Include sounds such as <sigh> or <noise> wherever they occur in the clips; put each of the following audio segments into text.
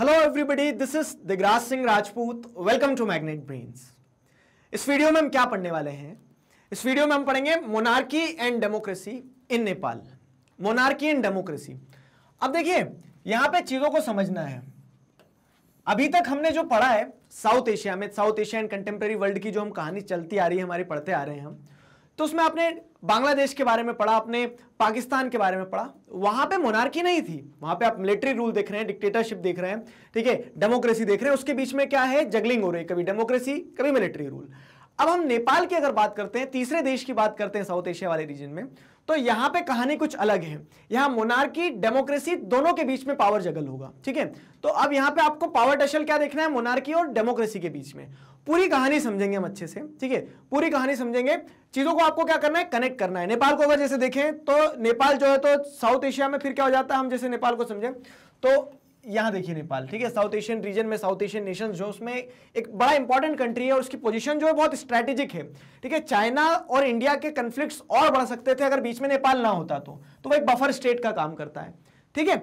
Hello everybody this is Digraj Singh Rajput welcome to magnet brains इस video में हम क्या पढ़ने वाले हैं इस वीडियो में हम पढ़ेंगे monarchy and democracy in Nepal monarchy and democracy अब देखिए यहां पे चीज़ों को समझना है अभी तक हमने जो पढ़ा है साउथ एशिया में South Asia and contemporary world की जो हम कहानी चलती आ रही है हमारी पढ़ते आ रहे हैं हम तो उसमें आपने बांग्लादेश के बारे में पढ़ा आपने पाकिस्तान के बारे में पढ़ा वहां पे मोनार्की नहीं थी वहां पे आप मिलिट्री रूल देख रहे हैं डिक्टेटरशिप देख रहे हैं ठीक है डेमोक्रेसी देख रहे हैं उसके बीच में क्या है जगलिंग हो रही है कभी डेमोक्रेसी कभी मिलिट्री रूल अब हम नेपाल की अगर बात करते हैं तीसरे देश की बात करते हैं साउथ एशिया वाले रीजन में तो यहां पे कहानी कुछ अलग है यहां मोनार्की डेमोक्रेसी दोनों के बीच में पावर जगल होगा ठीक है तो अब यहां पे आपको पावर टशल क्या देखना है मोनार्की और डेमोक्रेसी के बीच में पूरी कहानी समझेंगे हम अच्छे से ठीक है पूरी कहानी समझेंगे चीजों को आपको क्या करना है कनेक्ट करना है नेपाल को अगर जैसे देखें तो नेपाल जो है तो साउथ एशिया में फिर क्या हो जाता है हम जैसे नेपाल को समझें तो यहां देखिए नेपाल ठीक है साउथ एशियन रीजन में साउथ एशियन नेशन जो उसमें एक बड़ा इंपॉर्टेंट कंट्री है और उसकी पोजीशन जो है बहुत स्ट्रेटेजिक है ठीक है चाइना और इंडिया के कंफ्लिक्ट और बढ़ सकते थे अगर बीच में नेपाल ना होता तो तो वह एक बफर स्टेट का काम करता है ठीक है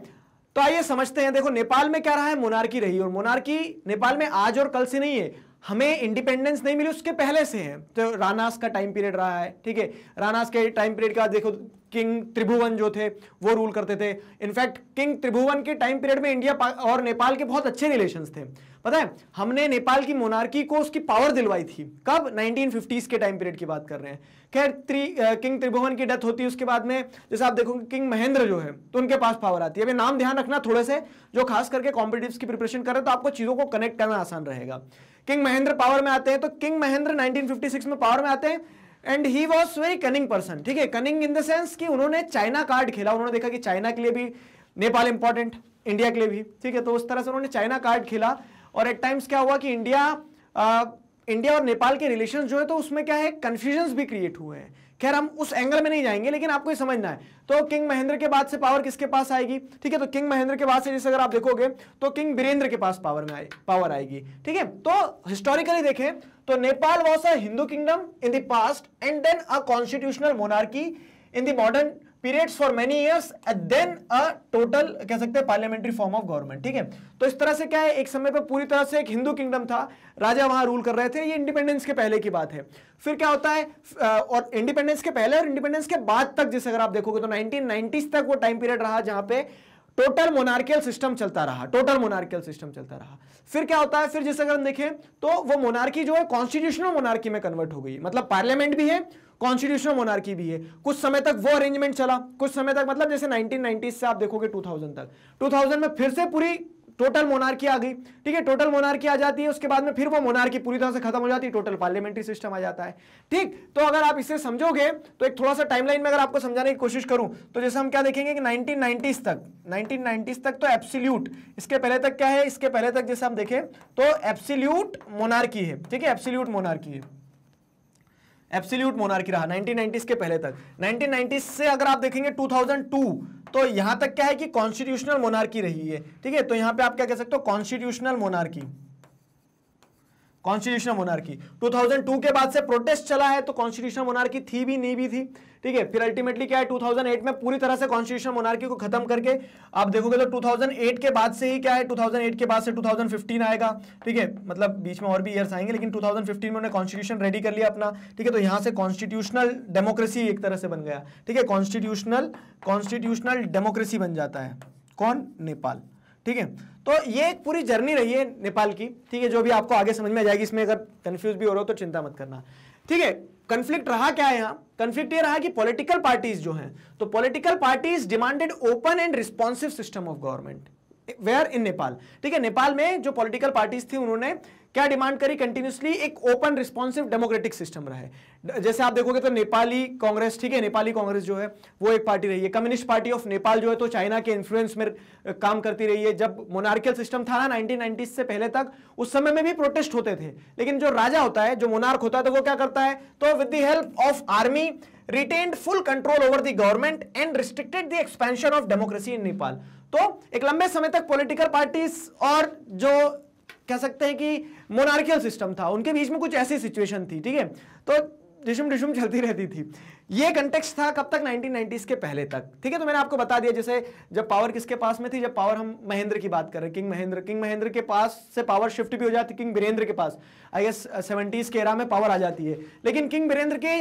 तो आइए समझते हैं देखो नेपाल में क्या रहा है मोनार्की रही और मोनार्की नेपाल में आज और कल से नहीं है हमें इंडिपेंडेंस नहीं मिली उसके पहले से है तो रानास का टाइम पीरियड रहा है ठीक है रानास के टाइम पीरियड का देखो किंग त्रिभुवन जो थे वो रूल करते थे इनफैक्ट किंग त्रिभुवन के टाइम पीरियड में इंडिया और नेपाल के बहुत अच्छे रिलेशन थे पता है हमने नेपाल की मोनार्की को उसकी पावर दिलवाई थी कब 1950s के टाइम पीरियड की बात कर रहे हैं खैर त्रि, किंग त्रिभुवन की डेथ होती है उसके बाद में जैसे आप देखोगे किंग महेंद्र जो है तो उनके पास पावर आती है अभी नाम ध्यान रखना थोड़े से जो खास करके कॉम्पिटिव की प्रिपरेशन कर रहे हैं तो आपको चीज़ों को कनेक्ट करना आसान रहेगा किंग महेंद्र पावर में आते हैं तो किंग महेंद्र 1956 में पावर में आते हैं and he was very cunning person ठीक है कनिंग इन द सेंस कि उन्होंने चाइना कार्ड खेला उन्होंने देखा कि चाइना के लिए भी नेपाल इंपॉर्टेंट इंडिया के लिए भी ठीक है तो उस तरह से उन्होंने चाइना कार्ड खेला और एट टाइम्स क्या हुआ कि इंडिया आ, इंडिया और नेपाल के रिलेशन जो है तो उसमें क्या है कन्फ्यूजन्स भी क्रिएट हुए हैं खैर हम उस एंगल में नहीं जाएंगे लेकिन आपको ये समझना है तो किंग महेंद्र के बाद से पावर किसके पास आएगी ठीक है तो किंग महेंद्र के बाद से जैसे अगर आप देखोगे तो किंग बीरेंद्र के पास पावर में आए, पावर आएगी ठीक है तो हिस्टोरिकली देखें तो Nepal was a Hindu kingdom in the past and then a constitutional monarchy in the modern periods for many years then a total कह सकते हैं पार्लियामेंट्री फॉर्म ऑफ गवर्नमेंट ठीक है तो इस तरह से क्या है एक समय पर पूरी तरह से एक हिंदू किंगडम था राजा वहां रूल कर रहे थे ये इंडिपेंडेंस के पहले की बात है फिर क्या होता है और इंडिपेंडेंस के पहले और इंडिपेंडेंस के बाद तक जैसे अगर आप देखोगे तो नाइनटीन तक वो टाइम पीरियड रहा जहां पे टोटल मोनार्कियल सिस्टम चलता रहा टोटल मोनार्कियल सिस्टम चलता रहा फिर क्या होता है फिर जैसे अगर हम देखें तो वो मोनार्की जो है कॉन्स्टिट्यूशनल मोनार्की में कन्वर्ट हो गई मतलब पार्लियामेंट भी है कॉन्स्टिट्यूशनल मोनार्की भी है कुछ समय तक वो अरेंजमेंट चला कुछ समय तक मतलब जैसे 1990 से आप देखोगे 2000 तक 2000 में फिर से पूरी टोटल मोनार्की आ गई ठीक है टोटल मोनार्की आ जाती है उसके बाद में फिर वो मोनार्की पूरी तरह से खत्म हो जाती है टोटल पार्लियामेंट्री सिस्टम आ जाता है ठीक तो अगर आप इसे समझोगे तो एक थोड़ा सा टाइमलाइन में अगर आपको समझाने की कोशिश करूं तो जैसे हम क्या देखेंगे कि 1990s तक 1990s तक तो एप्सिल्यूट इसके पहले तक क्या है इसके पहले तक जैसे हम देखें तो एप्सिल्यूट मोनार्की है ठीक है एप्सिल्यूट मोनार्की है एब्सोल्यूट मोनार्की रहा 1990s के पहले तक 1990s से अगर आप देखेंगे 2002 तो यहां तक क्या है कि कॉन्स्टिट्यूशनल मोनार्की रही है ठीक है तो यहां पे आप क्या कह सकते हो कॉन्स्टिट्यूशनल मोनार्की कॉन्स्टिट्यूशनल मोनार्की 2002 के बाद से प्रोटेस्ट चला है तो कॉन्स्टिट्यूशनल मोनार्की थी भी नहीं भी थी ठीक है फिर अल्टीमेटली क्या है 2008 में पूरी तरह से कॉन्स्टिट्यूशनल मोनार्की को खत्म करके आप देखोगे तो 2008 के बाद से ही क्या है 2008 के बाद से 2015 आएगा ठीक है मतलब बीच में और भी ईयर्स आएंगे लेकिन 2015 में उन्होंने कॉन्स्टिट्यूशन रेडी कर लिया अपना ठीक है तो यहाँ से कॉन्स्टिट्यूशनल डेमोक्रेसी एक तरह से बन गया ठीक है कॉन्स्टिट्यूशनल कॉन्स्टिट्यूशनल डेमोक्रेसी बन जाता है कौन नेपाल ठीक है तो ये एक पूरी जर्नी रही है नेपाल की ठीक है जो भी आपको आगे समझ में आ जाएगी इसमें अगर कंफ्यूज भी हो रहा हो तो चिंता मत करना ठीक है कंफ्लिक्ट रहा क्या है यहाँ कंफ्लिक्ट ये रहा कि पॉलिटिकल पार्टीज जो हैं तो political parties demanded open and responsive system of government where in Nepal ठीक है नेपाल में जो पॉलिटिकल पार्टीज थी उन्होंने क्या डिमांड करी कंटिन्यूसली एक ओपन रिस्पॉन्सिव डेमोक्रेटिक सिस्टम रहे जैसे आप देखोगे तो नेपाली कांग्रेस ठीक है नेपाली कांग्रेस जो है वो एक पार्टी रही है कम्युनिस्ट पार्टी ऑफ नेपाल जो है तो चाइना के इन्फ्लुएंस में काम करती रही है जब मोनार्कियल सिस्टम था ना 1990 से पहले तक उस समय में भी प्रोटेस्ट होते थे लेकिन जो राजा होता है जो मोनार्क होता है तो वो क्या करता है तो with the help of army retained full control over the government and restricted the expansion of democracy in Nepal तो एक लंबे समय तक पॉलिटिकल पार्टीज और जो कह सकते हैं कि मोनार्कियल सिस्टम था उनके बीच में कुछ ऐसी सिचुएशन थी ठीक है तो डिशुम डिशुम चलती रहती थी ये कंटेक्स था कब तक 1990s के पहले तक ठीक है तो मैंने आपको बता दिया जैसे जब पावर किसके पास में थी जब पावर हम महेंद्र की बात कर रहे हैं किंग महेंद्र किंग महेंद्र के पास से पावर शिफ्ट भी हो जाती किंग बीरेंद्र के पास आई गेस सेवेंटीज़ के एरा में पावर आ जाती है लेकिन किंग बीरेंद्र के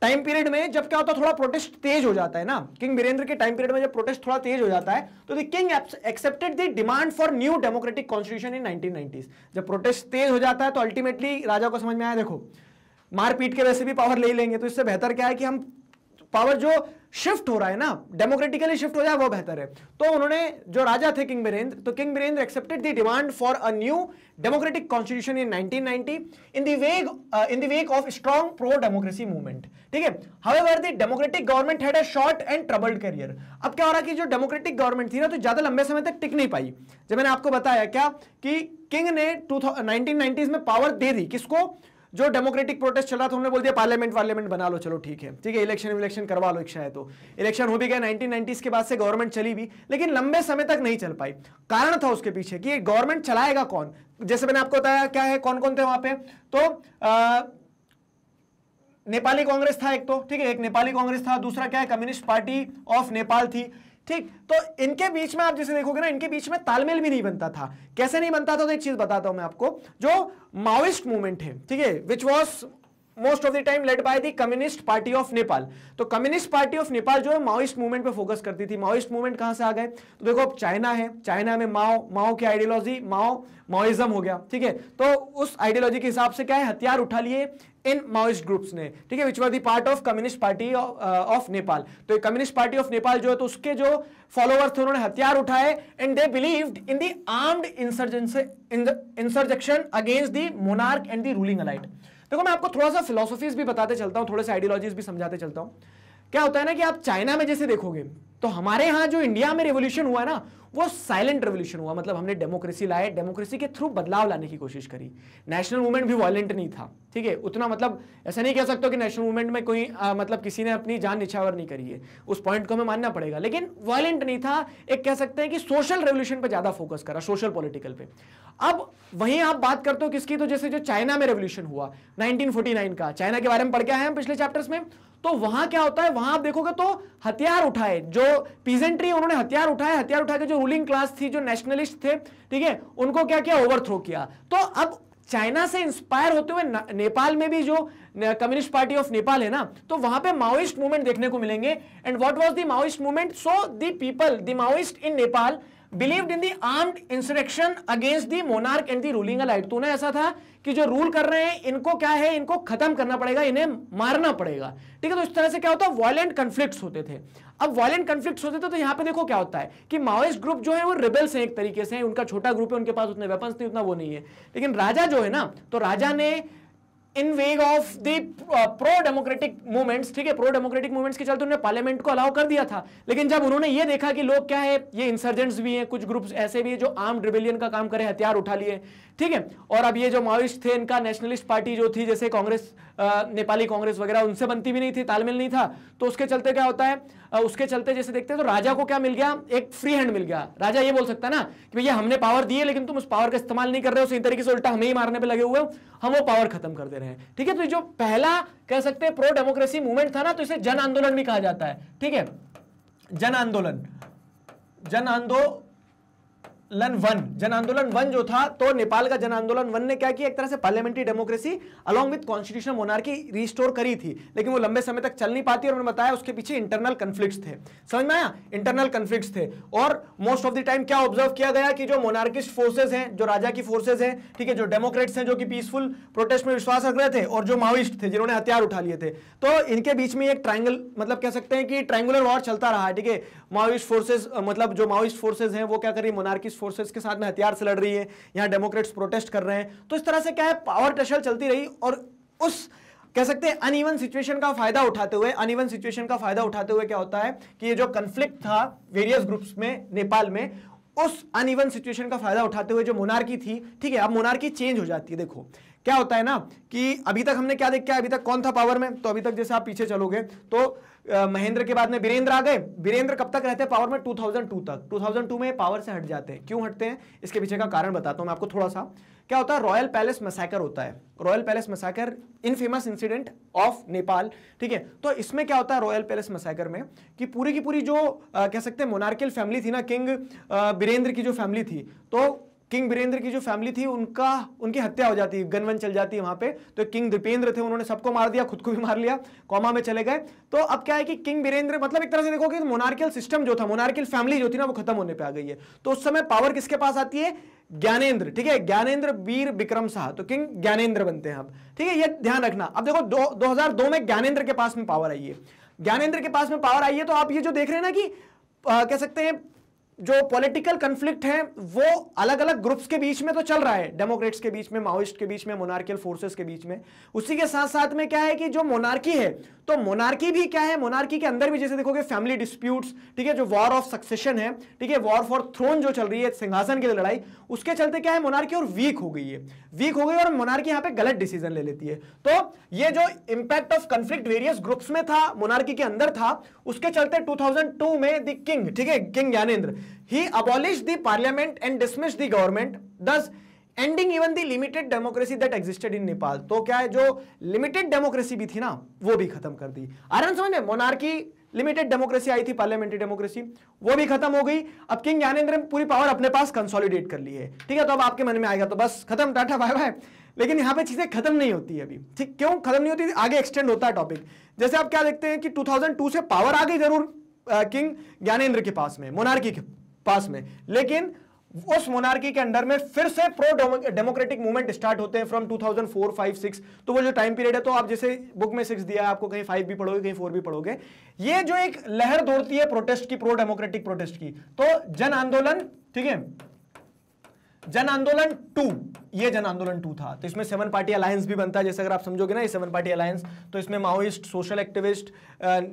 टाइम पीरियड में जब क्या होता है थोड़ा प्रोटेस्ट तेज हो जाता है ना किंग वीरेंद्र के टाइम पीरियड में जब प्रोटेस्ट थोड़ा तेज हो जाता है तो the king accepted the demand for new democratic constitution in 1990s जब प्रोटेस्ट तेज हो जाता है तो अल्टीमेटली राजा को समझ में आया देखो मारपीट के वैसे भी पावर ले लेंगे तो इससे बेहतर क्या है कि हम पावर जो शिफ्ट हो रहा है ना डेमोक्रेटिकली शिफ्ट हो जाए वो बेहतर है तो उन्होंने जो राजा थे किंग बीरेंद्र तो king Birendra accepted the demand for a new democratic constitution in 1990 in the wake in the wake of strong pro democracy movement ठीक है however the democratic government had a short and troubled career अब क्या हो रहा कि जो democratic government थी ना तो ज्यादा लंबे समय तक टिक नहीं पाई जब मैंने आपको बताया क्या कि किंग ने टू में पावर दे दी किसको जो डेमोक्रेटिक प्रोटेस्ट चल रहा था उन्होंने बोल दिया पार्लियामेंट वार्लियामेंट बना लो चलो ठीक है ठीक है इलेक्शन इलेक्शन करवा लो इच्छा है तो इलेक्शन हो भी गया नाइनटीन के बाद से गवर्नमेंट चली भी लेकिन लंबे समय तक नहीं चल पाई कारण था उसके पीछे कि गवर्नमेंट चलाएगा कौन जैसे मैंने आपको बताया क्या है कौन कौन थे वहां पे तो आ, नेपाली कांग्रेस था एक तो ठीक है एक नेपाली कांग्रेस था दूसरा क्या है कम्युनिस्ट पार्टी ऑफ नेपाल थी ठीक तो इनके बीच में आप जैसे देखोगे ना इनके बीच में तालमेल भी नहीं बनता था कैसे नहीं बनता था तो एक चीज बताता हूं मैं आपको जो माओइस्ट मूवमेंट है ठीक है which was most of the time led by the communist party of Nepal तो कम्युनिस्ट पार्टी ऑफ नेपाल जो है माओइस्ट मूवमेंट पे फोकस करती थी माओइस्ट मूवमेंट कहां से आ गए तो देखो अब चाइना है चाइना में माओ माओ की आइडियोलॉजी माओ माओइज्म हो गया ठीक है तो उस आइडियोलॉजी के हिसाब से क्या है हथियार उठा लिए इन माओइस्ट ग्रुप्स ने ठीक है which were the part of communist party of Nepal तो कम्युनिस्ट पार्टी ऑफ नेपाल जो है तो उसके जो फॉलोअर्स थे उन्होंने हथियार उठाए and they believed in the armed insurgence insurrection against the monarch and the ruling elite देखो मैं आपको थोड़ा सा फिलोसफीज भी बताते चलता हूँ थोड़े से आइडियोलॉजीज भी समझाते चलता हूँ क्या होता है ना कि आप चाइना में जैसे देखोगे तो हमारे यहाँ जो इंडिया में रेवोल्यूशन हुआ है ना वो साइलेंट रेवोल्यूशन हुआ मतलब हमने डेमोक्रेसी लाए डेमोक्रेसी के थ्रू बदलाव लाने की कोशिश करी नेशनल मूवमेंट भी वायलेंट नहीं था ठीक है उतना मतलब ऐसा नहीं कह सकते कि नेशनल मूवमेंट में कोई आ, मतलब किसी ने अपनी जान निछावर नहीं करी है उस पॉइंट को हमें मानना पड़ेगा लेकिन वायलेंट नहीं था एक कह सकते हैं कि सोशल रेवोल्यूशन पर ज़्यादा फोकस करा सोशल पॉलिटिकल पर अब वहीं आप बात करते हो किसकी तो जैसे जो चाइना में रेवोल्यूशन हुआ नाइनटीन का चाइना के बारे में पढ़ के आए हैं पिछले चैप्टर्स में तो वहां क्या होता है वहां आप देखोगे तो हथियार उठाए जो पीजेंट्री उन्होंने हथियार उठाए हथियार उठाकर जो रूलिंग क्लास थी जो नेशनलिस्ट थे ठीक है उनको क्या किया ओवरथ्रो किया तो अब चाइना से इंस्पायर होते हुए नेपाल में भी जो कम्युनिस्ट पार्टी ऑफ नेपाल है ना तो वहां पे माओइस्ट मूवमेंट देखने को मिलेंगे and what was the Maoist movement so the people the Maoist in Nepal believed in the armed insurrection against the monarch and the ruling elite तूने ऐसा था कि जो रूल कर रहे हैं इनको क्या है इनको खत्म करना पड़ेगा इन्हें मारना पड़ेगा ठीक है तो इस तरह से क्या होता है वॉयलेंट कन्फ्लिक्ट होते थे अब वॉयलेंट कन्फ्लिक्ट होते थे तो यहाँ पे देखो क्या होता है कि माओइस्ट ग्रुप जो है वो रिबल्स हैं एक तरीके से उनका छोटा ग्रुप है उनके पास उतने वेपन्स नहीं उतना वो नहीं है लेकिन राजा जो है ना तो राजा ने in wake of the pro democratic movements ठीक है प्रो डेमोक्रेटिक मूवमेंट्स के चलते उन्होंने पार्लियामेंट को अलाउ कर दिया था लेकिन जब उन्होंने ये देखा कि लोग क्या है ये इंसर्जेंट्स भी हैं कुछ ग्रुप्स ऐसे भी हैं जो आर्म रिबेलियन का काम करे हथियार उठा लिए ठीक है और अब ये जो माओइस्ट थे इनका नेशनलिस्ट पार्टी जो थी जैसे कांग्रेस नेपाली कांग्रेस वगैरह उनसे बनती भी नहीं थी तालमेल नहीं था तो उसके चलते क्या होता है उसके चलते जैसे देखते हैं तो राजा को क्या मिल गया एक फ्री हैंड मिल गया राजा ये बोल सकता है ना कि भैया हमने पावर दी है लेकिन तुम उस पावर का इस्तेमाल नहीं कर रहे हो सही तरीके से उल्टा हमें ही मारने पर लगे हुए हो हम वो पावर खत्म कर दे रहे हैं ठीक है तो जो पहला कह सकते हैं प्रो डेमोक्रेसी मूवमेंट था ना तो इसे जन आंदोलन भी कहा जाता है ठीक है जन आंदोलन जन आंदोलन आंदोलन वन जन आंदोलन वन जो था तो नेपाल का जन आंदोलन वन ने क्या किया एक तरह से parliamentary democracy along with constitution monarchy restore करी थी लेकिन वो लंबे समय तक चल नहीं पाती और उन्होंने बताया उसके पीछे इंटरनल कन्फ्लिक्ट थे समझ में आया इंटरनल कन्फ्लिक्ट थे और मोस्ट ऑफ द टाइम क्या ऑब्जर्व किया गया कि जो मोनार्किस्ट फोर्सेज हैं जो राजा की फोर्सेज हैं ठीक है जो डेमोक्रेट्स हैं जो कि पीसफुल प्रोटेस्ट में विश्वास रख रहे थे और जो माओइस्ट थे जिन्होंने हथियार उठा लिए थे तो इनके बीच में एक ट्राइंगल मतलब कह सकते हैं कि ट्राइंगुलर वॉर चलता रहा ठीक है माओइस्ट फोर्सेज मतलब जो माओइस्ट फोर्सेज हैं वो क्या करिए मोनार्किस फोर्सेस के साथ में हथियार से लड़ रही है यहाँ डेमोक्रेट्स प्रोटेस्ट कर रहे हैं तो इस तरह से क्या है पावर टशल चलती रही और उस कह सकते हैं अनइवन सिचुएशन का फायदा उठाते हुए अनइवन सिचुएशन का फायदा उठाते हुए क्या होता है कि ये जो कंफ्लिक्ट था वेरियस ग्रुप्स में नेपाल में उस अनइवन सिचुएशन का फायदा उठाते हुए जो मोनार्की थी ठीक है अब मोनार्की चेंज हो जाती है देखो क्या होता है ना कि अभी तक हमने क्या देखा अभी तक कौन था पावर में तो अभी तक जैसे आप पीछे चलोगे तो महेंद्र के बाद में वीरेंद्र आ गए वीरेंद्र कब तक रहते हैं पावर में 2002 तक 2002 में पावर से हट जाते हैं क्यों हटते हैं इसके पीछे का कारण बताता हूं मैं आपको थोड़ा सा क्या होता है रॉयल पैलेस मसाकर होता है royal palace massacre in famous incident of Nepal ठीक है तो इसमें क्या होता है रॉयल पैलेस मसाकर में कि पूरी की पूरी जो आ, कह सकते हैं मोनार्किल फैमिली थी ना किंग वीरेंद्र की जो फैमिली थी तो किंग बीरेंद्र की जो फैमिली थी उनका उनकी हत्या हो जाती है गनवन चल जाती है वहां पे तो किंग दीपेंद्र थे उन्होंने सबको मार दिया खुद को भी मार लिया कोमा में चले गए तो अब क्या है कि किंग बीरेंद्र मतलब एक तरह से देखो कि मोनार्कियल सिस्टम जो था मोनार्कियल फैमिली जो थी ना वो खत्म होने पर आ गई है तो उस समय पावर किसके पास आती है ज्ञानेन्द्र ठीक है ज्ञानेन्द्र वीर विक्रम शाह तो किंग ज्ञानेन्द्र बनते हैं अब ठीक है ये ध्यान रखना अब देखो दो, में ज्ञानेन्द्र के पास में पावर आई है ज्ञानेन्द्र के पास में पावर आई है तो आप ये जो देख रहे हैं ना कि कह सकते हैं जो पॉलिटिकल कंफ्लिक्ट है वो अलग अलग ग्रुप्स के बीच में तो चल रहा है डेमोक्रेट्स के बीच में माओइस्ट के बीच में मोनार्कियल फोर्सेस के बीच में उसी के साथ साथ में क्या है कि जो मोनार्की है तो मोनार्की भी क्या है मोनार्की के अंदर भी जैसे देखोगे फैमिली डिस्प्यूट्स ठीक है जो वॉर ऑफ सक्सेशन है ठीक है वॉर फॉर थ्रोन जो चल रही है सिंहासन की लड़ाई उसके चलते क्या है मोनार्की और वीक हो गई है वीक हो गई और मोनार्की यहाँ पे गलत डिसीजन ले लेती है तो ये जो impact of conflict various groups में था मोनार्की के अंदर था उसके चलते टू में द किंग ठीक है king Gyanendra He abolished the parliament and dismissed the government, thus ending even the limited democracy that existed in nepal to kya hai jo limited democracy bhi thi na wo bhi khatam kar di aran samajh mein monarchy limited democracy आई थी parliamentary democracy वो भी खत्म हो गई अब king Gyanendra पूरी power अपने पास कंसोलिडेट कर ली है ठीक है तो अब आपके मन में आएगा तो बस खत्म टाटा बाय बाय लेकिन यहां पे चीजें खत्म नहीं होती अभी ठीक क्यों खत्म नहीं होती आगे एक्सटेंड होता है टॉपिक जैसे आप क्या देखते हैं कि टू से पावर आ गई जरूर किंग ज्ञानेन्द्र के पास में मोनार्की के पास में लेकिन उस मोनार्की के अंडर में फिर से प्रो डेमोक्रेटिक मूवमेंट स्टार्ट होते हैं फ्रॉम 2004 5 6 तो वो जो टाइम पीरियड है तो आप जैसे बुक में सिक्स दिया है आपको कहीं फाइव भी पढ़ोगे कहीं फोर भी पढ़ोगे ये जो एक लहर दौड़ती है प्रोटेस्ट की प्रो डेमोक्रेटिक प्रोटेस्ट की तो जन आंदोलन ठीक है जन आंदोलन टू ये जन आंदोलन टू था तो इसमें सेवन पार्टी अलायंस भी बनता है जैसे अगर आप समझोगे ना ये सेवन पार्टी अलायंस तो इसमें Maoist social activist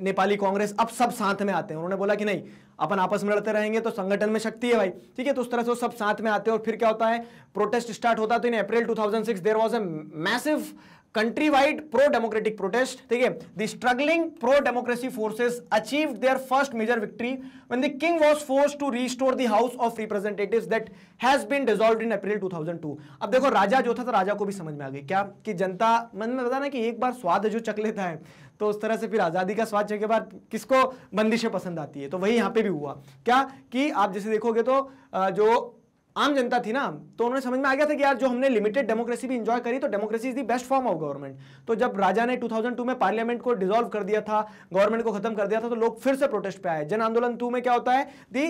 Nepali Congress अब सब साथ में आते हैं उन्होंने बोला कि नहीं अपन आपस में लड़ते रहेंगे तो संगठन में शक्ति है भाई ठीक है तो उस तरह से वो सब साथ में आते हैं और फिर क्या होता है प्रोटेस्ट स्टार्ट होता है तो in April two thousand six there was a massive country wide pro democratic protest ठीक है the struggling pro democracy forces achieve their first major victory when the king was force to restore the house of representatives that has been dissolve in April 2002 अब देखो राजा जो था तो राजा को भी समझ में आ गई क्या कि जनता मन में बताना कि एक बार स्वाद जो चख लेता है तो उस तरह से फिर आज़ादी का स्वाद के बाद किसको बंदिशें पसंद आती है तो वही यहाँ पे भी हुआ क्या कि आप जैसे देखोगे तो जो आम जनता थी ना तो उन्होंने समझ में आ गया था कि यार जो हमने लिमिटेड डेमोक्रेसी भी इंजॉय करी तो democracy is the best form of government तो जब राजा ने 2002 में पार्लियामेंट को डिसॉल्व कर दिया था गवर्नमेंट को खत्म कर दिया था तो लोग फिर से प्रोटेस्ट पे आए जन आंदोलन टू में क्या होता है the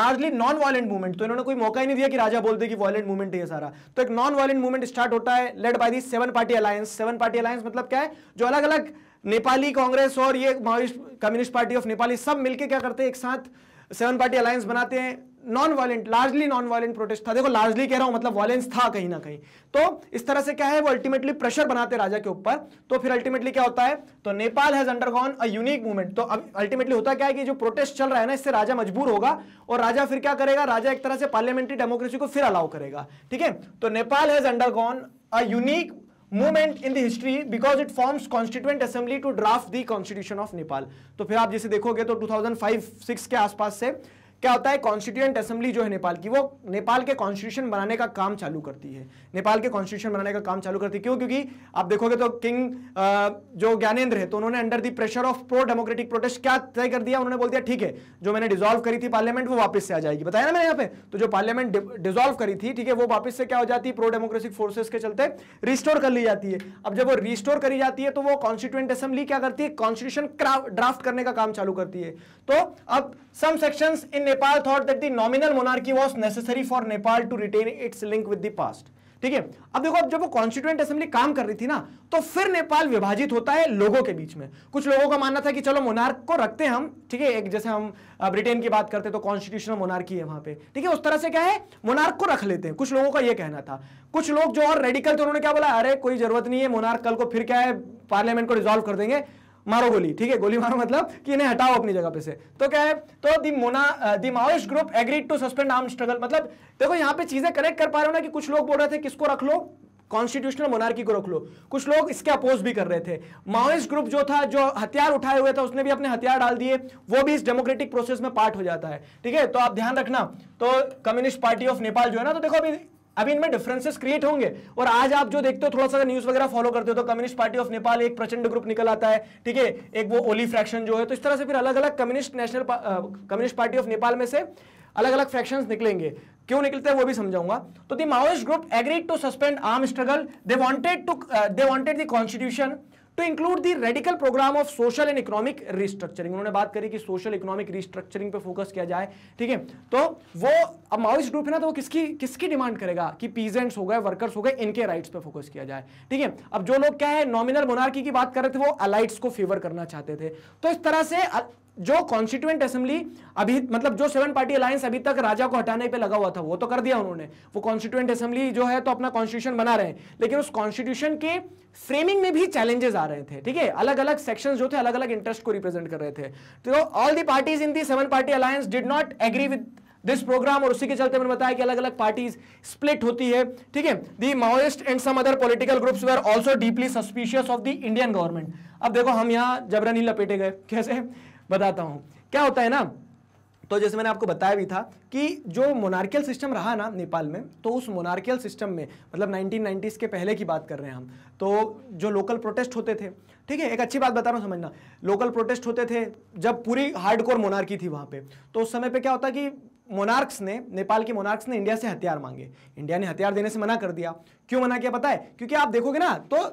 largely non violent movement तो इन्होंने कोई मौका ही नहीं दिया कि राजा बोल दे कि वायलेंट मूवमेंट है सारा तो एक नॉन वायलेंट मूवमेंट स्टार्ट होता है led by the seven party alliance seven party alliance मतलब क्या है जो अलग अलग नेपाली कांग्रेस और ये कम्युनिस्ट पार्टी ऑफ नेपाली सब मिलकर क्या करते हैं एक साथ सेवन पार्टी अलायंस बनाते हैं non violent largely non violent protest था देखो लार्जली कह रहा हूं मतलब वायलेंस था कहीं ना कहीं तो इस तरह से क्या है वो अल्टीमेटली प्रेशर बनाते राजा के ऊपर तो फिर अल्टीमेटली क्या होता है तो Nepal has undergone a unique movement तो अब अल्टीमेटली होता क्या है कि जो प्रोटेस्ट चल रहा है ना इससे राजा मजबूर होगा और राजा फिर क्या करेगा राजा एक तरह से पार्लियामेंट्री डेमोक्रेसी को फिर अलाउ करेगा ठीक है तो Nepal has undergone a unique movement in the history because it forms constituent assembly to draft the constitution of Nepal तो फिर आप जैसे देखोगे तो 2005-6 के आसपास से क्या होता है कॉन्स्टिट्यूएंट असेंबली जो है नेपाल की वो नेपाल के कॉन्स्टिट्यूशन बनाने का काम चालू करती है नेपाल के कॉन्स्टिट्यूशन बनाने का काम चालू करती है क्यों क्योंकि आप देखोगे तो किंग जो ज्ञानेन्द्र है तो उन्होंने under the pressure of pro democratic protest क्या तय कर दिया उन्होंने बोल दिया ठीक है जो मैंने डिजोल्व करी थी पार्लियामेंट वो वापस से आ जाएगी बताया ना मैंने यहाँ पे तो जो पार्लियामेंट डिजोल्व करी थी ठीक है वो वापस से क्या हो जाती है प्रो डेमोक्रेसिक फोर्सेस के चलते रिस्टोर कर ली जाती है अब जब वो रिस्टोर करी जाती है तो वो कॉन्स्टिट्यूएंट असेंबली क्या करती है कॉन्स्टिट्यूशन ड्राफ्ट करने का काम चालू करती है तो अब Some sections in Nepal thought that the nominal monarchy was necessary for Nepal to retain its link with the past. ठीक है अब देखो अब जब वो कॉन्स्टिट्यूंट असेंबली काम कर रही थी ना तो फिर नेपाल विभाजित होता है लोगों के बीच में कुछ लोगों का मानना था कि चलो मोनार्क को रखते हैं हम ठीक है एक जैसे हम ब्रिटेन की बात करते तो कॉन्स्टिट्यूशनल मोनार्की है वहां पे ठीक है उस तरह से क्या है मोनार्क को रख लेते हैं कुछ लोगों का यह कहना था कुछ लोग जो और रेडिकल थे उन्होंने क्या बोला अरे कोई जरूरत नहीं है मोनार्क कल को फिर क्या है पार्लियामेंट को रिजॉल्व कर देंगे मारो गोली ठीक है गोली मारो मतलब कि इन्हें हटाओ अपनी जगह पे से तो क्या है तो दी मोना the Maoist group agreed to suspend arm struggle मतलब देखो यहाँ पे चीजें करेक्ट कर पा रहे हो ना कि कुछ लोग बोल रहे थे किसको रख लो कॉन्स्टिट्यूशनल मोनार्की को रख लो कुछ लोग इसके अपोज भी कर रहे थे माओइस्ट ग्रुप जो था जो हथियार उठाए हुए था उसने भी अपने हथियार डाल दिए वो भी इस डेमोक्रेटिक प्रोसेस में पार्ट हो जाता है ठीक है तो आप ध्यान रखना तो कम्युनिस्ट पार्टी ऑफ नेपाल जो है ना तो देखो अभी अभी इनमें डिफरेंसेस क्रिएट होंगे और आज आप जो देखते हो थोड़ा सा न्यूज वगैरह फॉलो करते हो तो कम्युनिस्ट पार्टी ऑफ नेपाल एक प्रचंड ग्रुप निकल आता है ठीक है एक वो ओली फ्रैक्शन जो है तो इस तरह से फिर अलग अलग communist national communist party of Nepal में से अलग अलग फ्रैक्शन निकलेंगे क्यों निकलते हैं वो भी समझाऊंगा तो the Maoist group agreed to suspend arm struggle they wanted to they wanted the constitution to include the radical programme of social and economic restructuring उन्होंने बात करी कि सोशल इकोनॉमिक रिस्ट्रक्चरिंग पे फोकस किया जाए ठीक है तो वो अब माओइस्ट ग्रुप है ना तो वो किसकी किसकी डिमांड करेगा कि पीजेंट्स हो गए वर्कर्स हो गए इनके राइट्स पे फोकस किया जाए ठीक है अब जो लोग क्या है नॉमिनल मोनार्की की बात कर रहे थे वो अलाइट्स को फेवर करना चाहते थे तो इस तरह से जो कॉन्स्टिट्यूएंट असेंबली अभी मतलब जो सेवन पार्टी अलायंस अभी तक राजा को हटाने पे लगा हुआ था वो तो कर दिया उन्होंने वो कॉन्स्टिट्यूएंट असेंबली जो है तो अपना कॉन्स्टिट्यूशन बना रहे हैं लेकिन उस कॉन्स्टिट्यूशन के फ्रेमिंग में भी चैलेंजेस आ रहे थे ठीक है अलग अलग सेक्शन जो थे अलग अलग इंटरेस्ट को रिप्रेजेंट कर रहे थे तो all the parties in the seven party alliance did not agree with this programme और उसी के चलते मैंने बताया कि अलग अलग पार्टीज स्प्लिट होती है ठीक है the Maoist and some other political groups were also deeply suspicious of the Indian government अब देखो हम यहाँ जबरन ही लपेटे गए कैसे बताता हूँ क्या होता है ना तो जैसे मैंने आपको बताया भी था कि जो मोनार्कियल सिस्टम रहा ना नेपाल में तो उस मोनार्कियल सिस्टम में मतलब 1990s के पहले की बात कर रहे हैं हम तो जो लोकल प्रोटेस्ट होते थे ठीक है एक अच्छी बात बता रहा हूँ समझना लोकल प्रोटेस्ट होते थे जब पूरी हार्डकोर मोनार्की थी वहाँ पे तो उस समय पे क्या होता कि मोनार्क्स ने नेपाल के मोनार्क्स ने इंडिया से हथियार मांगे इंडिया ने हथियार देने से मना कर दिया क्यों मना किया पता है क्योंकि आप देखोगे ना तो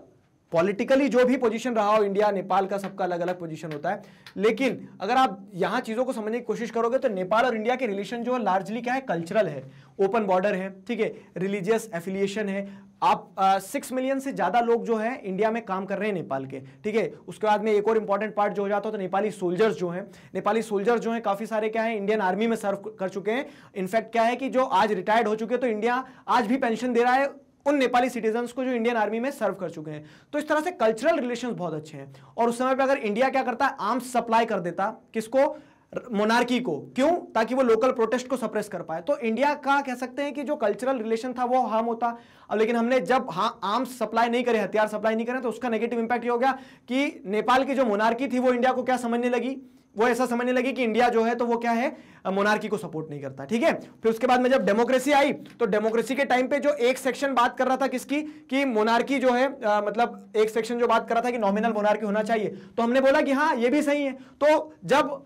पॉलिटिकली जो भी पोजीशन रहा हो इंडिया नेपाल का सबका अलग अलग पोजीशन होता है लेकिन अगर आप यहां चीज़ों को समझने की कोशिश करोगे तो नेपाल और इंडिया के रिलेशन जो है लार्जली क्या है कल्चरल है ओपन बॉर्डर है ठीक है रिलीजियस एफिलिएशन है आप सिक्स मिलियन से ज़्यादा लोग जो है इंडिया में काम कर रहे हैं नेपाल के ठीक है उसके बाद में एक और इंपॉर्टेंट पार्ट जो हो जाता है तो नेपाली सोल्जर्स जो हैं नेपाली सोल्जर्स जो हैं काफ़ी सारे क्या है इंडियन आर्मी में सर्व कर चुके हैं इनफैक्ट क्या है कि जो आज रिटायर्ड हो चुके हैं तो इंडिया आज भी पेंशन दे रहा है उन नेपाली सिटीजन को जो इंडियन आर्मी में सर्व कर चुके हैं तो इस तरह से कल्चरल रिलेशन बहुत अच्छे हैं और उस समय पर अगर इंडिया क्या करता है आर्म्स सप्लाई कर देता किसको मोनार्की को क्यों ताकि वो लोकल प्रोटेस्ट को सप्रेस कर पाए तो इंडिया का कह सकते हैं कि जो कल्चरल रिलेशन था वो हार्म होता अब लेकिन हमने जब हाँ आर्म्स सप्लाई नहीं करे हथियार सप्लाई नहीं करे तो उसका नेगेटिव इंपैक्ट ये हो गया कि नेपाल की जो मोनार्की थी वो इंडिया को क्या समझने लगी वो ऐसा समझने लगे कि इंडिया जो है तो वो क्या है मोनार्की को सपोर्ट नहीं करता ठीक है फिर उसके बाद में जब डेमोक्रेसी आई तो डेमोक्रेसी के टाइम पे जो एक सेक्शन बात कर रहा था किसकी कि मोनार्की जो है आ, मतलब एक सेक्शन जो बात कर रहा था कि नॉमिनल मोनार्की होना चाहिए तो हमने बोला कि हाँ ये भी सही है तो जब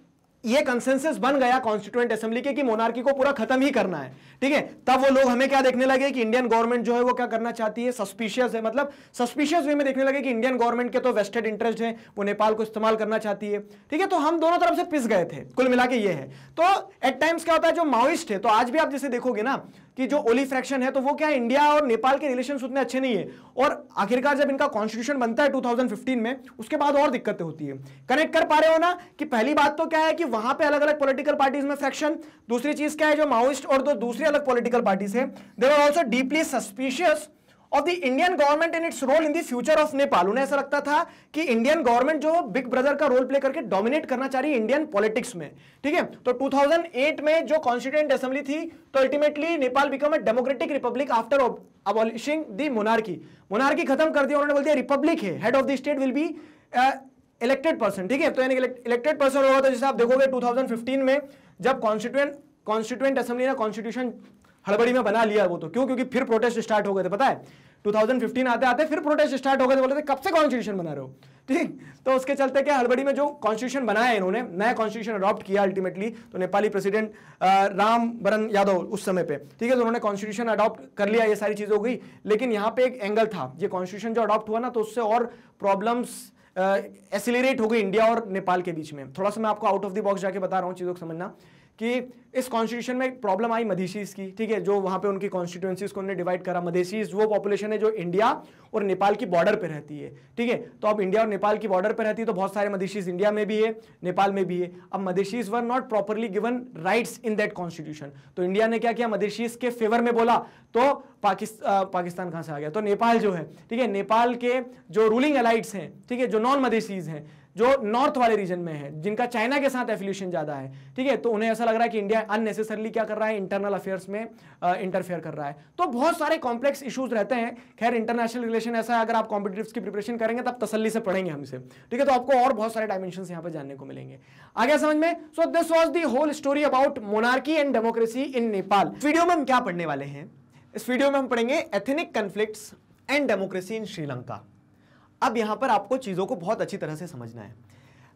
ये कंसेंसस बन गया कॉन्स्टिट्यूएंट असेंबली के कि मोनार्की को पूरा खत्म ही करना है ठीक है तब वो लोग हमें क्या देखने लगे कि इंडियन गवर्नमेंट जो है वो क्या करना चाहती है सस्पिशियस है मतलब सस्पिशियस वे में देखने लगे कि इंडियन गवर्नमेंट के तो वेस्टेड इंटरेस्ट है वो नेपाल को इस्तेमाल करना चाहती है ठीक है तो हम दोनों तरफ से पिस गए थे कुल मिला ये है तो एट टाइम्स क्या होता है जो माओइस्ट है तो आज भी आप जैसे देखोगे ना कि जो ओली फ्रैक्शन है तो वो क्या इंडिया और नेपाल के रिलेशन उतने अच्छे नहीं है और आखिरकार जब इनका कॉन्स्टिट्यूशन बनता है 2015 में उसके बाद और दिक्कतें होती है कनेक्ट कर पा रहे हो ना कि पहली बात तो क्या है कि वहां पे अलग अलग पोलिटिकल पार्टीज में फ्रैक्शन दूसरी चीज क्या है जो माओइस्ट और दो दूसरी अलग पोलिटिकल पार्टीज है there are also deeply suspicious of the Indian government in its role in the future of Nepal उन्हें ऐसा लगता था कि इंडियन गवर्नमेंट जो बिग ब्रदर का रोल प्ले करके डोमिनेट करना चाह रही है इंडियन पॉलिटिक्स में ठीक है तो 2008 में जो कॉन्स्टिट्यूंट असेंबली थी तो ultimately Nepal become a democratic republic after abolishing the monarchy monarchy खत्म कर दिया उन्होंने बोल दिया रिपब्लिक है head of the state will be elected person ठीक है तो यानी इलेक्टेड पर्सन होगा तो जैसे आप देखोगे टू में जब कॉन्स्टिट्यूंट कॉन्स्टिट्यूएंट असेंबली ने कॉन्स्टिट्यूशन हड़बड़ी में बना लिया वो तो क्यों क्योंकि फिर प्रोटेस्ट स्टार्ट हो गए थे पता है 2015 आते आते फिर प्रोटेस्ट स्टार्ट हो गए थे बोले थे कब से कॉन्स्टिट्यूशन बना रहे हो <laughs> ठीक तो उसके चलते क्या हड़बड़ी में जो कॉन्स्टिट्यूशन बनाया है इन्होंने नया कॉन्स्टिट्यूशन अडॉप्ट किया अल्टीमेटली तो नेपाली प्रेसिडेंट राम बरन यादव उस समय पे ठीक है तो उन्होंने कॉन्स्टिट्यूशन अडॉप्ट कर लिया ये सारी चीज़ हो गई लेकिन यहाँ पे एक एंगल था ये कॉन्स्टिट्यूशन जो अडॉप्ट हुआ ना तो उससे और प्रॉब्लम्स एसिलेट हो गई इंडिया और नेपाल के बीच में थोड़ा सा मैं आपको आउट ऑफ द बॉक्स जाके बता रहा हूँ चीज़ों को समझना कि इस कॉन्स्टिट्यूशन में प्रॉब्लम आई मधेशीज की ठीक है जो वहां पे उनकी कॉन्स्टिट्यूंसीज को उन्होंने डिवाइड करा मधेशीज वो पॉपुलेशन है जो इंडिया और नेपाल की बॉर्डर पे रहती है ठीक है तो अब इंडिया और नेपाल की बॉर्डर पे रहती है तो बहुत सारे मधेशीज इंडिया में भी है नेपाल में भी है अब Madheshis were not properly given rights in that constitution तो इंडिया ने क्या किया मधेशीज के फेवर में बोला तो पाकिस्तान पाकिस्तान कहाँ से आ गया तो नेपाल जो है ठीक है नेपाल के जो रूलिंग अलाइट्स हैं ठीक है जो नॉन मधेशीज हैं जो नॉर्थ वाले रीजन में है जिनका चाइना के साथ एफिलिएशन ज़्यादा है ठीक है तो उन्हें ऐसा लग रहा है कि इंडिया अननेसेसरली क्या कर रहा है इंटरनल अफेयर्स में इंटरफेयर कर रहा है तो बहुत सारे कॉम्प्लेक्स इशूज रहते हैं खैर इंटरनेशनल रिलेशन ऐसा है अगर आप कॉम्पिटेटिव की प्रिपरेशन करेंगे तब तसली से पढ़ेंगे हमसे ठीक है तो आपको और बहुत सारे डायमेंशन यहाँ पर जानने को मिलेंगे आगे समझ में so this was the whole story about monarchy and democracy in Nepal video में हम क्या पढ़ने वाले हैं इस वीडियो में हम पढ़ेंगे ethnic conflicts and democracy in Sri Lanka अब यहां पर आपको चीज़ों को बहुत अच्छी तरह से समझना है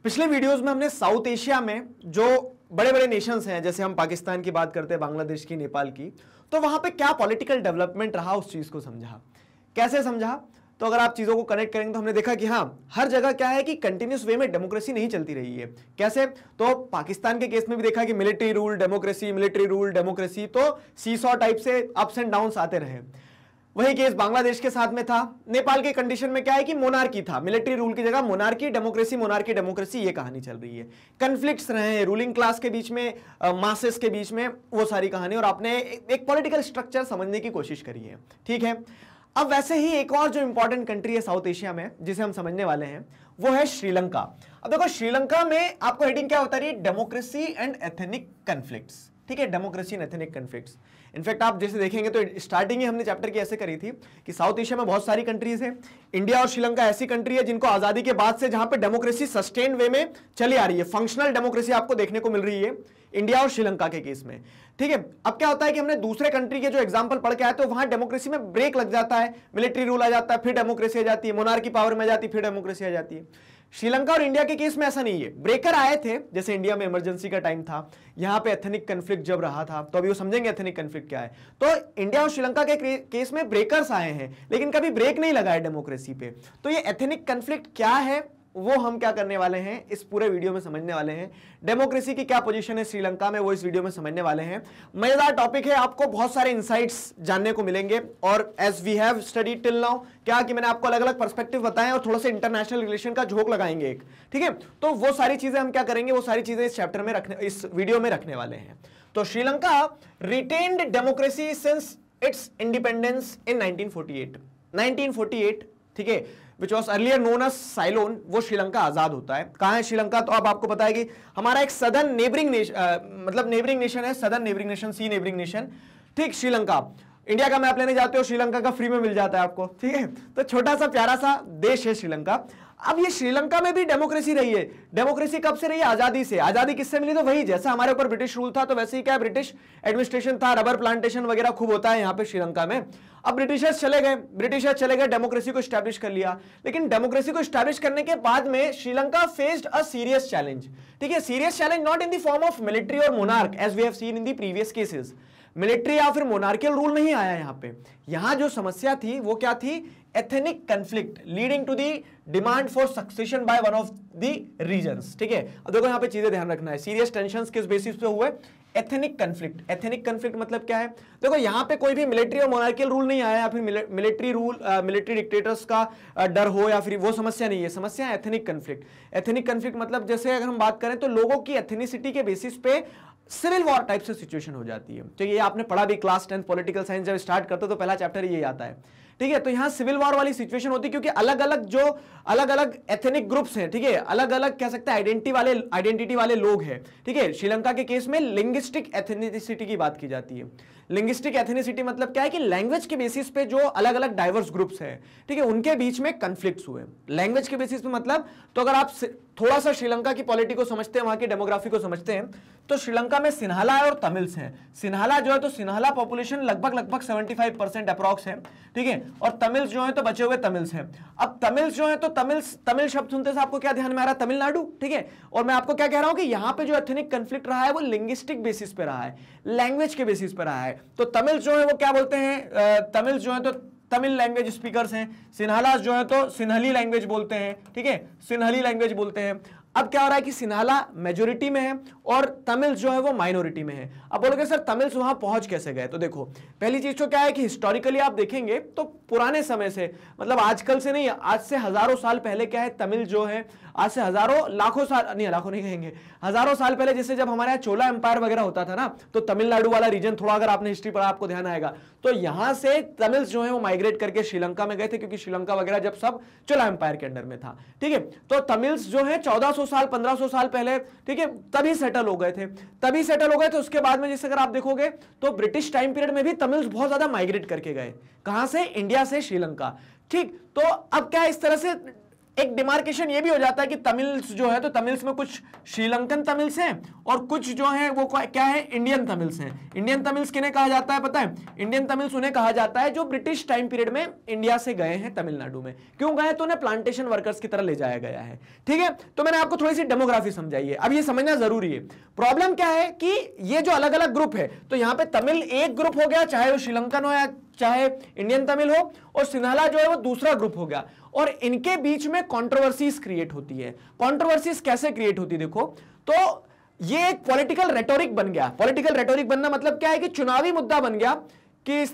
पिछले वीडियोस में हमने साउथ एशिया में जो बड़े बड़े नेशंस हैं जैसे हम पाकिस्तान की बात करते हैं बांग्लादेश की नेपाल की तो वहां पे क्या पॉलिटिकल डेवलपमेंट रहा उस चीज़ को समझा कैसे समझा तो अगर आप चीज़ों को कनेक्ट करेंगे तो हमने देखा कि हाँ हर जगह क्या है कि कंटिन्यूस वे में डेमोक्रेसी नहीं चलती रही है कैसे तो पाकिस्तान के केस में भी देखा कि military rule democracy military rule democracy तो सीसॉ टाइप से अप्स एंड डाउन आते रहे वही केस बांग्लादेश के साथ में था नेपाल के कंडीशन में क्या है कि मोनार्की था मिलिट्री रूल की जगह मोनार्की डेमोक्रेसी मोनार्की डेमोक्रेसी ये कहानी चल रही है कन्फ्लिक्ट्स रहे हैं रूलिंग क्लास के बीच में मासेस के बीच में वो सारी कहानी और आपने एक पॉलिटिकल स्ट्रक्चर समझने की कोशिश करी है ठीक है अब वैसे ही एक और जो इंपॉर्टेंट कंट्री है साउथ एशिया में जिसे हम समझने वाले हैं वो है श्रीलंका अब देखो श्रीलंका में आपको हेडिंग क्या होता रही है डेमोक्रेसी एंड एथेनिक कन्फ्लिक्ट ठीक है democracy and ethnic conflict in fact आप जैसे देखेंगे तो स्टार्टिंग ही हमने चैप्टर की ऐसे करी थी कि साउथ एशिया में बहुत सारी कंट्रीज है इंडिया और श्रीलंका ऐसी कंट्री है जिनको आज़ादी के बाद से जहां पे डेमोक्रेसी सस्टेन वे में चली आ रही है फंक्शनल डेमोक्रेसी आपको देखने को मिल रही है इंडिया और श्रीलंका के केस में ठीक है अब क्या होता है कि हमने दूसरे कंट्री के जो एग्जाम्पल पढ़ के आए तो वहां डेमोक्रेसी में ब्रेक लग जाता है मिलिट्री रूल आ जाता है फिर डेमोक्रेसी आ जाती है मोनार्की पावर में आ जाती है फिर डेमोक्रेसी आ जाती है श्रीलंका और इंडिया के केस में ऐसा नहीं है ब्रेकर आए थे जैसे इंडिया में इमरजेंसी का टाइम था यहां पे एथनिक कन्फ्लिक्ट जब रहा था तो अभी वो समझेंगे एथनिक कन्फ्लिक्ट क्या है तो इंडिया और श्रीलंका के केस में ब्रेकर्स आए हैं लेकिन कभी ब्रेक नहीं लगा है डेमोक्रेसी पे तो ये एथनिक कन्फ्लिक्ट क्या है वो हम क्या करने वाले हैं इस पूरे वीडियो में समझने वाले हैं डेमोक्रेसी की क्या पोजीशन है श्रीलंका में वो इस वीडियो में समझने वाले हैं मजेदार टॉपिक है आपको बहुत सारे इंसाइट्स जानने को मिलेंगे और as we have study till now क्या कि मैंने आपको अलग अलग पर्सपेक्टिव बताएं और थोड़ा सा इंटरनेशनल रिलेशन का झोंक लगाएंगे एक ठीक है तो वो सारी चीज़ें हम क्या करेंगे वो सारी चीज़ें इस चैप्टर में रखने इस वीडियो में रखने वाले हैं तो Sri Lanka retained democracy since its independence in nineteen forty ठीक है which was earlier known as Ceylon वो श्रीलंका आजाद होता है कहा है श्रीलंका तो अब आपको पता कि हमारा एक सदन नेबरिंग नेशन मतलब नेबरिंग नेशन है southern neighbouring nation sea neighbouring nation ठीक श्रीलंका इंडिया का मैप लेने जाते हो श्रीलंका का फ्री में मिल जाता है आपको ठीक है तो छोटा सा प्यारा सा देश है श्रीलंका अब ये श्रीलंका में भी डेमोक्रेसी रही है डेमोक्रेसी कब से रही है आजादी से आजादी किससे मिली तो वही जैसा हमारे ऊपर ब्रिटिश रूल था तो वैसे ही क्या ब्रिटिश एडमिनिस्ट्रेशन था रबर प्लांटेशन वगैरह खूब होता है यहाँ पे श्रीलंका में अब ब्रिटिशर्स चले गए ब्रिटिशर्स चले गए डेमोक्रेसी को स्टैब्लिश कर लिया लेकिन डेमोक्रेसी को स्टैब्लिश करने के बाद में Sri Lanka faced a serious challenge ठीक है serious challenge not in the form of military और monarch as we have seen in the previous cases military या फिर मोनार्कियल रूल नहीं आया यहां पे यहां जो समस्या थी वो क्या थी ethnic conflict leading to the demand for succession by one of the region ठीक है अब देखो यहां पे चीजें ध्यान रखना है सीरियस टेंशन किस बेसिस पे हुए एथेनिक कन्फ्लिक्ट एथेनिक कन्फ्लिक्ट मतलब क्या है देखो यहाँ पे कोई भी मिलिट्री और मोनार्कियल रूल नहीं आया या फिर मिलिट्री रूल मिलिट्री डिक्टेटर्स का uh, डर हो या फिर वो समस्या नहीं है समस्या है एथेनिक कन्फ्लिक्ट एथेनिक कन्फ्लिक्ट मतलब जैसे अगर हम बात करें तो लोगों की एथेनिसिटी के बेसिस पे सिविल वॉर टाइप से सिचुएशन हो जाती है तो ये आपने पढ़ा भी क्लास टेंथ पॉलिटिकल साइंस जब स्टार्ट करते तो पहला चैप्टर ये आता है ठीक है तो यहाँ सिविल वॉर वाली सिचुएशन होती है क्योंकि अलग अलग जो अलग अलग एथेनिक ग्रुप्स हैं ठीक है थीके? अलग अलग कह सकते हैं आइडेंटिटी वाले आइडेंटिटी वाले लोग हैं ठीक है श्रीलंका के केस में लिंग्विस्टिक एथेनिसिटी की बात की जाती है लिंग्विस्टिक एथेनिसिटी मतलब क्या है कि लैंग्वेज के बेसिस पे जो अलग अलग डाइवर्स ग्रुप्स हैं ठीक है उनके बीच में कंफ्लिक्ट हुए लैंग्वेज के बेसिस पे मतलब तो अगर आप थोड़ा सा श्रीलंका की पॉलिटी को समझते हैं वहां की डेमोग्राफी को समझते हैं तो श्रीलंका में सिन्हाला है और तमिल्स हैं सिन्हाला जो है तो सिन्हाला पॉपुलेशन लगभग लगभग फाइव परसेंट अप्रॉक्स है ठीक है और तमिल्स जो है तो बचे हुए तमिल्स हैं अब तमिल्स जो है तो तमिल्स तमिल शब्द सुनते से आपको क्या ध्यान में आ रहा है तमिलनाडु ठीक है और मैं आपको क्या कह रहा हूं कि यहाँ पे जो एथनिक कन्फ्लिक्ट रहा है वो लिंग्विस्टिक बेसिस पे रहा है लैंग्वेज के बेसिस पे रहा है तो तमिल जो है वो क्या बोलते हैं तमिल जो है तो तमिल लैंग्वेज स्पीकर्स हैं सिन्हालास जो है तो सिन्हली लैंग्वेज बोलते हैं ठीक है सिन्हली लैंग्वेज बोलते हैं अब क्या हो रहा है कि सिन्हाला मेजोरिटी में है और तमिल्स जो है वो माइनॉरिटी में है अब बोलोगे सर तमिल्स वहां पहुंच कैसे गए तो देखो पहली चीज तो क्या है कि हिस्टोरिकली आप देखेंगे तो पुराने समय से मतलब आजकल से नहीं आज से हजारों साल पहले क्या है तमिल जो है आज से हजारों लाखों साल नहीं लाखों नहीं कहेंगे हजारों साल पहले जैसे जब हमारे यहाँ चोला एम्पायर वगैरह होता था ना तो तमिलनाडु वाला रीजन थोड़ा अगर आपने हिस्ट्री पढ़ा आपको ध्यान आएगा तो यहां से तमिल्स जो है वो माइग्रेट करके श्रीलंका में गए थे क्योंकि श्रीलंका वगैरह जब सब चोला एम्पायर के अंडर में था ठीक है तो तमिल्स जो है चौदह सौ साल सौ साल पहले ठीक है तभी सेटल हो गए थे तभी सेटल हो गए थे उसके बाद में जैसे अगर आप देखोगे तो ब्रिटिश टाइम पीरियड में भी तमिल्स बहुत ज्यादा माइग्रेट करके गए कहां से इंडिया से श्रीलंका ठीक तो अब क्या इस तरह से एक डिमार्केशन ये भी हो जाता है कि तमिल्स जो है तो तमिल्स में कुछ श्रीलंकन तमिल्स हैं और कुछ जो हैं वो क्या है इंडियन तमिल्स हैं इंडियन तमिल्स किन्हें कहा जाता है पता है इंडियन तमिल्स उन्हें कहा जाता है जो ब्रिटिश टाइम पीरियड में इंडिया से गए हैं तमिलनाडु में क्यों गए तो उन्हें प्लांटेशन वर्कर्स की तरह ले जाया गया है ठीक है तो मैंने आपको थोड़ी सी डेमोग्राफी समझाई है अब ये समझना जरूरी है प्रॉब्लम क्या है कि ये जो अलग अलग ग्रुप है तो यहाँ पे तमिल एक ग्रुप हो गया चाहे वो श्रीलंकन हो या चाहे इंडियन तमिल हो और सिन्हाला जो है वो दूसरा ग्रुप हो गया और इनके बीच में कॉन्ट्रोवर्सीज क्रिएट होती है कॉन्ट्रोवर्सीज कैसे क्रिएट होती है देखो तो ये एक पॉलिटिकल रेटोरिक बन गया पॉलिटिकल रेटोरिक बनना मतलब क्या है कि चुनावी मुद्दा बन गया कि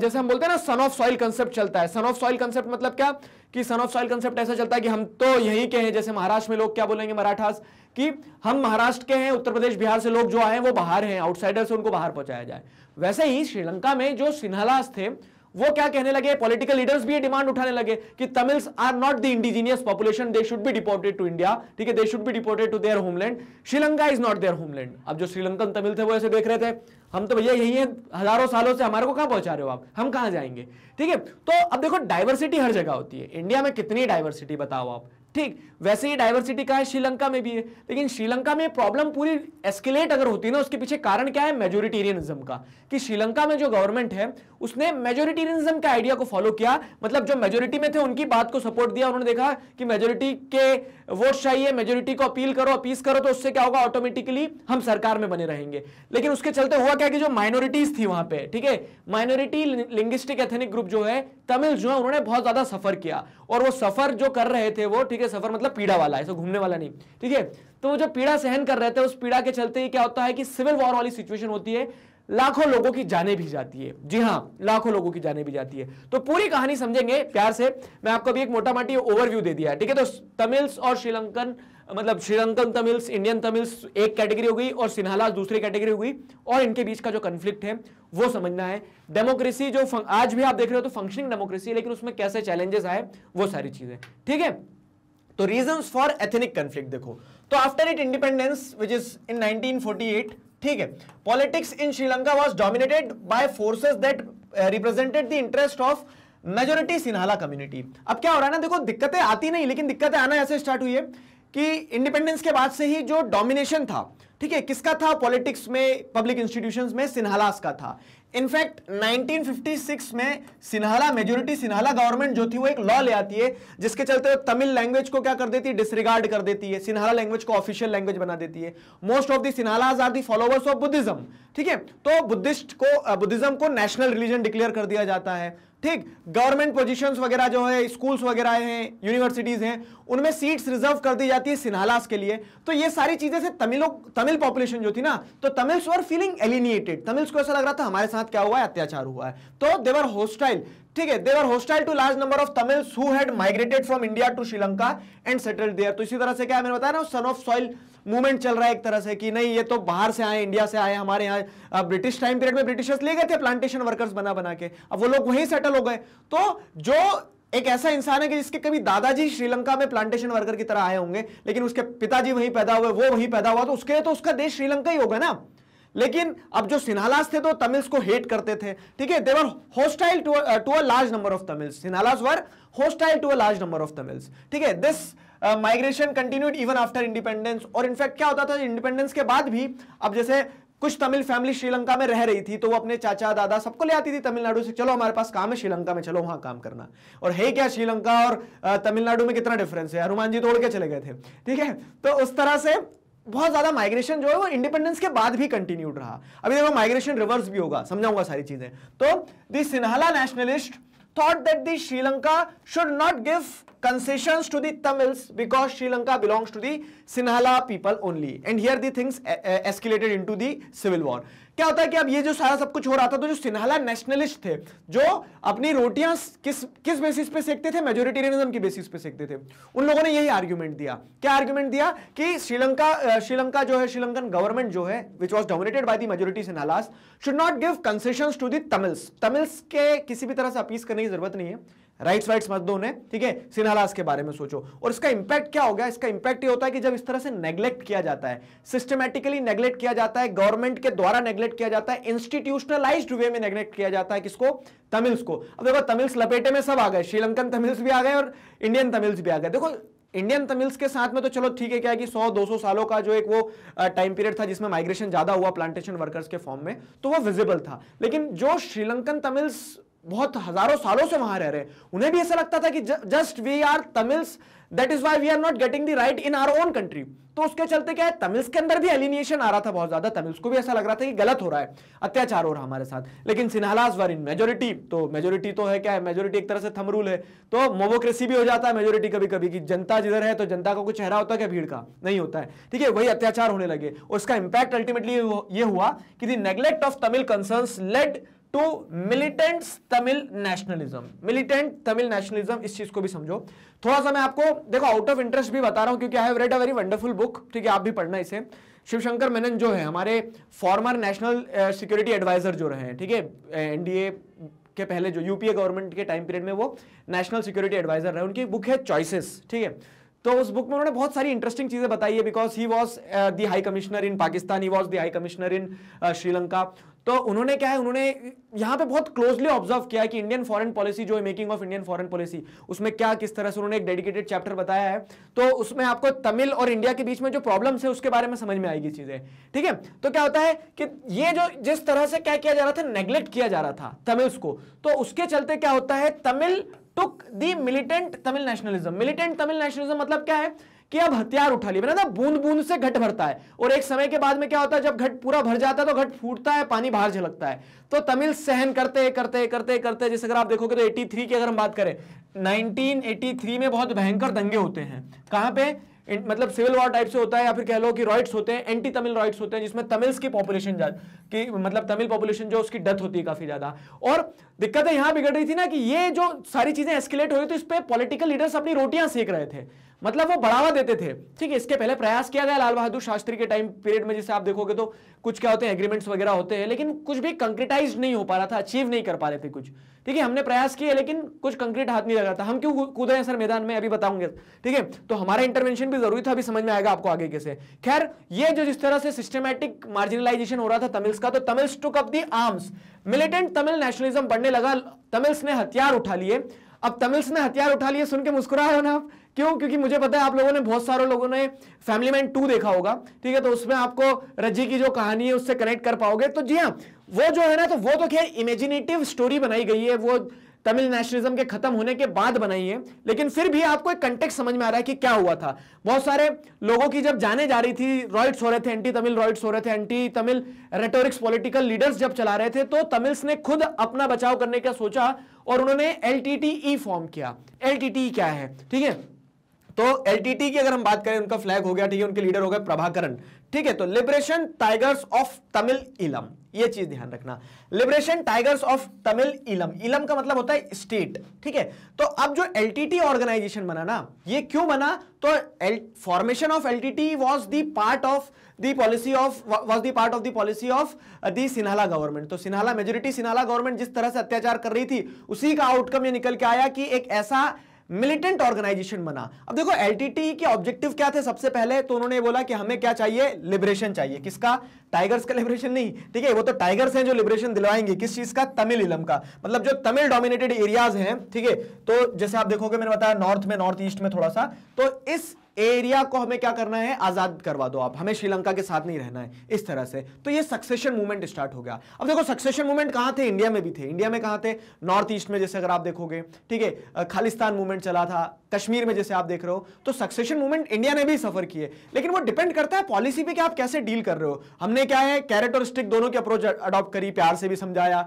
जैसे हम बोलते हैं ना सन ऑफ सॉइल कंसेप्ट चलता है सन ऑफ सॉइल कंसेप्ट मतलब क्या कि सन ऑफ सॉइल कंसेप्ट ऐसा चलता है कि हम तो यहीं के हैं जैसे महाराष्ट्र में लोग क्या बोलेंगे मराठास कि हम महाराष्ट्र के हैं उत्तर प्रदेश बिहार से लोग जो आए हैं वो बाहर हैं आउटसाइडर से उनको बाहर पहुंचाया जाए वैसे ही श्रीलंका में जो सिन्हालास थे वो क्या कहने लगे पॉलिटिकल लीडर्स भी ये डिमांड उठाने लगे कि Tamils are not the indigenous population they should be deported to India ठीक है they should be deported to their homeland Sri Lanka is not their homeland अब जो श्रीलंकन तमिल थे वो ऐसे देख रहे थे हम तो भैया यही है हजारों सालों से हमारे को कहां पहुंचा रहे हो आप हम कहां जाएंगे ठीक है तो अब देखो डायवर्सिटी हर जगह होती है इंडिया में कितनी डायवर्सिटी बताओ आप ठीक वैसे ही डाइवर्सिटी कहा है श्रीलंका में भी है लेकिन श्रीलंका में प्रॉब्लम पूरी एस्केलेट अगर होती है ना उसके पीछे कारण क्या है मेजोरिटेरियनिज्म का कि श्रीलंका में जो गवर्नमेंट है उसने मेजोरिटेरियनिज्म के आइडिया को फॉलो किया मतलब जो मेजोरिटी में थे उनकी बात को सपोर्ट दिया उन्होंने देखा कि मेजोरिटी के वोट चाहिए मेजोरिटी को अपील करो अपीस करो तो उससे क्या होगा ऑटोमेटिकली हम सरकार में बने रहेंगे लेकिन उसके चलते हुआ क्या कि जो माइनॉरिटीज थी वहां पे ठीक है माइनॉरिटी लिंग्विस्टिक एथेनिक ग्रुप जो है तमिल जो है उन्होंने बहुत ज्यादा सफर किया और वो सफर जो कर रहे थे वो ठीक के सफर मतलब पीड़ा वाला है घूमने वाला नहीं ठीक है तो वो जो पीड़ा सहन कर रहे थे उस पीड़ा के चलते ही क्या होता है कि सिविल वॉर वाली सिचुएशन होती है लाखों लोगों की जाने भी जाती है जी हाँ लाखों लोगों की जाने भी जाती है तो पूरी कहानी समझेंगे प्यार से मैं आपको अभी एक मोटा माटी ओवरव्यू दे दिया ठीक है तो तमिल्स और श्रीलंकन मतलब श्रीलंकन तमिल्स इंडियन तमिल्स एक कैटेगरी हो गई और सिन्हाला दूसरी कैटेगरी हो गई और इनके बीच का जो कन्फ्लिक्ट है वो समझना है डेमोक्रेसी जो आज भी आप देख रहे हो तो फंक्शनिंग डेमोक्रेसी है लेकिन उसमें कैसे चैलेंजेस आए वो सारी चीजें ठीक है थीके? तो रीजन फॉर एथनिक कंफ्लिक्ट देखो तो after it independence which is in 1948 ठीक है politics in Sri Lanka was dominated by forces that represented the interest of majority Sinhala community अब क्या हो रहा है ना देखो दिक्कतें आती नहीं लेकिन दिक्कतें आना ऐसे स्टार्ट हुई है कि इंडिपेंडेंस के बाद से ही जो डोमिनेशन था ठीक है किसका था पॉलिटिक्स में पब्लिक इंस्टीट्यूशंस में सिन्हालास का था इनफैक्ट 1956 में सिन्हाला मेजोरिटी सिन्हाला गवर्नमेंट जो थी वो एक लॉ ले आती है जिसके चलते तमिल लैंग्वेज को क्या कर देती है डिसरिगार्ड कर देती है सिन्हाला लैंग्वेज को ऑफिशियल लैंग्वेज बना देती है most of the Sinhalas are the followers of Buddhism ठीक है तो बुद्धिस्ट को बुद्धिज्म को नेशनल रिलीजन डिक्लेयर कर दिया जाता है ठीक गवर्नमेंट पोजीशंस वगैरह जो है स्कूल्स वगैरह हैं यूनिवर्सिटीज हैं उनमें सीट्स रिजर्व कर दी जाती है सिन्हालास के लिए तो ये सारी चीजें से तमिलों तमिल पॉपुलेशन जो थी ना तो Tamils were feeling alienated Tamils को ऐसा लग रहा था हमारे साथ क्या हुआ है अत्याचार हुआ है तो देवर होस्टाइल ठीक है they were hostile to large number of Tamils who had migrated from India to Sri Lanka and settled there तो इसी तरह से क्या मैंने बताया ना सन ऑफ सॉइल मूवमेंट चल रहा है एक तरह से कि नहीं ये तो बाहर से आए इंडिया से आए हमारे यहाँ ब्रिटिश टाइम पीरियड में ब्रिटिशर्स ले गए थे प्लांटेशन वर्कर्स बना बना के अब वो लोग वहीं सेटल हो गए तो जो एक ऐसा इंसान है कि जिसके कभी दादाजी श्रीलंका में प्लांटेशन वर्कर की तरह आए होंगे लेकिन उसके पिताजी वहीं पैदा हुए वो वहीं पैदा हुआ तो उसके तो उसका देश श्रीलंका ही होगा ना लेकिन अब जो सिन्हालास थे तो तमिल्स को हेट करते थे ठीक है they were hostile to a large number of Tamils Sinhalas were hostile to a large number of Tamils ठीक है this migration continued even after independence और इनफैक्ट क्या होता था इंडिपेंडेंस के बाद भी अब जैसे कुछ तमिल फैमिली श्रीलंका में रह रही थी तो वो अपने चाचा दादा सबको ले आती थी तमिलनाडु से चलो हमारे पास काम है श्रीलंका में चलो वहां काम करना और है क्या श्रीलंका और तमिलनाडु में कितना डिफरेंस है हनुमान जी तोड़ के चले गए थे ठीक है तो उस तरह से बहुत ज्यादा माइग्रेशन जो है वो इंडिपेंडेंस के बाद भी कंटिन्यूड रहा अभी देखो माइग्रेशन रिवर्स भी होगा समझाऊंगा सारी चीजें तो दिनहला Sinhala nationalist thought that the Sri Lanka should not give concessions to the Tamils because Sri Lanka belongs to the Sinhala people only. And here the things uh, uh, escalated into the civil war. क्या होता है कि अब ये जो सारा सब कुछ हो रहा था तो जो सिन्हाला नेशनलिस्ट थे जो अपनी रोटियां किस किस बेसिस पे सेकते थे मेजोरिटेरियनिज्म की बेसिस पे सेकते थे उन लोगों ने यही आर्ग्यूमेंट दिया क्या आर्ग्यूमेंट दिया कि श्रीलंका श्रीलंका uh, जो है श्रीलंकन गवर्नमेंट जो है which was dominated by the majority Sinhalas should not give concession to the Tamils Tamils के किसी भी तरह से अपीस करने की जरूरत नहीं है राइट्स वाइट्स मत दो उन्हें ठीक है सिनालास के बारे में सोचो और इसका इंपैक्ट क्या होगा इसका इंपैक्ट ये होता है कि जब इस तरह से नेग्लेक्ट किया जाता है सिस्टमेटिकली नेग्लेक्ट किया जाता है गवर्नमेंट के द्वारा नेग्लेक्ट किया जाता है इंस्टीट्यूशनलाइज्ड वे में नेग्लेक्ट किया जाता है किसको तमिल्स को अब देखो तमिल्स लपेटे में सब आ गए श्रीलंकन तमिल्स भी आ गए और इंडियन तमिल्स भी आ गए देखो इंडियन तमिल्स के साथ में तो चलो ठीक है क्या कि 100-200 सालों का जो एक वो टाइम पीरियड था जिसमें माइग्रेशन ज्यादा हुआ प्लांटेशन वर्कर्स के फॉर्म में तो वो विजिबल था लेकिन जो श्रीलंकन तमिल्स बहुत हजारों सालों से वहां रह रहे हैं उन्हें भी ऐसा लगता था कि just we are Tamils that is why we are not getting the right in our own country तो उसके चलते क्या है तमिल्स के अंदर भी एलिनिएशन आ रहा था बहुत ज्यादा तमिल्स को भी ऐसा लग रहा था कि गलत हो रहा है अत्याचार हो रहा हमारे साथ लेकिन सिन्हालाज वर इन मेजोरिटी तो मेजोरिटी तो है क्या है मेजोरिटी एक तरह से थमरूल है तो मोबोक्रेसी भी हो जाता है मेजोरिटी कभी कभी कि जनता जिधर है तो जनता का कुछ चेहरा होता है क्या भीड़ का नहीं होता है ठीक है वही अत्याचार होने लगे और उसका इंपैक्ट अल्टीमेटली ये हुआ कि the neglect of Tamil concern led to militant Tamil nationalism militant Tamil nationalism इस चीज को भी समझो थोड़ा सा मैं आपको देखो आउट ऑफ इंटरेस्ट भी बता रहा हूं क्योंकि I have read a very wonderful book ठीक है आप भी पढ़ना इसे शिवशंकर मेनन जो है हमारे फॉर्मर नेशनल सिक्योरिटी एडवाइजर जो रहे हैं ठीक है एनडीए के पहले जो यूपीए गवर्नमेंट के टाइम पीरियड में वो नेशनल सिक्योरिटी एडवाइजर रहे उनकी बुक है चॉइसेस ठीक है तो उस बुक में उन्होंने बहुत सारी इंटरेस्टिंग चीजें बताई है because he was the high commissioner in Pakistan he was the high commissioner in Sri Lanka तो उन्होंने क्या है उन्होंने यहाँ पे बहुत क्लोजली ऑब्जर्व किया है कि इंडियन फॉरेन पॉलिसी जो है making of Indian foreign policy उसमें क्या किस तरह से उन्होंने एक डेडिकेटेड चैप्टर बताया है तो उसमें आपको तमिल और इंडिया के बीच में जो प्रॉब्लम्स है उसके बारे में समझ में आएगी चीजें ठीक है तो क्या होता है कि ये जो जिस तरह से क्या किया जा रहा था नेग्लेक्ट किया जा रहा था तमिल्स को तो उसके चलते क्या होता है Tamil took the militant Tamil nationalism militant Tamil nationalism मतलब क्या है कि अब हथियार उठा लिए ना बूंद बूंद से घट भरता है और एक समय के बाद में क्या होता है जब घट पूरा भर जाता है तो घट फूटता है पानी बाहर झलकता है तो तमिल सहन करते करते करते करते जैसे अगर आप देखोगे तो 83 की अगर हम बात करें 1983 में बहुत भयंकर दंगे होते हैं कहां पे हम्म। मतलब सिविल वॉर टाइप से होता है या फिर कह लो कि रॉइट्स होते हैं एंटी तमिल रॉइट्स होते हैं जिसमें तमिल्स की पॉपुलेशन की मतलब तमिल पॉपुलेशन जो उसकी डेथ होती है काफी ज्यादा और दिक्कत है यहां बिगड़ रही थी ना कि ये जो सारी चीजें एस्केलेट हो रही तो इस पर पॉलिटिकल लीडर्स अपनी रोटियां सेक रहे थे मतलब वो बढ़ावा देते थे ठीक है इसके पहले प्रयास किया गया लाल बहादुर शास्त्री के टाइम पीरियड में जिसे आप देखोगे तो कुछ क्या होते हैं एग्रीमेंट्स वगैरह होते हैं लेकिन कुछ भी कंक्रिटाइज नहीं हो पा रहा था अचीव नहीं कर पा रहे थे कुछ ठीक है हमने प्रयास किया लेकिन कुछ कंक्रीट हाथ नहीं लगा था हम क्यों कूदे हैं सर मैदान में अभी बताऊंगे ठीक है तो हमारा इंटरवेंशन भी जरूरी था अभी समझ में आएगा आपको आगे कैसे खैर ये जो जिस तरह से सिस्टमेटिक मार्जिनलाइजेशन हो रहा था तमिल्स का तो Tamils took up the arms militant Tamil nationalism बढ़ने लगा तमिल्स ने हथियार उठा लिए अब तमिल्स ने हथियार उठा लिए सुन के मुस्कुराए हो ना आप क्यों क्योंकि मुझे पता है आप लोगों ने बहुत सारे लोगों ने फैमिली मैन टू देखा होगा ठीक है तो उसमें आपको रज्जी की जो कहानी है उससे कनेक्ट कर पाओगे तो जी हाँ वो जो है ना तो वो तो खैर इमेजिनेटिव स्टोरी बनाई गई है वो तमिल नेशनलिज्म के खत्म होने के बाद बनाई है लेकिन फिर भी आपको एक कंटेक्ट समझ में आ रहा है कि क्या हुआ था बहुत सारे लोगों की जब जाने जा रही थी रॉइट्स हो रहे थे एंटी तमिल रॉइट्स हो रहे थे anti Tamil rhetorics political leaders जब चला रहे थे तो तमिल्स ने खुद अपना बचाव करने का सोचा और उन्होंने एल फॉर्म e किया एल e क्या है ठीक है तो एल e की अगर हम बात करें उनका फ्लैग हो गया ठीक है उनके लीडर हो गए प्रभाकरण ठीक है तो लिबरेशन टाइगर्स ऑफ तमिल इलम ये चीज ध्यान रखना लिबरेशन टाइगर्स ऑफ तमिल इलम इलम का मतलब होता है स्टेट ठीक है तो अब जो एलटीटी ऑर्गेनाइजेशन बना ना ये क्यों बना तो formation of LTTE was the part of the policy of was the part of the policy of the Sinhala government तो सिन्हाला मेजोरिटी सिन्हाला गवर्नमेंट जिस तरह से अत्याचार कर रही थी उसी का आउटकम यह निकल के आया कि एक ऐसा मिलिटेंट ऑर्गेनाइजेशन बना अब देखो एलटीटी के ऑब्जेक्टिव क्या थे सबसे पहले तो उन्होंने बोला कि हमें क्या चाहिए लिबरेशन चाहिए किसका टाइगर्स का लिबरेशन नहीं ठीक है वो तो टाइगर्स हैं जो लिबरेशन दिलवाएंगे किस चीज का तमिल इलम का मतलब जो तमिल डोमिनेटेड एरियाज हैं ठीक है तो जैसे आप देखोगे मैंने बताया नॉर्थ में नॉर्थ ईस्ट में थोड़ा सा तो इस एरिया को हमें क्या करना है आजाद करवा दो आप हमें श्रीलंका के साथ नहीं रहना है इस तरह से तो ये सक्सेशन मूवमेंट स्टार्ट हो गया अब देखो सक्सेशन मूवमेंट कहां थे इंडिया में भी थे इंडिया में कहां थे नॉर्थ ईस्ट में जैसे अगर आप देखोगे ठीक है खालिस्तान मूवमेंट चला था कश्मीर में जैसे आप देख रहे हो तो सक्सेशन मूवमेंट इंडिया ने भी सफर किए लेकिन वो डिपेंड करता है पॉलिसी पर कि आप कैसे डील कर रहे हो हमने क्या है कैरेट और स्टिक दोनों की अप्रोच अडॉप्ट करी प्यार से भी समझाया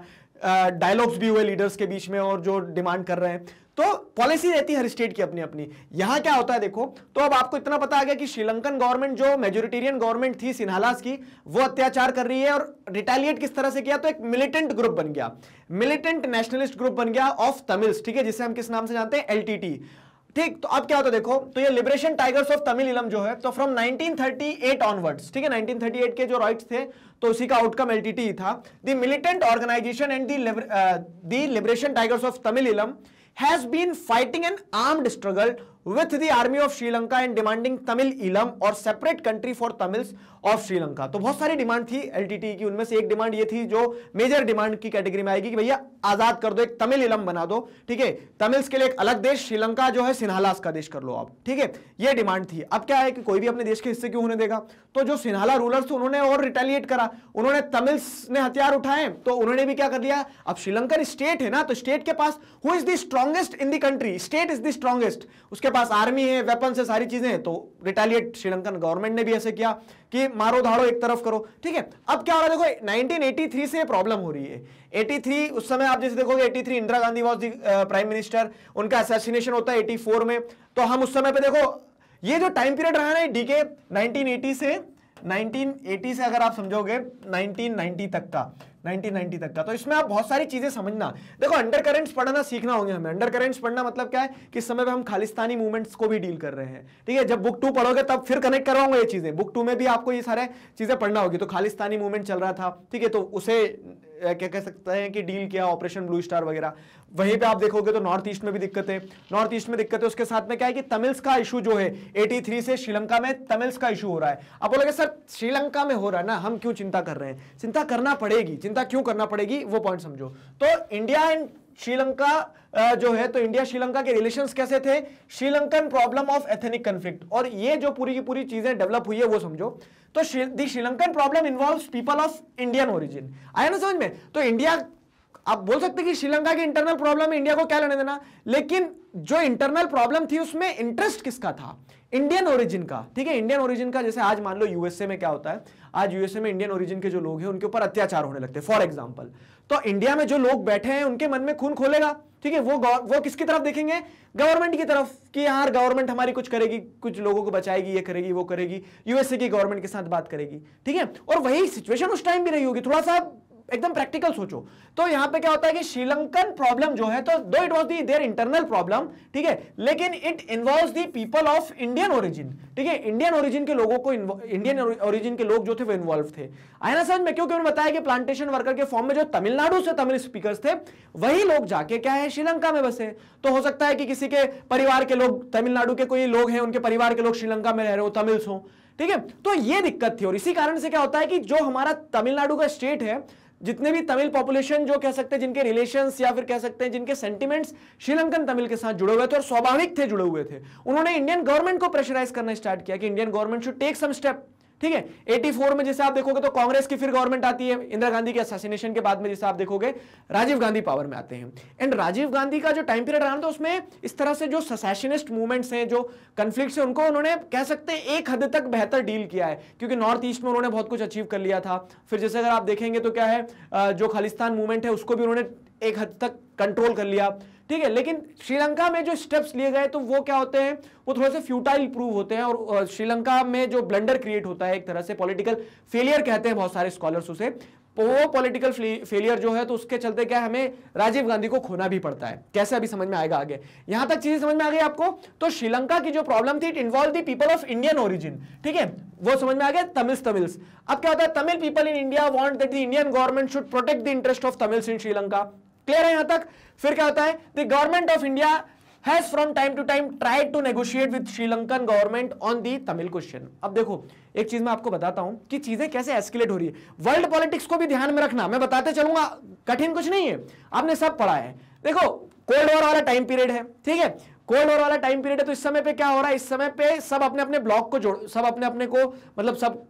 डायलॉग्स भी हुए लीडर्स के बीच में और जो डिमांड कर रहे हैं तो पॉलिसी रहती है हर स्टेट की अपनी अपनी यहां क्या होता है देखो तो अब आपको इतना पता आ गया कि श्रीलंकन गवर्नमेंट जो मेजोरिटेरियन गवर्नमेंट थी सिन्हालास की वो अत्याचार कर रही है और रिटेलिएट किस तरह से किया तो एक मिलिटेंट ग्रुप बन गया मिलिटेंट नेशनलिस्ट ग्रुप बन गया ऑफ तमिल्स ठीक है जिसे हम किस नाम से जानते हैं एलटीटी ठीक तो अब क्या होता है देखो तो ये लिबरेशन टाइगर्स ऑफ तमिल इलम जो है तो फ्रॉम 1938 ऑनवर्ड्स ठीक है 1938 के जो राइट्स थे तो उसी का आउटकम एलटीटी था the militant organisation and the liberation tigers of Tamil Eelam has been fighting an armed struggle with the army of Sri Lanka and demanding Tamil Eelam और separate country for Tamils of Sri Lanka तो बहुत सारी डिमांड थी एलटीटी की उनमें से एक डिमांड ये थी जो मेजर डिमांड की कैटेगरी में आएगी कि भैया आजाद कर दो एक तमिल इलम बना दो ठीक है तमिल्स के लिए एक अलग देश श्रीलंका जो है सिन्हालास का देश कर लो आप ठीक है ये डिमांड थी अब क्या है कि कोई भी अपने देश के हिस्से क्यों होने देगा तो जो सिन्हाला रूलर्स उन्होंने और रिटेलिएट करा उन्होंने तमिल्स ने हथियार उठाए तो उन्होंने भी क्या कर लिया अब श्रीलंकन स्टेट है ना तो स्टेट के पास who is the strongest in the country state is the strongest उसके पास आर्मी है वेपन है सारी चीजें हैं तो रिटेलिएट श्रीलंकन गवर्नमेंट ने भी ऐसे किया कि मारो धाड़ो एक तरफ करो ठीक है अब क्या हो रहा है देखो 1983 से प्रॉब्लम हो रही है 83 उस समय आप जैसे देखोगे 83 Indira Gandhi was the prime minister उनका असैसिनेशन होता है 84 में तो हम उस समय पर देखो ये जो टाइम पीरियड रहा ना डीके 1980 से 1980 से अगर आप समझोगे 1990 तक का 1990 तक का तो इसमें आप बहुत सारी चीजें समझना देखो अंडर करेंट्स पढ़ना सीखना होंगे हमें अंडर करेंट्स पढ़ना मतलब क्या है कि समय पे हम खालिस्तानी मूवमेंट्स को भी डील कर रहे हैं ठीक है जब बुक टू पढ़ोगे तब फिर कनेक्ट करवाऊंगा ये चीजें बुक टू में भी आपको ये सारे चीजें पढ़ना होगी तो खालिस्तानी मूवमेंट चल रहा था ठीक है तो उसे क्या कह सकते हैं कि डील किया ऑपरेशन ब्लू स्टार वगैरह वहीं पे आप देखोगे तो नॉर्थ ईस्ट में भी दिक्कत है नॉर्थ ईस्ट में दिक्कत है उसके साथ में क्या है कि तमिल्स का इशू जो है 83 से श्रीलंका में तमिल्स का इशू हो रहा है आप बोलोगे सर श्रीलंका में हो रहा है ना हम क्यों चिंता कर रहे हैं चिंता करना पड़ेगी चिंता क्यों करना पड़ेगी वो पॉइंट समझो तो इंडिया एंड श्रीलंका जो है तो इंडिया श्रीलंका के रिलेशंस कैसे थे Sri Lankan problem of ethnic conflict और ये जो पूरी की पूरी चीजें डेवलप हुई है वो समझो तो the Sri Lankan problem involve people of Indian origin आया ना समझ में तो इंडिया आप बोल सकते कि श्रीलंका के इंटरनल प्रॉब्लम में इंडिया को क्या लेने देना लेकिन जो इंटरनल प्रॉब्लम थी उसमें इंटरेस्ट किसका था इंडियन ओरिजिन का ठीक है इंडियन ओरिजिन का जैसे आज मान लो यूएसए में क्या होता है आज यूएसए में इंडियन ओरिजिन के जो लोग हैं उनके ऊपर अत्याचार होने लगते हैं फॉर एग्जाम्पल तो इंडिया में जो लोग बैठे हैं उनके मन में खून खोलेगा ठीक है वो वो किसकी तरफ देखेंगे गवर्नमेंट की तरफ कि यार गवर्नमेंट हमारी कुछ करेगी कुछ लोगों को बचाएगी ये करेगी वो करेगी यूएसए की गवर्नमेंट के साथ बात करेगी ठीक है और वही सिचुएशन उस टाइम भी रही होगी थोड़ा सा एकदम प्रैक्टिकल सोचो तो यहां पे क्या होता है कि श्रीलंकन प्रॉब्लम जो है तो though it was the their internal problem ठीक है लेकिन it involve the people of Indian origin ठीक है इंडियन ओरिजिन के लोगों को इंडियन ओरिजिन के लोग जो थे वो इन्वॉल्व थे ना समझ में क्योंकि उन्होंने बताया कि प्लांटेशन वर्कर के फॉर्म में जो तमिलनाडु से तमिल स्पीकर थे वही लोग जाके क्या है श्रीलंका में बसे तो हो सकता है कि किसी के परिवार के लोग तमिलनाडु के कोई लोग हैं उनके परिवार के लोग श्रीलंका में रह रहे हो तमिल्स हो ठीक है तो ये दिक्कत थी और इसी कारण से क्या होता है कि जो हमारा तमिलनाडु का स्टेट है जितने भी तमिल पॉपुलेशन जो कह सकते हैं जिनके रिलेशन या फिर कह सकते हैं जिनके सेंटिमेंट्स श्रीलंकन तमिल के साथ जुड़े हुए थे और स्वाभाविक थे जुड़े हुए थे उन्होंने इंडियन गवर्नमेंट को प्रेशराइज करना स्टार्ट किया कि Indian government should take some step ठीक है 84 में जैसे आप देखोगे तो कांग्रेस की फिर गवर्नमेंट आती है इंदिरा गांधी के असासिनेशन के बाद में जैसे आप देखोगे राजीव गांधी पावर में आते हैं एंड राजीव गांधी का जो टाइम पीरियड रहा था तो उसमें इस तरह से जो ससेशनिस्ट मूवमेंट्स हैं जो कन्फ्लिक्ट है उनको उन्होंने कह सकते हैं एक हद तक बेहतर डील किया है क्योंकि नॉर्थ ईस्ट में उन्होंने बहुत कुछ अचीव कर लिया था फिर जैसे अगर आप देखेंगे तो क्या है जो खालिस्तान मूवमेंट है उसको भी उन्होंने एक हद तक कंट्रोल कर लिया ठीक है लेकिन श्रीलंका में जो स्टेप्स लिए गए तो वो क्या होते हैं वो थोड़े से फ्यूटाइल प्रूव होते हैं और श्रीलंका में जो ब्लंडर क्रिएट होता है एक तरह से पॉलिटिकल फेलियर कहते हैं बहुत सारे स्कॉलर्स उसे तो वो पॉलिटिकल फेलियर जो है तो उसके चलते क्या हमें राजीव गांधी को खोना भी पड़ता है कैसे अभी समझ में आएगा आगे यहां तक चीजें समझ में आ गई आपको तो श्रीलंका की जो प्रॉब्लम थी it involve the people of Indian origin ठीक है वो समझ में आ गया तमिल्स तमिल्स अब क्या होता है Tamil people in India want that the Indian government should protect the interest of Tamils in Sri Lanka clear है यहां तक फिर क्या होता है the government of India has from time to time tried to negotiate with Sri Lankan government on the Tamil question अब देखो एक चीज मैं आपको बताता हूं कि चीजें कैसे एस्केलेट हो रही है वर्ल्ड पॉलिटिक्स को भी ध्यान में रखना मैं बताते चलूंगा कठिन कुछ नहीं है आपने सब पढ़ा है देखो कोल्ड वॉर वाला टाइम पीरियड है ठीक है कोल्ड वॉर वाला टाइम पीरियड है तो इस समय पे क्या हो रहा है इस समय पे सब अपने अपने ब्लॉक को जोड़ सब अपने अपने को मतलब सब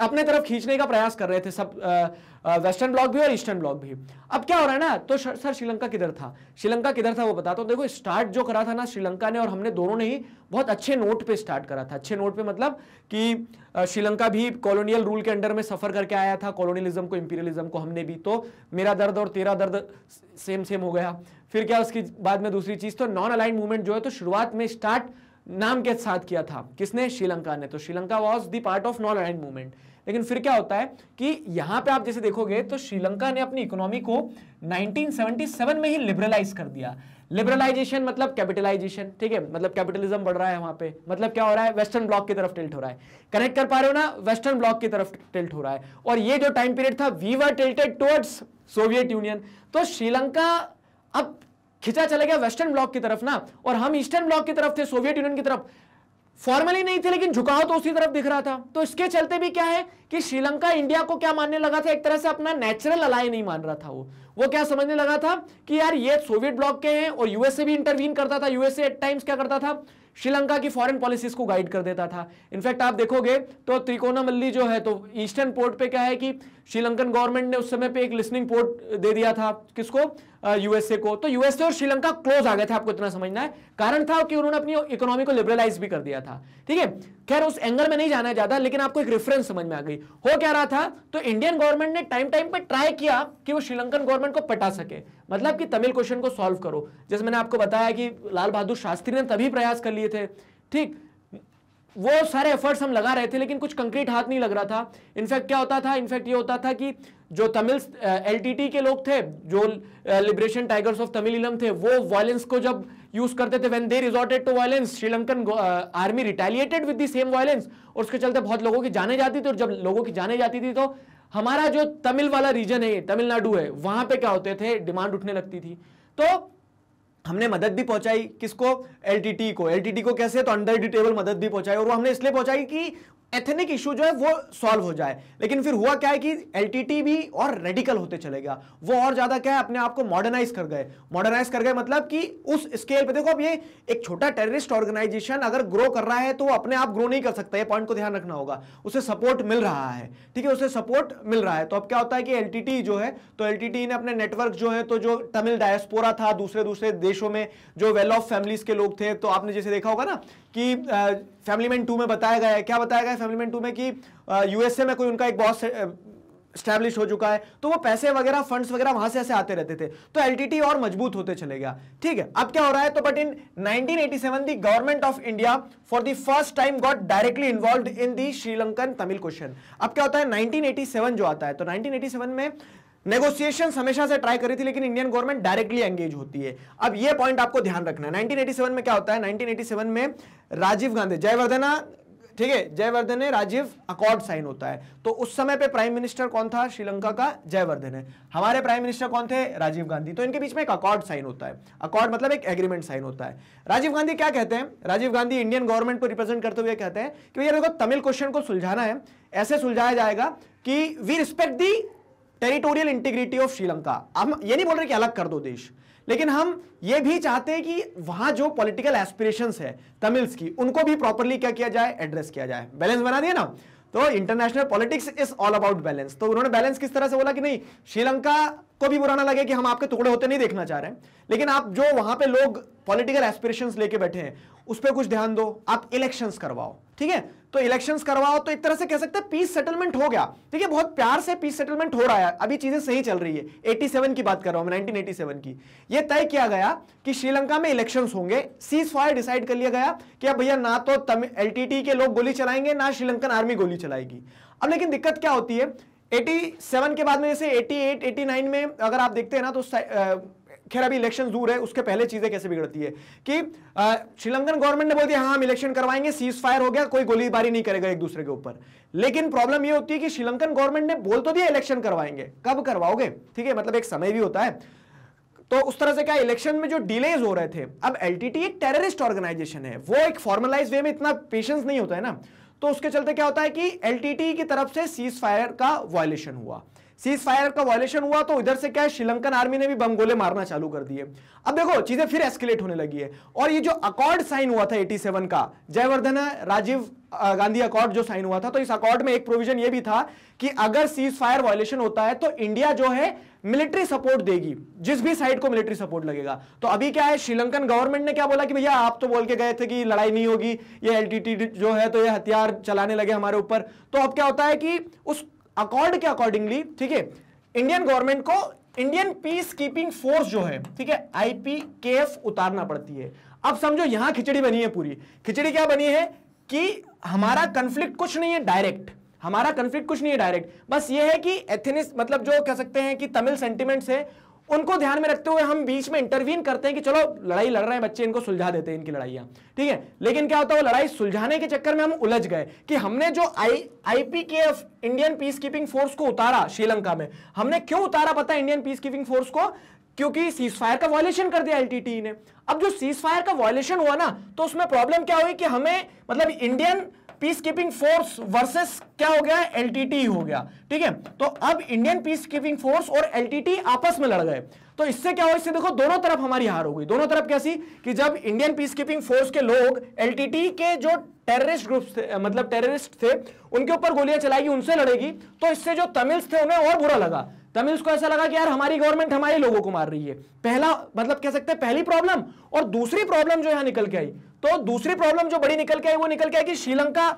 अपने तरफ खींचने का प्रयास कर रहे थे सब वेस्टर्न ब्लॉक भी और ईस्टर्न ब्लॉक भी अब क्या हो रहा है ना तो सर श्रीलंका किधर था श्रीलंका किधर था वो बताता तो हूँ देखो स्टार्ट जो करा था ना श्रीलंका ने और हमने दोनों ने ही बहुत अच्छे नोट पे स्टार्ट करा था अच्छे नोट पे मतलब कि श्रीलंका भी कॉलोनियल रूल के अंडर में सफर करके आया था कॉलोनियलिज्म को इंपीरियलिज्म को हमने भी तो मेरा दर्द और तेरा दर्द सेम सेम हो गया फिर क्या उसकी बाद में दूसरी चीज़ तो नॉन अलाइन मूवमेंट जो है तो शुरुआत में स्टार्ट नाम के साथ किया था किसने श्रीलंका ने तो Sri Lanka was the part of non aligned movement लेकिन फिर क्या होता है कि यहां पे आप जैसे देखोगे तो श्रीलंका ने अपनी इकोनॉमी को 1977 में ही लिबरलाइज कर दिया लिबरलाइजेशन मतलब कैपिटलाइजेशन ठीक है मतलब कैपिटलिज्म बढ़ रहा है वहां पे मतलब क्या हो रहा है वेस्टर्न ब्लॉक की तरफ टिल्ट हो रहा है कनेक्ट कर पा रहे हो ना वेस्टर्न ब्लॉक की तरफ टिल्ट हो रहा है और ये जो टाइम पीरियड था we were tilted towards Soviet Union तो श्रीलंका अब खिंचा चला गया वेस्टर्न ब्लॉक की तरफ ना और हम ईस्टर्न ब्लॉक की तरफ थे सोवियत यूनियन की तरफ फॉर्मली नहीं थे लेकिन झुकाव तो उसी तरफ दिख रहा था तो इसके चलते भी क्या है कि श्रीलंका इंडिया को क्या मानने लगा था एक तरह से अपना नेचुरल अलाय नहीं मान रहा था वो वो क्या समझने लगा था कि यार ये सोवियत ब्लॉक के हैं और यूएसए भी इंटरवीन करता था यूएसए एट टाइम्स क्या करता था श्रीलंका की फॉरेन पॉलिसीज को गाइड कर देता था इनफैक्ट आप देखोगे तो त्रिकोणामल्ली जो है तो ईस्टर्न पोर्ट पे क्या है कि श्रीलंकन गवर्नमेंट ने उस समय पे एक लिस्निंग पोर्ट दे दिया था किसको यूएसए को तो यूएसए और श्रीलंका क्लोज आ गए थे आपको इतना समझना है कारण था कि उन्होंने अपनी इकोनॉमी को लिबरलाइज भी कर दिया था ठीक है खैर उस एंगल में नहीं जाना ज्यादा लेकिन आपको एक रेफरेंस समझ में आ गई हो क्या रहा था तो इंडियन गवर्नमेंट ने टाइम टाइम पर ट्राई किया कि वो श्रीलंकन गवर्नमेंट को पटा सके मतलब कि तमिल क्वेश्चन को सॉल्व करो जैसे मैंने आपको बताया कि लाल बहादुर शास्त्री ने तभी प्रयास कर लिए थे ठीक वो सारे एफर्ट्स हम लगा रहे थे लेकिन कुछ कंक्रीट हाथ नहीं लग रहा था इनफैक्ट क्या होता था इनफैक्ट ये होता था कि जो तमिल एल के लोग थे जो लिबरेशन टाइगर्स ऑफ तमिल इलम थे वो वायलेंस को जब यूज करते थे when they resorted to violence Sri Lankan army retaliated with the same violence और उसके चलते बहुत लोगों की जाने जाती थी और जब लोगों की जाने जाती थी तो हमारा जो तमिल वाला रीजन है तमिलनाडु है वहां पे क्या होते थे डिमांड उठने लगती थी तो हमने मदद भी पहुंचाई किसको एलटीटी को एलटीटी को कैसे तो अंडर डिटेबल मदद भी पहुंचाई और वो हमने इसलिए पहुंचाई कि एथनिक इशू जो है वो सॉल्व हो जाए लेकिन फिर हुआ क्या है कि एल भी और रेडिकल होते चले गया वो और ज्यादा क्या है अपने आप को मॉडर्नाइज कर गए मॉडर्नाइज कर गए मतलब कि उस स्केल पे देखो अब ये एक छोटा टेररिस्ट ऑर्गेनाइजेशन अगर ग्रो कर रहा है तो वो अपने आप ग्रो नहीं कर सकता ये पॉइंट को ध्यान रखना होगा उसे सपोर्ट मिल रहा है ठीक है उसे सपोर्ट मिल रहा है तो अब क्या होता है कि एल जो है तो एल ने अपने नेटवर्क जो है तो जो तमिल डायस्पोरा था दूसरे दूसरे देशों में जो वेल ऑफ फैमिलीज के लोग थे तो आपने जैसे देखा होगा ना कि फैमिली मैन टू में बताया गया है क्या बताया गया है फैमिली मैन टू में कि यूएसए में कोई उनका एक बॉस स्टैब्लिश हो चुका है तो वो पैसे वगैरह फंड्स वगैरह वहां से ऐसे आते रहते थे तो एलटीटी और मजबूत होते चले गया ठीक है अब क्या हो रहा है तो but in 1987 the government of India for the first time got directly involve in the Sri Lankan Tamil question अब क्या होता है 1987 जो आता है तो नाइनटीन में नेगोशिएशन हमेशा से ट्राई करी थी लेकिन इंडियन गवर्नमेंट डायरेक्टली एंगेज होती है अब ये पॉइंट आपको ध्यान रखना है 1987 में क्या होता है 1987 में राजीव गांधी जयवर्धना ठीक है जयवर्धन ने राजीव अकॉर्ड साइन होता है तो उस समय पे प्राइम मिनिस्टर कौन था श्रीलंका का जयवर्धन है हमारे प्राइम मिनिस्टर कौन थे राजीव गांधी तो इनके बीच में एक अकॉर्ड साइन होता है अकॉर्ड मतलब एक एग्रीमेंट साइन होता है राजीव गांधी क्या कहते हैं राजीव गांधी इंडियन गवर्नमेंट को रिप्रेजेंट करते हुए कहते हैं कि भैया देखो तमिल क्वेश्चन को सुलझाना है ऐसे सुलझाया जाएगा कि we respect the territorial integrity of Sri Lanka हम ये नहीं बोल रहे कि अलग कर दो देश लेकिन हम ये भी चाहते हैं कि वहां जो पॉलिटिकल एस्पिरेशन है तमिल्स की उनको भी प्रॉपरली क्या किया जाए एड्रेस किया जाए बैलेंस बना दिया ना तो international politics is all about balance तो उन्होंने बैलेंस किस तरह से बोला कि नहीं श्रीलंका को भी बुरा ना लगे कि हम आपके टुकड़े होते नहीं देखना चाह रहे हैं लेकिन आप जो वहां पे लोग पॉलिटिकल एस्पिरेशंस लेके बैठे हैं उस पर कुछ ध्यान दो आप इलेक्शंस करवाओ ठीक है तो इलेक्शंस करवाओ तो एक तरह से कह सकते हैं पीस सेटलमेंट हो गया ठीक है बहुत प्यार से पीस सेटलमेंट हो रहा है अभी चीजें सही चल रही है 87 की बात कर रहा हूं मैं 1987 की ये तय किया गया कि श्रीलंका में इलेक्शंस होंगे सीज फायर डिसाइड कर लिया गया कि अब भैया ना तो एल टी के लोग गोली चलाएंगे ना श्रीलंकन आर्मी गोली चलाएगी अब लेकिन दिक्कत क्या होती है 87 के बाद में जैसे 88, 89 में अगर आप देखते हैं ना तो खैर अभी इलेक्शन दूर है उसके पहले चीजें कैसे बिगड़ती है कि श्रीलंकन गवर्नमेंट ने बोल दिया हाँ हम इलेक्शन करवाएंगे सीज फायर हो गया कोई गोलीबारी नहीं करेगा एक दूसरे के ऊपर लेकिन प्रॉब्लम ये होती है कि श्रीलंकन गवर्नमेंट ने बोल तो दिया इलेक्शन करवाएंगे कब करवाओगे ठीक है मतलब एक समय भी होता है तो उस तरह से क्या इलेक्शन में जो डिलेज हो रहे थे अब एलटीटी एक टेररिस्ट ऑर्गेनाइजेशन है वो एक फॉर्मलाइज वे में इतना पेशेंस नहीं होता है ना तो उसके चलते क्या होता है कि एलटीटी की तरफ से सीज फायर का वायलेशन हुआ सीज फायर का वॉयलेशन हुआ तो इधर से क्या है श्रीलंकन आर्मी ने भी बम गोले मारना चालू कर दिए अब देखो चीजें फिर एस्केलेट होने लगी है और ये जो अकॉर्ड साइन हुआ था 87 का जयवर्धन राजीव गांधी अकॉर्ड जो साइन हुआ था तो इस अकॉर्ड में एक प्रोविजन ये भी था कि अगर सीज फायर वॉयलेशन होता है तो इंडिया जो है मिलिट्री सपोर्ट देगी जिस भी साइड को मिलिट्री सपोर्ट लगेगा तो अभी क्या है श्रीलंकन गवर्नमेंट ने क्या बोला कि भैया आप तो बोल के गए थे कि लड़ाई नहीं होगी ये एलटीटी जो है तो ये हथियार चलाने लगे हमारे ऊपर तो अब क्या होता है कि उस अकॉर्ड के अकॉर्डिंगली ठीक है इंडियन गवर्नमेंट को इंडियन पीस कीपिंग फोर्स जो है ठीक है आईपीकेएफ उतारना पड़ती है अब समझो यहां खिचड़ी बनी है पूरी खिचड़ी क्या बनी है कि हमारा कंफ्लिक्ट कुछ नहीं है डायरेक्ट हमारा कंफ्लिक्ट कुछ नहीं है डायरेक्ट बस ये है कि एथेनिस मतलब जो कह सकते हैं कि तमिल सेंटिमेंट्स है उनको ध्यान में रखते हुए हम बीच में इंटरवीन करते हैं कि चलो लड़ाई लड़ रहे हैं बच्चे इनको सुलझा देते हैं इनकी लड़ाइयाँ ठीक है लेकिन क्या होता है वो लड़ाई सुलझाने के चक्कर में हम उलझ गए कि हमने जो I IPKF Indian peace keeping force को उतारा श्रीलंका में हमने क्यों उतारा पता इंडियन पीस कीपिंग फोर्स को क्योंकि सीज फायर का वॉयलेशन कर दिया एलटीटी e ने अब जो सीज फायर का वॉयलेशन हुआ ना तो उसमें प्रॉब्लम क्या हुई कि हमें मतलब Indian peace keeping force versus क्या हो गया एलटीटी हो गया ठीक है तो अब इंडियन पीस कीपिंग फोर्स और एलटीटी आपस में लड़ गए तो इससे क्या हुआ इससे देखो दोनों तरफ हमारी हार हो गई दोनों तरफ कैसी कि जब इंडियन पीस कीपिंग फोर्स के लोग एलटीटी के जो टेररिस्ट ग्रुप्स थे मतलब टेररिस्ट थे उनके ऊपर गोलियां चलाएगी उनसे लड़ेगी तो इससे जो तमिल्स थे उन्हें और बुरा लगा तो उसको ऐसा लगा कि यार हमारी गवर्नमेंट हमारे लोगों को मार रही है पहला मतलब कह सकते हैं पहली प्रॉब्लम और दूसरी प्रॉब्लम जो यहां निकल के आई तो दूसरी प्रॉब्लम जो बड़ी निकल के आई वो निकल के आई कि श्रीलंका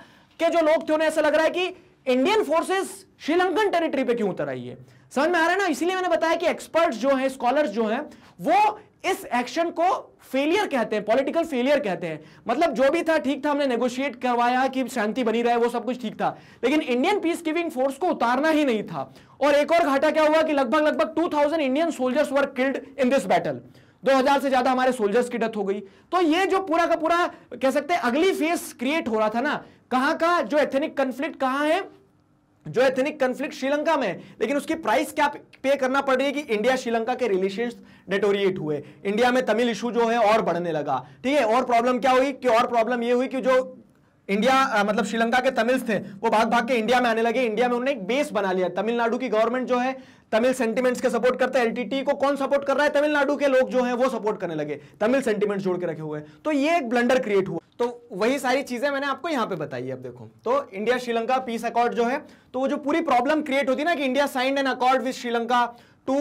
के जो लोग थे उन्हें ऐसा लग रहा है कि इंडियन फोर्सेस श्रीलंकन टेरिटरी पे क्यों उतर आई है समझ में आ रहा है ना इसीलिए मैंने बताया कि एक्सपर्ट्स जो हैं स्कॉलर्स जो हैं वो इस एक्शन को फेलियर कहते हैं पॉलिटिकल फेलियर कहते हैं मतलब जो भी था ठीक था हमने नेगोशिएट करवाया कि शांति बनी रहे वो सब कुछ ठीक था लेकिन इंडियन पीस गिविंग फोर्स को उतारना ही नहीं था और एक और घाटा क्या हुआ कि लगभग लगभग 2000 Indian soldiers were killed in this battle 2000 से ज्यादा हमारे सोल्जर्स की डेथ हो गई तो ये जो पूरा का पूरा कह सकते हैं अगली फेस क्रिएट हो रहा था ना कहां का जो एथेनिक कंफ्लिक्ट कहां है जो एथनिक कंफ्लिक्ट श्रीलंका में है लेकिन उसकी प्राइस क्या पे करना पड़ रही है कि इंडिया श्रीलंका के रिलेशन डेटोरिएट हुए इंडिया में तमिल इशू जो है और बढ़ने लगा ठीक है और प्रॉब्लम क्या हुई कि और प्रॉब्लम ये हुई कि जो इंडिया आ, मतलब श्रीलंका के तमिल्स थे वो भाग भाग के इंडिया में आने लगे इंडिया में उन्होंने एक बेस बना लिया तमिलनाडु की गवर्नमेंट जो है तमिल सेंटीमेंट्स के सपोर्ट करता है एलटीटी को कौन सपोर्ट कर रहा है तमिलनाडु के लोग जो है वो सपोर्ट करने लगे तमिल सेंटीमेंट्स जोड़ के रखे हुए हैं तो ये एक ब्लंडर क्रिएट हुआ तो वही सारी चीजें मैंने आपको यहाँ पे बताई है अब देखो तो इंडिया श्रीलंका पीस अकॉर्ड जो है तो वो जो पूरी प्रॉब्लम क्रिएट होती है ना कि India signed an accord with Sri Lanka to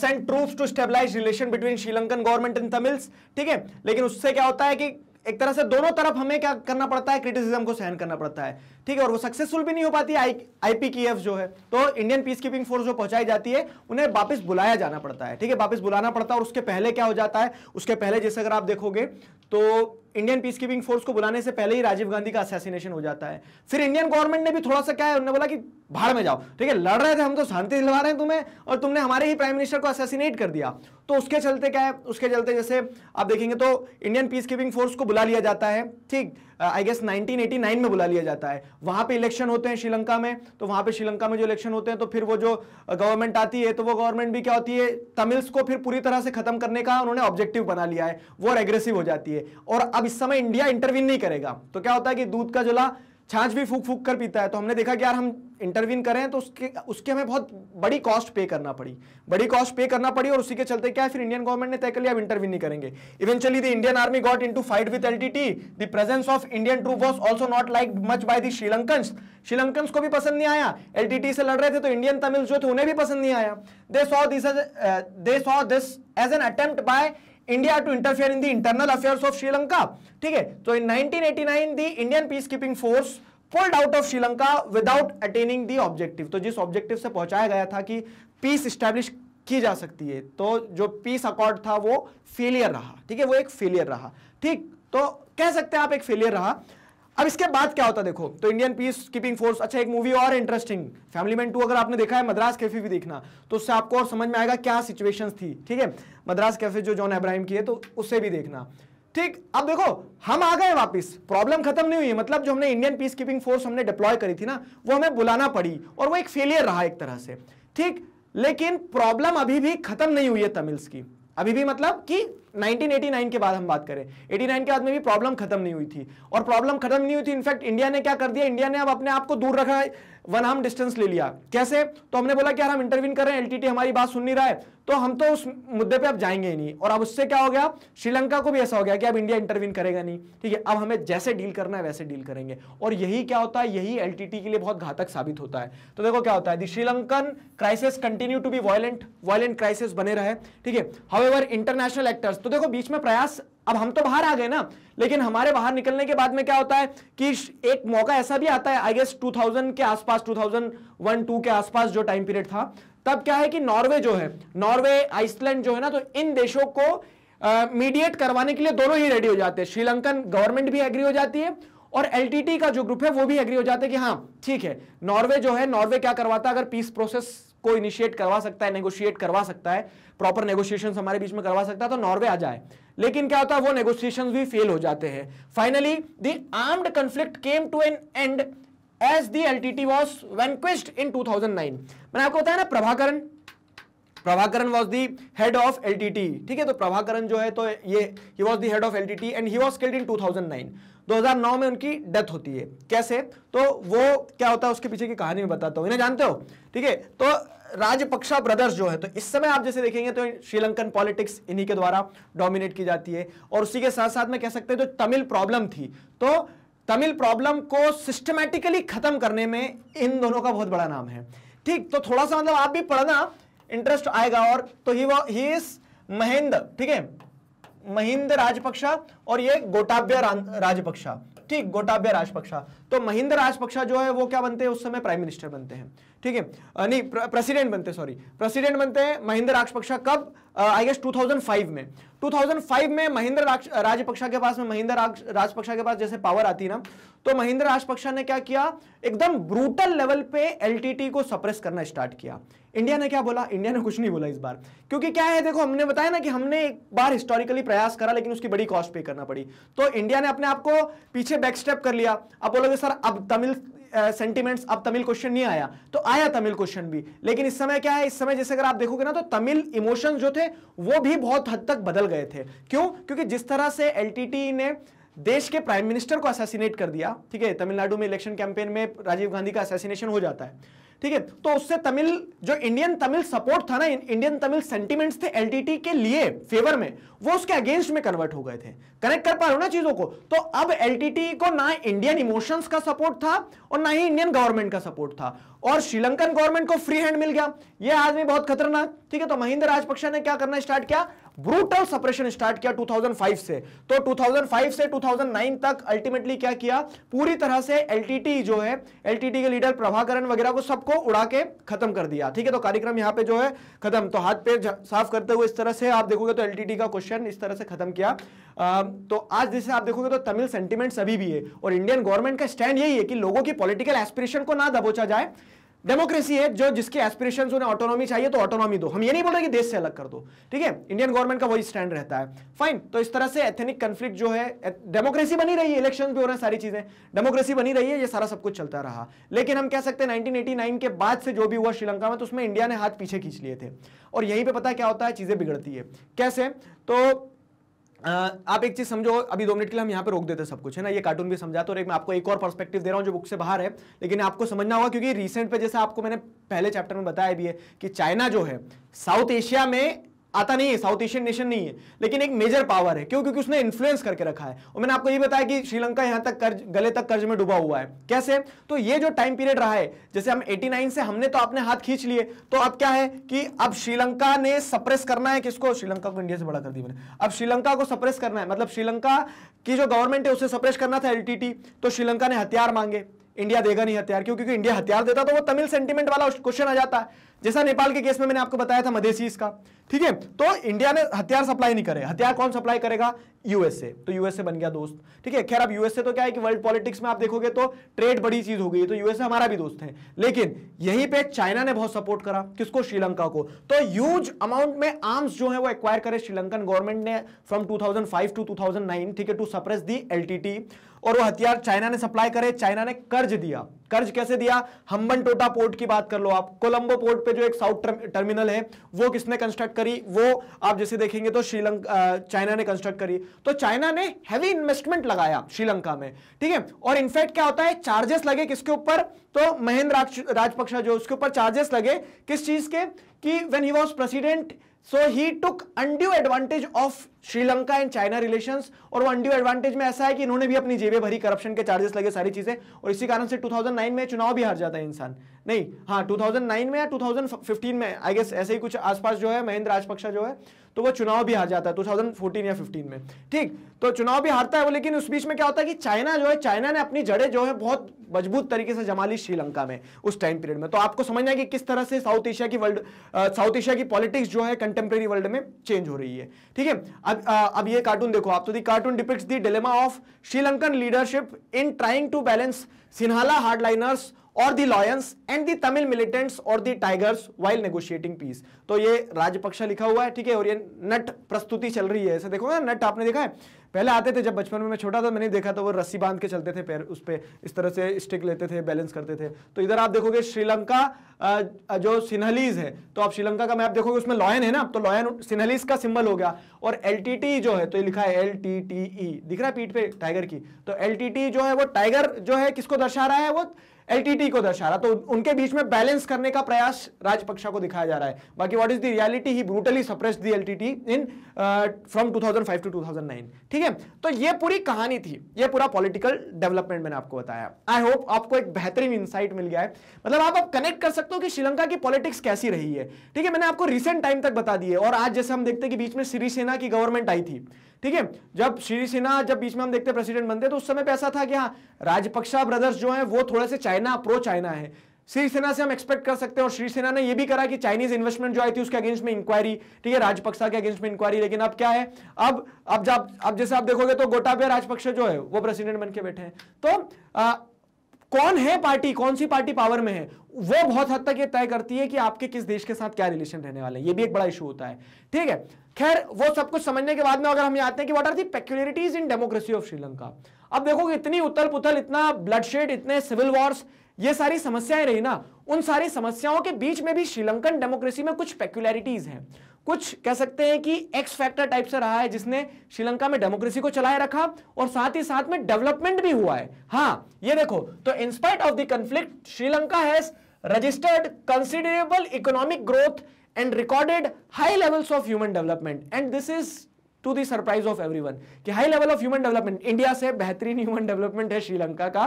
send troops to stabilise relation between Sri Lankan government and Tamils ठीक है लेकिन उससे क्या होता है कि एक तरह से दोनों तरफ हमें क्या करना पड़ता है क्रिटिसिज्म को सहन करना पड़ता है ठीक है और वो सक्सेसफुल भी नहीं हो पाती आई आईपीकेएफ जो है तो इंडियन पीस कीपिंग फोर्स जो पहुंचाई जाती है उन्हें वापस बुलाया जाना पड़ता है ठीक है वापस बुलाना पड़ता है और उसके पहले क्या हो जाता है उसके पहले जैसे अगर आप देखोगे तो इंडियन पीस कीपिंग फोर्स को बुलाने से पहले ही राजीव गांधी का असैसिनेशन हो जाता है फिर इंडियन गवर्नमेंट ने भी थोड़ा सा क्या है उन्होंने बोला कि भाड़ में जाओ ठीक है लड़ रहे थे हम तो शांति दिलवा रहे हैं तुम्हें और तुमने हमारे ही प्राइम मिनिस्टर को असैसिनेट कर दिया तो उसके चलते क्या है उसके चलते जैसे आप देखेंगे तो इंडियन पीस कीपिंग फोर्स को बुला लिया जाता है ठीक आई गेस 1989 में बुला लिया जाता है वहां पे इलेक्शन होते हैं श्रीलंका में तो वहां पे श्रीलंका में जो इलेक्शन होते हैं तो फिर वो जो गवर्नमेंट आती है तो वो गवर्नमेंट भी क्या होती है तमिल्स को फिर पूरी तरह से खत्म करने का उन्होंने ऑब्जेक्टिव बना लिया है वो एग्रेसिव हो जाती है और अब इस समय इंडिया इंटरवीन नहीं करेगा तो क्या होता है कि दूध का जुला छाछ भी फूक फूक कर पीता है तो हमने देखा कि यार हम इंटरवीन करें तो उसके उसके हमें बहुत बड़ी कॉस्ट पे करना पड़ी बड़ी कॉस्ट पे करना पड़ी और उसी के चलते क्या है फिर इंडियन गवर्नमेंट ने तय कर लिया अब इंटरवीन नहीं करेंगे eventually the Indian army got into fight with LTTE the presence of Indian troop was also not like much by the Sri Lankan Sri Lankan को भी पसंद नहीं आया एलटीटी से लड़ रहे थे तो इंडियन तमिल जो थे उन्हें भी पसंद नहीं आया they saw this they saw this as an attempt by India to interfere in the internal affairs of Sri Lanka ठीक है तो in 1989 Indian peace keeping force pulled out of Sri Lanka without attaining the objective तो जिस ऑब्जेक्टिव से पहुंचाया गया था कि पीस स्टैब्लिश की जा सकती है तो जो पीस अकॉर्ड था वो फेलियर रहा ठीक है वो एक फेलियर रहा ठीक तो कह सकते हैं आप एक फेलियर रहा अब इसके बाद क्या होता देखो तो इंडियन पीस कीपिंग फोर्स अच्छा एक मूवी और इंटरेस्टिंग फैमिली मैन टू अगर आपने देखा है मद्रास कैफे भी देखना तो उससे आपको और समझ में आएगा क्या सिचुएशंस थी ठीक है मद्रास कैफे जो जॉन अब्राहिम की है तो उसे भी देखना ठीक अब देखो हम आ गए वापस प्रॉब्लम खत्म नहीं हुई है मतलब जो हमने इंडियन पीस कीपिंग फोर्स हमने डिप्लॉय करी थी ना वो हमें बुलाना पड़ी और वो एक फेलियर रहा एक तरह से ठीक लेकिन प्रॉब्लम अभी भी खत्म नहीं हुई है तमिल्स की अभी भी मतलब कि 1989 के बाद हम बात करें 89 के बाद में भी प्रॉब्लम खत्म नहीं हुई थी और प्रॉब्लम खत्म नहीं हुई थी इनफैक्ट इंडिया ने क्या कर दिया इंडिया ने अब अपने आप को दूर रखा है वन हम डिस्टेंस ले लिया कैसे तो हमने बोला कि यार हम इंटरव्यून कर रहे हैं एलटीटी हमारी बात सुन नहीं रहा है तो हम तो उस मुद्दे पे अब जाएंगे ही नहीं और अब उससे क्या हो गया श्रीलंका को भी ऐसा हो गया कि अब इंडिया इंटरव्यून करेगा नहीं ठीक है अब हमें जैसे डील करना है वैसे डील करेंगे और यही क्या होता है यही एल के लिए बहुत घातक साबित होता है तो देखो क्या होता है the Sri Lankan crisis continue to be violent violent crisis बने रहे ठीक है हाउ इंटरनेशनल एक्टर्स तो देखो बीच में प्रयास अब हम तो बाहर आ गए ना लेकिन हमारे बाहर निकलने के बाद में क्या होता है कि एक मौका ऐसा भी आता है आई गेस 2000 के आसपास 2001 2 के आसपास जो टाइम पीरियड था तब क्या है कि नॉर्वे जो है नॉर्वे आइसलैंड जो है ना तो इन देशों को मीडिएट करवाने के लिए दोनों ही रेडी हो जाते हैं श्रीलंकन गवर्नमेंट भी एग्री हो जाती है और एल का जो ग्रुप है वो भी एग्री हो जाता है कि हाँ ठीक है नॉर्वे जो है नॉर्वे क्या करवाता है अगर पीस प्रोसेस को इनिशिएट करवा सकता है नेगोशिएट करवा सकता है प्रॉपर नेगोशिएशन हमारे बीच में करवा सकता है तो नॉर्वे आ जाए लेकिन क्या होता है वो नेगोशिएशन भी फेल हो जाते हैं finally the armed conflict came to an end as the L T T was vanquished in two thousand nine मैंने आपको बताया ना Prabhakaran Prabhakaran was the head of L ठीक है तो प्रभाकरण जो है तो ये he was the head of L T T and he was killed in 2009 2009 में उनकी डेथ होती है कैसे तो वो क्या होता है उसके पीछे की कहानी में बताता हूँ इन्हें जानते हो ठीक है तो राजपक्षा ब्रदर्स जो है तो इस समय आप जैसे देखेंगे तो श्रीलंकन पॉलिटिक्स इन्हीं के द्वारा डोमिनेट की जाती है और उसी के साथ साथ में कह सकते हैं जो तमिल प्रॉब्लम थी तो तमिल प्रॉब्लम को सिस्टमेटिकली खत्म करने में इन दोनों का बहुत बड़ा नाम है ठीक तो थोड़ा सा मतलब आप भी पढ़ना इंटरेस्ट आएगा और तो ही ही इज महेंद्र ठीक है महिंद राजपक्षा और ये गोटाब्य राजपक्षा ठीक गोटाब्य राजपक्षा तो महिंद राजपक्षा जो है वो क्या बनते हैं उस समय प्राइम मिनिस्टर बनते हैं ठीक है नहीं प्रेसिडेंट बनते सॉरी प्रेसिडेंट बनते हैं महिंद्र राजपक्षा कब आई गेस 2005 में 2005 में महिंद्र राजपक्षा के पास में महिंद्र राजपक्षा के पास जैसे पावर आती ना तो महिंद्र राजपक्षा ने क्या किया एकदम ब्रूटल लेवल पे एलटीटी को सप्रेस करना स्टार्ट किया इंडिया ने क्या बोला इंडिया ने कुछ नहीं बोला इस बार क्योंकि क्या है देखो हमने बताया ना कि हमने एक बार हिस्टोरिकली प्रयास करा लेकिन उसकी बड़ी कॉस्ट पे करना पड़ी तो इंडिया ने अपने आप को पीछे बैकस्टेप कर लिया अब बोलोगे सर अब तमिल सेंटीमेंट्स अब तमिल क्वेश्चन नहीं आया तो आया तमिल क्वेश्चन भी लेकिन इस समय क्या है इस समय जैसे अगर आप देखोगे ना तो तमिल इमोशन जो थे वो भी बहुत हद तक बदल गए थे क्यों क्योंकि जिस तरह से एल ने देश के प्राइम मिनिस्टर को असैसिनेट कर दिया ठीक है तमिलनाडु में इलेक्शन कैंपेन में राजीव गांधी का असैसिनेशन हो जाता है ठीक है तो उससे तमिल जो इंडियन तमिल सपोर्ट था ना इंडियन तमिल सेंटीमेंट्स थे एलटीटी के लिए फेवर में वो उसके अगेंस्ट में कन्वर्ट हो गए थे कनेक्ट कर पा रहे हो ना चीजों को तो अब एलटीटी को ना इंडियन इमोशंस का सपोर्ट था और ना ही इंडियन गवर्नमेंट का सपोर्ट था और श्रीलंकन गवर्नमेंट को फ्री हैंड मिल गया यह आदमी बहुत खतरनाक ठीक है तो महिंद्र राजपक्षा ने क्या करना स्टार्ट किया ब्रूटल सप्रेशन स्टार्ट किया 2005 से तो 2005 से 2009 तक अल्टीमेटली क्या किया पूरी तरह से एलटीटी जो है एलटीटी के लीडर प्रभाकरण वगैरह को सबको उड़ा के खत्म कर दिया ठीक है तो कार्यक्रम यहां पे जो है खत्म तो हाथ पैर साफ करते हुए इस तरह से आप देखोगे तो एलटीटी का क्वेश्चन इस तरह से खत्म किया तो आज जैसे आप देखोगे तो तमिल सेंटिमेंट सभी भी है और इंडियन गवर्नमेंट का स्टैंड यही है कि लोगों की पॉलिटिकल एस्पिरेशन को ना दबोचा जाए डेमोक्रेसी है जो जिसके एस्पिरेशन उन्हें ऑटोनॉमी चाहिए तो ऑटोनॉमी दो हम ये नहीं बोल रहे कि देश से अलग कर दो ठीक है इंडियन गवर्नमेंट का वही स्टैंड रहता है फाइन तो इस तरह से एथनिक कंफ्लिक्ट जो है डेमोक्रेसी बनी रही है इलेक्शन भी हो रहे हैं सारी चीजें डेमोक्रेसी बनी रही है ये सारा सब कुछ चलता रहा लेकिन हम कह सकते हैं नाइनटीन के बाद से जो भी हुआ श्रीलंका में तो उसमें इंडिया ने हाथ पीछे खींच लिए थे और यहीं पर पता क्या होता है चीजें बिगड़ती है कैसे तो आप एक चीज समझो अभी दो मिनट के लिए हम यहाँ पे रोक देते सब कुछ है ना ये कार्टून भी समझाते तो और एक मैं आपको एक और पर्सपेक्टिव दे रहा हूँ जो बुक से बाहर है लेकिन आपको समझना होगा क्योंकि रिसेंट पे जैसे आपको मैंने पहले चैप्टर में बताया भी है कि चाइना जो है साउथ एशिया में आता नहीं है साउथ एशियन नेशन नहीं है लेकिन एक मेजर पावर है क्यों क्योंकि उसने इन्फ्लुएंस करके रखा है और मैंने आपको ये बताया कि श्रीलंका यहां तक कर्ज गले तक कर्ज में डूबा हुआ है कैसे तो ये जो टाइम पीरियड रहा है जैसे हम 89 से हमने तो अपने हाथ खींच लिए तो अब क्या है कि अब श्रीलंका ने सप्रेस करना है किसको श्रीलंका को इंडिया से बड़ा कर दिया मैंने अब श्रीलंका को सप्रेस करना है मतलब श्रीलंका की जो गवर्नमेंट है उसे सप्रेस करना था एल तो श्रीलंका ने हथियार मांगे इंडिया देगा नहीं हथियार क्यों क्योंकि इंडिया हथियार देता तो वो तमिल सेंटीमेंट वाला क्वेश्चन आ जाता है जैसा नेपाल के केस में मैंने आपको बताया था मधेसीज का ठीक है तो इंडिया ने हथियार सप्लाई नहीं करे हथियार कौन सप्लाई करेगा यूएसए तो यूएसए बन गया दोस्त ठीक है खैर अब यूएसए तो क्या है कि वर्ल्ड पॉलिटिक्स में आप देखोगे तो ट्रेड बड़ी चीज हो गई तो यूएसए हमारा भी दोस्त है लेकिन यहीं पे चाइना ने बहुत सपोर्ट करा किसको श्रीलंका को तो ह्यूज अमाउंट में आर्म्स जो है वो एक्वायर करे श्रीलंकन गवर्नमेंट ने फ्रॉम टू टू टू ठीक है टू सप्रेस दी एल और वो हथियार चाइना ने सप्लाई करे चाइना ने कर्ज दिया कर्ज कैसे दिया हम्बन टोटा पोर्ट की बात कर लो आप कोलंबो पोर्ट पे जो एक साउथ टर्मिनल है वो किसने कंस्ट्रक्ट करी वो आप जैसे देखेंगे तो श्रीलंका चाइना ने कंस्ट्रक्ट करी तो चाइना ने हैवी इन्वेस्टमेंट लगाया श्रीलंका में ठीक है और इनफैक्ट क्या होता है चार्जेस लगे किसके ऊपर तो महेंद्र राजपक्षा जो उसके ऊपर चार्जेस लगे किस चीज के कि when he was president so he took undue advantage of Sri Lanka and China relations और वो अंड्यू एडवांटेज में ऐसा है कि इन्होंने भी अपनी जेबें भरी करप्शन के चार्जेस लगे सारी चीजें और इसी कारण से 2009 में चुनाव भी हार जाता है इंसान नहीं हाँ 2009 में या 2015 में आई गेस ऐसे ही कुछ आसपास जो है महेंद्र राजपक्षा जो है तो वो चुनाव भी हार जाता है 2014 या 15 में ठीक तो चुनाव भी हारता है वो लेकिन उस बीच में क्या होता है कि चाइना जो है चाइना ने अपनी जड़ें जो है बहुत मजबूत तरीके से जमा ली श्रीलंका में उस टाइम पीरियड में तो आपको समझना है कि किस तरह से साउथ एशिया की वर्ल्ड साउथ एशिया की पॉलिटिक्स जो है कंटेम्प्रेरी वर्ल्ड में चेंज हो रही है ठीक है अब अब ये कार्टून देखो आप तो the cartoon depicts the dilemma of Sri Lankan leadership in trying to balance Sinhala hardliners और the lions and the Tamil militants और the tigers while negotiating peace तो ये राजपक्षा लिखा हुआ है ठीक है और ये नट प्रस्तुति चल रही है ऐसे देखो ना नट आपने देखा है पहले आते थे जब बचपन में मैं छोटा था मैंने देखा था वो रस्सी बांध के चलते थे पैर उस पर इस तरह से स्टिक लेते थे बैलेंस करते थे तो इधर आप देखोगे श्रीलंका जो सिन्हलीज है तो आप श्रीलंका का मैप देखोगे उसमें लॉयन है ना तो लॉयन सिन्हलीज का सिंबल हो गया और एल जो है तो ये लिखा है एल दिख रहा है पीठ पे टाइगर की तो एल जो है वो टाइगर जो है किसको दर्शा रहा है वो एलटीटी को दर्शा रहा तो उनके बीच में बैलेंस करने का प्रयास राजपक्षा को दिखाया जा रहा है बाकी what is the reality he brutally suppress the LTTE in from 2005 to 2009 ठीक है तो ये पूरी कहानी थी ये पूरा पॉलिटिकल डेवलपमेंट मैंने आपको बताया आई होप आपको एक बेहतरीन इंसाइट मिल गया है मतलब आप आप कनेक्ट कर सकते हो कि श्रीलंका की पॉलिटिक्स कैसी रही है ठीक है मैंने आपको रिसेंट टाइम तक बता दी है और आज जैसे हम देखते हैं कि बीच में सिरिसेना की गवर्नमेंट आई थी ठीक है जब श्री सिन्हा जब बीच में हम देखते प्रेसिडेंट बनते तो उस समय पे ऐसा था कि हाँ राजपक्षा ब्रदर्स जो है वो थोड़े से चाइना प्रो चाइना है श्री सेना से हम एक्सपेक्ट कर सकते हैं और श्री सेना ने यह भी करा कि चाइनीज इन्वेस्टमेंट जो आई थी उसके अगेंस्ट में इंक्वायरी ठीक है राजपक्षा के अगेंस्ट में इंक्वायरी लेकिन अब क्या है अब अब जब अब जैसे आप देखोगे तो गोटाबे राजपक्ष जो है वो प्रेसिडेंट बन के बैठे हैं तो आ, कौन है पार्टी कौन सी पार्टी पावर में है वो बहुत हद तक ये तय करती है कि आपके किस देश के साथ क्या रिलेशन रहने वाले हैं ये भी एक बड़ा इशू होता है ठीक है खैर वो सब कुछ समझने के बाद में अगर हम आते हैं कि what are the peculiarities in democracy of Sri Lanka अब देखो कि इतनी उथल पुथल इतना ब्लडशेड इतने सिविल वॉर्स ये सारी समस्याएं रही ना उन सारी समस्याओं के बीच में भी श्रीलंकन डेमोक्रेसी में कुछ पेक्यूलरिटीज हैं कुछ कह सकते हैं कि एक्स फैक्टर टाइप से रहा है जिसने श्रीलंका में डेमोक्रेसी को चलाए रखा और साथ ही साथ में डेवलपमेंट भी हुआ है हाँ ये देखो तो in spite of the conflict Sri Lanka has registered considerable economic growth and recorded high levels of human development and this is to the surprise of everyone की high level of human development India से बेहतरीन human development है श्रीलंका का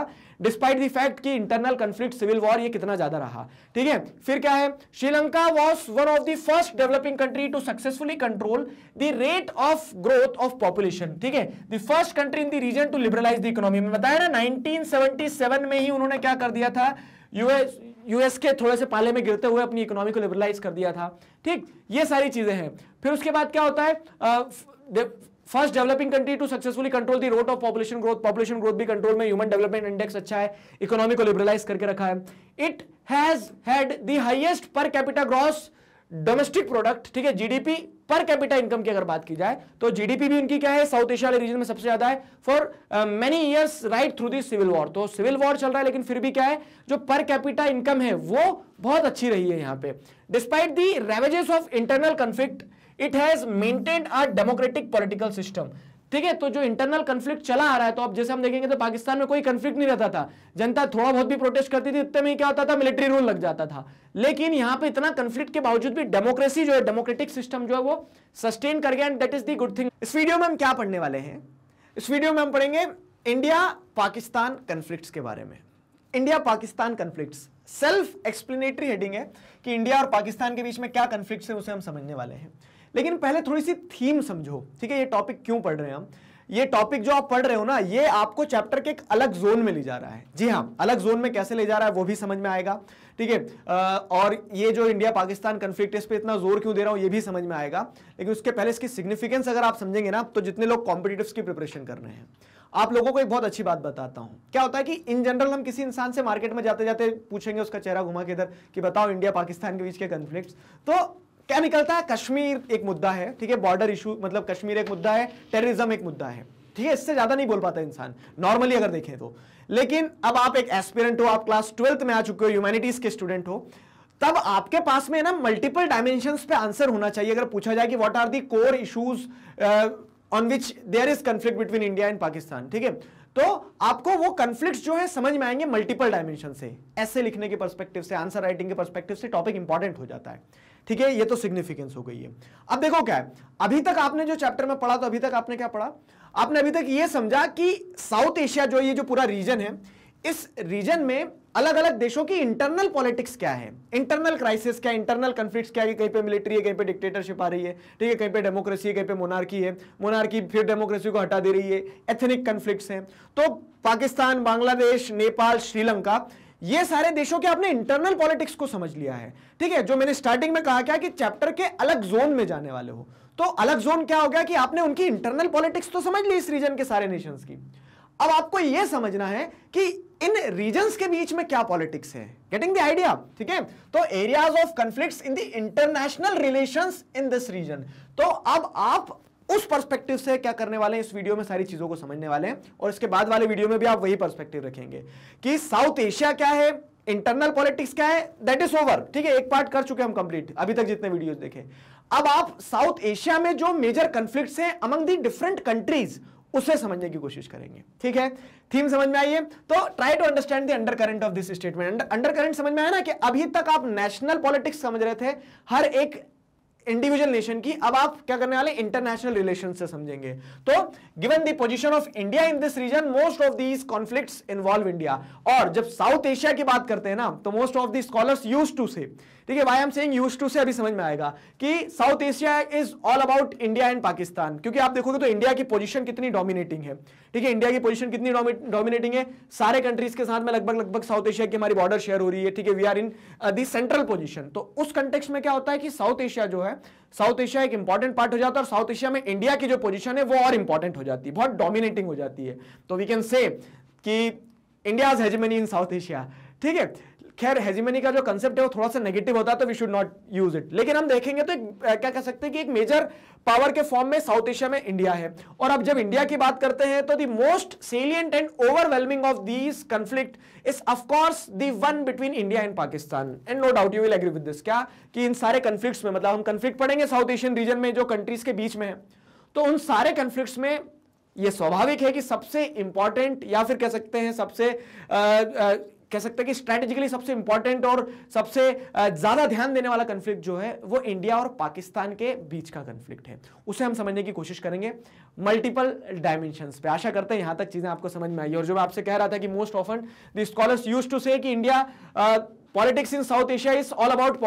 despite the fact कि internal conflict civil war ये कितना ज्यादा रहा ठीक है फिर क्या है Sri Lanka was one of the first developing country to successfully control the rate of growth of population ठीक है the first country in the region to liberalise the economy में बताया ना 1977 में ही उन्होंने क्या कर दिया था यूएस यूएस के थोड़े से पाले में गिरते हुए अपनी इकोनॉमी को लिबरलाइज कर दिया था ठीक ये सारी चीज़ें हैं फिर उसके बाद क्या होता है first developing country to successfully control the rate of population growth population growth भी कंट्रोल में ह्यूमन डेवलपमेंट इंडेक्स अच्छा है इकोनॉमी को लिबरलाइज करके रखा है it has had the highest per capita gross domestic product ठीक है जीडीपी पर कैपिटल इनकम की अगर बात की जाए तो जीडीपी भी उनकी क्या है साउथ एशिया वाले रीजन में सबसे ज्यादा है for many years right through this civil war तो सिविल वॉर चल रहा है लेकिन फिर भी क्या है जो पर कैपिटल इनकम है वो बहुत अच्छी रही है यहां पे despite the ravages of internal conflict it has maintained a democratic political system ठीक है तो जो इंटरनल कंफ्लिक्ट चला आ रहा है तो अब जैसे हम देखेंगे तो पाकिस्तान में कोई कंफ्लिक्ट नहीं रहता था जनता थोड़ा बहुत भी प्रोटेस्ट करती थी इतने में क्या होता था मिलिट्री रूल लग जाता था लेकिन यहां पे इतना कंफ्लिक्ट के बावजूद भी डेमोक्रेसी जो है डेमोक्रेटिक सिस्टम जो है वो सस्टेन कर गया and that is the good thing इस वीडियो में हम क्या पढ़ने वाले हैं इस वीडियो में हम पढ़ेंगे इंडिया पाकिस्तान कन्फ्लिक्ट के बारे में India Pakistan conflict self explanatory heading है कि इंडिया और पाकिस्तान के बीच में क्या कन्फ्लिक्ट है उसे हम समझने वाले हैं लेकिन पहले थोड़ी सी थीम समझो ठीक है ये टॉपिक क्यों पढ़ रहे हैं हम ये टॉपिक जो आप पढ़ रहे हो ना ये आपको चैप्टर के एक अलग जोन में ले जा रहा है जी हाँ अलग जोन में कैसे ले जा रहा है वो भी समझ में आएगा ठीक है और ये जो इंडिया पाकिस्तान कन्फ्लिक्ट इस पर इतना जोर क्यों दे रहा हूँ ये भी समझ में आएगा लेकिन उसके पहले इसकी सिग्निफिकेंस अगर आप समझेंगे ना तो जितने लोग कॉम्पिटेटिव की प्रिपरेशन कर रहे हैं आप लोगों को एक बहुत अच्छी बात बताता हूँ क्या होता है कि इन जनरल हम किसी इंसान से मार्केट में जाते जाते पूछेंगे उसका चेहरा घुमा के इधर कि बताओ इंडिया पाकिस्तान के बीच के कन्फ्लिक्ट तो क्या निकलता है कश्मीर एक मुद्दा है ठीक है बॉर्डर इशू मतलब कश्मीर एक मुद्दा है टेररिज्म एक मुद्दा है ठीक है इससे ज्यादा नहीं बोल पाता इंसान नॉर्मली अगर देखें तो लेकिन अब आप एक एस्पिरेंट हो आप क्लास ट्वेल्थ में आ चुके हो ह्यूमैनिटीज के स्टूडेंट हो तब आपके पास में ना मल्टीपल डायमेंशन पे आंसर होना चाहिए अगर पूछा जाए कि what are the core issues on which there is conflict between India and Pakistan ठीक है तो आपको वो कंफ्लिक्ट जो है समझ में आएंगे मल्टीपल डायमेंशन से ऐसे लिखने के परस्पेक्टिव से आंसर राइटिंग के परस्पेक्टिव से टॉपिक इंपॉर्टेंट हो जाता है ठीक है ये तो सिग्निफिकेंस हो गई है अब देखो क्या है अभी तक आपने जो चैप्टर में पढ़ा तो अभी तक आपने क्या पढ़ा आपने अभी तक ये समझा कि साउथ एशिया जो ये जो पूरा रीजन है इस रीजन में अलग अलग देशों की इंटरनल पॉलिटिक्स क्या है इंटरनल क्राइसिस क्या इंटरनल कंफ्लिक्ट क्या है कहीं पे मिलिट्री है कहीं पे डिक्टेटरशिप आ रही है ठीक है कहीं पे डेमोक्रेसी है कहीं पे मोनार्की है मोनार्की फिर डेमोक्रेसी को हटा दे रही है एथनिक कॉन्फ्लिक्ट्स हैं तो पाकिस्तान बांग्लादेश नेपाल श्रीलंका ये सारे देशों के आपने इंटरनल पॉलिटिक्स को समझ लिया है ठीक है जो मैंने स्टार्टिंग में कहा क्या कि चैप्टर के अलग जोन में जाने वाले हो तो अलग जोन क्या हो गया कि आपने उनकी इंटरनल पॉलिटिक्स तो समझ ली इस रीजन के सारे नेशंस की अब आपको यह समझना है कि इन रीजंस के बीच में क्या पॉलिटिक्स है गेटिंग द आइडिया ठीक है तो areas of conflict in the international relation in this region तो अब आप उस परस्पेक्टिव से क्या करने वाले हैं इस वीडियो में सारी चीजों को समझने वाले हैं और इसके बाद वाले वीडियो में भी आप वही परस्पेक्टिव रखेंगे कि साउथ एशिया क्या है इंटरनल पॉलिटिक्स क्या है दैट इज ओवर ठीक है एक पार्ट कर चुके हम कंप्लीट अभी तक जितने वीडियोस देखे अब आप साउथ एशिया में जो मेजर कंफ्लिक्ट हैं अमंग दी डिफरेंट कंट्रीज उसे समझने की कोशिश करेंगे ठीक है थीम समझ में आई है तो try to understand the undercurrent of this statement undercurrent समझ में आया ना कि अभी तक आप नेशनल पॉलिटिक्स समझ रहे थे हर एक इंडिविजुअल नेशन की अब आप क्या करने वाले इंटरनेशनल रिलेशन से समझेंगे तो given the position of India in this region most of these conflicts involve India और जब साउथ एशिया की बात करते हैं ना तो most of the scholars use to say ठीक है भाई एम सेइंग यूज टू से अभी समझ में आएगा कि south Asia is all about India and Pakistan क्योंकि आप देखोगे तो इंडिया की पोजीशन कितनी डोमिनेटिंग है ठीक है इंडिया की पोजीशन कितनी डोमिनेटिंग है सारे कंट्रीज के साथ में लगभग लगभग साउथ एशिया की हमारी बॉर्डर शेयर हो रही है ठीक है we are in the central position तो उस कंटेक्स में क्या होता है कि साउथ एशिया जो है साउथ एशिया एक इंपॉर्टेंट पार्ट हो जाता है और साउथ एशिया में इंडिया की जो पोजीशन है वो और इंपॉर्टेंट हो जाती है बहुत डोमिनेटिंग हो जाती है तो we can say India in south Asia ठीक है खैर हेजिमनी का जो कंसेप्ट है वो थोड़ा सा नेगेटिव होता है तो we should not use it लेकिन हम देखेंगे तो एक, क्या कह सकते हैं कि एक मेजर पावर के फॉर्म में साउथ एशिया में इंडिया है और अब जब इंडिया की बात करते हैं तो the most salient and overwhelming of these conflict is of course the one between India and Pakistan and no doubt you will agree with this क्या कि इन सारे कंफ्लिक्ट में मतलब हम कंफ्लिक्ट पढ़ेंगे साउथ एशियन रीजन में जो कंट्रीज के बीच में है तो उन सारे कंफ्लिक्ट में यह स्वाभाविक है कि सबसे इंपॉर्टेंट या फिर कह सकते हैं सबसे कह सकते हैं कि स्ट्रेटेजिकली सबसे इंपॉर्टेंट और सबसे ज़्यादा ध्यान देने वाला कन्फ्लिक्ट जो है वो इंडिया और पाकिस्तान के बीच का कन्फ्लिक्ट है उसे हम समझने की कोशिश करेंगे मल्टीपल डायमेंशन पे आशा करते हैं यहां तक चीज़ें आपको समझ में आई और जो मैं आपसे कह रहा था कि most often the scholars use to say कि India politics in south Asia is all about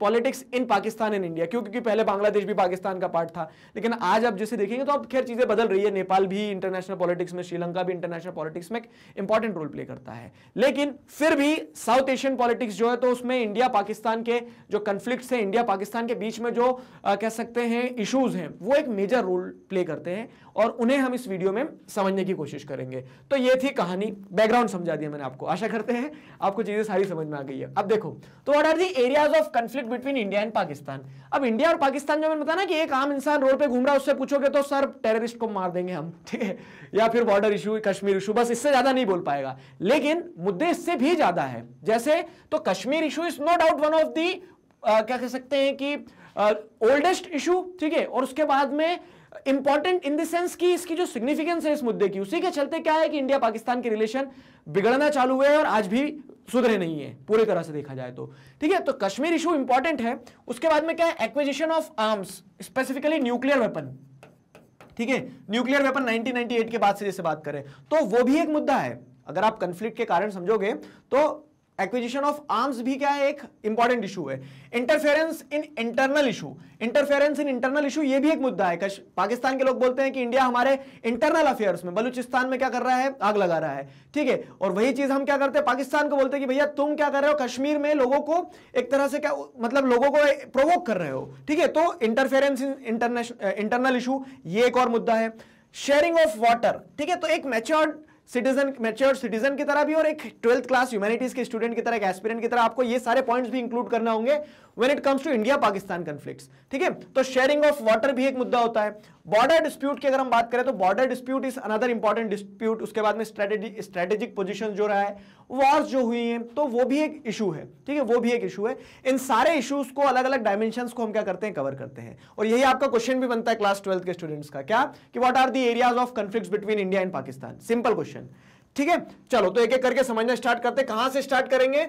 politics in Pakistan and India क्यों क्योंकि पहले बांग्लादेश भी पाकिस्तान का पार्ट था लेकिन आज आप जैसे देखेंगे तो अब खैर चीजें बदल रही है नेपाल भी इंटरनेशनल पॉलिटिक्स में श्रीलंका भी इंटरनेशनल पॉलिटिक्स में एक इंपॉर्टेंट रोल प्ले करता है लेकिन फिर भी साउथ एशियन पॉलिटिक्स जो है तो उसमें इंडिया पाकिस्तान के जो कंफ्लिक्ट इंडिया पाकिस्तान के बीच में जो आ, कह सकते हैं इशूज हैं वो एक मेजर रोल प्ले करते हैं और उन्हें हम इस वीडियो में समझने की कोशिश करेंगे तो ये थी कहानी बैकग्राउंड समझा दिया मैंने आपको आशा करते हैं आपको चीज़ें सारी समझ में आ गई है अब देखो तो what are the areas of conflict between India and Pakistan अब इंडिया और पाकिस्तान जो मैंने बताया ना कि एक आम इंसान रोड पर घूम रहा है उससे पूछोगे तो सर टेररिस्ट को मार देंगे हम ठीक है या फिर बॉर्डर इशू कश्मीर इशू बस इससे ज़्यादा नहीं बोल पाएगा लेकिन मुद्दे इससे भी ज़्यादा है जैसे तो Kashmir issue is no doubt one of the क्या कह सकते हैं कि ओल्डेस्ट इशू ठीक है और उसके बाद में इंपॉर्टेंट इन देंस की इसकी जो सिग्निफिकेंस है इस मुद्दे की उसी के चलते क्या है कि इंडिया पाकिस्तान के रिलेशन बिगड़ना चालू हुए और आज भी सुधरे नहीं है पूरे तरह से देखा जाए तो ठीक है तो कश्मीर इशू इंपॉर्टेंट है उसके बाद में क्या है acquisition of arms specifically nuclear weapon ठीक है न्यूक्लियर वेपन 1998 के बाद से जैसे बात करें तो वो भी एक मुद्दा है अगर आप कंफ्लिक्ट के कारण समझोगे तो एक्विजिशन ऑफ आर्म्स भी क्या है एक इंपॉर्टेंट इशू है interference in internal issue interference in internal issue ये भी एक मुद्दा है कश, पाकिस्तान के लोग बोलते हैं कि इंडिया हमारे इंटरनल अफेयर्स में बलूचिस्तान में क्या कर रहा है आग लगा रहा है ठीक है और वही चीज हम क्या करते हैं पाकिस्तान को बोलते हैं कि भैया तुम क्या कर रहे हो कश्मीर में लोगों को एक तरह से क्या मतलब लोगों को प्रोवोक कर रहे हो ठीक है तो interference in international internal issue ये एक और मुद्दा है शेयरिंग ऑफ वाटर ठीक है तो एक मैच्योर्ड सिटीजन मेच्योर सिटीजन की तरह भी और एक ट्वेल्थ क्लास ह्यूमैनिटीज के स्टूडेंट की तरह एक एस्पिरेंट की तरह आपको ये सारे पॉइंट्स भी इंक्लूड करना होंगे when it comes to India Pakistan conflicts ठीक है तो शेयरिंग ऑफ वाटर भी एक मुद्दा होता है बॉर्डर डिस्प्यूट की अगर हम बात करें तो border dispute is another important dispute उसके बाद में स्ट्रेटेजिक स्ट्रेटेजिक पोजिशन जो रहा है वॉर्स जो हुई हैं तो वो भी एक इशू है ठीक है वो भी एक इशू है इन सारे इशूज को अलग अलग डायमेंशन को हम क्या करते हैं कवर करते हैं और यही आपका क्वेश्चन भी बनता है क्लास ट्वेल्थ के स्टूडेंट्स का क्या कि what are the areas of conflicts between India and Pakistan simple question ठीक है चलो तो एक एक करके समझना स्टार्ट करते हैं कहां से स्टार्ट करेंगे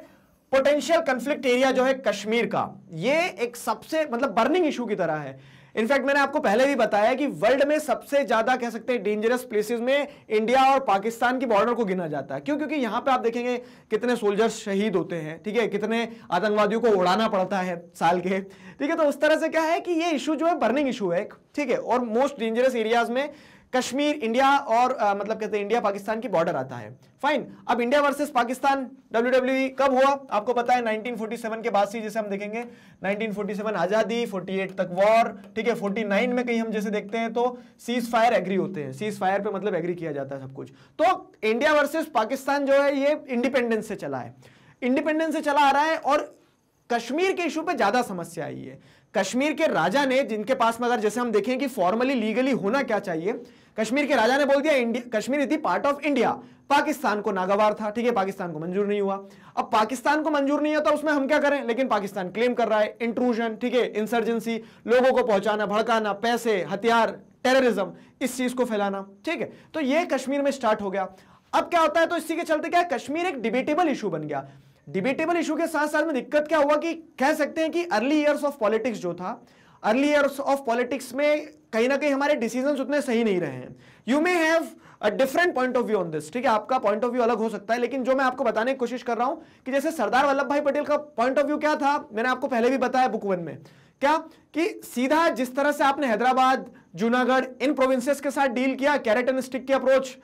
पोटेंशियल कंफ्लिक्ट एरिया जो है कश्मीर का ये एक सबसे मतलब बर्निंग इशू की तरह है इनफैक्ट मैंने आपको पहले भी बताया कि वर्ल्ड में सबसे ज्यादा कह सकते हैं डेंजरस प्लेसेस में इंडिया और पाकिस्तान की बॉर्डर को गिना जाता है क्यों क्योंकि यहां पे आप देखेंगे कितने सोल्जर्स शहीद होते हैं ठीक है कितने आतंकवादियों को उड़ाना पड़ता है साल के ठीक है तो उस तरह से क्या है कि ये इशू जो है बर्निंग इशू है ठीक है और मोस्ट डेंजरस एरियाज में कश्मीर इंडिया और आ, मतलब कहते हैं इंडिया पाकिस्तान की बॉर्डर आता है फाइन अब India versus Pakistan W e कब हुआ आपको पता है 1947 के बाद से जैसे हम देखेंगे 1947 आज़ादी 48 तक वॉर ठीक है 49 में कहीं हम जैसे देखते हैं तो सीज फायर एग्री होते हैं सीज फायर पे मतलब एग्री किया जाता है सब कुछ तो इंडिया वर्सेज पाकिस्तान जो है ये इंडिपेंडेंस से चला है इंडिपेंडेंस से चला आ रहा है और कश्मीर के इशू पे ज़्यादा समस्या आई है कश्मीर के राजा ने जिनके पास में अगर जैसे हम देखें कि फॉर्मली लीगली होना क्या चाहिए कश्मीर के राजा ने बोल दिया Kashmir is part of India Pakistan को नागवार था ठीक है पाकिस्तान को मंजूर नहीं हुआ अब पाकिस्तान को मंजूर नहीं होता तो उसमें हम क्या करें लेकिन पाकिस्तान क्लेम कर रहा है इंट्रूजन ठीक है इंसर्जेंसी लोगों को पहुंचाना भड़काना पैसे हथियार टेररिज्म इस चीज को फैलाना ठीक है तो ये कश्मीर में स्टार्ट हो गया अब क्या होता है तो इसी के चलते क्या कश्मीर एक डिबेटेबल इशू बन गया डिबेटेबल इशू के साथ साथ में दिक्कत क्या हुआ कि कह सकते हैं कि अर्ली ईयर्स ऑफ पॉलिटिक्स जो था अर्ली ईयर्स ऑफ पॉलिटिक्स में कहीं ना कहीं हमारे डिसीजन उतने सही नहीं रहे हैं you may have a different point of view on this ठीक है आपका पॉइंट ऑफ व्यू अलग हो सकता है लेकिन जो मैं आपको बताने की कोशिश कर रहा हूं कि जैसे सरदार वल्लभ भाई पटेल का पॉइंट ऑफ व्यू क्या था मैंने आपको पहले भी बताया बुक वन में क्या कि सीधा जिस तरह से आपने हैदराबाद जूनागढ़ इन प्रोविंसेस के साथ डील किया कैरेट स्टिक की अप्रोच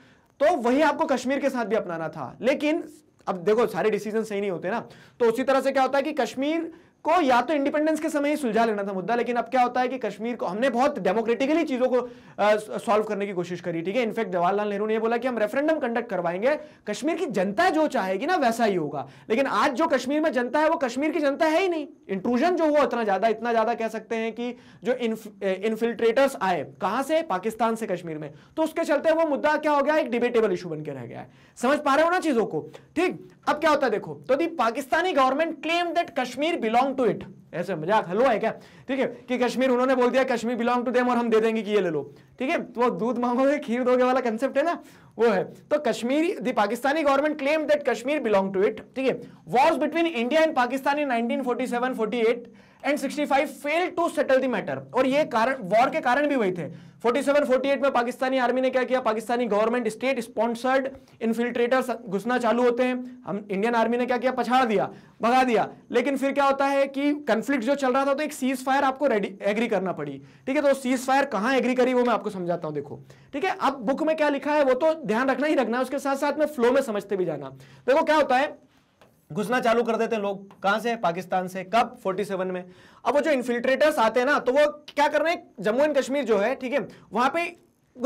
तो वही आपको कश्मीर के साथ भी अपनाना था लेकिन अब देखो सारे डिसीजन सही नहीं होते ना तो उसी तरह से क्या होता है कि कश्मीर को या तो इंडिपेंडेंस के समय ही सुलझा लेना था मुद्दा लेकिन अब क्या होता है कि कश्मीर को हमने बहुत डेमोक्रेटिकली चीजों को सॉल्व करने की कोशिश करी ठीक है इनफैक्ट जवाहरलाल नेहरू ने बोला कि हम रेफरेंडम कंडक्ट करवाएंगे कश्मीर की जनता जो चाहेगी ना वैसा ही होगा लेकिन आज जो कश्मीर में जनता है वो कश्मीर की जनता है ही नहीं इंट्रूजन जो हुआ उतना ज्यादा इतना ज्यादा कह सकते हैं कि जो इन्फिल्ट्रेटर्स आए कहां से पाकिस्तान से कश्मीर में तो उसके चलते वो मुद्दा क्या हो गया एक डिबेटेबल इशू बनकर रह गया है समझ पा रहे हो ना चीजों को ठीक अब क्या होता है देखो तो the Pakistani government claim that Kashmir belong to it ऐसे मजाक हलो है क्या ठीक है कि कश्मीर उन्होंने बोल दिया कश्मीर बिलोंग टू देम और हम दे देंगे कि ये ले लो ठीक है तो वो दूध मांगोगे खीर दोगे वाला कंसेप्ट है ना वो है तो Kashmir the Pakistani government claim that Kashmir belong to it ठीक है wars between India and Pakistan in forty eight and 65 fail to settle the matter और ये कारण वॉर के कारण भी वही थे 47 48 में पाकिस्तानी आर्मी ने क्या किया Pakistani government state sponsored infiltrator घुसना चालू होते हैं हम इंडियन आर्मी ने क्या किया पछाड़ दिया भगा दिया लेकिन फिर क्या होता है कि कंफ्लिक्ट जो चल रहा था तो एक सीज फायर आपको रेडी एग्री करना पड़ी ठीक है तो सीज फायर कहाँ एग्री करी वो मैं आपको समझाता हूँ देखो ठीक है अब बुक में क्या लिखा है वो तो ध्यान रखना ही रखना है उसके साथ साथ में फ्लो में समझते भी जाना देखो क्या होता है घुसना चालू कर देते हैं लोग कहां से पाकिस्तान से कब 47 में अब वो जो इन्फिल्ट्रेटर्स आते हैं ना तो वो क्या कर रहे हैं जम्मू एंड कश्मीर जो है ठीक है वहां पे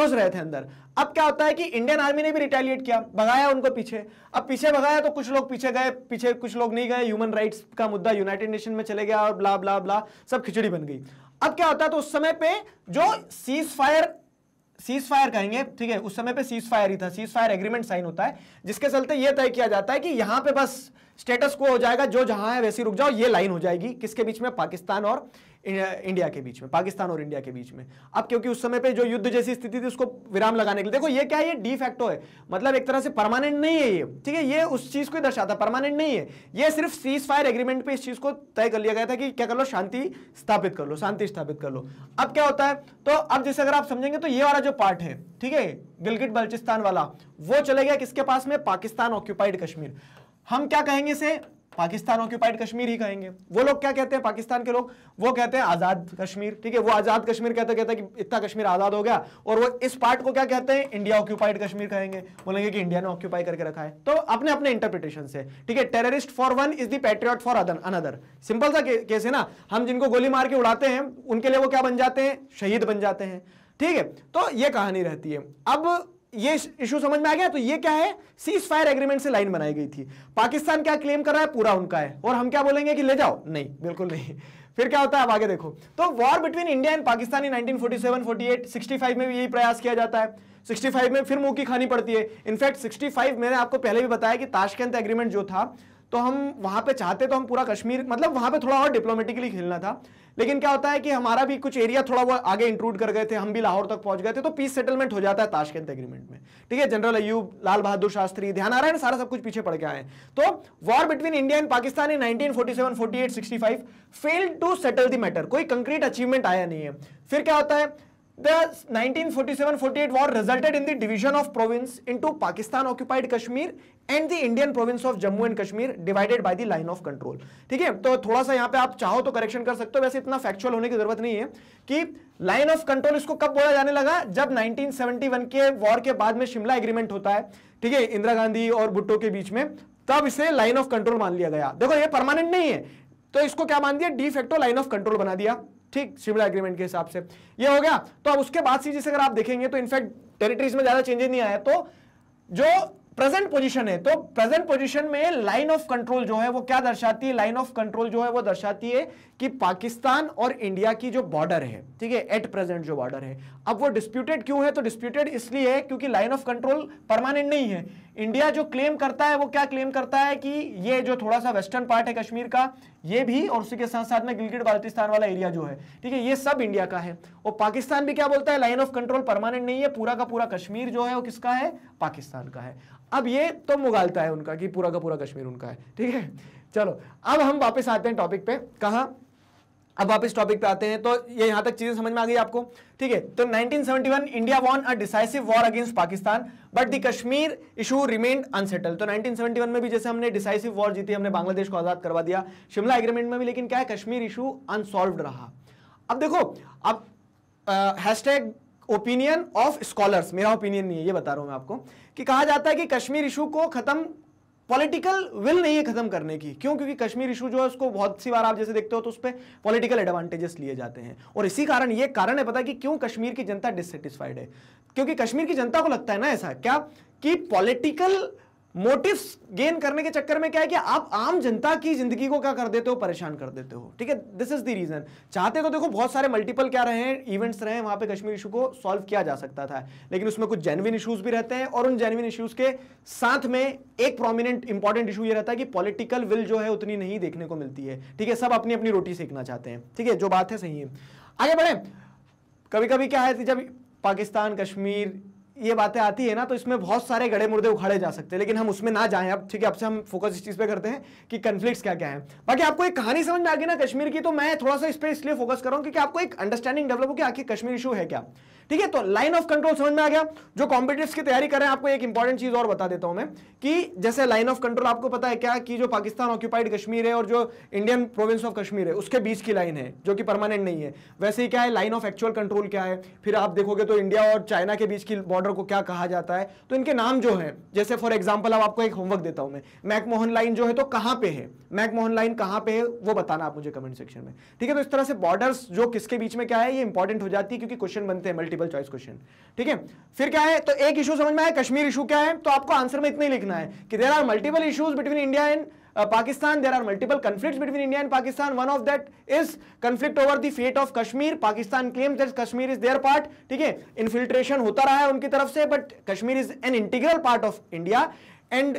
घुस रहे थे अंदर अब क्या होता है कि इंडियन आर्मी ने भी रिटेलिएट किया भगाया उनको पीछे अब पीछे भगाया तो कुछ लोग पीछे गए पीछे कुछ लोग नहीं गए ह्यूमन राइट्स का मुद्दा यूनाइटेड नेशन में चले गया और ब्ला ब्ला ब्ला सब खिचड़ी बन गई अब क्या होता है तो उस समय पे जो सीज फायर सीज फायर कहेंगे ठीक है उस समय पे सीज फायर ही था सीज फायर एग्रीमेंट साइन होता है जिसके चलते यह तय किया जाता है कि यहां पे बस स्टेटस को हो जाएगा जो जहां है वैसे रुक जाओ ये लाइन हो जाएगी किसके बीच में पाकिस्तान और इंडिया के बीच में पाकिस्तान और इंडिया के बीच में अब क्योंकि उस समय पे जो युद्ध जैसी स्थिति थी उसको विराम लगाने के लिए देखो ये क्या है ये डी फैक्टो है मतलब एक तरह से परमानेंट नहीं है ये ठीक है ये उस चीज को दर्शाता परमानेंट नहीं है ये सिर्फ सीज फायर एग्रीमेंट पे इस चीज को तय कर लिया गया था कि क्या कर लो शांति स्थापित कर लो शांति स्थापित कर लो अब क्या होता है तो अब जैसे अगर आप समझेंगे तो ये वाला जो पार्ट है ठीक है गिलगिट बल्चिस्तान वाला वो चले गया किसके पास में पाकिस्तान ऑक्युपाइड कश्मीर हम क्या कहेंगे इसे पाकिस्तान ऑक्यूपाइड कश्मीर ही कहेंगे वो लोग क्या कहते हैं पाकिस्तान के लोग वो कहते हैं आज़ाद कश्मीर ठीक है वो आज़ाद कश्मीर कहते कहते हैं कि इतना कश्मीर आज़ाद हो गया और वो इस पार्ट को क्या कहते हैं इंडिया ऑक्यूपाइड कश्मीर कहेंगे बोलेंगे कि इंडिया ने ऑक्यूपाई करके रखा है तो अपने अपने इंटरप्रिटेशन से ठीक है terrorist for one is the patriot for other another simple सा कैसे केस है ना हम जिनको गोली मार के उड़ाते हैं उनके लिए वो क्या बन जाते हैं शहीद बन जाते हैं ठीक है तो ये कहानी रहती है अब ये इशू समझ में आ गया तो ये क्या है सीज फायर एग्रीमेंट से लाइन बनाई गई थी पाकिस्तान क्या क्लेम कर रहा है पूरा उनका है और हम क्या बोलेंगे कि ले जाओ नहीं बिल्कुल नहीं <laughs> फिर क्या होता है अब आगे देखो तो war between India and Pakistan in 1947, 48, 65 में भी यही प्रयास किया जाता है 65 में फिर मुंह की खानी पड़ती है इनफैक्ट 65 मैंने आपको पहले भी बताया कि ताशकंत एग्रीमेंट जो था तो हम वहाँ पे चाहते तो हम पूरा कश्मीर मतलब वहाँ पे थोड़ा और डिप्लोमेटिकली खेलना था लेकिन क्या होता है कि हमारा भी कुछ एरिया थोड़ा वो आगे इंक्लूड कर गए थे हम भी लाहौर तक पहुंच गए थे तो पीस सेटलमेंट हो जाता है ताशकंद एग्रीमेंट में ठीक है जनरल अयूब लाल बहादुर शास्त्री ध्यान आ रहा है सारा सब कुछ पीछे पड़ के आए तो war between India and Pakistan in 1947 48 65 failed to settle the matter कोई कंक्रीट अचीवमेंट आया नहीं है फिर क्या होता है The 1947-48 war resulted in the division of province into Pakistan-occupied Kashmir and the Indian province of Jammu and Kashmir divided by the line of control ठीक है तो थोड़ा सा यहां पे आप चाहो तो करेक्शन कर सकते हो वैसे इतना फैक्चुअल होने की जरूरत नहीं है कि लाइन ऑफ कंट्रोल इसको कब बोला जाने लगा जब 1971 के वॉर के बाद में शिमला एग्रीमेंट होता है ठीक है इंदिरा गांधी और भुट्टो के बीच में तब इसे लाइन ऑफ कंट्रोल मान लिया गया देखो ये परमानेंट नहीं है तो इसको क्या मान दिया de facto line of control बना दिया ठीक शिमला एग्रीमेंट के हिसाब से ये हो गया तो अब उसके बाद सीजी से अगर आप देखेंगे तो इनफैक्ट टेरिटरीज में ज्यादा चेंजेस नहीं आया तो जो प्रेजेंट पोजीशन है तो प्रेजेंट पोजीशन में लाइन ऑफ कंट्रोल जो है वो क्या दर्शाती है लाइन ऑफ कंट्रोल जो है वो दर्शाती है कि पाकिस्तान और इंडिया की जो बॉर्डर है ठीक है एट प्रेजेंट जो बॉर्डर है अब वो डिस्प्यूटेड क्यों है तो डिस्प्यूटेड इसलिए है क्योंकि लाइन ऑफ कंट्रोल परमानेंट नहीं है इंडिया जो क्लेम करता है वो क्या क्लेम करता है कि ये जो थोड़ा सा वेस्टर्न पार्ट है कश्मीर का ये भी और उसके साथ साथ में गिलगिट बाल्टिस्तान वाला एरिया जो है ठीक है ये सब इंडिया का है और पाकिस्तान भी क्या बोलता है लाइन ऑफ कंट्रोल परमानेंट नहीं है पूरा का पूरा कश्मीर जो है वो किसका है पाकिस्तान का है अब ये तो मुगालता है उनका कि पूरा का पूरा कश्मीर उनका है ठीक है चलो अब हम वापस आते हैं टॉपिक पे कहा अब आप इस टॉपिक पे आते हैं तो ये यहां तक चीजें समझ में आ गई आपको ठीक है तो 1971 India won a decisive war against Pakistan but the Kashmir issue remain unsettle तो 1971 में भी जैसे हमने डिसाइसिव वॉर जीती हमने बांग्लादेश को आजाद करवा दिया शिमला एग्रीमेंट में भी लेकिन क्या है कश्मीर इशू अनसॉल्व रहा अब देखो अब हैश ओपिनियन ऑफ स्कॉलर्स मेरा ओपिनियन नहीं है ये बता रहा हूं मैं आपको कि कहा जाता है कि कश्मीर इशू को खत्म पॉलिटिकल विल नहीं है खत्म करने की क्यों क्योंकि कश्मीर इशू जो है उसको बहुत सी बार आप जैसे देखते हो तो उस पर पॉलिटिकल एडवांटेजेस लिए जाते हैं और इसी कारण ये कारण है पता है कि क्यों कश्मीर की जनता डिससेटिस्फाइड है क्योंकि कश्मीर की जनता को लगता है ना ऐसा क्या कि पॉलिटिकल मोटिव गेन करने के चक्कर में क्या है कि आप आम जनता की जिंदगी को क्या कर देते हो परेशान कर देते हो ठीक है दिस इज द रीजन चाहते तो देखो बहुत सारे मल्टीपल क्या रहे इवेंट्स रहे वहां पे कश्मीर इशू को सॉल्व किया जा सकता था लेकिन उसमें कुछ जेनविन इशूज भी रहते हैं और उन जेनविन इशूज के साथ में एक प्रोमिनेंट इंपॉर्टेंट इशू यह रहता है कि पॉलिटिकल विल जो है उतनी नहीं देखने को मिलती है ठीक है सब अपनी अपनी रोटी सीखना चाहते हैं ठीक है जो बात है सही है आगे बढ़े कभी कभी क्या है जब पाकिस्तान कश्मीर ये बातें आती है ना तो इसमें बहुत सारे गड़े मुर्दे उखाड़े जा सकते हैं लेकिन हम उसमें ना जाएं अब ठीक है अब से हम फोकस इस चीज़ पे करते हैं कि कन्फ्लिक्ट्स क्या क्या है बाकी आपको एक कहानी समझ में आ गई ना कश्मीर की तो मैं थोड़ा सा इस पर इसलिए फोकस कर रहा हूँ क्योंकि आपको एक अंडरस्टैंडिंग डेवलप हो कि आखिर कश्मीर इशू है क्या ठीक है तो लाइन ऑफ कंट्रोल समझ में आ गया जो कॉम्पिटिव की तैयारी करें आपको एक इंपॉर्टेंट चीज और बता देता हूं मैं कि जैसे लाइन ऑफ कंट्रोल आपको पता है क्या कि जो पाकिस्तान ऑक्यूपाइड कश्मीर है और जो इंडियन प्रोविंस ऑफ कश्मीर है उसके बीच की लाइन है जो कि परमानेंट नहीं है वैसे ही क्या है लाइन ऑफ एक्चुअल कंट्रोल क्या है फिर आप देखोगे तो इंडिया और चाइना के बीच की बॉर्डर ऑर्डर को क्या कहा जाता है तो इनके नाम जो है जैसे फॉर एग्जाम्पल अब आपको एक होमवर्क देता हूं मैं मैकमोहन लाइन जो है तो कहां पे है मैकमोहन लाइन कहां पे है वो बताना आप मुझे कमेंट सेक्शन में ठीक है तो इस तरह से बॉर्डर्स जो किसके बीच में क्या है ये इंपॉर्टेंट हो जाती है क्योंकि क्वेश्चन बनते हैं मल्टीपल चॉइस क्वेश्चन ठीक है फिर क्या है तो एक इशू समझ में आया कश्मीर इशू क्या है तो आपको आंसर में इतना ही लिखना है कि there are multiple issues between India and Pakistan there are multiple conflict between India and Pakistan one of that is conflict over the fate of Kashmir Pakistan claim that Kashmir is their part ठीक है इनफिल्ट्रेशन होता रहा है उनकी तरफ से but Kashmir is an integral part of India and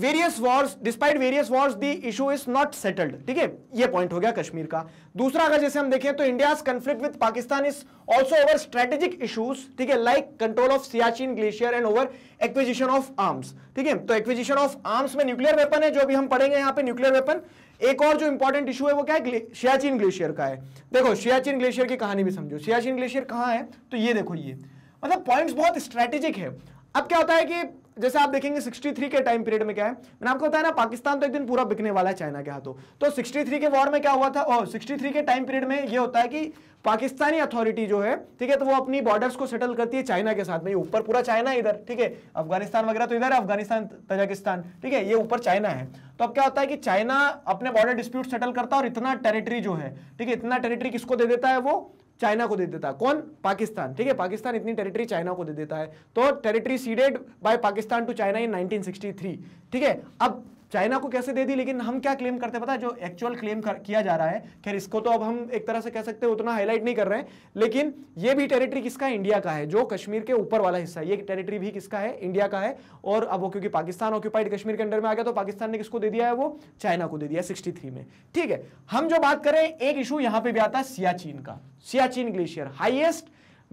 various wars despite various wars the issue is not settled ठीक है ये पॉइंट हो गया कश्मीर का दूसरा अगर जैसे हम देखें तो India conflict with Pakistan is also over strategic issues ठीक है like control of Siachen glacier and over acquisition of arms ठीक है तो एक्विजिशन ऑफ आर्म्स में न्यूक्लियर वेपन है जो भी हम पढ़ेंगे यहाँ पे न्यूक्लियर वेपन एक और जो इंपॉर्टेंट इशू है वो क्या है सियाचिन ग्लेशियर का है देखो सियाचिन ग्लेशियर की कहानी भी समझो सियाचिन ग्लेशियर कहाँ है तो ये देखो ये मतलब पॉइंट्स बहुत स्ट्रेटेजिक है अब क्या होता है कि जैसे आप देखेंगे 63 के टाइम पीरियड में क्या है मैंने आपको बताया ना पाकिस्तान तो एक दिन पूरा बिकने वाला है चाइना के हाथों तो 63 के वॉर में क्या हुआ था और 63 के टाइम पीरियड में ये होता है कि पाकिस्तानी अथॉरिटी जो है ठीक है तो वो अपनी बॉर्डर्स को सेटल करती है चाइना के साथ में ऊपर पूरा चाइना इधर ठीक है अफगानिस्तान वगैरह तो इधर है अफगानिस्तान तजाकिस्तान ठीक है ये ऊपर चाइना है तो अब क्या होता है कि चाइना अपने बॉर्डर डिस्प्यूट सेटल करता है और इतना टेरिटरी जो है ठीक है इतना टेरिटरी किसको दे देता है वो चाइना को दे देता है कौन पाकिस्तान ठीक है पाकिस्तान इतनी टेरिटरी चाइना को दे देता है तो territory ceded by Pakistan to China in 1963 ठीक है अब चाइना को कैसे दे दी लेकिन हम क्या क्लेम करते पता है जो एक्चुअल क्लेम कर, किया जा रहा है खैर इसको तो अब हम एक तरह से कह सकते हैं उतना हाईलाइट नहीं कर रहे हैं लेकिन ये भी टेरिटरी किसका है इंडिया का है जो कश्मीर के ऊपर वाला हिस्सा है ये टेरिटरी भी किसका है इंडिया का है और अब वो क्योंकि पाकिस्तान ऑक्यूपाइड कश्मीर के अंडर में आ गया तो पाकिस्तान ने किसको दे दिया है वो चाइना को दे दिया सिक्सटी में ठीक है हम जो बात करें एक इशू यहां पर भी आता है सियाचीन का Siachen glacier highest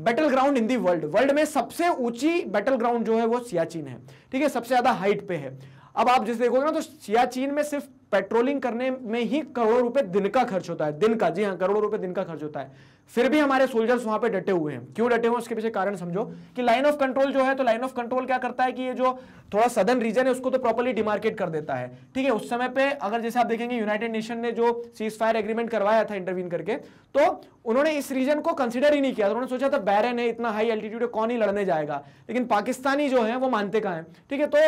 battle ground in the world world में सबसे ऊंची बैटल ग्राउंड जो है वो सियाचीन है ठीक है सबसे ज्यादा हाइट पे है अब आप जिस देखोगे ना तो सियाचिन में सिर्फ पेट्रोलिंग करने में ही करोड़ों रुपए दिन का खर्च होता है दिन का जी हाँ करोड़ों रुपए दिन का खर्च होता है फिर भी हमारे सोल्जर्स वहां पे डटे हुए हैं क्यों डटे हुए उसके पीछे कारण समझो कि लाइन ऑफ कंट्रोल जो है तो लाइन ऑफ कंट्रोल क्या करता है कि ये जो थोड़ा सदन रीजन है उसको तो प्रॉपरली डिमार्केट कर देता है ठीक है उस समय पे अगर जैसे आप देखेंगे यूनाइटेड नेशन ने जो सीज फायर एग्रीमेंट करवाया था इंटरवीन करके तो उन्होंने इस रीजन को कंसिडर ही नहीं किया तो उन्होंने सोचा था बैरन है इतना हाई एल्टीट्यूड कौन ही लड़ने जाएगा लेकिन पाकिस्तानी जो है वो मानते कहा है ठीक है तो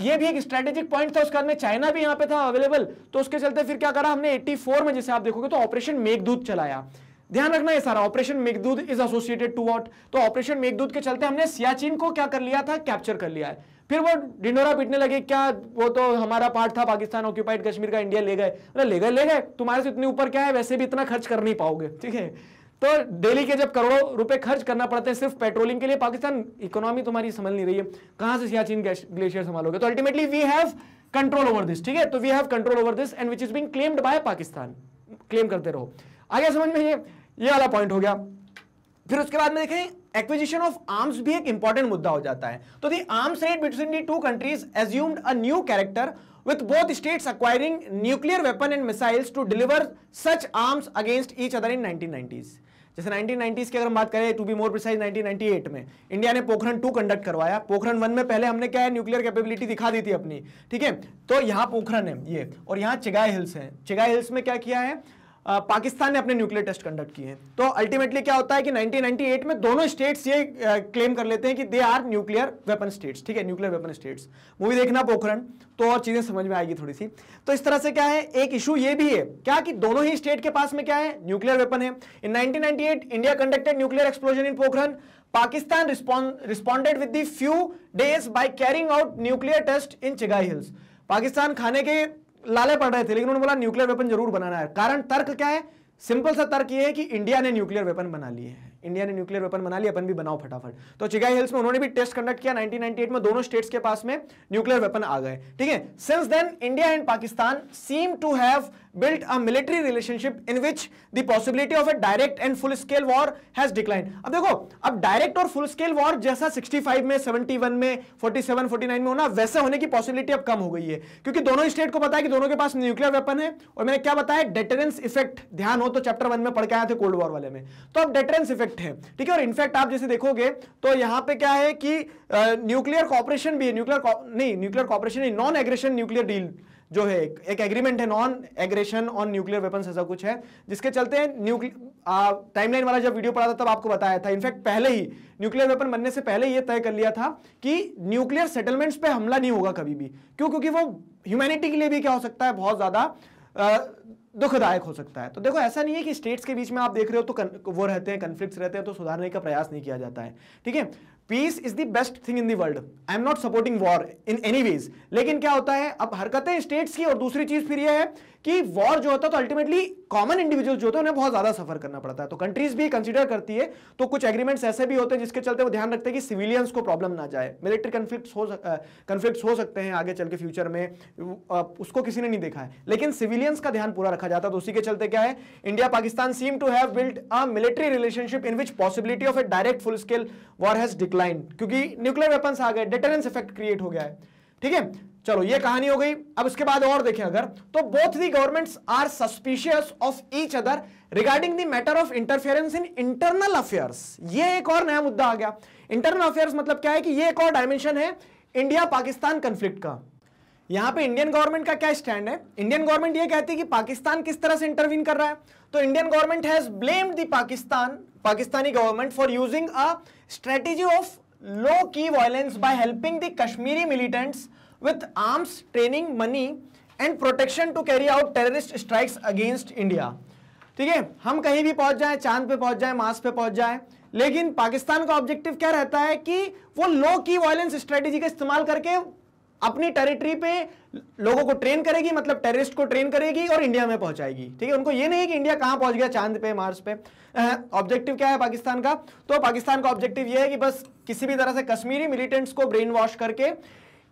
ये भी एक स्ट्रेटेजिक पॉइंट था उसके बाद में चाइना भी यहां पे था अवेलेबल तो उसके चलते फिर क्या करा हमने 84 में जैसे आप देखोगे तो ऑपरेशन मेघदूत चलाया ध्यान रखना ये सारा operation Meghdoot is associated to what तो ऑपरेशन मेघदूत के चलते हमने सियाचिन को क्या कर लिया था कैप्चर कर लिया है फिर वो डिंडोरा पीटने लगे क्या वो तो हमारा पार्ट था पाकिस्तान ऑक्यूपाइड कश्मीर का इंडिया ले गए ले गए ले गए तुम्हारे से इतने ऊपर क्या है वैसे भी इतना खर्च कर नहीं पाओगे ठीक है तो डेली के जब करोड़ों रुपए खर्च करना पड़ते हैं सिर्फ पेट्रोलिंग के लिए पाकिस्तान इकोनॉमी तुम्हारी संभल नहीं रही है कहां से सियाचिन ग्लेशियर संभालोगे तो ultimately we have control over this ठीक है तो we have control over this and which is being claimed by Pakistan claim करते रहो आगे समझ में ये ये वाला पॉइंट हो गया फिर उसके बाद में देखें एक्विजिशन ऑफ आर्म्स भी एक इंपॉर्टेंट मुद्दा हो जाता है तो the arms rate between the two countries assumed a new character with both states acquiring nuclear weapon and missiles to deliver such arms against each other in 1990s जैसे 1990s की अगर हम बात करें टू बी मोर प्रिसाइज 1998 में India ने Pokhran to conduct करवाया Pokhran one में पहले हमने क्या है न्यूक्लियर कैपेबिलिटी दिखा दी थी अपनी ठीक है तो यहाँ पोखरण है ये और यहाँ चिगाई हिल्स है चिगाई हिल्स में क्या किया है पाकिस्तान ने अपने न्यूक्लियर टेस्ट कंडक्ट किए हैं तो अल्टीमेटली क्या होता है कि 1998 में दोनों स्टेट्स ये क्लेम कर लेते हैं कि they are nuclear weapon states ठीक है न्यूक्लियर वेपन स्टेट्स मूवी देखना पोखरण तो और चीज़ें समझ में आएगी थोड़ी सी तो इस तरह से क्या है एक इशू ये भी है क्या कि दोनों ही स्टेट के पास में क्या है न्यूक्लियर वेपन है in nineteen India conducted nuclear explosion in Pokhran Pakistan responded responded days by carrying out nuclear test in Chagai hills Pakistan खाने के लाले पड़ रहे थे लेकिन उन्होंने बोला न्यूक्लियर वेपन जरूर बनाना है कारण तर्क क्या है सिंपल सा तर्क ये है कि इंडिया ने न्यूक्लियर वेपन बना लिए हैं इंडिया ने न्यूक्लियर वेपन बना लिया अपन भी बनाओ फटाफट तो चिगाई हिल्स में उन्होंने भी टेस्ट कंडक्ट किया 1998 में दोनों स्टेट्स के पास में न्यूक्लियर वेपन आ गए ठीक है since then India and Pakistan seem to have built a military relationship in which the possibility of a direct and full scale war has declined अब देखो अब डायरेक्ट और फुल स्केल वॉर जैसा 65 में 71 में 47 49 में होना वैसे होने की पॉसिबिलिटी अब कम हो गई है क्योंकि दोनों स्टेट को पता है कि दोनों के पास न्यूक्लियर वेपन है और मैंने क्या बताया डेटरेंस इफेक्ट ध्यान हो तो चैप्टर वन में पढ़ के आए थे कोल्ड वॉर वाले में तो अब डेटरेंस इफेक्ट है ठीक है और इनफैक्ट आप जैसे देखोगे तो यहां पर क्या है कि न्यूक्लियर कॉपरेशन भी है न्यूक्लियर नहीं nuclear cooperation non aggression nuclear deal जो है एक एग्रीमेंट है non aggression on nuclear weapon ऐसा कुछ है जिसके चलते टाइमलाइन वाला जब वीडियो पढ़ा था तब आपको बताया था इनफैक्ट पहले ही न्यूक्लियर वेपन बनने से पहले यह तय कर लिया था कि न्यूक्लियर सेटलमेंट्स पे हमला नहीं होगा कभी भी क्यों क्योंकि वो ह्यूमैनिटी के लिए भी क्या हो सकता है बहुत ज़्यादा दुखदायक हो सकता है तो देखो ऐसा नहीं है कि स्टेट्स के बीच में आप देख रहे हो तो वो रहते हैं कन्फ्लिक्ट रहते हैं तो सुधारने का प्रयास नहीं किया जाता है ठीक है peace is the best thing in the world I am not supporting war in any ways लेकिन क्या होता है अब हरकतें स्टेट्स की और दूसरी चीज फिर यह है कि वॉर जो होता है तो अल्टीमेटली कॉमन इंडिविजुअल जो होते हैं उन्हें बहुत ज्यादा सफर करना पड़ता है तो कंट्रीज भी कंसिडर करती है तो कुछ एग्रीमेंट्स ऐसे भी होते हैं जिसके चलते वो ध्यान रखते हैं कि सिविलियंस को प्रॉब्लम ना जाए मिलिट्री कन्फ्लिक्ट हो कन्फ्लिक्ट हो सकते हैं आगे चल के फ्यूचर में उसको किसी ने नहीं देखा है लेकिन सिविलियंस का ध्यान पूरा रखा जाता है तो उसी के चलते क्या है India Pakistan seem to have build a military relationship in which possibility of a direct full scale war has decline क्योंकि न्यूक्लियर वेपन्स आ गए डिटरेंस इफेक्ट क्रिएट हो गया है ठीक है चलो ये कहानी हो गई अब इसके बाद और देखें अगर तो both the governments are suspicious of each other regarding the matter of interference in internal affairs ये एक और नया मुद्दा आ गया इंटरनल अफेयर्स मतलब क्या है कि ये एक और डायमेंशन है इंडिया पाकिस्तान कंफ्लिक्ट का यहां पे इंडियन गवर्नमेंट का क्या स्टैंड है इंडियन गवर्नमेंट ये कहती है कि पाकिस्तान किस तरह से इंटरवीन कर रहा है तो Indian government has blamed the Pakistan Pakistani government for using a strategy of low key violence by helping the Kashmiri militants with arms, training, money and protection to carry out terrorist strikes against India. ठीक है हम कहीं भी पहुंच जाए चांद पे पहुंच जाए मार्स पे पहुंच जाए लेकिन पाकिस्तान का ऑब्जेक्टिव क्या रहता है कि वो लो की वायलेंस स्ट्रेटेजी का इस्तेमाल करके अपनी टेरिटरी पे लोगों को ट्रेन करेगी मतलब टेररिस्ट को ट्रेन करेगी और इंडिया में पहुंचाएगी ठीक है उनको ये नहीं कि इंडिया कहां पहुंच गया चांद पे मार्स पे ऑब्जेक्टिव क्या है पाकिस्तान का तो पाकिस्तान का ऑब्जेक्टिव ये है कि बस किसी भी तरह से कश्मीरी मिलिटेंट्स को ब्रेन वॉश करके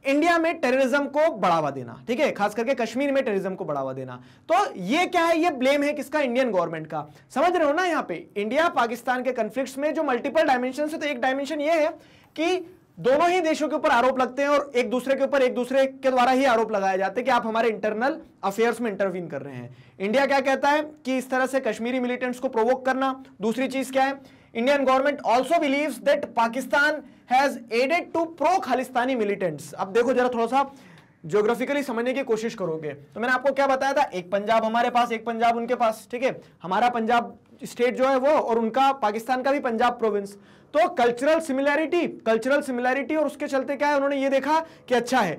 इंडिया में टेररिज्म को बढ़ावा देना ठीक है खास करके कश्मीर में टेररिज्म को बढ़ावा देना तो ये क्या है ये ब्लेम है किसका इंडियन गवर्नमेंट का समझ रहे हो ना यहाँ पे इंडिया पाकिस्तान के कंफ्लिक्ट में जो मल्टीपल डायमेंशन है तो एक डायमेंशन ये है कि दोनों ही देशों के ऊपर आरोप लगते हैं और एक दूसरे के ऊपर एक दूसरे के द्वारा ही आरोप लगाए जाते हैं कि आप हमारे इंटरनल अफेयर्स में इंटरवीन कर रहे हैं इंडिया क्या कहता है कि इस तरह से कश्मीरी मिलिटेंट्स को प्रोवोक करना दूसरी चीज क्या है Indian government also believes that Pakistan has aided to pro Khalistani militants अब देखो जरा थोड़ा सा ज्योग्राफिकली समझने की कोशिश करोगे तो मैंने आपको क्या बताया था एक पंजाब हमारे पास एक पंजाब उनके पास ठीक है हमारा पंजाब स्टेट जो है वो और उनका पाकिस्तान का भी पंजाब प्रोविंस तो कल्चरल सिमिलैरिटी कल्चरल सिमिलैरिटी और उसके चलते क्या है उन्होंने ये देखा कि अच्छा है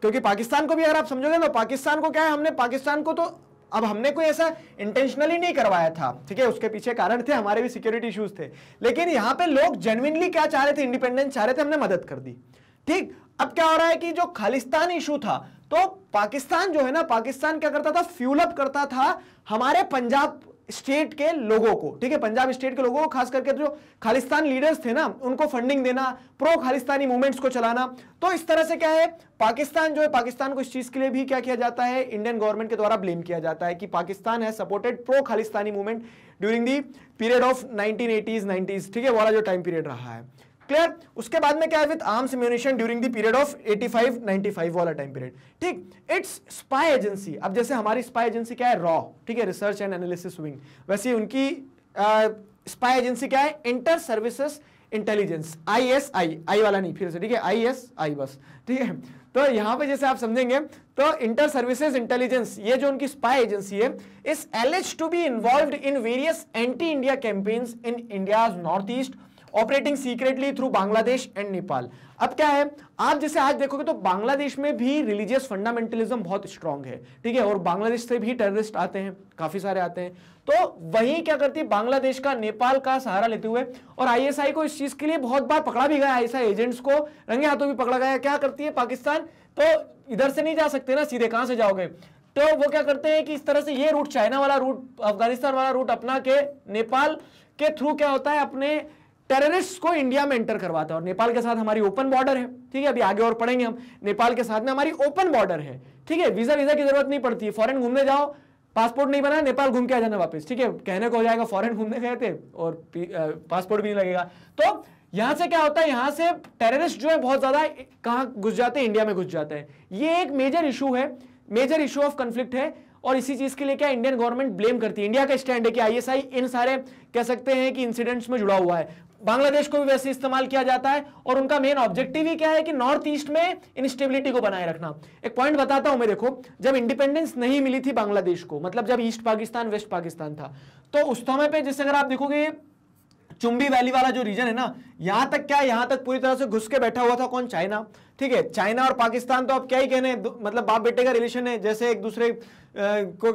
क्योंकि पाकिस्तान को भी अगर आप समझोगे तो पाकिस्तान को क्या है हमने पाकिस्तान को तो अब हमने कोई ऐसा इंटेंशनली नहीं करवाया था ठीक है उसके पीछे कारण थे हमारे भी सिक्योरिटी इश्यूज थे लेकिन यहाँ पे लोग जेनविनली क्या चाह रहे थे इंडिपेंडेंस चाह रहे थे हमने मदद कर दी ठीक अब क्या हो रहा है कि जो खालिस्तान इशू था तो पाकिस्तान जो है ना पाकिस्तान क्या करता था फ्यूलअप करता था हमारे पंजाब स्टेट के लोगों को ठीक है पंजाब स्टेट के लोगों को खास करके जो खालिस्तान लीडर्स थे ना उनको फंडिंग देना प्रो खालिस्तानी मूवमेंट्स को चलाना तो इस तरह से क्या है पाकिस्तान जो है पाकिस्तान को इस चीज के लिए भी क्या किया जाता है इंडियन गवर्नमेंट के द्वारा ब्लेम किया जाता है कि पाकिस्तान है supported pro Khalistani movement during the period of nineteen eighties nineties ठीक है वाला जो टाइम पीरियड रहा है क्लियर उसके बाद में क्या है with arms ammunition during the period of 85 95 वाला टाइम पीरियड ठीक इट्स स्पाई एजेंसी अब जैसे हमारी स्पाई एजेंसी क्या है रॉ ठीक है रिसर्च एंड एनालिसिस विंग वैसे उनकी स्पाई एजेंसी क्या है inter services intelligence I S I I वाला नहीं फिर से ठीक है आई एस आई बस ठीक है तो यहाँ पे जैसे आप समझेंगे तो इंटर सर्विसेज इंटेलिजेंस ये जो उनकी स्पाई एजेंसी है is alleged to be involve in various anti India campaigns in India north east operating secretly through Bangladesh and Nepal अब क्या है आप जैसे आज देखोगे तो बांग्लादेश में भी रिलीजियस फंडामेंटलिज्म बहुत स्ट्रांग है ठीक है और बांग्लादेश से भी टेररिस्ट आते हैं काफी सारे आते हैं तो वही क्या करती है बांग्लादेश का नेपाल का सहारा लेते हुए और आईएसआई को इस चीज के लिए बहुत बार पकड़ा भी गया आईएसआई एजेंट्स को रंगे हाथों भी पकड़ा गया क्या करती है पाकिस्तान तो इधर से नहीं जा सकते ना सीधे कहां से जाओगे तो वो क्या करते हैं कि इस तरह से ये रूट चाइना वाला रूट अफगानिस्तान वाला रूट अपना के नेपाल के थ्रू क्या होता है अपने टेररिस्ट को इंडिया में एंटर करवाता है और नेपाल के साथ हमारी ओपन बॉर्डर है ठीक है अभी आगे और पढ़ेंगे हम नेपाल के साथ में हमारी ओपन बॉर्डर है ठीक है वीजा वीजा की जरूरत नहीं पड़ती है फॉरन घूमने जाओ पासपोर्ट नहीं बना नेपाल घूम के आ जाना वापस ठीक है कहने को हो जाएगा फॉरन घूमने गए थे और पासपोर्ट भी नहीं लगेगा तो यहां से क्या होता है यहां से टेररिस्ट जो है बहुत ज्यादा कहां घुस जाते हैं इंडिया में घुस जाते हैं ये एक मेजर इशू है मेजर इशू ऑफ कंफ्लिक्ट है और इसी चीज के लिए क्या इंडियन गवर्नमेंट ब्लेम करती है इंडिया का स्टैंड है कि आईएसआई इन सारे कह सकते हैं कि इंसिडेंट्स में जुड़ा हुआ है बांग्लादेश को भी वैसे इस्तेमाल किया जाता है और उनका मेन ऑब्जेक्टिव ही क्या है कि नॉर्थ ईस्ट में इनस्टेबिलिटी को बनाए रखना एक पॉइंट बताता हूं मैं देखो जब इंडिपेंडेंस नहीं मिली थी बांग्लादेश को मतलब जब ईस्ट पाकिस्तान वेस्ट पाकिस्तान था तो उस समय पर जैसे अगर आप देखोगे चुंबी वैली वाला जो रीजन है ना यहां तक क्या यहां तक पूरी तरह से घुस के बैठा हुआ था कौन चाइना ठीक है चाइना और पाकिस्तान तो आप क्या ही कहने मतलब बाप बेटे का रिलेशन है जैसे एक दूसरे को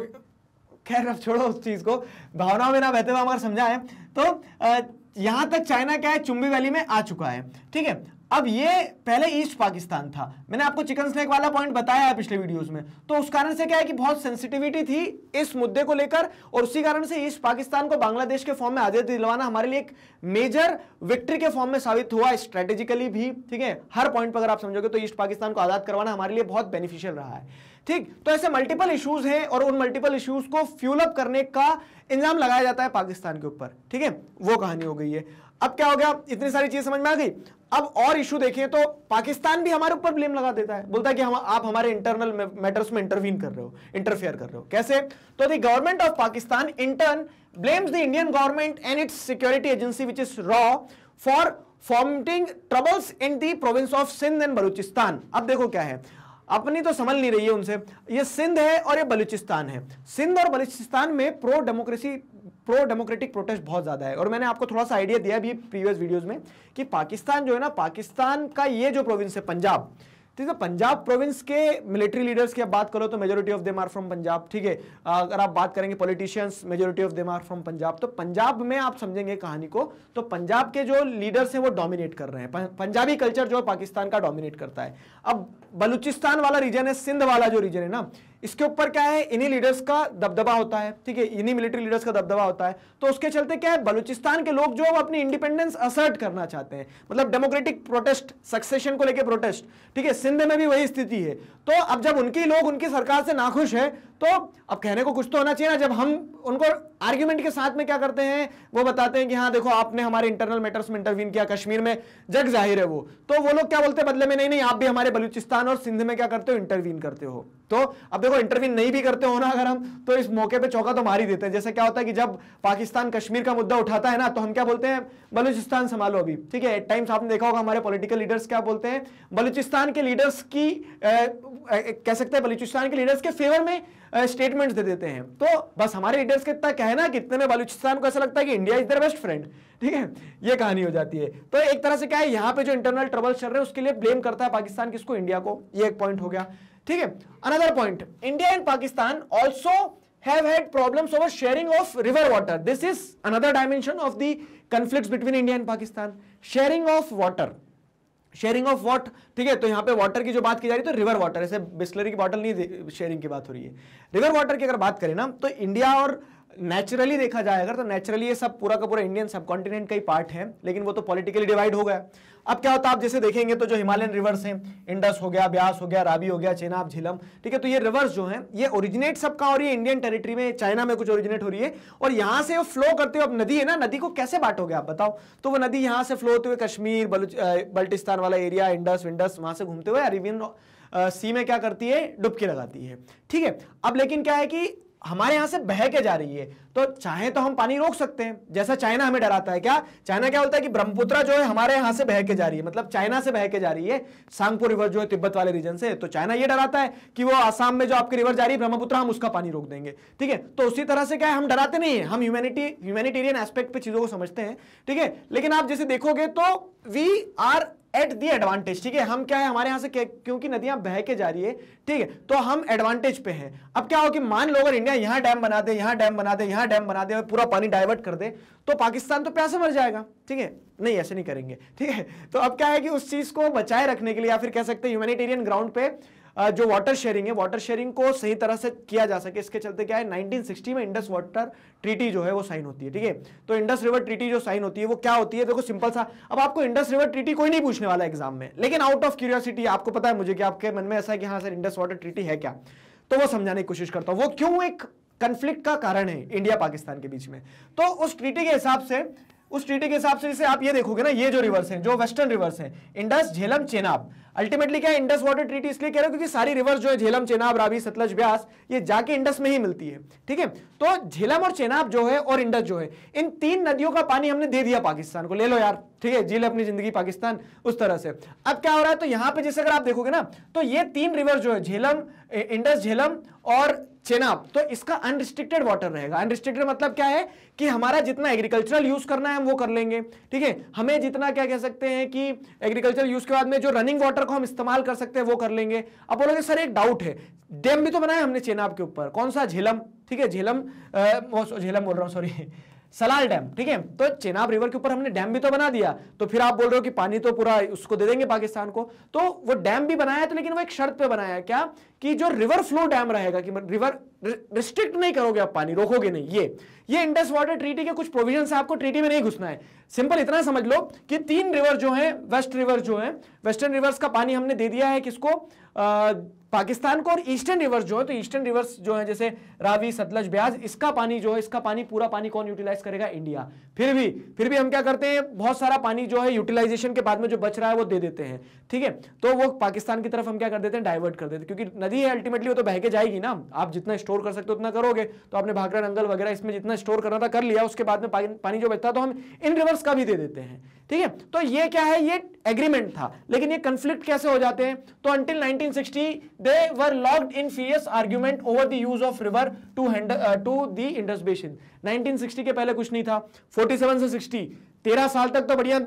खैर छोड़ो उस चीज को भावनाओं में ना बहते हुए समझा है तो आ, यहां तक चाइना क्या है चुंबी वैली में आ चुका है ठीक है अब ये पहले ईस्ट पाकिस्तान था मैंने आपको चिकन स्नैक वाला पॉइंट बताया है पिछले वीडियोस में तो उस कारण से क्या है कि बहुत सेंसिटिविटी थी इस मुद्दे को लेकर और उसी कारण से ईस्ट पाकिस्तान को बांग्लादेश के फॉर्म में आजादी दिलवाना हमारे लिए एक मेजर विक्ट्री के फॉर्म में साबित हुआ स्ट्रेटेजिकली भी ठीक है हर पॉइंट पर अगर आप समझोगे तो ईस्ट पाकिस्तान को आजाद करवाना हमारे लिए बहुत बेनिफिशियल रहा है ठीक तो ऐसे मल्टीपल इश्यूज हैं और उन मल्टीपल इश्यूज को फ्यूल अप करने का इंजाम लगाया जाता है पाकिस्तान के ऊपर ठीक है वो कहानी हो गई है अब क्या हो गया इतनी सारी चीज समझ में आ गई अब और इशू देखें तो पाकिस्तान भी हमारे ऊपर ब्लेम लगा देता है बोलता है कि हम आप हमारे इंटरनल मैटर्स में इंटरवीन कर रहे हो इंटरफेयर कर रहे हो कैसे तो the government of Pakistan in turn blames the Indian government and its security agency which is रॉ for fomenting troubles in the province of Sindh and Balochistan अब देखो क्या है अपनी तो समझ नहीं रही है उनसे ये सिंध है और ये बलूचिस्तान है सिंध और बलूचिस्तान में pro democracy pro democratic protest बहुत ज़्यादा है और मैंने आपको थोड़ा सा आइडिया दिया भी प्रीवियस वीडियोज़ में कि पाकिस्तान जो है ना पाकिस्तान का ये जो प्रोविंस है पंजाब तो है पंजाब प्रोविंस के मिलिट्री लीडर्स की आप बात करो तो majority of them are from Punjab ठीक है अगर आप बात करेंगे politicians majority of them are from Punjab तो पंजाब में आप समझेंगे कहानी को तो पंजाब के जो लीडर्स हैं वो डोमिनेट कर रहे हैं पंजाबी कल्चर जो है पाकिस्तान का डोमिनेट करता है अब बलूचिस्तान वाला रीजन है सिंध वाला जो रीजन है ना इसके ऊपर क्या है इन्हीं लीडर्स का दबदबा होता है ठीक है इन्हीं मिलिट्री लीडर्स का दबदबा होता है तो उसके चलते क्या है बलूचिस्तान के लोग जो है वो अपनी इंडिपेंडेंस असर्ट करना चाहते हैं मतलब डेमोक्रेटिक प्रोटेस्ट सक्सेशन को लेकर प्रोटेस्ट ठीक है सिंध में भी वही स्थिति है तो अब जब उनके लोग उनकी सरकार से नाखुश है तो अब कहने को कुछ तो होना चाहिए ना जब हम उनको आर्ग्यूमेंट के साथ में क्या करते हैं वो बताते हैं कि हाँ देखो आपने हमारे इंटरनल मैटर्स में इंटरवीन किया कश्मीर में जग जाहिर है वो तो वो लोग क्या बोलते हैं बदले में नहीं नहीं आप भी हमारे बलूचिस्तान और सिंध में क्या करते हो इंटरवीन करते हो तो अब देखो इंटरवीन नहीं भी करते हो ना अगर हम तो इस मौके पर चौका तो मार ही देते हैं जैसे क्या होता है कि जब पाकिस्तान कश्मीर का मुद्दा उठाता है ना तो हम क्या बोलते हैं बलूचिस्तान संभालो अभी ठीक है एट टाइम्स आपने देखा होगा हमारे पोलिटिकल लीडर्स क्या बोलते हैं बलूचिस्तान के लीडर्स की कह सकते हैं बलूचिस्तान के लीडर्स के फेवर में स्टेटमेंट्स दे देते हैं तो बस हमारे लीडर्स के इतना कहना कि इतने में बलूचिस्तान को ऐसा लगता है कि India is the best friend ठीक है ये कहानी हो जाती है तो एक तरह से क्या है यहाँ पे जो इंटरनल ट्रबल चल रहे हैं उसके लिए ब्लेम करता है पाकिस्तान किसको इंडिया को ये एक पॉइंट हो गया ठीक है another point India and Pakistan also have had problems over sharing of river water this is another dimension of the conflicts between India and Pakistan sharing of water sharing of what ठीक है तो यहाँ पे वाटर की जो बात की जा रही है तो रिवर वाटर ऐसे बिस्लरी की बॉटल नहीं शेयरिंग की बात हो रही है रिवर वाटर की अगर बात करें ना तो इंडिया और नेचुरली देखा जाए अगर तो नेचुरली ये सब पूरा का पूरा इंडियन सब कॉन्टिनेंट का ही पार्ट है लेकिन वो तो पॉलिटिकली डिवाइड हो गया अब क्या होता है आप जैसे देखेंगे तो जो हिमालयन रिवर्स हैं इंडस हो गया ब्यास हो गया राबी हो गया चेनाब झीलम ठीक है तो ये रिवर्स जो है ये ओरिजिनेट सबका हो रही है इंडियन टेरिटरी में चाइना में कुछ ओरिजिनेट हो रही है और यहाँ से वो फ्लो करते हुए अब नदी है ना नदी को कैसे बांटोगे आप बताओ तो वो नदी यहाँ से फ्लो होते हुए कश्मीर बल्टिस्तान वाला एरिया इंडस विंडस वहां से घूमते हुए अरेबियन सी में क्या करती है डुबकी लगाती है ठीक है अब लेकिन क्या है कि हमारे यहां से बह के जा रही है तो चाहे तो हम पानी रोक सकते हैं जैसा चाइना हमें डराता है क्या चाइना क्या बोलता है कि ब्रह्मपुत्र जो है हमारे यहां से बह के जा रही है मतलब चाइना से बह के जा रही है सांगपुर रिवर जो है तिब्बत वाले रीजन से तो चाइना ये डराता है कि वो आसाम में जो आपकी रिवर जा रही है ब्रह्मपुत्र हम उसका पानी रोक देंगे ठीक है तो उसी तरह से क्या है हम डराते नहीं है हम ह्यूमैनिटी ह्यूमैनिटेरियन एस्पेक्ट पर चीजों को समझते हैं ठीक है लेकिन आप जैसे देखोगे तो we are at the advantage ठीक है हम क्या है हमारे यहां से क्योंकि नदियां बह के जा रही है ठीक है तो हम एडवांटेज पे हैं अब क्या हो कि मान लो अगर इंडिया यहां डैम बना दे यहां डैम बना दे यहां डैम बना दे और पूरा पानी डाइवर्ट कर दे तो पाकिस्तान तो प्यासे मर जाएगा ठीक है नहीं ऐसे नहीं करेंगे ठीक है तो अब क्या है कि उस चीज को बचाए रखने के लिए या फिर कह सकते हैं ह्यूमैनिटेरियन ग्राउंड पे जो वाटर शेयरिंग है वाटर शेयरिंग को सही तरह से किया जा सके इसके चलते क्या है 1960 में इंडस वाटर ट्रीटी जो है वो साइन होती है ठीक है तो इंडस रिवर ट्रीटी जो साइन होती है वो क्या होती है देखो सिंपल सा अब आपको इंडस रिवर ट्रीटी कोई नहीं पूछने वाला एग्जाम में लेकिन आउट ऑफ क्यूरियोसिटी आपको पता है मुझे कि आपके मन में ऐसा है कि हाँ सर इंडस वाटर ट्रीटी है क्या तो वो समझाने की कोशिश करता हूँ वो क्यों एक कंफ्लिक्ट का कारण है इंडिया पाकिस्तान के बीच में तो उस ट्रीटी के हिसाब से उस ट्रीटी के हिसाब से जैसे आप ये देखोगे ना ये जो रिवर्स हैं जो वेस्टर्न रिवर्स हैं इंडस झेलम चेनाब अल्टीमेटली क्या इंडस वाटर ट्रीटी इसलिए कह रहे हो क्योंकि सारी रिवर्स जो है झेलम चेनाब रावी सतलज ब्यास ये जाके इंडस में ही मिलती है ठीक है तो झेलम और चेनाब जो है और इंडस जो है इन तीन नदियों का पानी हमने दे दिया पाकिस्तान को ले लो यार ठीक है जी अपनी जिंदगी पाकिस्तान उस तरह से अब क्या हो रहा है तो यहां पे जैसे अगर आप देखोगे ना तो ये तीन रिवर जो है झेलम इंडस झेलम और चेनाब तो इसका अनरिस्ट्रिक्टेड वाटर रहेगा अनरिस्ट्रिक्टेड मतलब क्या है कि हमारा जितना एग्रीकल्चरल यूज करना है हम वो कर लेंगे ठीक है हमें जितना क्या कह सकते हैं कि एग्रीकल्चरल यूज के बाद में जो रनिंग वाटर को हम इस्तेमाल कर सकते हैं वो कर लेंगे अब बोलोगे सर एक डाउट है डैम भी तो बनाया हमने चेनाब के ऊपर कौन सा झेलम ठीक है झेलम झेलम बोल रहा हूँ सॉरी सलाल डैम ठीक है तो चेनाब रिवर के ऊपर हमने डैम भी तो बना दिया तो फिर आप बोल रहे हो कि पानी तो पूरा उसको दे देंगे पाकिस्तान को तो वो डैम भी बनाया है तो लेकिन वो एक शर्त पे बनाया है क्या कि जो रिवर फ्लो डैम रहेगा कि मतलब रिवर रिस्ट्रिक्ट नहीं करोगे आप पानी रोकोगे नहीं ये ये इंडस वाटर ट्रीटी के कुछ प्रोविजन है आपको ट्रीटी में नहीं घुसना है सिंपल इतना समझ लो कि तीन रिवर जो है वेस्ट रिवर जो है वेस्टर्न रिवर्स का पानी हमने दे दिया है किसको पाकिस्तान को और ईस्टर्न रिवर्स जो है तो ईस्टर्न रिवर्स जो है जैसे रावी सतलज ब्याज इसका पानी जो है इसका पानी पूरा पानी कौन यूटिलाइज करेगा इंडिया फिर भी फिर भी हम क्या करते हैं बहुत सारा पानी जो है यूटिलाइजेशन के बाद में जो बच रहा है वो दे देते हैं ठीक है तो वो पाकिस्तान की तरफ हम क्या कर देते हैं डाइवर्ट कर देते हैं क्योंकि नदी है अल्टीमेटली वो तो बह के जाएगी ना आप जितना स्टोर कर सकते हो उतना करोगे तो आपने भागरा नंगल वगैरह इसमें जितना स्टोर करना था कर लिया उसके बाद में पानी जो बचता तो हम इन रिवर्स का भी दे देते हैं ठीक है तो ये क्या है ये एग्रीमेंट था लेकिन ये कंफ्लिक्ट कैसे हो जाते हैं तो until 1960 they were locked in fierce argument over the use of river to to the Indus basin 1960 के पहले कुछ नहीं था 47 से 60 तेरह साल तक तो बढ़िया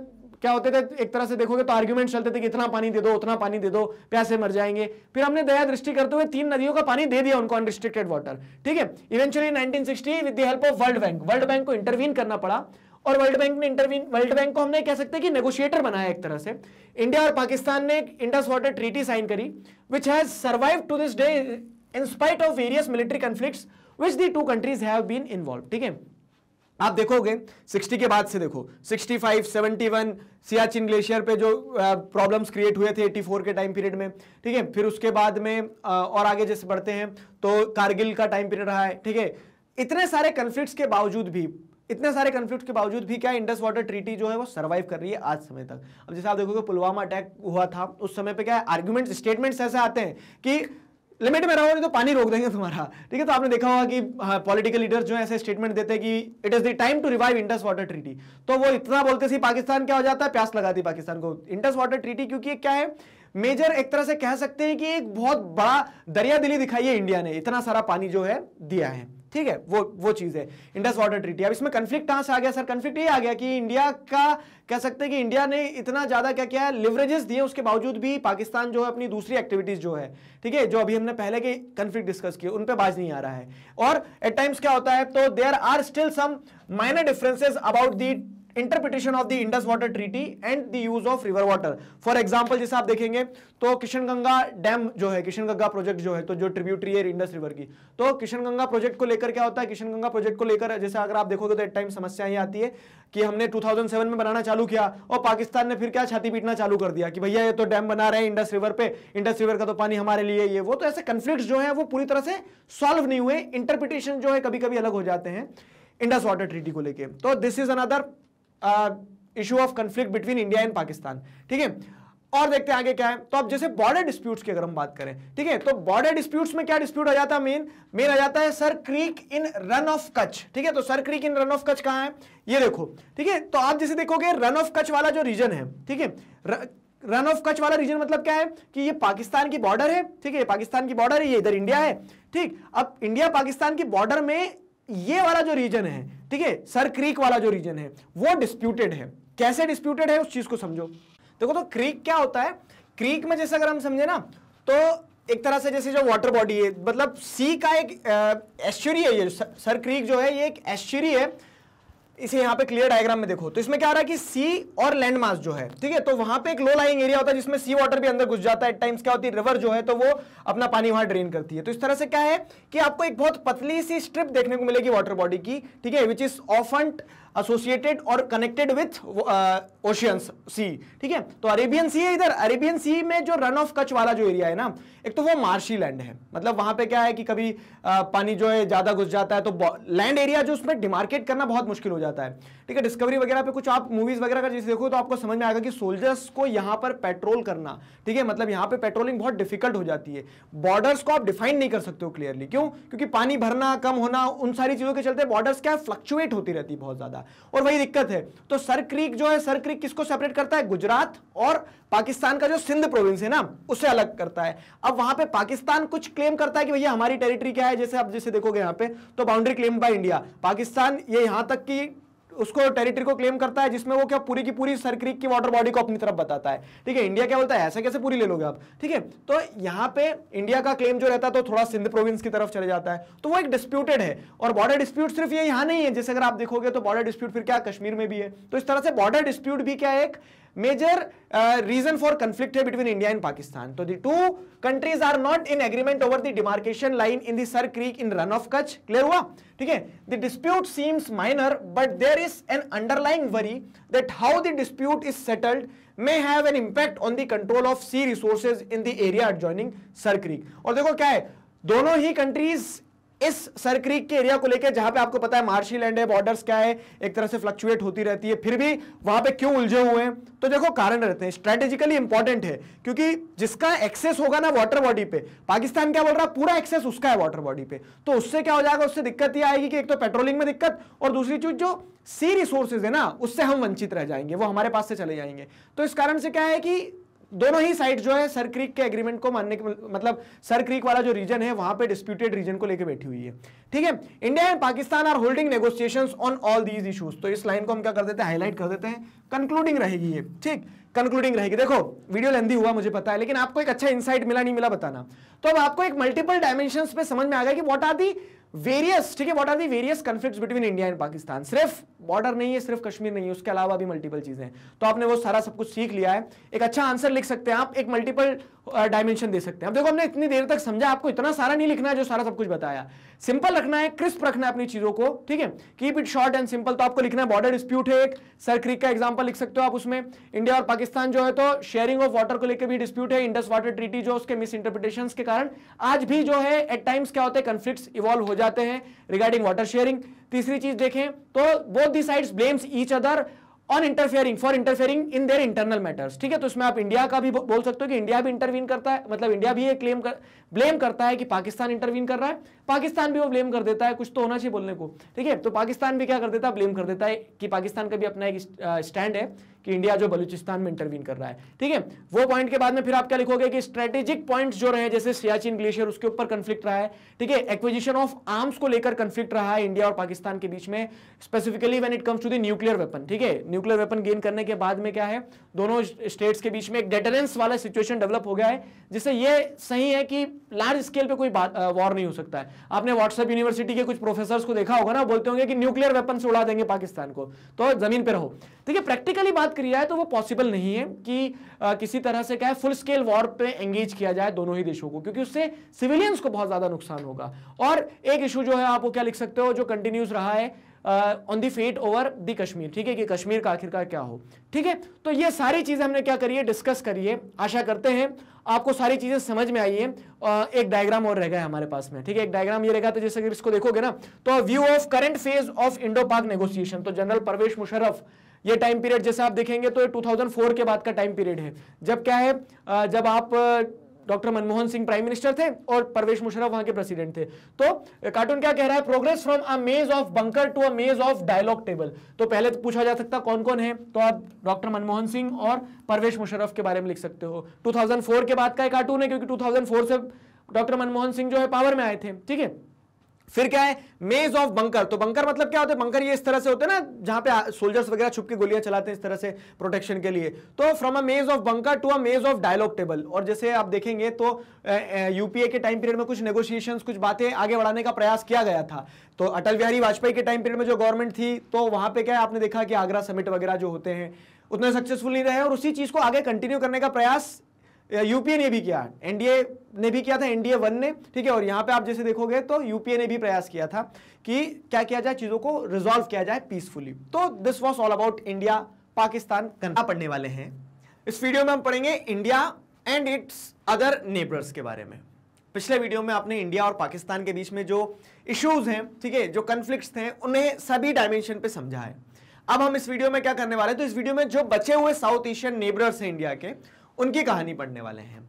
क्या होते थे एक तरह से देखोगे तो आर्ग्यूमेंट चलते थे कि इतना पानी दे दो उतना पानी दे दो प्यासे मर जाएंगे फिर हमने दया दृष्टि करते हुए तीन नदियों का पानी दे दिया उनको अनरिस्ट्रिक्टेड वाटर ठीक है eventually 1960 with the help of World Bank World Bank को इंटरवीन करना पड़ा और वर्ल्ड बैंक ने इंटरवीन वर्ल्ड बैंक को हमने कह सकते हैं कि नेगोशिएटर बनाया एक तरह से इंडिया और पाकिस्तान ने एक इंडस वाटर ट्रीटी साइन करी which has survive to this day in spite of various military conflict which the two countries have been involve ठीक है आप देखोगे 60 के बाद से देखो 65, 71, सियाचिन ग्लेशियर पे जो प्रॉब्लम्स क्रिएट हुए थे 84 के टाइम पीरियड में ठीक है फिर उसके बाद में और आगे जैसे बढ़ते हैं तो कारगिल का टाइम पीरियड रहा है ठीक है इतने सारे कन्फ्लिक्ट्स के बावजूद भी इतने सारे कन्फ्लिक्ट के बावजूद भी क्या इंडस वाटर ट्रीटी जो है वो सर्वाइव कर रही है आज समय तक अब जैसे आप देखोगे पुलवामा अटैक हुआ था उस समय पे क्या है आर्ग्यूमेंट स्टेटमेंट्स ऐसे आते हैं कि लिमिट में रहो तो पानी रोक देंगे तुम्हारा ठीक है तो आपने देखा होगा कि पॉलिटिकल हाँ, लीडर्स जो है ऐसे स्टेटमेंट देते हैं कि it is the time to revive Indus water treaty तो वो इतना बोलते थे पाकिस्तान क्या हो जाता है प्यास लगाती पाकिस्तान को इंडस वाटर ट्रीटी क्योंकि क्या है मेजर एक तरह से कह सकते हैं कि एक बहुत बड़ा दरिया दिली दिखाई है इंडिया ने इतना सारा पानी जो है दिया है ठीक है वो वो चीज़ है इंडस वाटर ट्रीटी अब इसमें कंफ्लिक्ट से आ गया सर कन्फ्लिक्ट ये आ गया कि इंडिया का कह सकते हैं कि इंडिया ने इतना ज़्यादा क्या क्या है लिवरेजेस दिए उसके बावजूद भी पाकिस्तान जो है अपनी दूसरी एक्टिविटीज़ जो है ठीक है जो अभी हमने पहले के कंफ्लिक्ट डिस्कस किए उन पर बाज नहीं आ रहा है और एट टाइम्स क्या होता है तो there are still some minor differences about the interpretation of the Indus water treaty and the use of river water for example जैसे आप देखेंगे तो किशन गंगा डैम जो है किशन गंगा प्रोजेक्ट जो है तो जो ट्रिब्यूटरी है इंडस रिवर की तो किशन गंगा प्रोजेक्ट को लेकर क्या होता है किशन गंगा प्रोजेक्ट को लेकर जैसे अगर आप देखोगे तो एक टाइम समस्या ही आती है कि हमने 2007 में बनाना चालू किया और पाकिस्तान ने फिर क्या छाती पीटना चालू कर दिया कि भैया ये तो डैम बना रहे हैं इंडस रिवर पे इंडस रिवर का तो पानी हमारे लिए ये वो तो ऐसे कन्फ्लिक्ट जो है वो पूरी तरह से सॉल्व नहीं हुए इंटरप्रिटेशन जो है कभी कभी अलग हो जाते हैं इंडस वाटर ट्रीटी को लेकर तो this is another issue of conflict between India and Pakistan ठीक है और देखते हैं आगे क्या है तो अब जैसे बॉर्डर डिस्प्यूट्स की अगर हम बात करें ठीक है तो बॉर्डर डिस्प्यूट्स में क्या डिस्प्यूट आ जाता है मेन मेन आ जाता है सर क्रीक इन रन ऑफ कच ठीक है तो सर क्रीक इन रन ऑफ कच कहाँ है ये देखो ठीक है तो आप जैसे देखोगे रन ऑफ कच वाला जो रीजन है ठीक है रन ऑफ कच वाला रीजन मतलब क्या है कि ये पाकिस्तान की बॉर्डर है ठीक है पाकिस्तान की बॉर्डर है ये इधर इंडिया है ठीक अब इंडिया पाकिस्तान की बॉर्डर में ये वाला जो रीजन है ठीक है सर क्रीक वाला जो रीजन है वो डिस्प्यूटेड है कैसे डिस्प्यूटेड है उस चीज को समझो देखो तो क्रीक क्या होता है क्रीक में जैसे अगर हम समझे ना तो एक तरह से जैसे जो वाटर बॉडी है मतलब सी का एक एश्चरी है ये सर क्रीक जो है ये एक एश्चरी है इसे यहाँ पे क्लियर डायग्राम में देखो तो इसमें क्या आ रहा है कि सी और लैंड जो है ठीक है तो वहां पे एक लो लाइंग एरिया होता है जिसमें सी वाटर भी अंदर घुस जाता है टाइम्स क्या होती है रिवर जो है तो वो अपना पानी वहां ड्रेन करती है तो इस तरह से क्या है कि आपको एक बहुत पतली सी स्ट्रिप देखने को मिलेगी वाटर बॉडी की ठीक है विच इज ऑफंट एसोसिएटेड और कनेक्टेड विथ ओशियंस सी ठीक है तो अरेबियन सी है इधर अरेबियन सी में जो रन ऑफ कच वाला जो एरिया है ना एक तो वो मार्शी लैंड है मतलब वहां पे क्या है कि कभी आ, uh, पानी जो है ज्यादा घुस जाता है तो लैंड एरिया जो उसमें डिमार्केट करना बहुत मुश्किल हो जाता है ठीक है डिस्कवरी वगैरह पे कुछ आप मूवीज वगैरह का जैसे देखो तो आपको समझ में आएगा कि सोल्जर्स को यहाँ पर पेट्रोल करना ठीक है मतलब यहाँ पे पेट्रोलिंग बहुत डिफिकल्ट हो जाती है बॉर्डर्स को आप डिफाइन नहीं कर सकते हो क्लियरली क्यों क्योंकि पानी भरना कम होना उन सारी चीजों के चलते बॉर्डर्स क्या फ्लक्चुएट होती रहती है बहुत ज्यादा जाएगा और वही दिक्कत है तो सर क्रीक जो है सर क्रीक किसको सेपरेट करता है गुजरात और पाकिस्तान का जो सिंध प्रोविंस है ना उसे अलग करता है अब वहां पे पाकिस्तान कुछ क्लेम करता है कि भैया हमारी टेरिटरी क्या है जैसे आप जैसे देखोगे यहां पे तो boundary claim by India Pakistan ये यहां तक की उसको टेरिटरी को क्लेम करता है जिसमें वो क्या पूरी की पूरी सर की वाटर बॉडी को अपनी तरफ बताता है ठीक है इंडिया क्या बोलता है ऐसे कैसे पूरी ले लोगे आप ठीक है तो यहाँ पे इंडिया का क्लेम जो रहता है तो थोड़ा सिंध प्रोविंस की तरफ चले जाता है तो वो एक डिस्प्यूटेड है और बॉर्डर डिस्प्यूट सिर्फ ये यहाँ नहीं है जैसे अगर आप देखोगे तो बॉर्डर डिस्प्यूट फिर क्या कश्मीर में भी है तो इस तरह से बॉर्डर डिस्प्यूट भी क्या एक major uh, reason for conflict here between India and Pakistan. So the two countries are not in agreement over the demarcation line in the Sir Creek in run of Kutch. Clear हुआ? ठीक है? The dispute seems minor, but there is an underlying worry that how the dispute is settled may have an impact on the control of sea resources in the area adjoining Sir Creek. और देखो क्या है? दोनों ही countries इस सरक्रीक के area को लेकर जहां पे आपको पता है मार्शी लैंड है बॉर्डर्स क्या है एक तरह से फ्लक्चुएट होती रहती है फिर भी वहां पे क्यों उलझे हुए हैं तो देखो कारण रहते हैं स्ट्रेटेजिकली इंपॉर्टेंट है क्योंकि जिसका एक्सेस होगा ना वाटर बॉडी पे पाकिस्तान क्या बोल रहा है पूरा एक्सेस उसका है वाटर बॉडी पे तो उससे क्या हो जाएगा उससे दिक्कत यह आएगी कि एक तो पेट्रोलिंग में दिक्कत और दूसरी चीज जो सी रिसोर्सेज है ना उससे हम वंचित रह जाएंगे वो हमारे पास से चले जाएंगे तो इस कारण से क्या है कि दोनों ही साइड जो है सर क्रिक के एग्रीमेंट को मानने के मतलब सर क्रिक वाला जो रीजन है वहां पे डिस्प्यूटेड रीजन को लेके बैठी हुई है ठीक है India and Pakistan are holding negotiation on all these issues तो इस लाइन को हम क्या कर देते हैं हाईलाइट कर देते हैं कंक्लूडिंग रहेगी ये ठीक कंक्लूडिंग रहेगी देखो वीडियो लेंदी हुआ मुझे पता है लेकिन आपको एक अच्छा इंसाइट मिला नहीं मिला बताना तो अब आपको एक मल्टीपल डायमेंशन पे समझ में आ गया कि वॉट आर दी वेरियस ठीक है what are the various conflict between India and Pakistan सिर्फ बॉर्डर नहीं है सिर्फ कश्मीर नहीं है उसके अलावा भी मल्टीपल चीजें हैं तो आपने वो सारा सब कुछ सीख लिया है एक अच्छा आंसर लिख सकते हैं आप एक मल्टीपल डायमेंशन दे सकते हैं अब देखो हमने इतनी देर तक समझा आपको इतना सारा नहीं लिखना है जो सारा सब कुछ बताया सिंपल रखना है क्रिस्प रखना है अपनी चीजों को ठीक है keep it short and simple तो आपको लिखना है बॉर्डर डिस्प्यूट है एक सर क्रिक का एग्जाम्पल लिख सकते हो आप उसमें इंडिया और पाकिस्तान जो है तो शेयरिंग ऑफ वाटर को लेकर भी डिस्प्यूट है इंडस वाटर ट्रीटी जो उसके मिस इंटरप्रिटेशन के कारण आज भी जो है एट टाइम्स क्या होता है कॉन्फ्लिक्ट इवॉल्व हो जाते हैं रिगार्डिंग वाटर शेयरिंग तीसरी चीज देखें तो both the side blames each other on interfering for interfering in their internal matters ठीक है तो इसमें आप इंडिया का भी बोल सकते हो कि इंडिया भी इंटरवीन करता है मतलब इंडिया भी ये क्लेम कर ब्लेम करता है कि पाकिस्तान इंटरवीन कर रहा है पाकिस्तान भी वो ब्लेम कर देता है कुछ तो होना चाहिए बोलने को ठीक है तो पाकिस्तान भी क्या कर देता है ब्लेम कर देता है कि पाकिस्तान का भी अपना एक स्टैंड है कि इंडिया जो बलूचिस्तान में इंटरवीन कर रहा है ठीक है वो पॉइंट के बाद में फिर आप क्या लिखोगे कि स्ट्रेटेजिक पॉइंट्स जो रहे जैसे सियाचिन ग्लेशियर उसके ऊपर कंफ्लिक्ट रहा है ठीक है एक्विजिशन ऑफ आर्म्स को लेकर कंफ्लिक्ट रहा है इंडिया और पाकिस्तान के बीच में specifically when it comes to the nuclear weapon ठीक है न्यूक्लियर वेपन गेन करने के बाद में क्या है दोनों स्टेट्स के बीच में एक डेटरेंस वाला सिचुएशन डेवलप हो गया है जिससे ये सही है कि लार्ज स्केल पे कोई वॉर नहीं हो सकता है आपने व्हाट्सएप यूनिवर्सिटी के कुछ प्रोफेसर को देखा होगा ना बोलते होंगे कि न्यूक्लियर वेपन से उड़ा देंगे पाकिस्तान को तो जमीन पर रहो देखिए प्रैक्टिकली बात करी जाए तो वो पॉसिबल नहीं है कि आ, किसी तरह से क्या है फुल स्केल वॉर पे एंगेज किया जाए दोनों ही देशों को क्योंकि उससे सिविलियंस को बहुत ज़्यादा नुकसान होगा और एक इशू जो है आप वो क्या लिख सकते हो जो कंटिन्यूस रहा है on the fate over the Kashmir ठीक है कि कश्मीर का आखिरकार क्या हो ठीक है तो ये सारी चीज़ें हमने क्या करिए डिस्कस करिए आशा करते हैं आपको सारी चीज़ें समझ में आई है एक डायग्राम और रह गया है हमारे पास में ठीक है एक डायग्राम ये रहेगा तो जैसे अगर इसको देखोगे ना तो view of current phase of Indo Pak negotiation तो जनरल परवेश मुशरफ ये टाइम पीरियड जैसे आप देखेंगे तो ये 2004 के बाद का टाइम पीरियड है जब क्या है जब आप doctor Manmohan Singh prime minister थे और परवेश मुशरफ वहां के प्रेसिडेंट थे तो कार्टून क्या कह रहा है प्रोग्रेस फ्रॉम अ मेज ऑफ बंकर टू अ मेज ऑफ डायलॉग टेबल तो पहले तो पूछा जा सकता कौन कौन है तो आप डॉक्टर मनमोहन सिंह और परवेश मुशरफ के बारे में लिख सकते हो 2004 के बाद का कार्टून है क्योंकि फोर से डॉक्टर मनमोहन सिंह जो है पावर में आए थे ठीक है फिर क्या है मेज ऑफ बंकर तो बंकर मतलब क्या होता है बंकर ये इस तरह से होते हैं ना जहां पे सोल्जर्स वगैरह छुप के गोलियां चलाते हैं इस तरह से प्रोटेक्शन के लिए तो फ्रॉम अ मेज ऑफ बंकर टू अ मेज ऑफ डायलॉग टेबल और जैसे आप देखेंगे तो यूपीए के टाइम पीरियड में कुछ नेगोशिएशन कुछ बातें आगे बढ़ाने का प्रयास किया गया था तो अटल बिहारी वाजपेयी के टाइम पीरियड में जो गवर्नमेंट थी तो वहां पर क्या है आपने देखा कि आगरा समिट वगैरह जो होते हैं उतने सक्सेसफुल नहीं रहे और उसी चीज को आगे कंटिन्यू करने का प्रयास यूपीए ने भी किया एनडीए ने भी किया था एनडीए वन ने ठीक है और यहाँ पे आप जैसे देखोगे तो यूपीए ने भी प्रयास किया था कि क्या किया जाए चीज़ों को रिजोल्व किया जाए पीसफुली तो this was all about India Pakistan कन्ना पढ़ने वाले हैं इस वीडियो में हम पढ़ेंगे India and its other neighbours के बारे में पिछले वीडियो में आपने इंडिया और पाकिस्तान के बीच में जो इश्यूज हैं ठीक है जो कन्फ्लिक्ट थे उन्हें सभी डायमेंशन पे समझा है अब हम इस वीडियो में क्या करने वाले हैं तो इस वीडियो में जो बचे हुए साउथ एशियन नेबरर्स हैं इंडिया के उनकी कहानी पढ़ने वाले हैं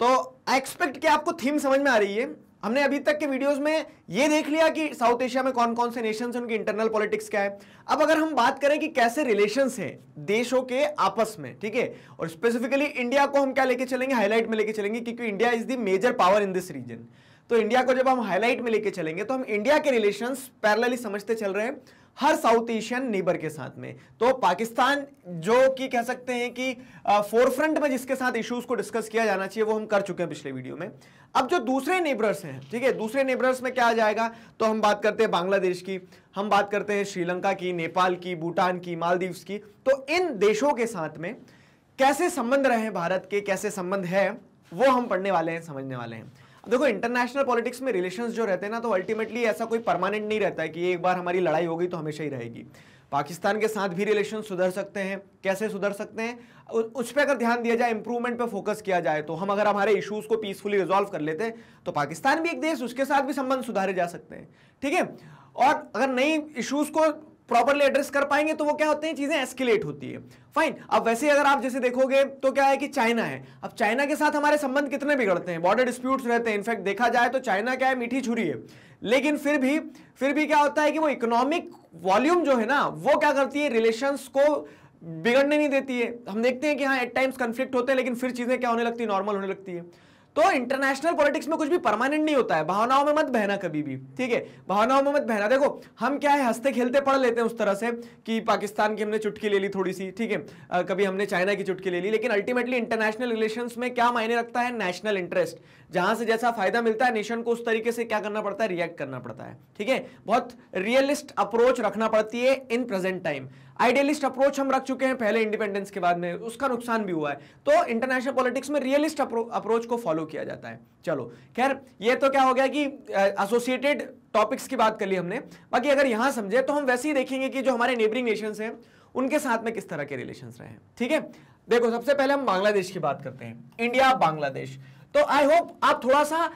तो आई एक्सपेक्ट कि आपको थीम समझ में आ रही है हमने अभी तक के वीडियोस में ये देख लिया कि साउथ एशिया में कौन कौन से नेशन हैं उनकी इंटरनल पॉलिटिक्स क्या है अब अगर हम बात करें कि कैसे रिलेशंस हैं देशों के आपस में ठीक है और स्पेसिफिकली इंडिया को हम क्या लेके चलेंगे हाईलाइट में लेके चलेंगे क्योंकि India is the major power in this region तो इंडिया को जब हम हाईलाइट में लेके चलेंगे तो हम इंडिया के रिलेशन पैरलली समझते चल रहे हैं हर साउथ एशियन नेबर के साथ में तो पाकिस्तान जो कि कह सकते हैं कि फोरफ्रंट में जिसके साथ इश्यूज को डिस्कस किया जाना चाहिए वो हम कर चुके हैं पिछले वीडियो में अब जो दूसरे नेबरर्स हैं ठीक है दूसरे नेबरर्स में क्या आ जाएगा तो हम बात करते हैं बांग्लादेश की हम बात करते हैं श्रीलंका की नेपाल की भूटान की मालदीव्स की तो इन देशों के साथ में कैसे संबंध रहे भारत के कैसे संबंध है वो हम पढ़ने वाले हैं समझने वाले हैं देखो इंटरनेशनल पॉलिटिक्स में रिलेशंस जो रहते हैं ना तो अल्टीमेटली ऐसा कोई परमानेंट नहीं रहता है कि एक बार हमारी लड़ाई होगी तो हमेशा ही रहेगी पाकिस्तान के साथ भी रिलेशन सुधर सकते हैं कैसे सुधर सकते हैं उस पर अगर ध्यान दिया जाए इंप्रूवमेंट पे फोकस किया जाए तो हम अगर हमारे इश्यूज को पीसफुली रिजॉल्व कर लेते हैं तो पाकिस्तान भी एक देश उसके साथ भी संबंध सुधारे जा सकते हैं ठीक है और अगर नई इश्यूज को प्रॉपरली एड्रेस कर पाएंगे तो वो क्या होते हैं चीज़ें एस्केलेट होती है फाइन अब वैसे अगर आप जैसे देखोगे तो क्या है कि चाइना है अब चाइना के साथ हमारे संबंध कितने बिगड़ते हैं बॉर्डर डिस्प्यूट्स रहते हैं इनफैक्ट देखा जाए तो चाइना क्या है मीठी छुरी है लेकिन फिर भी फिर भी क्या होता है कि वो इकोनॉमिक वॉल्यूम जो है ना वो क्या करती है रिलेशन को बिगड़ने नहीं देती है हम देखते हैं कि हाँ एट टाइम्स कंफ्लिक्ट होते हैं लेकिन फिर चीज़ें क्या होने लगती है नॉर्मल होने लगती है तो इंटरनेशनल पॉलिटिक्स में कुछ भी परमानेंट नहीं होता है भावनाओं में मत बहना कभी भी ठीक है भावनाओं में मत बहना देखो हम क्या है हंसते खेलते पढ़ लेते हैं उस तरह से कि पाकिस्तान की हमने चुटकी ले ली थोड़ी सी ठीक है कभी हमने चाइना की चुटकी ले ली लेकिन अल्टीमेटली इंटरनेशनल रिलेशन में क्या मायने रखता है नेशनल इंटरेस्ट जहां से जैसा फायदा मिलता है नेशन को उस तरीके से क्या करना पड़ता है रिएक्ट करना पड़ता है ठीक है बहुत रियलिस्ट अप्रोच रखना पड़ती है in present time idealist approach हम रख चुके हैं पहले इंडिपेंडेंस के बाद में उसका नुकसान भी हुआ है तो इंटरनेशनल पॉलिटिक्स में रियलिस्ट अप्रोच को फॉलो किया जाता है चलो खैर ये तो क्या हो गया कि एसोसिएटेड टॉपिक्स की बात कर ली हमने बाकी अगर यहाँ समझे तो हम वैसे ही देखेंगे कि जो हमारे नेबरिंग नेशन है उनके साथ में किस तरह के रिलेशन रहे हैं ठीक है देखो सबसे पहले हम बांग्लादेश की बात करते हैं इंडिया बांग्लादेश तो आई होप आप थोड़ा सा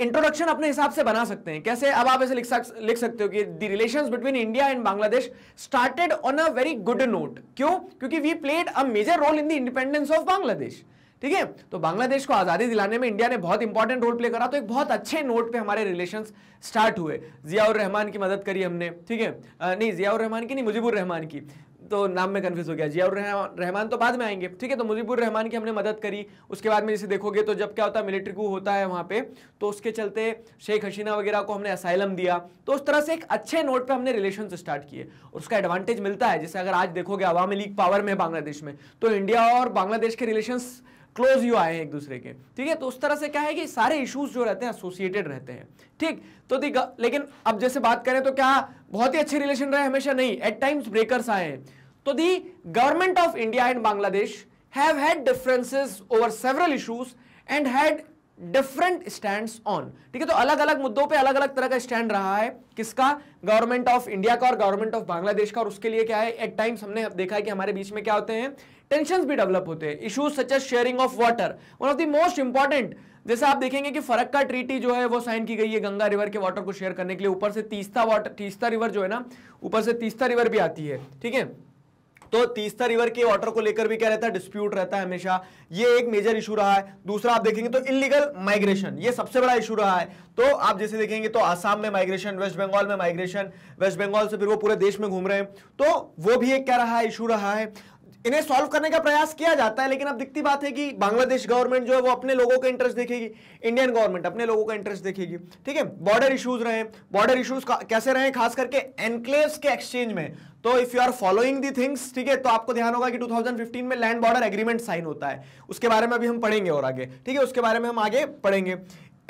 इंट्रोडक्शन अपने हिसाब से बना सकते हैं कैसे अब आप ऐसे लिख सक, लिख सकते हो कि the relations between India and Bangladesh started on a very good note क्यों क्योंकि we played a major role in the independence of Bangladesh ठीक है तो बांग्लादेश को आज़ादी दिलाने में इंडिया ने बहुत इंपॉर्टेंट रोल प्ले करा तो एक बहुत अच्छे नोट पे हमारे रिलेशन स्टार्ट हुए जियाउर रहमान की मदद करी हमने ठीक है नहीं जियाउर रहमान की नहीं मुजीबुर रहमान की तो नाम में कन्फ्यूज हो गया जियाउर रहमान तो बाद में आएंगे ठीक है तो मुजीबुर रहमान की हमने मदद करी उसके बाद में जैसे देखोगे तो जब क्या होता है मिलिट्री को होता है वहाँ पे तो उसके चलते शेख हसीना वगैरह को हमने असाइलम दिया तो उस तरह से एक अच्छे नोट पर हमने रिलेशन स्टार्ट किए उसका एडवांटेज मिलता है जैसे अगर आज देखोगे अवामी लीग पावर में बांग्लादेश में तो इंडिया और बांग्लादेश के रिलेशन क्लोज यू आए हैं एक दूसरे के ठीक है तो उस तरह से क्या है कि सारे इश्यूज जो रहते हैं एसोसिएटेड रहते हैं ठीक तो लेकिन अब जैसे बात करें तो क्या बहुत ही अच्छे रिलेशन रहे हमेशा नहीं एट टाइम्स ब्रेकर्स आए हैं तो the government of India and Bangladesh have had differences over several issues and had different stand on ठीक है तो अलग अलग मुद्दों पे अलग अलग तरह का स्टैंड रहा है किसका गवर्नमेंट ऑफ इंडिया का और गवर्नमेंट ऑफ बांग्लादेश का और उसके लिए क्या है एट टाइम्स हमने देखा है कि हमारे बीच में क्या होते हैं टेंशन भी डेवलप होते हैं issues such as sharing of water one of the most important जैसे आप देखेंगे कि फरक का ट्रीटी जो है वो साइन की गई है गंगा रिवर के वाटर को शेयर करने के लिए ऊपर से तीस्ता वाटर तीस्ता रिवर जो है ना ऊपर से तीस्ता रिवर भी आती है ठीक है तो तीस्ता रिवर के वाटर को लेकर भी क्या रहता है डिस्प्यूट रहता है हमेशा ये एक मेजर इशू रहा है दूसरा आप देखेंगे तो इलीगल माइग्रेशन ये सबसे बड़ा इशू रहा है तो आप जैसे देखेंगे तो आसाम में माइग्रेशन वेस्ट बंगाल में माइग्रेशन वेस्ट बंगाल से फिर वो पूरे देश में घूम रहे हैं तो वो भी एक क्या रहा है इशू रहा है इन्हें सॉल्व करने का प्रयास किया जाता है लेकिन अब दिखती बात है कि बांग्लादेश गवर्नमेंट जो है वो अपने लोगों का इंटरेस्ट देखेगी इंडियन गवर्नमेंट अपने लोगों का इंटरेस्ट देखेगी ठीक है बॉर्डर इश्यूज रहे बॉर्डर इश्यूज कैसे रहे खास करके एनक्लेव्स के एक्सचेंज में तो if you are following the things ठीक है तो आपको ध्यान होगा कि 2015 में लैंड बॉर्डर एग्रीमेंट साइन होता है उसके बारे में अभी हम पढ़ेंगे और आगे ठीक है उसके बारे में हम आगे पढ़ेंगे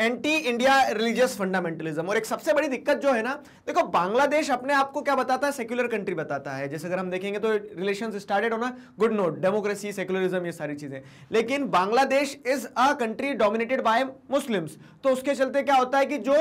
एंटी इंडिया रिलीजियस फंडामेंटलिज्म और एक सबसे बड़ी दिक्कत जो है ना देखो बांग्लादेश अपने आप को क्या बताता है सेक्युलर कंट्री बताता है जैसे अगर हम देखेंगे तो रिलेशन स्टार्टेड होना गुड नोट डेमोक्रेसी सेक्युलरिज्म ये सारी चीज़ें लेकिन Bangladesh is a country dominated by Muslims तो उसके चलते क्या होता है कि जो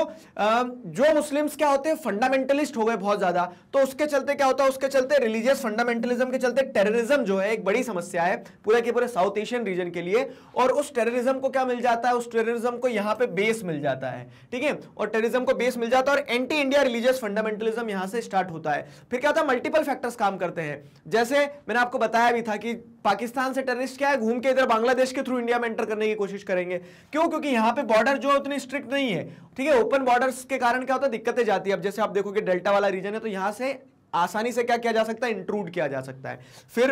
जो मुस्लिम्स क्या होते हैं फंडामेंटलिस्ट हो गए बहुत ज़्यादा तो उसके चलते क्या होता है उसके चलते रिलीजियस फंडामेंटलिज्म के चलते टेररिज्म जो है एक बड़ी समस्या है पूरे के पूरे साउथ एशियन रीजन के लिए और उस टेररिज्म को क्या मिल जाता है उस टेररिज्म को यहाँ पे बेस मिल जाता है ठीक है और टेरिज्म को बेस मिल जाता है और एंटी इंडिया रिलीजियस फंडामेंटलिज्म यहां से स्टार्ट होता है फिर क्या होता है मल्टीपल फैक्टर्स काम करते हैं जैसे मैंने आपको बताया भी था कि पाकिस्तान से टेररिस्ट क्या है घूम के इधर बांग्लादेश के थ्रू इंडिया में एंटर करने की कोशिश करेंगे क्यों क्योंकि यहां पे बॉर्डर जो उतनी स्ट्रिक्ट नहीं है ठीक है ओपन बॉर्डर्स के कारण क्या होता है दिक्कतें जाती है अब जैसे आप देखोगे डेल्टा वाला रीजन है तो यहां से आसानी से क्या किया जा सकता है इंट्रूड किया जा सकता है फिर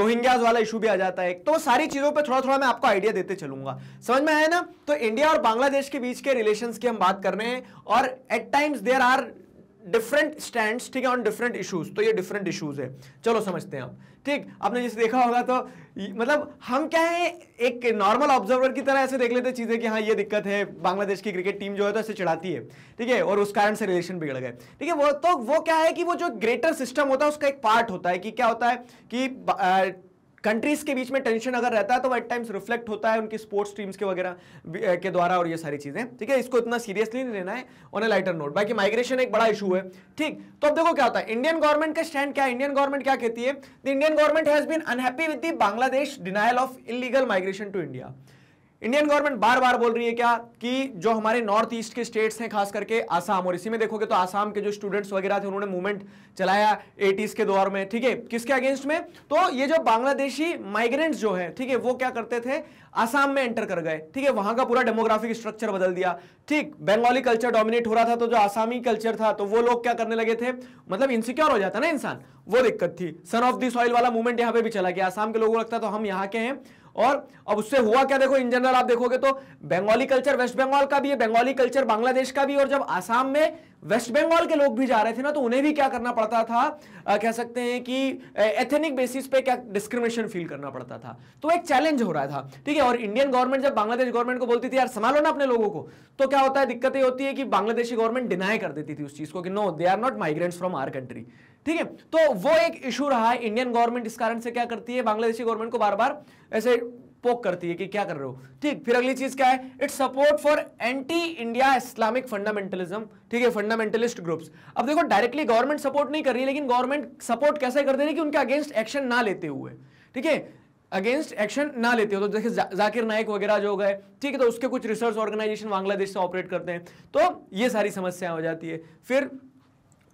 रोहिंग्याज वाला इशू भी आ जाता है तो सारी चीज़ों पे थोड़ा थोड़ा मैं आपको आइडिया देते चलूंगा समझ में आया ना तो इंडिया और बांग्लादेश के बीच के रिलेशन की हम बात कर रहे हैं और at times there are different stand ठीक है ऑन डिफरेंट इशूज तो ये डिफरेंट इशूज है चलो समझते हैं आप ठीक आपने जैसे देखा होगा तो मतलब हम क्या है एक नॉर्मल ऑब्जर्वर की तरह ऐसे देख लेते चीज़ें कि हाँ ये दिक्कत है बांग्लादेश की क्रिकेट टीम जो है तो ऐसे चढ़ाती है ठीक है और उस कारण से रिलेशन बिगड़ गए ठीक है वो तो वो क्या है कि वो जो ग्रेटर सिस्टम होता है उसका एक पार्ट होता है कि क्या होता है कि कंट्रीज के बीच में टेंशन अगर रहता है तो एट टाइम्स रिफ्लेक्ट होता है उनकी स्पोर्ट्स टीम्स के वगैरह के द्वारा और ये सारी चीज़ें ठीक है इसको इतना सीरियसली नहीं लेना है ऑन ए लाइटर नोट बाकी माइग्रेशन एक बड़ा इशू है ठीक तो अब देखो क्या होता है इंडियन गवर्नमेंट का स्टैंड क्या है इंडियन गवर्नमेंट क्या कहती है the Indian government has been unhappy with the Bangladesh denial of illegal migration to India Indian government बार बार बोल रही है क्या कि जो हमारे नॉर्थ ईस्ट के स्टेट्स हैं खास करके आसाम और इसी में देखोगे तो आसाम के जो स्टूडेंट्स वगैरह थे उन्होंने मूवमेंट चलाया एटीज के दौर में ठीक है किसके अगेंस्ट में तो ये जो बांग्लादेशी माइग्रेंट्स जो है ठीक है वो क्या करते थे आसाम में एंटर कर गए ठीक है वहां का पूरा डेमोग्राफिक स्ट्रक्चर बदल दिया ठीक बंगाली कल्चर डोमिनेट हो रहा था तो जो आसामी कल्चर था तो वो लोग क्या करने लगे थे मतलब इनसिक्योर हो जाता ना इंसान वो दिक्कत थी सन ऑफ दी सॉइल वाला मूवमेंट यहाँ पे भी चला गया आसाम के लोगों को लगता तो हम यहाँ के हैं और अब उससे हुआ क्या देखो इन जनरल आप देखोगे तो बंगाली कल्चर वेस्ट बंगाल का भी है बंगाली कल्चर बांग्लादेश का भी और जब आसाम में वेस्ट बंगाल के लोग भी जा रहे थे ना तो उन्हें भी क्या करना पड़ता था आ, कह सकते हैं कि एथेनिक बेसिस पे क्या डिस्क्रिमिनेशन फील करना पड़ता था तो एक चैलेंज हो रहा था ठीक है और इंडियन गवर्नमेंट जब बांग्लादेश गवर्नमेंट को बोलती थी यार संभालो ना अपने लोगों को तो क्या होता है दिक्कत ये होती है कि बांग्लादेशी गवर्नमेंट डिनाई कर देती थी उस चीज को कि no they are not migrants from our country ठीक है तो वो एक इशू रहा है इंडियन गवर्नमेंट इस कारण से क्या करती है बांग्लादेशी गवर्नमेंट को बार बार ऐसे पोक करती है कि क्या कर रहे हो ठीक फिर अगली चीज क्या है it's support for anti India Islamic fundamentalism ठीक है फंडामेंटलिस्ट ग्रुप्स अब देखो डायरेक्टली गवर्नमेंट सपोर्ट नहीं कर रही है लेकिन गवर्नमेंट सपोर्ट कैसे कर दे रही कि उनके अगेंस्ट एक्शन ना लेते हुए ठीक है अगेंस्ट एक्शन ना लेते हो तो जैसे जा, जाकिर नाइक वगैरह जो हो गए ठीक है तो उसके कुछ रिसर्च ऑर्गेनाइजेशन बांग्लादेश से ऑपरेट करते हैं तो ये सारी समस्याएं हो जाती है फिर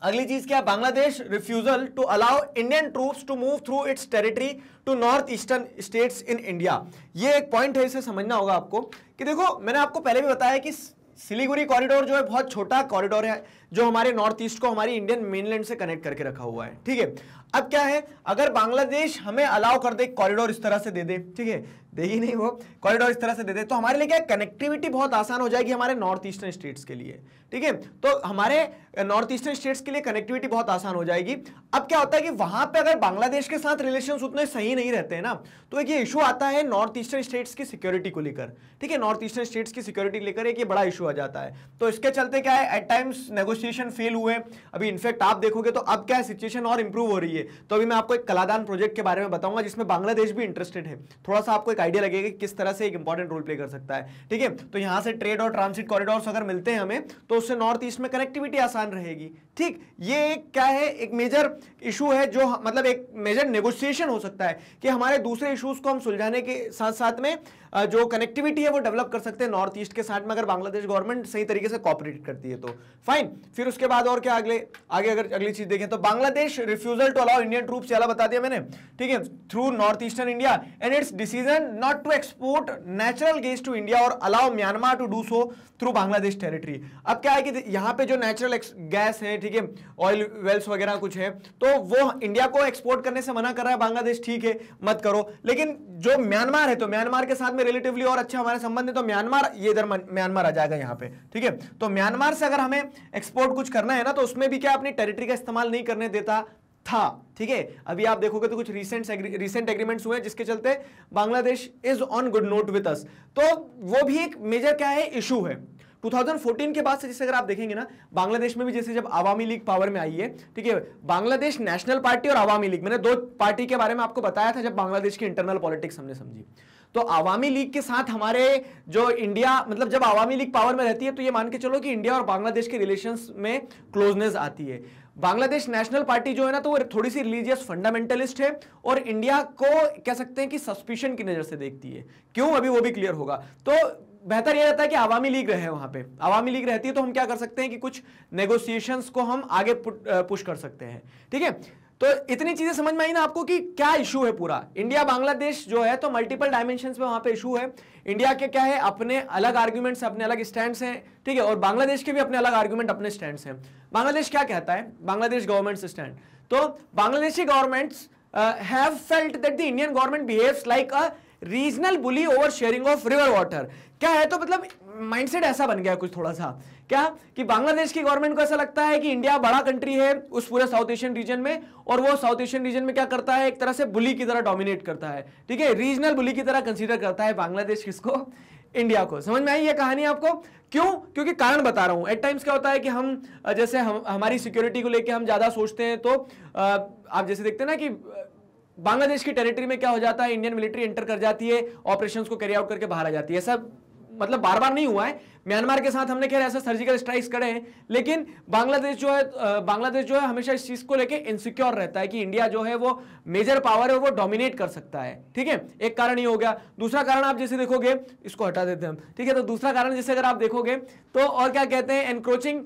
अगली चीज क्या Bangladesh refusal to allow Indian troops to move through its territory to north eastern states in India ये एक पॉइंट है इसे समझना होगा आपको कि देखो मैंने आपको पहले भी बताया कि सिलीगुड़ी कॉरिडोर जो है बहुत छोटा कॉरिडोर है जो हमारे नॉर्थ ईस्ट को हमारी इंडियन मेनलैंड से कनेक्ट करके रखा हुआ है ठीक है अब क्या है अगर बांग्लादेश हमें अलाउ कर दे कॉरिडोर इस तरह से दे दे ठीक है दे ही नहीं वो कॉरिडोर इस तरह से दे दे तो हमारे लिए क्या कनेक्टिविटी बहुत आसान हो जाएगी हमारे नॉर्थ ईस्टर्न स्टेट्स के लिए ठीक है तो हमारे नॉर्थ ईस्टर्न स्टेट्स के लिए कनेक्टिविटी बहुत आसान हो जाएगी अब क्या होता है कि वहां पे अगर बांग्लादेश के साथ रिलेशन उतने सही नहीं रहते हैं ना तो एक ये इशू आता है नॉर्थ ईस्टर्न स्टेट्स की सिक्योरिटी को लेकर ठीक है नॉर्थ ईस्टर्न स्टेट्स की सिक्योरिटी लेकर एक ये बड़ा इशू आ जाता है तो इसके चलते क्या है एट टाइम्स नेगोशिएशन फेल हुए अभी इनफेक्ट आप देखोगे तो अब क्या सिचुएशन और इंप्रूव हो रही है तो अभी मैं आपको एक कलादान प्रोजेक्ट के बारे में बताऊंगा जिसमें बांग्लादेश भी इंटरेस्टेड है थोड़ा सा आपको एक आइडिया लगेगा कि किस तरह से एक इंपॉर्टेंट रोल प्ले कर सकता है ठीक है तो यहां से ट्रेड और ट्रांसिट कॉरिडोर अगर मिलते हैं हमें तो उससे नॉर्थ ईस्ट में कनेक्टिविटी आसान रहेगी ठीक ये एक क्या है एक मेजर इशू है जो मतलब एक मेजर नेगोशिएशन हो सकता है कि हमारे दूसरे इशूज़ को हम सुलझाने के साथ साथ में जो कनेक्टिविटी है वो डेवलप कर सकते हैं नॉर्थ ईस्ट के साथ में अगर बांग्लादेश गवर्नमेंट सही तरीके से कॉपरेट करती है तो फाइन फिर उसके बाद और क्या अगले आगे अगर अगली चीज देखें तो Bangladesh refusal to allow Indian troop चला बता दिया मैंने ठीक है through north eastern India and its decision not to export natural gas to India और allow Myanmar to do so through Bangladesh territory अब क्या है कि यहाँ पे जो नेचुरल गैस है ठीक है ऑयल वेल्स वगैरह कुछ है तो वो इंडिया को एक्सपोर्ट करने से मना कर रहा है बांग्लादेश ठीक है मत करो लेकिन जो म्यांमार है तो म्यांमार के साथ में रिलेटिवली और अच्छा हमारे संबंध है तो म्यांमार ये इधर म्यांमार आ जाएगा यहाँ पे ठीक है तो म्यांमार से अगर हमें एक्सपोर्ट कुछ करना है ना तो उसमें भी क्या अपनी टेरिटरी का इस्तेमाल नहीं करने देता था ठीक है अभी आप देखोगे तो कुछ रिसेंट रिसेंट एग्रीमेंट्स हुए जिसके चलते Bangladesh is on good note with us तो वो भी एक मेजर क्या है इशू है 2014 के बाद से जैसे अगर आप देखेंगे ना बांग्लादेश में भी जैसे जब आवामी लीग पावर में आई है ठीक है बांग्लादेश नेशनल पार्टी और आवामी लीग मैंने दो पार्टी के बारे में आपको बताया था जब बांग्लादेश की इंटरनल पॉलिटिक्स हमने समझी तो आवामी लीग के साथ हमारे जो इंडिया मतलब जब आवामी लीग पावर में रहती है तो ये मान के चलो कि इंडिया और बांग्लादेश के रिलेशंस में क्लोजनेस आती है बांग्लादेश नेशनल पार्टी जो है ना तो वो थोड़ी सी रिलीजियस फंडामेंटलिस्ट है और इंडिया को कह सकते हैं कि सस्पिशन की नज़र से देखती है क्यों अभी वो भी क्लियर होगा तो बेहतर ये रहता है कि आवामी लीग रहे वहाँ पे आवामी लीग रहती है तो हम क्या कर सकते हैं कि कुछ नेगोसिएशन को हम आगे पुश कर सकते हैं ठीक है तो इतनी चीजें समझ में आई ना आपको कि क्या इशू है पूरा इंडिया बांग्लादेश जो है तो मल्टीपल डायमेंशन में वहां पे इशू है इंडिया के क्या है अपने अलग आर्ग्यूमेंट्स अपने अलग स्टैंड्स हैं ठीक है और बांग्लादेश के भी अपने अलग आर्ग्यूमेंट अपने स्टैंड्स हैं बांग्लादेश क्या कहता है बांग्लादेश गवर्नमेंट स्टैंड तो Bangladeshi governments have felt that the Indian government behaves like a regional bully over sharing of river water क्या है तो मतलब माइंडसेट ऐसा बन गया कुछ थोड़ा सा क्या कि बांग्लादेश की गवर्नमेंट को ऐसा लगता है कि इंडिया बड़ा कंट्री है उस पूरे साउथ एशियन रीजन में और वो साउथ एशियन रीजन में क्या करता है एक तरह से बुली की तरह डोमिनेट करता है ठीक है रीजनल बुली की तरह कंसिडर करता है बांग्लादेश किसको इंडिया को समझ में आई ये कहानी आपको क्यों क्योंकि कारण बता रहा हूं एट टाइम्स क्या होता है कि हम जैसे हम हमारी सिक्योरिटी को लेके हम ज़्यादा सोचते हैं तो आप जैसे देखते हैं ना कि बांग्लादेश की टेरिटरी में क्या हो जाता है इंडियन मिलिट्री एंटर कर जाती है ऑपरेशन को कैरी आउट करके बाहर आ जाती है सब मतलब बार बार नहीं हुआ है म्यांमार के साथ हमने खैर ऐसे सर्जिकल स्ट्राइक्स करे हैं लेकिन बांग्लादेश जो है बांग्लादेश जो है हमेशा इस चीज़ को लेके इनसिक्योर रहता है कि इंडिया जो है वो मेजर पावर है और वो डोमिनेट कर सकता है ठीक है एक कारण ये हो गया दूसरा कारण आप जैसे देखोगे इसको हटा देते हैं हम ठीक है तो दूसरा कारण जैसे अगर आप देखोगे तो और क्या कहते हैं encroaching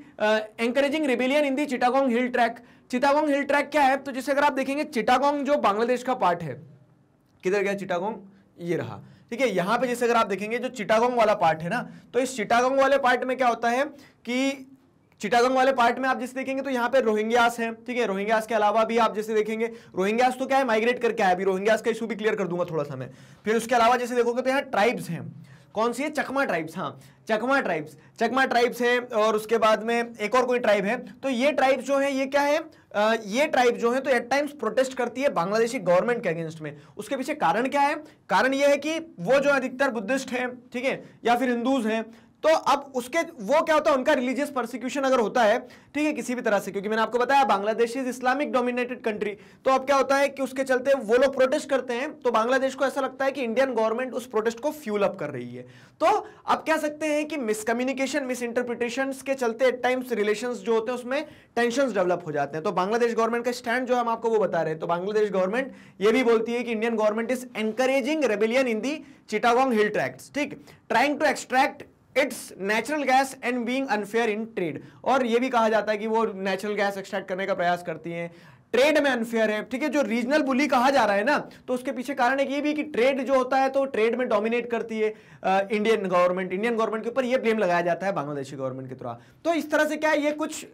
encouraging rebellion in the Chittagong Hill Tract Chittagong Hill Tract क्या है तो जैसे अगर आप देखेंगे चिटागोंग जो बांग्लादेश का पार्ट है किधर गया चिटागोंग ये रहा ठीक है यहाँ पे जैसे अगर आप देखेंगे जो चिटागोंग वाला पार्ट है ना तो इस चिटागोंग वाले पार्ट में क्या होता है कि चिटागंग वाले पार्ट में आप जैसे देखेंगे तो यहाँ पे रोहिंग्यास है ठीक है रोहिंग्यास के अलावा भी आप जैसे देखेंगे रोहिंग्यास तो क्या है माइग्रेट करके आया अभी रोहिंग्यास का इशू भी क्लियर कर दूंगा थोड़ा सा मैं फिर उसके अलावा जैसे देखोगे तो यहाँ ट्राइब्स हैं कौन सी है चकमा ट्राइब्स हाँ चकमा ट्राइब्स चकमा ट्राइब्स है और उसके बाद में एक और कोई ट्राइब है तो ये ट्राइब्स जो है ये क्या है ये ट्राइब जो है तो एट टाइम्स प्रोटेस्ट करती है बांग्लादेशी गवर्नमेंट के अगेंस्ट में उसके पीछे कारण क्या है कारण यह है कि वो जो अधिकतर बुद्धिस्ट हैं ठीक है या फिर हिंदूज हैं तो अब उसके वो क्या होता है उनका रिलीजियस परसिक्यूशन अगर होता है ठीक है किसी भी तरह से क्योंकि मैंने आपको बताया Bangladesh is Islamic dominated country तो अब क्या होता है कि उसके चलते वो लोग प्रोटेस्ट करते हैं तो बांग्लादेश को ऐसा लगता है कि इंडियन गवर्नमेंट उस प्रोटेस्ट को फ्यूल अप कर रही है तो अब कह सकते हैं कि मिसकम्युनिकेशन मिस इंटरप्रिटेशन के चलते एट टाइम्स रिलेशन जो होते हैं उसमें टेंशन डेवलप हो जाते हैं तो बांग्लादेश गवर्नमेंट का स्टैंड जो हम आपको वो बता रहे हैं तो बांग्लादेश गवर्नमेंट ये भी बोलती है कि Indian government is encouraging rebellion in the Chittagong hill tract ठीक trying to extract its natural gas and being unfair in trade और ये भी कहा जाता है कि वो नेचुरल गैस एक्सट्रैक्ट करने का प्रयास करती हैं ट्रेड में अनफेयर है ठीक है जो रीजनल बुली कहा जा रहा है ना तो उसके पीछे कारण एक ये भी कि ट्रेड जो होता है तो ट्रेड में डोमिनेट करती है इंडियन गवर्नमेंट इंडियन गवर्नमेंट के ऊपर ये ब्लेम लगाया जाता है बांग्लादेशी गवर्नमेंट के द्वारा तो इस तरह से क्या है ये कुछ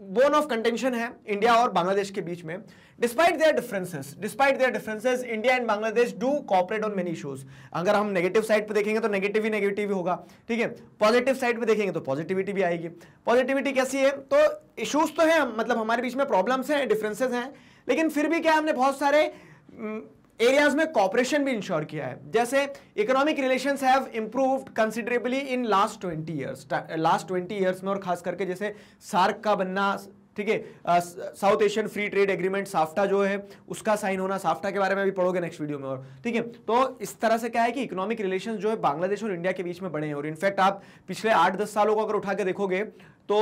बोन ऑफ कंटेंशन है इंडिया और बांग्लादेश के बीच में despite their differences despite their differences India and Bangladesh do cooperate on many issues अगर हम नेगेटिव साइड पे देखेंगे तो नेगेटिव ही नेगेटिव होगा ठीक है पॉजिटिव साइड पे देखेंगे तो पॉजिटिविटी भी आएगी पॉजिटिविटी कैसी है तो इशूज तो है मतलब हमारे बीच में प्रॉब्लम्स हैं डिफरेंसेज हैं लेकिन फिर भी क्या हमने बहुत सारे हम्म, एरियाज में कॉपरेशन भी इंश्योर किया है जैसे economic relations have improved considerably in last twenty years last twenty years में और खास करके जैसे सार्क का बनना ठीक है south Asian free trade agreement SAFTA जो है उसका साइन होना साफ्टा के बारे में भी पढ़ोगे नेक्स्ट वीडियो में और ठीक है तो इस तरह से क्या है कि इकोनॉमिक रिलेशन जो है बांग्लादेश और इंडिया के बीच में बने हैं और इनफैक्ट आप पिछले आठ दस सालों को अगर उठा के देखोगे तो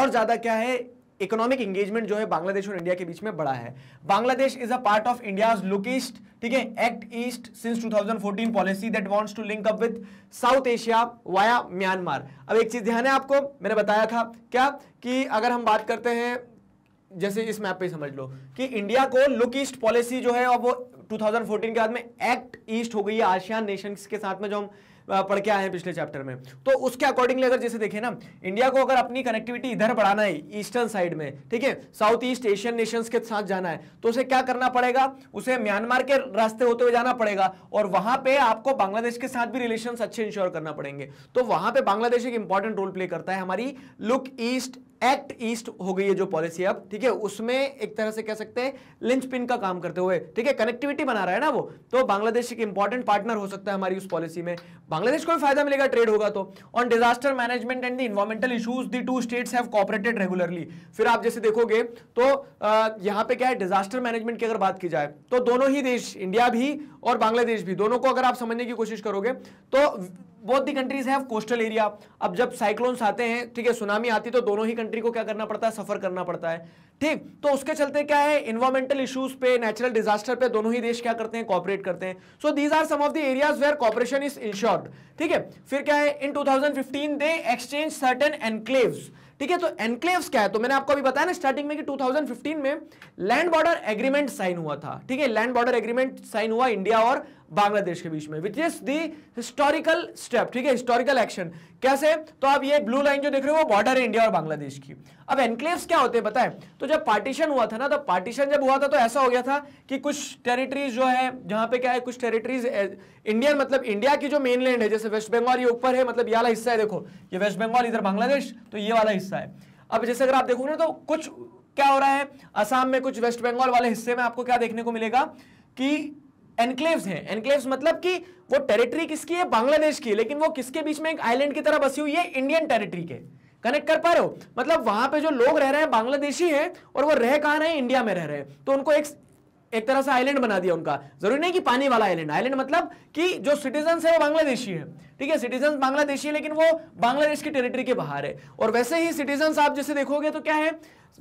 और ज़्यादा क्या है इकोनॉमिक इंगेजमेंट जो है बांग्लादेश और इंडिया के बीच में बड़ा है Bangladesh is a part of India look ठीक है act east since 2014 policy that wants to link up with South Asia via Myanmar अब एक चीज ध्यान है आपको मैंने बताया था क्या कि अगर हम बात करते हैं जैसे इस मैप पे समझ लो कि इंडिया को लुक ईस्ट पॉलिसी जो है और वो 2014 के बाद में एक्ट ईस्ट हो गई है आशियान नेशंस के साथ में जो हम पढ़ के आए हैं पिछले चैप्टर में तो उसके अकॉर्डिंगली अगर जैसे देखें ना इंडिया को अगर अपनी कनेक्टिविटी इधर बढ़ाना है ईस्टर्न साइड में ठीक है साउथ ईस्ट एशियन नेशंस के साथ जाना है तो उसे क्या करना पड़ेगा उसे म्यांमार के रास्ते होते हुए जाना पड़ेगा और वहां पर आपको बांग्लादेश के साथ भी रिलेशन अच्छे इंश्योर करना पड़ेंगे तो वहां पर बांग्लादेश एक इंपॉर्टेंट रोल प्ले करता है हमारी लुक ईस्ट एक्ट ईस्ट हो गई है जो पॉलिसी अब ठीक है उसमें एक तरह से कह सकते हैं लिंच पिन का काम करते हुए ठीक है कनेक्टिविटी बना रहा है ना वो तो बांग्लादेश एक इंपॉर्टेंट पार्टनर हो सकता है हमारी उस पॉलिसी में बांग्लादेश को भी फायदा मिलेगा ट्रेड होगा तो on disaster management and the environmental issues the two states have cooperated regularly फिर आप जैसे देखोगे तो यहां पर क्या है डिजास्टर मैनेजमेंट की अगर बात की जाए तो दोनों ही देश इंडिया भी और बांग्लादेश भी दोनों को अगर आप समझने की कोशिश करोगे तो बहुत the countries have coastal area अब जब साइक्लोन्स आते हैं ठीक है सुनामी आती तो दोनों ही कंट्री कंट्री को क्या करना पड़ता है सफर करना पड़ता है ठीक तो उसके चलते क्या है इन्वायरमेंटल इश्यूज पे नेचुरल डिजास्टर पे दोनों ही देश क्या करते हैं कॉपरेट करते हैं so these are some of the areas where cooperation is ensured ठीक है फिर क्या है in 2015 they exchange certain enclaves ठीक है तो एनक्लेव्स क्या है तो मैंने आपको अभी बताया ना स्टार्टिंग में कि 2015 में लैंड बॉर्डर एग्रीमेंट साइन हुआ था ठीक है लैंड बॉर्डर एग्रीमेंट साइन हुआ इंडिया और बांग्लादेश के बीच में which is the historical step ठीक है हिस्टोरिकल एक्शन कैसे तो आप ये ब्लू लाइन जो देख रहे हो वो बॉर्डर है इंडिया और बांग्लादेश की अब एनक्लेव्स क्या होते हैं बताएं तो जब पार्टीशन हुआ था ना तो पार्टीशन जब हुआ था तो ऐसा हो गया था कि कुछ टेरिटरीज जो है जहां पे क्या है कुछ टेरिटरीज इंडियन मतलब इंडिया की जो मेनलैंड है जैसे वेस्ट बंगाल ये ऊपर है मतलब ये वाला हिस्सा है देखो ये वेस्ट बंगाल इधर बांग्लादेश तो ये वाला हिस्सा है अब जैसे अगर आप देखोगे तो कुछ क्या हो रहा है असम में कुछ वेस्ट बंगाल वाले हिस्से में आपको क्या देखने को मिलेगा कि एनक्लेव्स है एनक्लेव्स मतलब कि वो टेरिटरी किसकी है बांग्लादेश की है लेकिन वो किसके बीच में एक आइलैंड की तरह बसी हुई है इंडियन टेरिटरी के कनेक्ट कर पा रहे हो मतलब वहां पे जो लोग रह रहे हैं बांग्लादेशी हैं और वो रह कहा रहे हैं इंडिया में रह रहे हैं तो उनको एक एक तरह से आइलैंड बना दिया उनका जरूरी नहीं कि पानी वाला आइलैंड आइलैंड मतलब कि जो सिटीजन है वो बांग्लादेशी है ठीक है सिटीजन बांग्लादेशी है लेकिन वो बांग्लादेश की टेरिटरी के बाहर है और वैसे ही सिटीजन आप जैसे देखोगे तो क्या है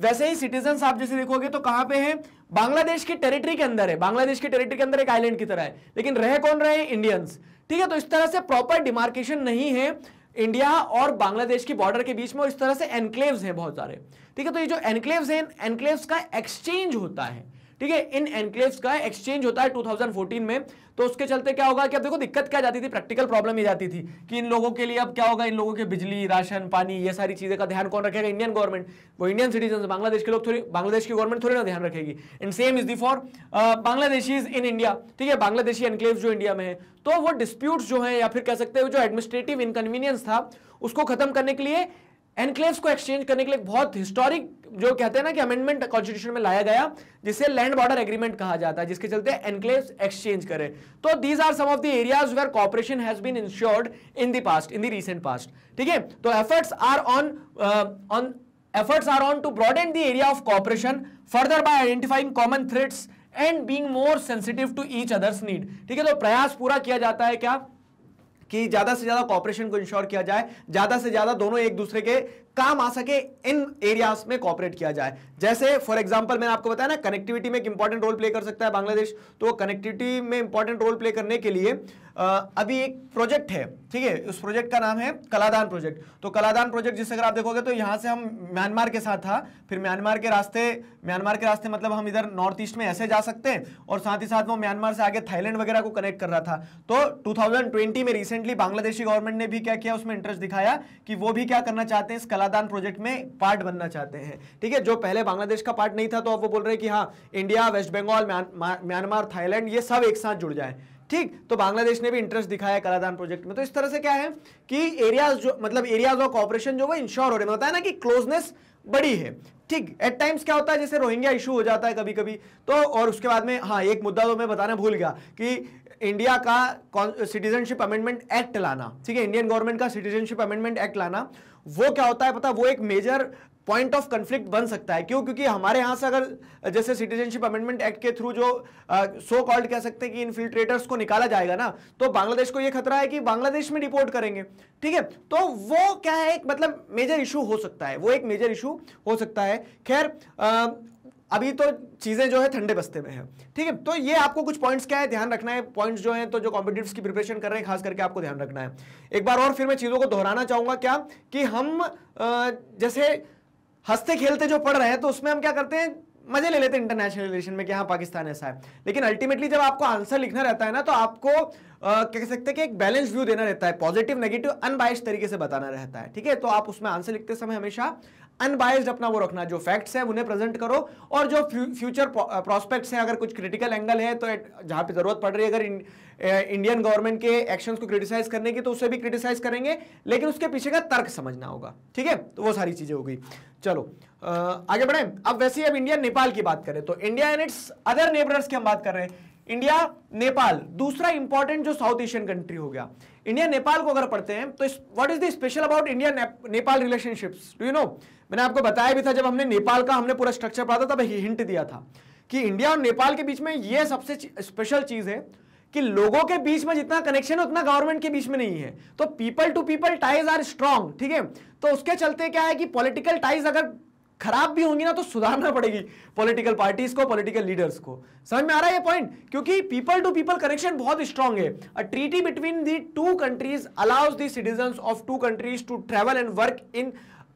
वैसे ही सिटीजन आप जैसे देखोगे तो कहां पे है बांग्लादेश की टेरिटरी के अंदर है बांग्लादेश की टेरिटरी के अंदर एक आइलैंड की तरह है लेकिन रह कौन रहे इंडियंस ठीक है तो इस तरह से प्रॉपर डिमार्केशन नहीं है इंडिया और बांग्लादेश की बॉर्डर के बीच में और इस तरह से एनक्लेव्स हैं बहुत सारे ठीक है तो ये जो एनक्लेव्स हैं एनक्लेव्स का एक्सचेंज होता है ठीक है इन एनक्लेव्स का एक्सचेंज होता है 2014 में तो उसके चलते क्या होगा कि अब देखो दिक्कत क्या जाती थी प्रैक्टिकल प्रॉब्लम ये जाती थी कि इन लोगों के लिए अब क्या होगा इन लोगों के बिजली राशन पानी ये सारी चीज़ें का ध्यान कौन रखेगा इंडियन गवर्नमेंट वो इंडियन सिटीजन बांग्लादेश के लोग थोड़ी बांग्लादेश की गवर्नमेंट थोड़ी ना ध्यान रखेगी and same is the for Bangladeshis in India ठीक है बांग्लादेशी एनक्लेव जो इंडिया में है तो वो डिस्प्यूट जो है या फिर कह सकते हैं जो एडमिनिस्ट्रेटिव इनकन्वीनियंस था उसको खत्म करने के लिए एनक्लेव्स को एक्सचेंज करने के लिए बहुत हिस्टोरिक जो कहते हैं ना कि अमेंडमेंट कॉन्स्टिट्यूशन में लाया गया जिसे लैंड बॉर्डर एग्रीमेंट कहा जाता है जिसके चलते एनक्लेव एक्सचेंज करें तो these are some of the areas where cooperation has been ensured in the past in the recent past ठीक है तो efforts are on on efforts are on to broaden the area of cooperation further by identifying common threats and being more sensitive to each other's need ठीक है तो प्रयास पूरा किया जाता है क्या कि ज़्यादा से ज़्यादा कॉपरेशन को इंश्योर किया जाए ज़्यादा से ज़्यादा दोनों एक दूसरे के काम आ सके इन एरियाज में कॉपरेट किया जाए जैसे फॉर एग्जांपल मैंने आपको बताया ना कनेक्टिविटी में एक इंपॉर्टेंट रोल प्ले कर सकता है बांग्लादेश तो कनेक्टिविटी में इंपॉर्टेंट रोल प्ले करने के लिए आ, अभी एक प्रोजेक्ट है ठीक है उस प्रोजेक्ट का नाम है कलादान प्रोजेक्ट तो कलादान प्रोजेक्ट जिससे अगर आप देखोगे तो यहाँ से हम म्यांमार के साथ था फिर म्यांमार के रास्ते म्यांमार के रास्ते मतलब हम इधर नॉर्थ ईस्ट में ऐसे जा सकते हैं और साथ ही साथ वो म्यांमार से आगे थाईलैंड वगैरह को कनेक्ट कर रहा था तो टू में रिसेंटली बांग्लादेशी गवर्नमेंट ने भी क्या किया उसमें इंटरेस्ट दिखाया कि वो भी क्या करना चाहते हैं इस कलादान प्रोजेक्ट में पार्ट बनना चाहते हैं ठीक है जो पहले बांग्लादेश का पार्ट नहीं था तो अब वो बोल रहे हैं कि हाँ India West Bengal Myanmar Thailand ये सब एक साथ जुड़ जाए ठीक तो बांग्लादेश ने भी इंटरेस्ट दिखाया है कलादान प्रोजेक्ट में तो इस तरह से क्या है कि एरियाज जो मतलब एरियाज ऑफ ऑपरेशन जो वो इंश्योर हो रहे हैं बताया ना कि क्लोजनेस बड़ी है ठीक एट टाइम्स क्या होता है जैसे रोहिंग्या इशू हो जाता है कभी कभी तो और उसके बाद में हाँ एक मुद्दा तो मैं बताना भूल गया कि इंडिया का सिटीजनशिप अमेंडमेंट एक्ट लाना ठीक है इंडियन गवर्नमेंट का सिटीजनशिप अमेंडमेंट एक्ट लाना वो क्या होता है पता वो एक मेजर पॉइंट ऑफ कंफ्लिक्ट बन सकता है क्यों क्योंकि हमारे यहाँ से अगर जैसे सिटीजनशिप अमेंडमेंट एक्ट के थ्रू जो सो uh, कॉल्ड कह सकते हैं कि इनफिल्ट्रेटर्स को निकाला जाएगा ना तो बांग्लादेश को ये खतरा है कि बांग्लादेश में डिपोर्ट करेंगे ठीक है तो वो क्या है एक मतलब मेजर इशू हो सकता है वो एक मेजर इशू हो सकता है खैर अभी तो चीज़ें जो है ठंडे बस्ते में है ठीक है तो ये आपको कुछ पॉइंट्स क्या है ध्यान रखना है पॉइंट्स जो है तो जो कॉम्पिटेटिव की प्रिपरेशन कर रहे हैं खास करके आपको ध्यान रखना है एक बार और फिर मैं चीज़ों को दोहराना चाहूंगा क्या कि हम जैसे हंसते खेलते जो पढ़ रहे हैं तो उसमें हम क्या करते हैं मजे ले लेते हैं इंटरनेशनल रिलेशन में कि हाँ पाकिस्तान ऐसा है लेकिन अल्टीमेटली जब आपको आंसर लिखना रहता है ना तो आपको आ, कह सकते हैं कि एक बैलेंस व्यू देना रहता है पॉजिटिव नेगेटिव अनबाइस तरीके से बताना रहता है ठीक है तो आप उसमें आंसर लिखते समय हमेशा अनबायस्ड अपना वो रखना जो फैक्ट्स हैं उन्हें प्रेजेंट करो और जो फ्यूचर प्रॉस्पेक्ट्स हैं अगर कुछ क्रिटिकल एंगल है तो जहाँ पे ज़रूरत पड़ रही है अगर इंडियन गवर्नमेंट के एक्शंस को क्रिटिसाइज करने की तो उसे भी क्रिटिसाइज करेंगे लेकिन उसके पीछे का तर्क समझना होगा ठीक है तो वो सारी चीज़ें होगी चलो आगे बढ़े अब वैसे ही अब इंडिया नेपाल की बात करें तो India and its other neighbours की हम बात कर रहे हैं इंडिया नेपाल दूसरा इंपॉर्टेंट जो साउथ एशियन कंट्री हो गया इंडिया नेपाल को अगर पढ़ते हैं तो what is the special about India Nepal relationships do you know मैंने आपको बताया भी था जब हमने नेपाल का हमने पूरा स्ट्रक्चर पढ़ा था तब हिंट दिया था कि इंडिया और नेपाल के बीच में यह सबसे स्पेशल चीज है कि लोगों के बीच में जितना कनेक्शन है उतना गवर्नमेंट के बीच में नहीं है तो people to people ties are strong ठीक है तो उसके चलते क्या है कि पॉलिटिकल टाइज अगर खराब भी होंगी ना तो सुधारना पड़ेगी पॉलिटिकल पार्टीज को पॉलिटिकल लीडर्स को समझ में आ रहा है ये पॉइंट क्योंकि पीपल टू पीपल कनेक्शन बहुत स्ट्रांग है a treaty between the two countries allows the citizen of two countries to travel and work in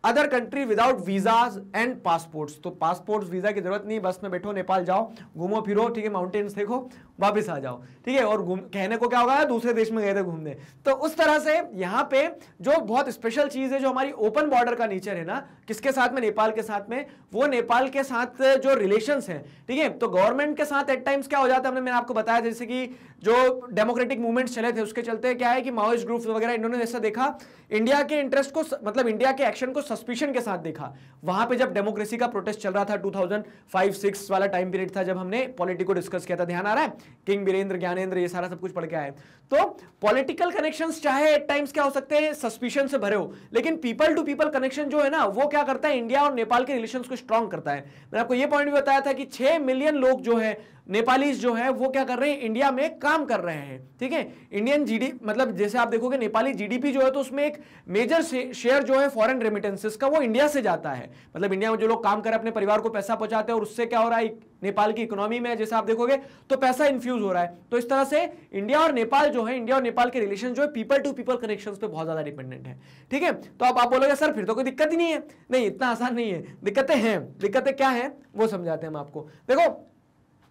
other country without visas and passports तो पासपोर्ट्स वीजा की जरूरत नहीं बस में बैठो नेपाल जाओ घूमो फिरो ठीक है माउंटेन्स देखो वापस आ जाओ ठीक है और घूम कहने को क्या होगा दूसरे देश में गए थे घूमने तो उस तरह से यहाँ पे जो बहुत स्पेशल चीज है जो हमारी ओपन बॉर्डर का नेचर है ना किसके साथ में नेपाल के साथ में वो नेपाल के साथ जो रिलेशन है ठीक है तो गवर्नमेंट के साथ एट टाइम्स क्या हो जाता है हमने मैंने आपको बताया जैसे कि जो डेमोक्रेटिक मूवमेंट्स चले थे उसके चलते क्या है कि माओइस्ट ग्रुप वगैरह इन्होंने जैसा देखा इंडिया के इंटरेस्ट को मतलब इंडिया के एक्शन को सस्पिशन के साथ देखा वहां पे जब डेमोक्रेसी का प्रोटेस्ट चल रहा था 2005 6 वाला टाइम पीरियड था जब हमने को डिस्कस किया था ध्यान आ रहा है किंग वीरेंद्र ज्ञानेंद्र ये सारा सब कुछ पढ़ के आए तो पॉलिटिकल कनेक्शन चाहे एट टाइम्स क्या हो सकते हैं सस्पिशन से भरे हो लेकिन पीपल टू पीपल कनेक्शन जो है ना वो क्या करता है इंडिया और नेपाल के रिलेशन को स्ट्रॉन्ग करता है मैंने आपको यह पॉइंट भी बताया था कि छह मिलियन लोग जो है नेपालीज जो है वो क्या कर रहे हैं इंडिया में काम कर रहे हैं ठीक है इंडियन जीडी मतलब जैसे आप देखोगे नेपाली जीडीपी जो है तो उसमें एक मेजर शेयर जो है फॉरेन रेमिटेंसेस का वो इंडिया से जाता है मतलब इंडिया में जो लोग काम कर अपने परिवार को पैसा पहुंचाते हैं और उससे क्या हो रहा है नेपाल की इकोनॉमी में जैसे आप देखोगे तो पैसा इन्फ्यूज हो रहा है तो इस तरह से इंडिया और नेपाल जो है इंडिया और नेपाल के रिलेशन जो है पीपल टू पीपल कनेक्शन पर बहुत ज्यादा डिपेंडेंट है ठीक है तो अब आप बोलोगे सर फिर तो कोई दिक्कत ही नहीं है नहीं इतना आसान नहीं है दिक्कतें हैं दिक्कतें क्या है वो समझाते हैं हम आपको देखो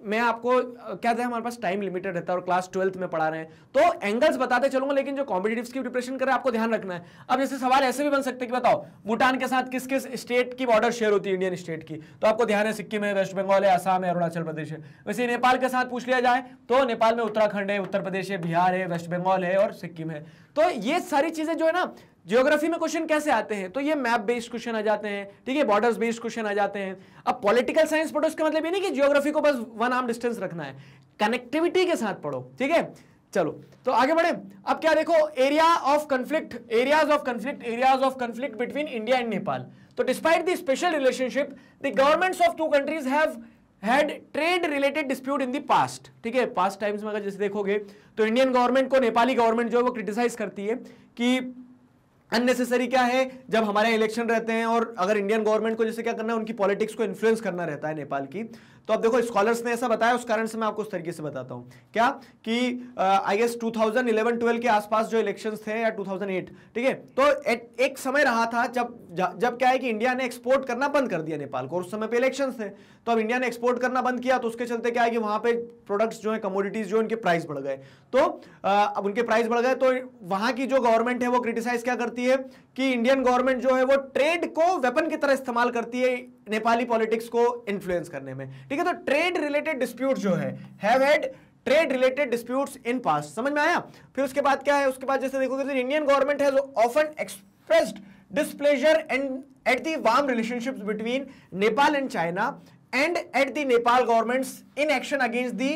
मैं आपको क्या था हमारे पास टाइम लिमिटेड रहता है और क्लास ट्वेल्थ में पढ़ा रहे हैं तो एंगल्स बताते चलूंगा लेकिन जो कॉम्पिटेटिव की प्रिपरेशन करें हैं आपको ध्यान रखना है अब जैसे सवाल ऐसे भी बन सकते हैं कि बताओ भूटान के साथ किस किस स्टेट की बॉर्डर शेयर होती है इंडियन स्टेट की तो आपको ध्यान है सिक्किम है वेस्ट बंगाल है आसाम है अरुणाचल प्रदेश है वैसे नेपाल के साथ पूछ लिया जाए तो नेपाल में उत्तराखंड है उत्तर प्रदेश है बिहार है वेस्ट बंगाल है और सिक्किम है तो ये सारी चीजें जो है ना जियोग्राफी में क्वेश्चन कैसे आते हैं तो ये मैप बेस्ड क्वेश्चन आ जाते हैं ठीक है बॉर्डर्स बेस्ड क्वेश्चन आ जाते हैं अब पॉलिटिकल साइंस पढ़ो इसका मतलब ये नहीं कि जियोग्राफी को बस वन आर्म डिस्टेंस रखना है कनेक्टिविटी के साथ पढ़ो ठीक है चलो तो आगे बढ़े अब क्या देखो area of conflict areas of conflict areas of conflict between India and Nepal तो despite the special relationship the governments of two countries have had trade related dispute in the past ठीक है पास्ट टाइम्स में अगर जैसे देखोगे तो Indian government को Nepali government जो है वो क्रिटिसाइज करती है कि अननेसेसरी क्या है जब हमारे इलेक्शन रहते हैं और अगर इंडियन गवर्नमेंट को जैसे क्या करना है उनकी पॉलिटिक्स को इन्फ्लुएंस करना रहता है नेपाल की तो अब देखो स्कॉलर्स ने ऐसा बताया उस कारण से मैं आपको उस तरीके से बताता हूं क्या कि I guess two thousand eleven के आसपास जो इलेक्शन थे या टू थाउजेंड एट ठीक है तो ए, एक समय रहा था जब जब क्या है कि इंडिया ने एक्सपोर्ट करना बंद कर दिया नेपाल को और उस समय पे इलेक्शन थे तो अब इंडिया ने एक्सपोर्ट करना बंद किया तो उसके चलते क्या है कि वहां पे प्रोडक्ट्स जो है कमोडिटीज जो उनके प्राइस बढ़ गए तो अब उनके प्राइस बढ़ गए तो वहां की जो गवर्नमेंट है वो क्रिटिसाइज क्या करती है कि इंडियन गवर्नमेंट जो है वो ट्रेड को वेपन की तरह इस्तेमाल करती है नेपाली पॉलिटिक्स को इन्फ्लुएंस करने में ठीक है तो ट्रेड रिलेटेड डिस्प्यूट जो है have had trade related dispute in past समझ में आया फिर उसके बाद क्या है उसके बाद जैसे देखोगे तो Indian government has often expressed displeasure and at the warm relationship between Nepal and China and at the Nepal governments in action against the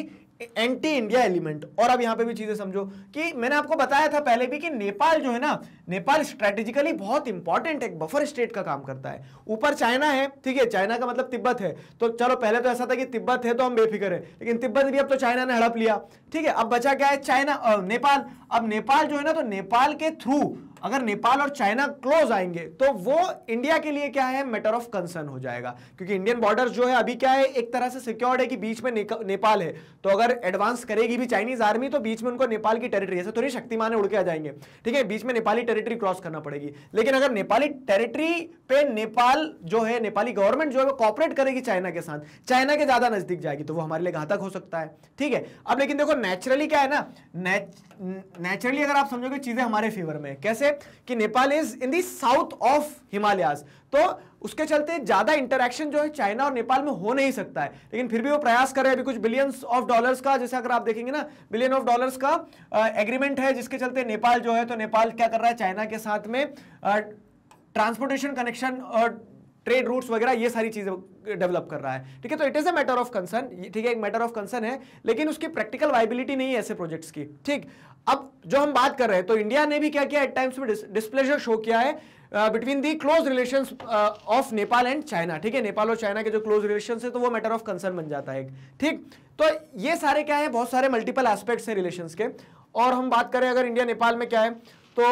anti India element और अब यहां पे भी चीजें समझो कि मैंने आपको बताया था पहले भी कि नेपाल जो है ना नेपाल स्ट्रेटेजिकली बहुत इंपॉर्टेंट एक बफर स्टेट का काम करता है ऊपर चाइना है ठीक है चाइना का मतलब तिब्बत है तो चलो पहले तो ऐसा था कि तिब्बत है तो हम बेफिक्र है लेकिन तिब्बत भी अब तो चाइना ने हड़प लिया ठीक है अब बचा क्या है चाइना नेपाल अब नेपाल जो है ना तो नेपाल के थ्रू अगर नेपाल और चाइना क्लोज आएंगे तो वो इंडिया के लिए क्या है मैटर ऑफ कंसर्न हो जाएगा क्योंकि इंडियन बॉर्डर जो है अभी क्या है एक तरह से सिक्योर्ड है कि बीच में नेपाल है तो अगर एडवांस करेगी भी चाइनीज आर्मी तो बीच में उनको नेपाल की टेरिटरी ऐसे थोड़ी शक्तिमान उड़ के आ जाएंगे ठीक है बीच में नेपाली टेरिटरी क्रॉस करना पड़ेगी लेकिन अगर नेपाली टेरिटरी पे नेपाल जो है नेपाली गवर्नमेंट जो है वो कॉपरेट करेगी चाइना के साथ चाइना के ज्यादा नजदीक जाएगी तो वो हमारे लिए घातक हो सकता है ठीक है अब लेकिन देखो नेचुरली क्या है ना नेचुरली अगर आप समझोगे चीजें हमारे फेवर में कैसे कि Nepal is in the south of Himalayas तो उसके चलते ज्यादा इंटरेक्शन जो है चाइना और नेपाल में हो नहीं सकता है लेकिन फिर भी वो प्रयास कर रहे हैं अभी कुछ बिलियंस ऑफ डॉलर्स का जैसे अगर आप देखेंगे ना बिलियन ऑफ डॉलर्स का एग्रीमेंट है जिसके चलते नेपाल जो है तो नेपाल क्या कर रहा है चाइना के साथ में ट्रांसपोर्टेशन कनेक्शन और ट्रेड रूट्स वगैरह ये सारी चीज़ें डेवलप कर रहा है ठीक है तो it is a matter of concern ठीक है एक मैटर ऑफ कंसर्न है लेकिन उसकी प्रैक्टिकल वाइबिलिटी नहीं है ऐसे प्रोजेक्ट्स की ठीक अब जो हम बात कर रहे हैं तो इंडिया ने भी क्या किया एट टाइम्स में डिस्प्लेजर शो किया है between the close relation of Nepal and China ठीक है नेपाल और चाइना के जो क्लोज रिलेशन है तो वो मैटर ऑफ कंसर्न बन जाता है ठीक तो ये सारे क्या है बहुत सारे मल्टीपल एस्पेक्ट्स हैं रिलेशन के और हम बात करें अगर इंडिया नेपाल में क्या है तो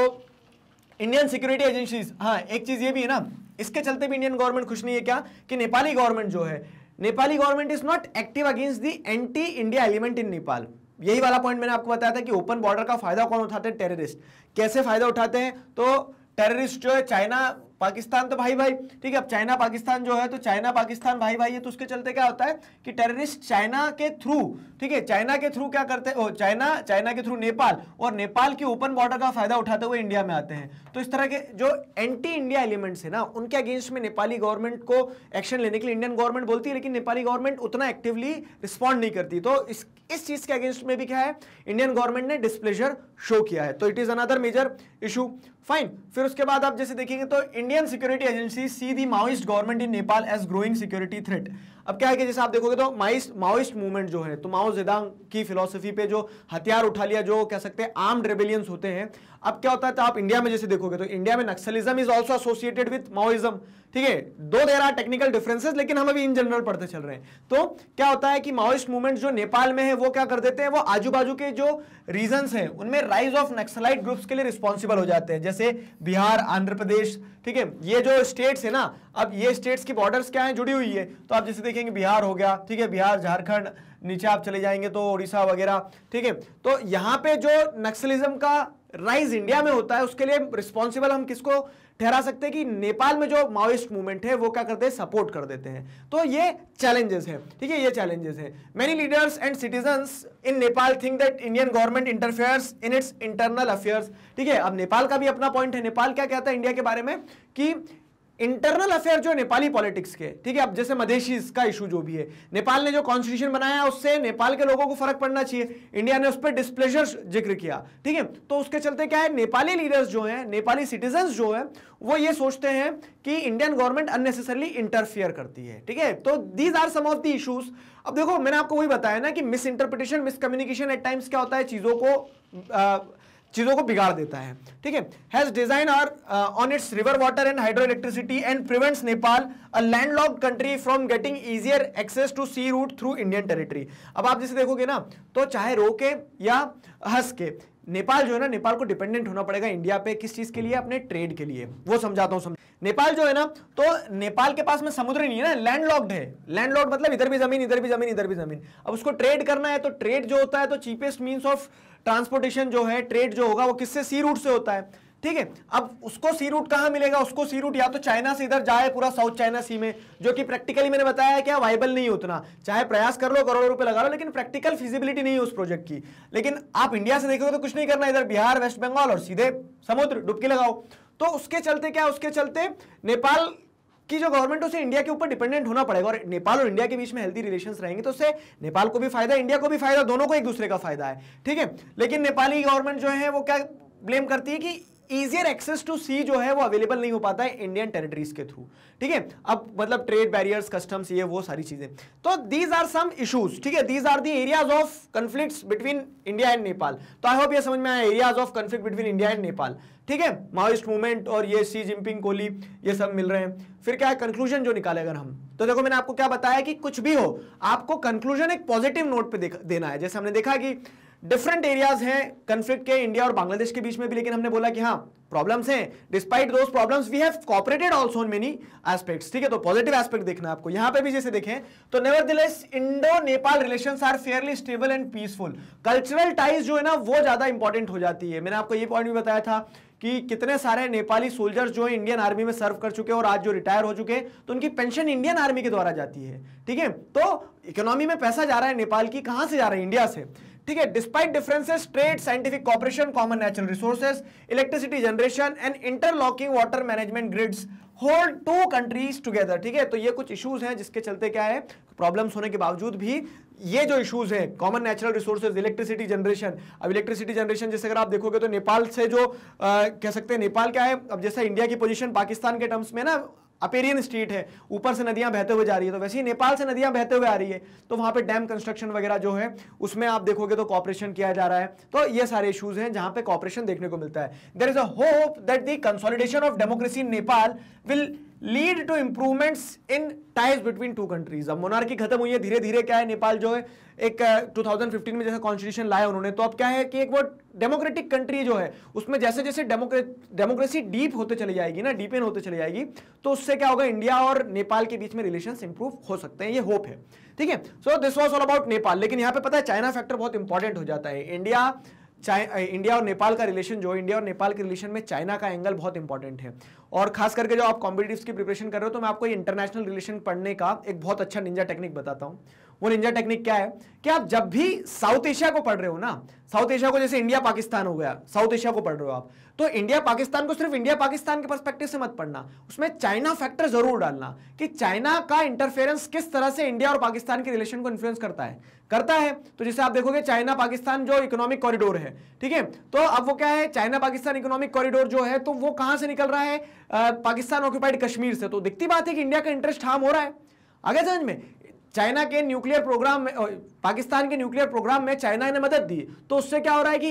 इंडियन सिक्योरिटी एजेंसीज हाँ एक चीज़ ये भी है ना इसके चलते भी इंडियन गवर्नमेंट खुश नहीं है क्या कि नेपाली गवर्नमेंट जो है Nepali government is not active against the anti India element in Nepal यही वाला पॉइंट मैंने आपको बताया था कि ओपन बॉर्डर का फायदा कौन उठाते हैं टेररिस्ट कैसे फायदा उठाते हैं तो टेररिस्ट जो है चाइना पाकिस्तान तो भाई भाई ठीक है अब चाइना पाकिस्तान जो है तो चाइना पाकिस्तान भाई भाई है तो उसके चलते क्या होता है कि टेररिस्ट चाइना के थ्रू ठीक है चाइना के थ्रू क्या करते हैं चाइना चाइना के थ्रू नेपाल और नेपाल के ओपन बॉर्डर का फायदा उठाते हुए इंडिया में आते हैं तो इस तरह के जो एंटी इंडिया एलिमेंट्स है ना उनके अगेंस्ट में नेपाली गवर्नमेंट को एक्शन लेने के लिए इंडियन गवर्नमेंट बोलती है लेकिन नेपाली गवर्नमेंट उतना एक्टिवली रिस्पॉन्ड नहीं करती तो इस इस चीज के अगेंस्ट में भी क्या है इंडियन गवर्नमेंट ने डिस्प्लेजर शो किया है तो it is another major issue fine फिर उसके बाद आप जैसे देखेंगे तो Indian security agency see the Maoist government in Nepal as growing security threat अब क्या है कि जैसे आप देखोगे तो माइस माओइस्ट मूवमेंट जो है तो माओ जेदांग की फिलोसफी पे जो हथियार उठा लिया जो कह सकते हैं आर्म रेबिलियंस होते हैं अब क्या होता है तो आप इंडिया में जैसे देखोगे तो इंडिया में Naxalism is also associated with Maoism ठीक है दो देर आर टेक्निकल डिफरेंसेज लेकिन हम अभी इन जनरल पढ़ते चल रहे हैं तो क्या होता है कि माओइस्ट मूवमेंट जो नेपाल में है वो क्या कर देते हैं वो आजू बाजू के जो रीजन है उनमें राइज ऑफ नक्सलाइट ग्रुप्स के लिए रिस्पॉन्सिबल हो जाते हैं जैसे बिहार आंध्र प्रदेश ठीक है ये जो स्टेट्स है ना अब ये स्टेट्स की बॉर्डर्स क्या है जुड़ी हुई है तो आप जैसे देखेंगे बिहार हो गया ठीक है बिहार झारखंड नीचे आप चले जाएंगे तो उड़ीसा वगैरह ठीक है तो यहाँ पे जो नक्सलिज्म का राइज इंडिया में होता है उसके लिए रिस्पॉन्सिबल हम किसको ठहरा सकते हैं कि नेपाल में जो माओइस्ट मूवमेंट है वो क्या करते हैं सपोर्ट कर देते हैं तो ये चैलेंजेस है ठीक है ये चैलेंजेस है many leaders and citizens in Nepal think that Indian government interferes in its internal affairs ठीक है अब नेपाल का भी अपना पॉइंट है नेपाल क्या कहता है इंडिया के बारे में कि इंटरनल अफेयर जो नेपाली पॉलिटिक्स के ठीक है अब जैसे मधेशी का इशू जो भी है नेपाल ने जो कॉन्स्टिट्यूशन बनाया उससे नेपाल के लोगों को फर्क पड़ना चाहिए इंडिया ने उस पर डिस्प्लेजर जिक्र किया ठीक है तो उसके चलते क्या है नेपाली लीडर्स जो हैं नेपाली सिटीजन जो है वो ये सोचते हैं कि इंडियन गवर्नमेंट अननेसेसरली इंटरफियर करती है ठीक है तो these are some of the issues अब देखो मैंने आपको वही बताया ना कि misinterpretation miscommunication at times क्या होता है चीजों को आ, चीज़ों को बिगाड़ देता है ठीक है has design are on its river water and hydro electricity and prevents Nepal a landlock country from getting easier access to sea route through Indian territory अब आप जैसे देखोगे ना तो चाहे रोके या हंस के नेपाल जो है ना नेपाल को डिपेंडेंट होना पड़ेगा इंडिया पे किस चीज़ के लिए अपने ट्रेड के लिए वो समझाता हूँ समझ नेपाल जो है ना तो नेपाल के पास में समुद्र नहीं है ना लैंडलॉक्ड है लैंडलॉक्ड मतलब इधर भी जमीन इधर भी जमीन इधर भी जमीन अब उसको ट्रेड करना है तो ट्रेड जो होता है तो चीपेस्ट मीन्स ऑफ ट्रांसपोर्टेशन जो है ट्रेड जो होगा वो किससे सी रूट से होता है ठीक है अब उसको सी रूट कहां मिलेगा उसको सी रूट या तो चाइना से इधर जाए पूरा साउथ चाइना सी में जो कि प्रैक्टिकली मैंने बताया है क्या वाइबल नहीं उतना चाहे प्रयास कर लो करोड़ों रुपए लगा लो लेकिन प्रैक्टिकल फिजिबिलिटी नहीं है उस प्रोजेक्ट की लेकिन आप इंडिया से देखोगे तो कुछ नहीं करना इधर बिहार वेस्ट बंगाल और सीधे समुद्र डुबकी लगाओ तो उसके चलते क्या उसके चलते नेपाल कि जो गवर्नमेंट उसे इंडिया के ऊपर डिपेंडेंट होना पड़ेगा और नेपाल और इंडिया के बीच में हेल्थी रिलेशन रहेंगे तो उससे नेपाल को भी फायदा इंडिया को भी फायदा दोनों को एक दूसरे का फायदा है ठीक है लेकिन नेपाली गवर्नमेंट जो है वो क्या ब्लेम करती है कि ईजियर एक्सेस टू सी जो है वो अवेलेबल नहीं हो पाता है इंडियन टेरिटरीज के थ्रू ठीक है अब मतलब ट्रेड बैरियर्स कस्टम्स ये वो सारी चीजें तो दीज आर सम इशूज ठीक है these are the areas of conflict between India and Nepal तो आई होप ये समझ में आया areas of conflict between India and Nepal ठीक है माओइस्ट मूवमेंट और ये सी जिनपिंग कोहली ये सब मिल रहे हैं फिर क्या है कंक्लूजन जो निकाले अगर हम तो देखो मैंने आपको क्या बताया कि कुछ भी हो आपको कंक्लूजन एक पॉजिटिव नोट पे देना है जैसे हमने देखा कि डिफरेंट एरियाज हैं कंफ्लिक्ट के इंडिया और बांग्लादेश के बीच में भी लेकिन हमने बोला कि हाँ प्रॉब्लम्स हैं despite those problems we have cooperated also in many aspects ठीक है तो पॉजिटिव एस्पेक्ट देखना आपको यहां पे भी जैसे देखें तो nevertheless Indo Nepal relation are fairly stable and peaceful cultural ties जो है ना वो ज्यादा इंपॉर्टेंट हो जाती है मैंने आपको ये पॉइंट भी बताया था कि कितने सारे नेपाली सोल्जर्स जो है इंडियन आर्मी में सर्व कर चुके हैं और आज जो रिटायर हो चुके हैं तो उनकी पेंशन इंडियन आर्मी के द्वारा जाती है ठीक है तो इकोनॉमी में पैसा जा रहा है नेपाल की कहां से जा रहा है इंडिया से ठीक है despite differences trade scientific cooperation common natural resources electricity generation and interlocking water management grids hold two countries together ठीक है तो ये कुछ इश्यूज हैं जिसके चलते क्या है प्रॉब्लम्स होने के बावजूद भी ये जो इश्यूज हैं common natural resources electricity generation अब इलेक्ट्रिसिटी जनरेशन जैसे अगर आप देखोगे तो नेपाल से जो आ, कह सकते हैं नेपाल क्या है अब जैसा इंडिया की पोजीशन पाकिस्तान के टर्म्स में ना अपेरियन स्टेट है ऊपर से नदियां बहते हुए जा रही है तो वैसे ही नेपाल से नदियां बहते हुए आ रही है तो वहां पे डैम कंस्ट्रक्शन वगैरह जो है उसमें आप देखोगे तो कॉपरेशन किया जा रहा है तो ये सारे इश्यूज हैं जहां पे कॉपरेशन देखने को मिलता है there is a hope that the consolidation of democracy in Nepal will lead to improvements in ties between two countries अब मोनार्की खत्म हुई है धीरे धीरे क्या है नेपाल जो है एक 2015 में जैसा कॉन्स्टिट्यूशन लाया उन्होंने तो अब क्या है कि एक वो डेमोक्रेटिक कंट्री जो है उसमें जैसे जैसे डेमोक्रेसी डीप होते चली जाएगी ना डीपेन होते चली जाएगी तो उससे क्या होगा इंडिया और नेपाल के बीच में रिलेशन इंप्रूव हो सकते हैं ये होप है ठीक है so this was all about Nepal लेकिन यहाँ पे पता है चाइना फैक्टर बहुत इंपॉर्टेंट हो जाता है इंडिया इंडिया और नेपाल का रिलेशन जो इंडिया और नेपाल के रिलेशन में चाइना का एंगल बहुत इंपॉर्टेंट है और खास करके जो आप कॉम्पिटिटिव्स की प्रिपरेशन कर रहे हो तो मैं आपको इंटरनेशनल रिलेशन पढ़ने का एक बहुत अच्छा निंजा टेक्निक बताता हूँ वो निंजा टेक्निक क्या है कि आप जब भी साउथ एशिया को पढ़ रहे हो ना साउथ एशिया को जैसे इंडिया पाकिस्तान हो गया साउथ एशिया को पढ़ रहे हो आप तो इंडिया पाकिस्तान को सिर्फ इंडिया पाकिस्तान के परस्पेक्टिव से मत पढ़ना उसमें चाइना फैक्टर जरूर डालना कि चाइना का इंटरफेरेंस किस तरह से इंडिया और पाकिस्तान के रिलेशन को इन्फ्लुएंस करता है करता है तो जैसे आप देखोगे चाइना पाकिस्तान जो इकोनॉमिक कॉरिडोर है ठीक है तो अब वो क्या है चाइना पाकिस्तान इकोनॉमिक कॉरिडोर जो है तो वो कहां से निकल रहा है पाकिस्तान ऑक्युपाइड कश्मीर से तो दिखती बात है कि इंडिया का इंटरेस्ट हार्म हो रहा है आगे समझ में चाइना के न्यूक्लियर प्रोग्राम में पाकिस्तान के न्यूक्लियर प्रोग्राम में चाइना ने मदद दी तो उससे क्या हो रहा है कि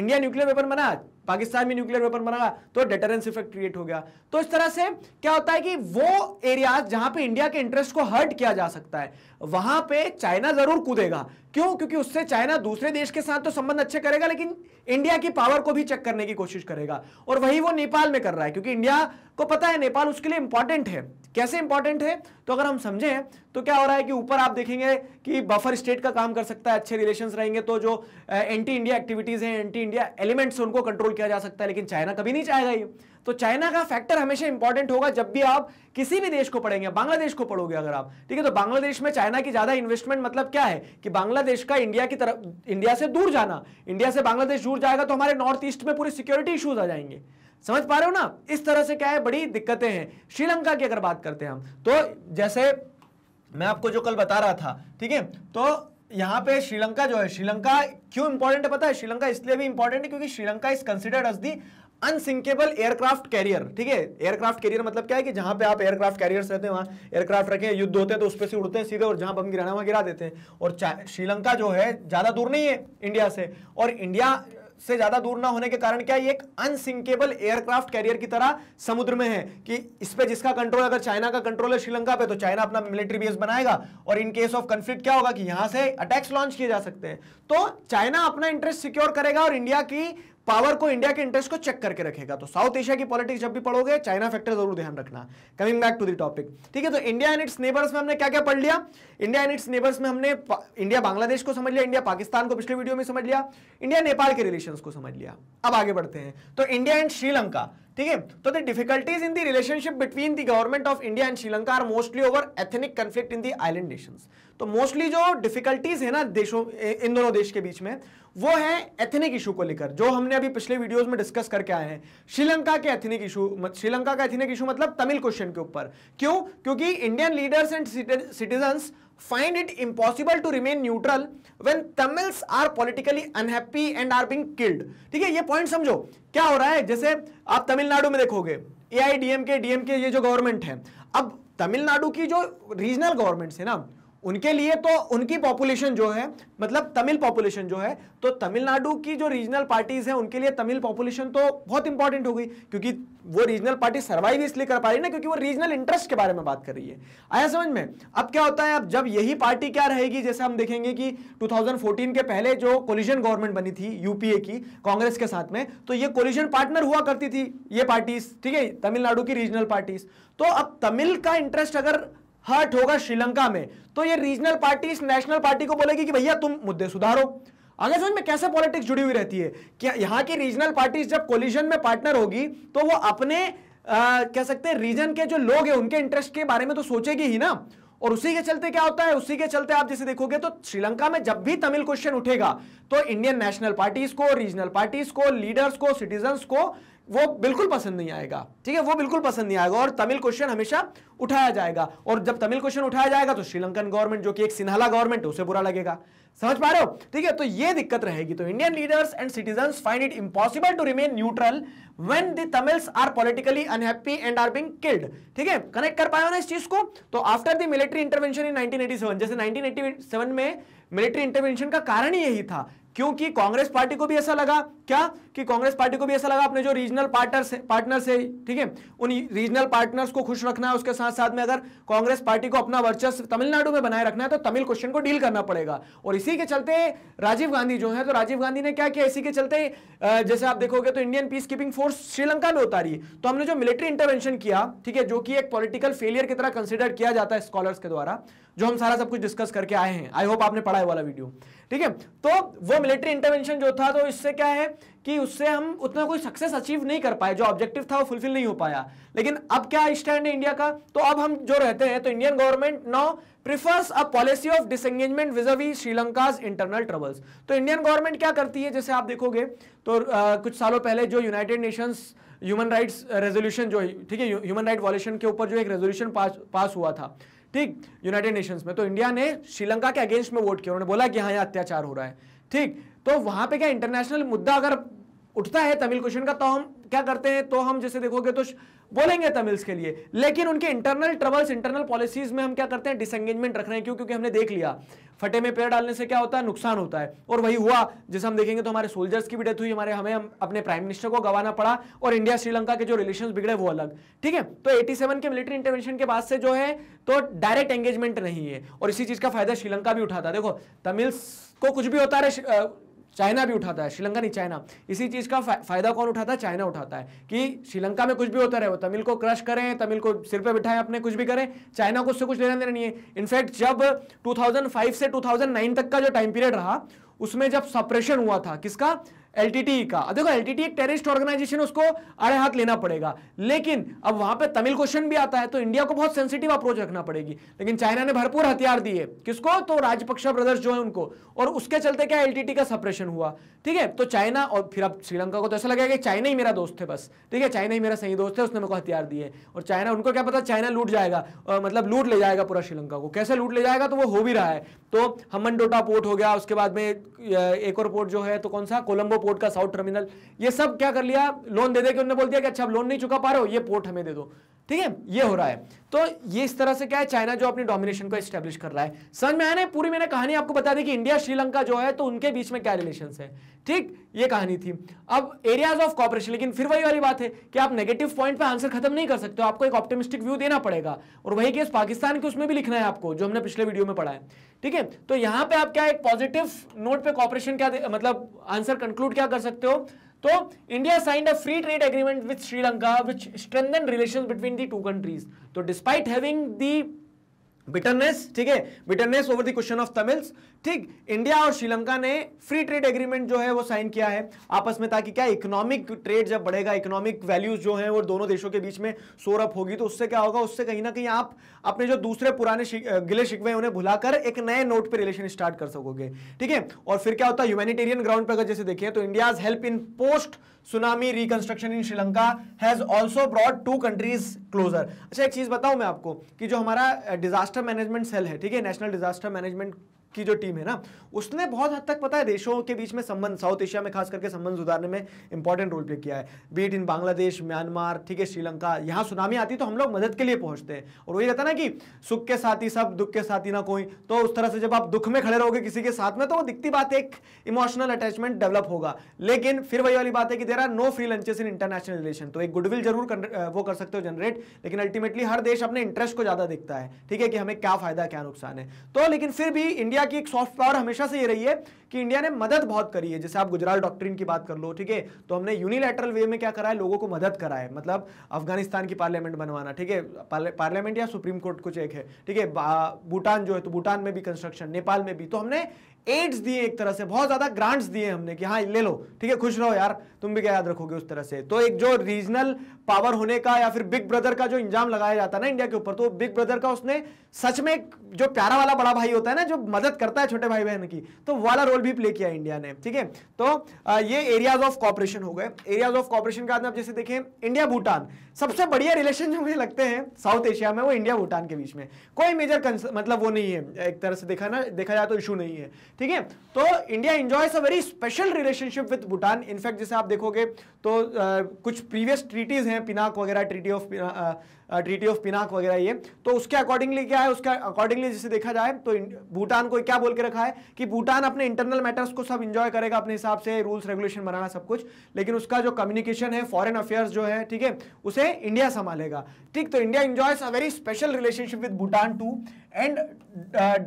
इंडिया न्यूक्लियर वेपन बना पाकिस्तान में न्यूक्लियर वेपन बनाया तो डेटरेंस इफेक्ट क्रिएट हो गया तो इस तरह से क्या होता है कि वो एरियाज जहां पे इंडिया के इंटरेस्ट को हर्ट किया जा सकता है वहां पे चाइना जरूर कूदेगा क्यों क्योंकि उससे चाइना दूसरे देश के साथ तो संबंध अच्छे करेगा लेकिन इंडिया की पावर को भी चेक करने की कोशिश करेगा और वही वो नेपाल में कर रहा है क्योंकि इंडिया को पता है नेपाल उसके लिए इंपॉर्टेंट है कैसे इंपॉर्टेंट है तो अगर हम समझें तो क्या हो रहा है कि ऊपर आप देखेंगे कि बफर स्टेट का काम कर सकता है अच्छे रिलेशन रहेंगे तो जो एंटी इंडिया एक्टिविटीज हैं एंटी इंडिया एलिमेंट्स उनको कंट्रोल किया जा सकता है लेकिन चाइना कभी नहीं चाहेगा ये तो चाइना का फैक्टर हमेशा इंपॉर्टेंट होगा जब भी आप किसी भी देश को पढ़ेंगे बांग्लादेश को पढ़ोगे अगर आप ठीक है तो बांग्लादेश में चाइना की ज्यादा इन्वेस्टमेंट मतलब क्या है कि बांग्लादेश का इंडिया की तरफ इंडिया से दूर जाना इंडिया से बांग्लादेश दूर जाएगा तो हमारे नॉर्थ ईस्ट में पूरी सिक्योरिटी इशूज आ जाएंगे समझ पा रहे हो ना इस तरह से क्या है बड़ी दिक्कतें हैं श्रीलंका की अगर बात करते हैं हम तो जैसे मैं आपको जो कल बता रहा था ठीक है तो यहाँ पे श्रीलंका जो है श्रीलंका क्यों इंपॉर्टेंट है पता है श्रीलंका इसलिए भी इंपॉर्टेंट है क्योंकि Sri Lanka is considered as the unsinkable aircraft carrier ठीक है एयरक्राफ्ट कैरियर मतलब क्या है कि जहां पे आप एयरक्राफ्ट कैरियर्स रहते हैं वहां एयरक्राफ्ट रखे युद्ध होते हैं तो उस पर से उड़ते हैं सीधे और जहां बम गिराना वहां गिरा देते हैं और श्रीलंका जो है ज्यादा दूर नहीं है इंडिया से और इंडिया से ज्यादा दूर ना होने के कारण क्या ये एक अनसिंकेबल एयरक्राफ्ट कैरियर की तरह समुद्र में है कि इस पर जिसका कंट्रोल अगर चाइना का कंट्रोल है श्रीलंका पे तो चाइना अपना मिलिट्री बेस बनाएगा और इन केस ऑफ कंफ्लिक्ट क्या होगा कि यहां से अटैक्स लॉन्च किए जा सकते हैं तो चाइना अपना इंटरेस्ट सिक्योर करेगा और इंडिया की पावर को इंडिया के इंटरेस्ट को चेक करके रखेगा तो साउथ एशिया की पॉलिटिक्स जब भी पढ़ोगे चाइना फैक्टर जरूर ध्यान रखना coming back to the topic ठीक है तो इंडिया एंड इट्स नेबर्स में हमने क्या क्या पढ़ लिया इंडिया एंड इट्स नेबर्स में हमने इंडिया बांग्लादेश को समझ लिया इंडिया पाकिस्तान को पिछले वीडियो में समझ लिया इंडिया नेपाल के रिलेशन को समझ लिया अब आगे बढ़ते हैं तो इंडिया एंड श्रीलंका ठीक है तो the difficulties in the relationship between the government of India and Sri Lanka are mostly over ethnic conflict in the island nations तो मोस्टली जो डिफिकल्टीज है ना देशों इन दोनों देश के बीच में वो है एथनिक इशू को लेकर जो हमने अभी पिछले वीडियोस में डिस्कस करके आए हैं श्रीलंका के एथनिक इशू श्रीलंका का एथनिक इशू मतलब तमिल क्वेश्चन के ऊपर क्यों क्योंकि Indian leaders and citizen find it impossible to remain neutral when Tamils are politically unhappy and are being killed ठीक है ये पॉइंट समझो क्या हो रहा है जैसे आप तमिलनाडु में देखोगे ए आई डी के डीएम के ये जो गवर्नमेंट है अब तमिलनाडु की जो रीजनल गवर्नमेंट है ना उनके लिए तो उनकी पॉपुलेशन जो है मतलब तमिल पॉपुलेशन जो है तो तमिलनाडु की जो रीजनल पार्टीज हैं उनके लिए तमिल पॉपुलेशन तो बहुत इंपॉर्टेंट हो गई क्योंकि वो रीजनल पार्टी सर्वाइव इसलिए कर पा रही है ना क्योंकि वो रीजनल इंटरेस्ट के बारे में बात कर रही है आया समझ में अब क्या होता है अब जब यही पार्टी क्या रहेगी जैसे हम देखेंगे कि टू के पहले जो कोलिजन गवर्नमेंट बनी थी यूपीए की कांग्रेस के साथ में तो ये कोलिजन पार्टनर हुआ करती थी ये पार्टीज ठीक है तमिलनाडु की रीजनल पार्टीज तो अब तमिल का इंटरेस्ट अगर हर्ट होगा श्रीलंका में तो ये रीजनल पार्टी इस नेशनल पार्टी को बोलेगी कि भैया तुम मुद्दे सुधारो आगे समझ में कैसे पॉलिटिक्स जुड़ी हुई रहती है क्या यहाँ की रीजनल पार्टीज जब कोलिशन में पार्टनर होगी तो वो अपने आ, कह सकते हैं रीजन के जो लोग हैं उनके इंटरेस्ट के बारे में तो सोचेगी ही ना और उसी के चलते क्या होता है उसी के चलते आप जैसे देखोगे तो श्रीलंका में जब भी तमिल क्वेश्चन उठेगा तो इंडियन नेशनल पार्टीज को रीजनल पार्टीज को लीडर्स को सिटीजन को वो बिल्कुल पसंद नहीं आएगा ठीक है वो बिल्कुल पसंद नहीं आएगा और तमिल क्वेश्चन हमेशा उठाया जाएगा और जब तमिल क्वेश्चन उठाया जाएगा तो श्रीलंकन गवर्नमेंट जो कि एक सिन्हाला गवर्नमेंट है उसे बुरा लगेगा समझ पा रहे हो ठीक है तो ये दिक्कत रहेगी तो Indian leaders and citizen find it impossible to remain neutral when the Tamils are politically unhappy and are being killed ठीक है कनेक्ट कर पाए ना इस चीज को तो after the military intervention in 1987 जैसे 1987 में मिलिट्री इंटरवेंशन का कारण यही था क्योंकि कांग्रेस पार्टी को भी ऐसा लगा क्या कि कांग्रेस पार्टी को भी ऐसा लगा अपने जो रीजनल पार्टनर्स पार्टनर्स है ठीक है उन रीजनल पार्टनर्स को खुश रखना है उसके साथ साथ में अगर कांग्रेस पार्टी को अपना वर्चस्व तमिलनाडु में बनाए रखना है तो तमिल क्वेश्चन को डील करना पड़ेगा और इसी के चलते राजीव गांधी जो है तो राजीव गांधी ने क्या किया इसी के चलते जैसे आप देखोगे तो Indian peace keeping force Sri Lanka में उतारी तो हमने जो मिलिट्री इंटरवेंशन किया ठीक है जो कि एक पोलिटिकल फेलियर की तरह कंसिडर किया जाता है स्कॉलर्स के द्वारा जो हम सारा सब कुछ डिस्कस करके आए हैं आई होप आपने पढ़ा है वाला वीडियो ठीक है तो वो मिलिट्री इंटरवेंशन जो था तो इससे क्या है कि उससे हम उतना कोई सक्सेस अचीव नहीं कर पाए जो ऑब्जेक्टिव था वो फुलफिल नहीं हो पाया लेकिन अब क्या स्टैंड है इंडिया का तो अब हम जो रहते हैं तो Indian government now prefers a policy of disengagement vis a vis Sri Lanka internal troubles तो इंडियन गवर्नमेंट क्या करती है जैसे आप देखोगे तो आ, कुछ सालों पहले जो United Nations human rights resolution जो ठीक है ह्यूमन राइट वॉल्यूशन के ऊपर जो एक रेजोल्यूशन पास पास हुआ था ठीक यूनाइटेड नेशंस में तो इंडिया ने श्रीलंका के अगेंस्ट में वोट किया उन्होंने बोला कि हाँ यहाँ अत्याचार हो रहा है ठीक तो वहां पे क्या इंटरनेशनल मुद्दा अगर उठता है तमिल क्वेश्चन का तो हम क्या करते हैं तो हम जैसे देखोगे तो बोलेंगे तमिल्स के लिए लेकिन उनके इंटरनल ट्रबल्स इंटरनल पॉलिसीज में हम क्या करते हैं डिसंगेजमेंट रख रहे हैं क्यों क्योंकि हमने देख लिया फटे में पेड़ डालने से क्या होता है नुकसान होता है और वही हुआ जैसे हम देखेंगे तो हमारे सोल्जर्स की भी डेथ हुई हमारे हमें हम अपने प्राइम मिनिस्टर को गंवाना पड़ा और इंडिया श्रीलंका के जो रिलेशन बिगड़े वो अलग ठीक है तो एटी के मिलिट्री इंटरवेंशन के बाद से जो है तो डायरेक्ट एंगेजमेंट नहीं है और इसी चीज का फायदा श्रीलंका भी उठाता है देखो तमिल्स को कुछ भी होता है चाइना भी उठाता है श्रीलंका नहीं चाइना इसी चीज़ का फायदा कौन उठाता है चाइना उठाता है कि श्रीलंका में कुछ भी होता रहे वो तमिल को क्रश करें तमिल को सिर पे बिठाएं अपने कुछ भी करें चाइना को उससे कुछ लेना देना नहीं है इनफैक्ट जब 2005 से 2009 तक का जो टाइम पीरियड रहा उसमें जब सप्रेशन हुआ था किसका एलटीटी का देखो एलटीटी एक टेररिस्ट ऑर्गेनाइजेशन उसको अड़े हाथ लेना पड़ेगा लेकिन अब वहां पे तमिल क्वेश्चन भी आता है तो इंडिया को बहुत सेंसिटिव अप्रोच रखना पड़ेगी लेकिन चाइना ने भरपूर हथियार दिए किसको तो राजपक्षा ब्रदर्स जो है उनको और उसके चलते क्या एलटीटी का सप्रेशन हुआ ठीक है तो चाइना और फिर अब श्रीलंका को तो ऐसा लगेगा कि चाइना ही मेरा दोस्त है बस ठीक है चाइना ही मेरा सही दोस्त है उसने मेरे को हथियार दिए और चाइना उनको क्या पता चाइना लूट जाएगा मतलब लूट ले जाएगा पूरा श्रीलंका को कैसे लूट ले जाएगा तो वो हो भी रहा है तो हमन पोर्ट हो गया उसके बाद में एक और पोर्ट जो है तो कौन सा कोलंबो पोर्ट का साउथ टर्मिनल ये सब क्या कर लिया लोन दे दे के उन्होंने बोल दिया कि अच्छा आप लोन नहीं चुका पा रहे हो ये पोर्ट हमें दे दो ठीक है ये हो रहा है तो ये इस तरह से क्या है चाइना जो अपनी डोमिनेशन को स्टैब्लिश कर रहा है समझ में आया ना पूरी मैंने कहानी आपको बता दी कि इंडिया श्रीलंका जो है तो उनके बीच में क्या रिलेशन है ठीक ये कहानी थी अब एरियाज ऑफ कॉपरेशन लेकिन फिर वही वाली बात है कि आप नेगेटिव पॉइंट पे आंसर खत्म नहीं कर सकते हो आपको एक ऑप्टिमिस्टिक व्यू देना पड़ेगा और वही केस पाकिस्तान के उसमें भी लिखना है आपको जो हमने पिछले वीडियो में पढ़ा है ठीक है तो यहां पे आप क्या एक पॉजिटिव नोट पे कॉपरेशन क्या मतलब आंसर कंक्लूड क्या कर सकते हो तो India signed a free trade agreement with Sri Lanka which strengthen relation between the two countries तो डिस्पाइट हैविंग दी बिटरनेस ठीक है bitterness over the question of Tamils ठीक इंडिया और श्रीलंका ने फ्री ट्रेड एग्रीमेंट जो है वो साइन किया है आपस में ताकि क्या इकोनॉमिक ट्रेड जब बढ़ेगा इकोनॉमिक वैल्यूज जो है वो दोनों देशों के बीच में सोर अप होगी तो उससे क्या होगा उससे कहीं ना कहीं आप अपने जो दूसरे पुराने गिले शिकवे उन्हें भुलाकर एक नए नोट पर रिलेशन स्टार्ट कर सकोगे ठीक है और फिर क्या होता है ह्यूमेटेरियन ग्राउंड पर अगर जैसे देखिए तो India's help in post tsunami reconstruction in Sri Lanka has also brought two countries closer अच्छा एक चीज बताऊं मैं आपको कि जो हमारा डिजास्टर मैनेजमेंट सेल है ठीक है नेशनल डिजास्टर मैनेजमेंट की जो टीम है ना उसने बहुत हद तक पता है देशों के बीच में संबंध साउथ एशिया में खास करके संबंध सुधारने में इंपॉर्टेंट रोल प्ले किया है बीट इन बांग्लादेश म्यांमार ठीक है श्रीलंका यहाँ सुनामी आती तो हम लोग मदद के लिए पहुंचते हैं और वही रहता ना कि सुख के साथ सब दुख के साथ ना कोई तो उस तरह से जब आप दुख में खड़े रहोगे किसी के साथ में तो वो दिखती बात एक इमोशनल अटैचमेंट डेवलप होगा लेकिन फिर वही वाली बात है कि there are no free lunches in international relation तो एक गुडविल जरूर वो कर सकते हो जनरेट लेकिन अल्टीमेटली हर देश अपने इंटरेस्ट को ज्यादा दिखता है ठीक है कि हमें क्या फायदा क्या नुकसान है तो लेकिन फिर भी इंडिया इंडिया की एक सॉफ्ट पावर हमेशा से ये रही है कि इंडिया ने मदद बहुत करी है जैसे आप गुजरात डॉक्ट्रिन की बात कर लो ठीक है तो हमने यूनिलैटरल वे में क्या करा है लोगों को मदद करा है मतलब अफगानिस्तान की पार्लियामेंट बनवाना ठीक है पार्लियामेंट या सुप्रीम कोर्ट कुछ एक है ठीक है भूटान जो है तो भूटान में भी कंस्ट्रक्शन नेपाल में भी तो हमने एड्स दिए एक तरह से बहुत ज्यादा ग्रांट्स दिए हमने कि हाँ ले लो ठीक है खुश रहो यार तुम भी क्या याद रखोगे उस तरह से तो एक जो रीजनल पावर होने का या फिर बिग ब्रदर का जो इंजाम लगाया जाता है ना इंडिया के ऊपर तो बिग ब्रदर का उसने सच में जो प्यारा वाला बड़ा भाई होता है ना जो मदद करता है छोटे भाई बहन की तो वाला रोल भी प्ले किया इंडिया ने ठीक है तो ये एरियाज ऑफ कॉपरेशन हो गए एरियाज ऑफ कॉपरेशन का आप जैसे देखें इंडिया भूटान सबसे बढ़िया रिलेशन जो मुझे लगते हैं साउथ एशिया में वो इंडिया भूटान के बीच में कोई मेजर मतलब वो नहीं है एक तरह से देखा ना देखा जाए तो इशू नहीं है ठीक है तो India enjoys a very special relationship with Bhutan in fact जैसे आप देखोगे तो आ, कुछ प्रीवियस ट्रीटीज हैं पिनाक वगैरह treaty of treaty of Punakha वगैरह ये तो उसके अकॉर्डिंगली क्या है उसके अकॉर्डिंगली जैसे देखा जाए तो भूटान को क्या बोल के रखा है कि भूटान अपने इंटरनल मैटर्स को सब इंजॉय करेगा अपने हिसाब से रूल्स रेगुलेशन बनाना सब कुछ लेकिन उसका जो कम्युनिकेशन है फॉरन अफेयर्स जो है ठीक है उसे इंडिया संभालेगा ठीक तो India enjoys a very special relationship with Bhutan too and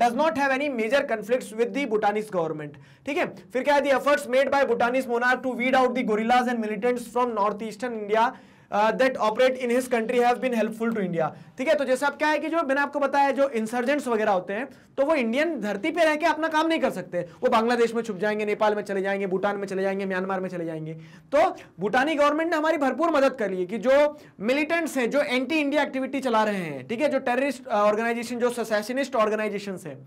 does not have any major conflicts with the Bhutanese government ठीक है फिर क्या है efforts made by Bhutanese monarch to weed out the guerrillas and militants from north eastern India that operate in his country have been helpful to India ठीक है तो जैसे आप क्या है कि जो मैंने आपको बताया जो इंसर्जेंट्स वगैरह होते हैं तो वो इंडियन धरती पे रहकर अपना काम नहीं कर सकते वो बांग्लादेश में छुप जाएंगे नेपाल में चले जाएंगे भूटान में चले जाएंगे म्यांमार में चले जाएंगे तो भूटानी गवर्नमेंट ने हमारी भरपूर मदद कर ली कि जो मिलिटेंट्स हैं जो एंटी इंडिया एक्टिविटी चला रहे हैं ठीक है जो टेररिस्ट ऑर्गेनाइजेशन uh, जो ससेशनिस्ट ऑर्गेनाइजेशन है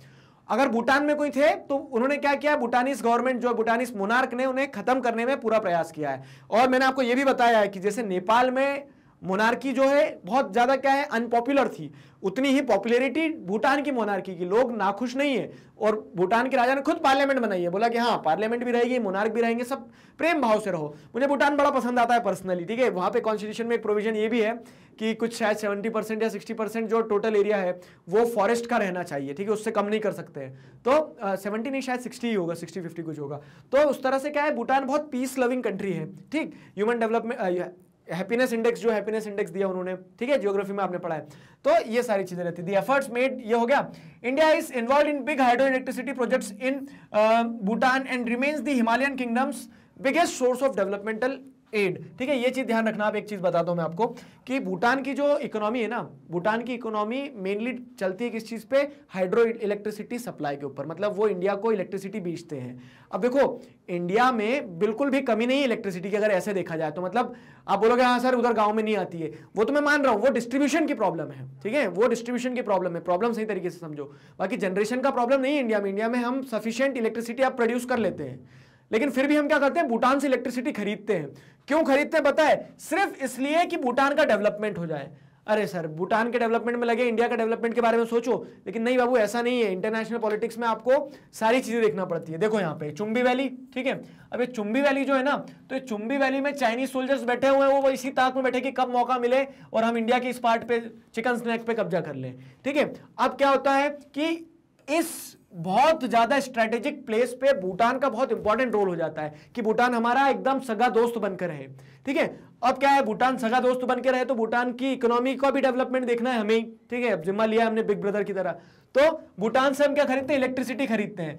अगर भूटान में कोई थे तो उन्होंने क्या किया भूटानीस गवर्नमेंट जो भूटानीस मोनार्क ने उन्हें खत्म करने में पूरा प्रयास किया है और मैंने आपको यह भी बताया है कि जैसे नेपाल में मोनार्की जो है बहुत ज़्यादा क्या है अनपॉपुलर थी उतनी ही पॉपुलैरिटी भूटान की मोनार्की की लोग नाखुश नहीं है और भूटान के राजा ने खुद पार्लियामेंट बनाई है बोला कि हाँ पार्लियामेंट भी रहेगी मोनार्क भी रहेंगे सब प्रेम भाव से रहो मुझे भूटान बड़ा पसंद आता है पर्सनली ठीक है वहाँ पे कॉन्स्टिट्यूशन में एक प्रोविजन ये भी है कि कुछ शायद सेवेंटी परसेंट या सिक्सटी परसेंट जो टोटल एरिया है वो फॉरेस्ट का रहना चाहिए ठीक है उससे कम नहीं कर सकते हैं तो सेवेंटी uh, नहीं शायद सिक्सटी ही होगा सिक्सटी फिफ्टी कुछ होगा तो उस तरह से क्या है भूटान बहुत पीस लविंग कंट्री है ठीक ह्यूमन डेवलपमेंट हैप्पीनेस इंडेक्स जो हैप्पीनेस इंडेक्स दिया उन्होंने ठीक है जियोग्राफी में आपने पढ़ा है तो ये सारी चीजें रहती दी एफर्ट्स मेड ये हो गया India is involve in big hydro electricity projects in Bhutan and remains the Himalayan kingdom's biggest source of developmental aid ठीक है ये चीज ध्यान रखना आप एक चीज बता दो मैं आपको कि भूटान की जो इकोनॉमी है ना भूटान की इकोनॉमी मेनली चलती है किस चीज पे हाइड्रो इलेक्ट्रिसिटी सप्लाई के ऊपर मतलब वो इंडिया को इलेक्ट्रिसिटी बेचते हैं अब देखो इंडिया में बिल्कुल भी कमी नहीं है इलेक्ट्रिसिटी की अगर ऐसे देखा जाए तो मतलब आप बोलोगे हाँ सर उधर गाँव में नहीं आती है वो तो मैं मान रहा हूँ वो डिस्ट्रीब्यूशन की प्रॉब्लम है ठीक है वो डिस्ट्रीब्यूशन की प्रॉब्लम है प्रॉब्लम सही तरीके से समझो बाकी जनरेशन का प्रॉब्लम नहीं है इंडिया में इंडिया में हम सफिशियंट इलेक्ट्रिसिटी आप प्रोड्यूस कर लेते हैं लेकिन फिर भी हम क्या करते हैं भूटान से इलेक्ट्रिसिटी खरीदते हैं क्यों खरीदते हैं पता सिर्फ इसलिए कि भूटान का डेवलपमेंट हो जाए अरे सर भूटान के डेवलपमेंट में लगे इंडिया का डेवलपमेंट के बारे में सोचो लेकिन नहीं बाबू ऐसा नहीं है इंटरनेशनल पॉलिटिक्स में आपको सारी चीजें देखना पड़ती है देखो यहाँ पे चुंबी वैली ठीक है अब ये चुंबी वैली जो है ना तो ये चुंबी वैली में चाइनीज सोल्जर्स बैठे हुए हैं वो इसी ताक में बैठे कि कब मौका मिले और हम इंडिया के इस पार्ट पे चिकन स्नैक पे कब्जा कर ले ठीक है अब क्या होता है कि इस बहुत ज्यादा स्ट्रेटेजिक प्लेस पे भूटान का बहुत इंपॉर्टेंट रोल हो जाता है कि भूटान हमारा एकदम सगा दोस्त बनकर रहे ठीक है अब क्या है भूटान सगा दोस्त बनकर रहे तो भूटान की इकोनॉमी का भी डेवलपमेंट देखना है हमें ठीक है अब जिम्मा लिया हमने बिग ब्रदर की तरह तो भूटान से हम क्या खरीदते हैं इलेक्ट्रिसिटी खरीदते हैं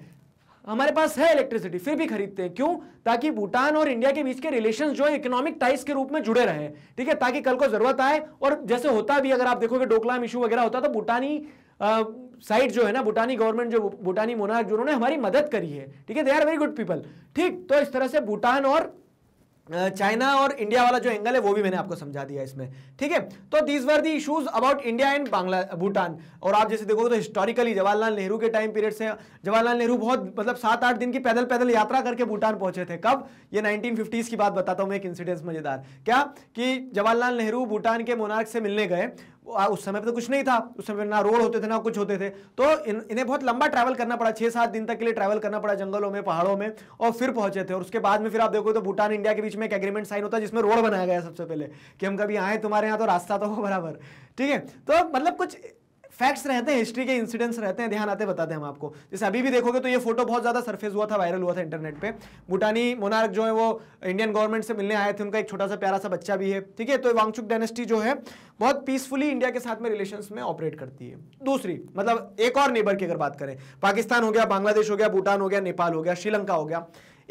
हमारे पास है इलेक्ट्रिसिटी फिर भी खरीदते हैं क्यों ताकि भूटान और इंडिया के बीच के रिलेशन जो है इकोनॉमिक टाइस के रूप में जुड़े रहे ठीक है ताकि कल को जरूरत आए और जैसे होता भी अगर आप देखोगे डोकलाम इशू वगैरह होता तो भूटानी साइड जो है ना भूटानी गवर्नमेंट जो भूटानी मोनार्क जो उन्होंने हमारी मदद करी है ठीक है they are very good people ठीक तो इस तरह से भूटान और चाइना और इंडिया वाला जो एंगल है वो भी मैंने आपको समझा दिया इसमें ठीक है तो these were the issues about India and Bangla Bhutan और आप जैसे देखोगे तो हिस्टोरिकली जवाहरलाल नेहरू के टाइम पीरियड से जवाहरलाल नेहरू बहुत मतलब सात आठ दिन की पैदल पैदल यात्रा करके भूटान पहुंचे थे कब ये नाइनटीन की बात बताता हूँ मैं एक इंसिडेंस मजेदार क्या कि जवाहरलाल नेहरू भूटान के मोनार्क से मिलने गए उस समय पर तो कुछ नहीं था उस समय ना रोड होते थे ना कुछ होते थे तो इन, इन्हें बहुत लंबा ट्रैवल करना पड़ा छः सात दिन तक के लिए ट्रैवल करना पड़ा जंगलों में पहाड़ों में और फिर पहुंचे थे और उसके बाद में फिर आप देखो तो भूटान इंडिया के बीच में एक एग्रीमेंट साइन होता है जिसमें रोड बनाया गया सबसे पहले कि हम कभी आए तुम्हारे यहाँ तो रास्ता तो हो बराबर ठीक है तो मतलब कुछ फैक्ट्स रहते हैं हिस्ट्री के इंसिडेंट्स रहते हैं ध्यान आते बताते हैं हम आपको जैसे अभी भी देखोगे तो ये फोटो बहुत ज़्यादा सरफेस हुआ था वायरल हुआ था इंटरनेट पर भूटानी मोनार्क जो है वो इंडियन गवर्नमेंट से मिलने आए थे उनका एक छोटा सा प्यारा सा बच्चा भी है ठीक है तो वांगचुक डायनेस्टी जो है बहुत पीसफुली इंडिया के साथ में रिलेशन में ऑपरेट करती है दूसरी मतलब एक और नेबर की अगर बात करें पाकिस्तान हो गया बांग्लादेश हो गया भूटान हो गया नेपाल हो गया श्रीलंका हो गया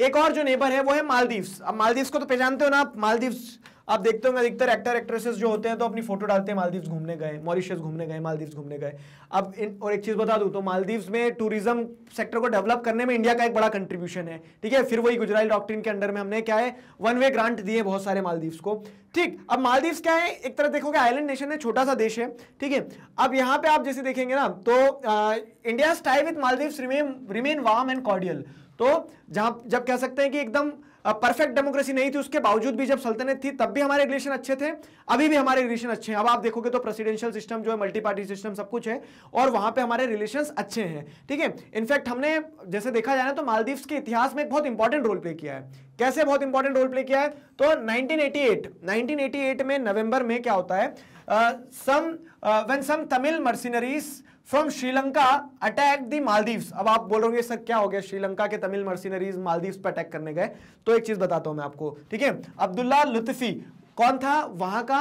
एक और जो नेबर है वो है मालदीव्स अब मालदीव्स को तो पहचानते हो ना आप मालदीव्स आप देखते होंगे अधिकतर एक्टर एक्ट्रेसेस जो होते हैं तो अपनी फोटो डालते हैं मालदीव्स घूमने गए मॉरिशियस घूमने गए मालदीव्स घूमने गए अब इन और एक चीज़ बता दूं तो मालदीव्स में टूरिज्म सेक्टर को डेवलप करने में इंडिया का एक बड़ा कंट्रीब्यूशन है ठीक है फिर वही गुजराइल डॉक्ट्रिन के अंडर में हमने क्या है वन वे ग्रांट दिए बहुत सारे मालदीव्स को ठीक अब मालदीव्स क्या है एक तरह देखोगे आइलैंड नेशन है छोटा सा देश है ठीक है अब यहाँ पे आप जैसे देखेंगे ना तो इंडिया स्टाई with Maldives remain remain warm and cordial तो जहां जब कह सकते हैं कि एकदम परफेक्ट डेमोक्रेसी नहीं थी उसके बावजूद भी जब सल्तनत थी तब भी हमारे रिलेशन अच्छे थे अभी भी हमारे रिलेशन अच्छे हैं अब आप देखोगे तो प्रेसिडेंशियल सिस्टम जो है मल्टी पार्टी सिस्टम सब कुछ है और वहां पे हमारे रिलेशन अच्छे हैं ठीक है इनफैक्ट हमने जैसे देखा जाए ना तो मालदीव्स के इतिहास में एक बहुत इंपॉर्टेंट रोल प्ले किया है कैसे बहुत इंपॉर्टेंट रोल प्ले किया है तो नाइनटीन एटी में नवंबर में क्या होता है some when some Tamil mercenaries from Sri Lanka attack the Maldives अब आप बोल रहे सर क्या हो गया श्रीलंका के तमिल मर्सिनरीज मालदीव्स पर अटैक करने गए तो एक चीज बताता हूं मैं आपको ठीक है अब्दुल्ला लुत्फी कौन था वहां का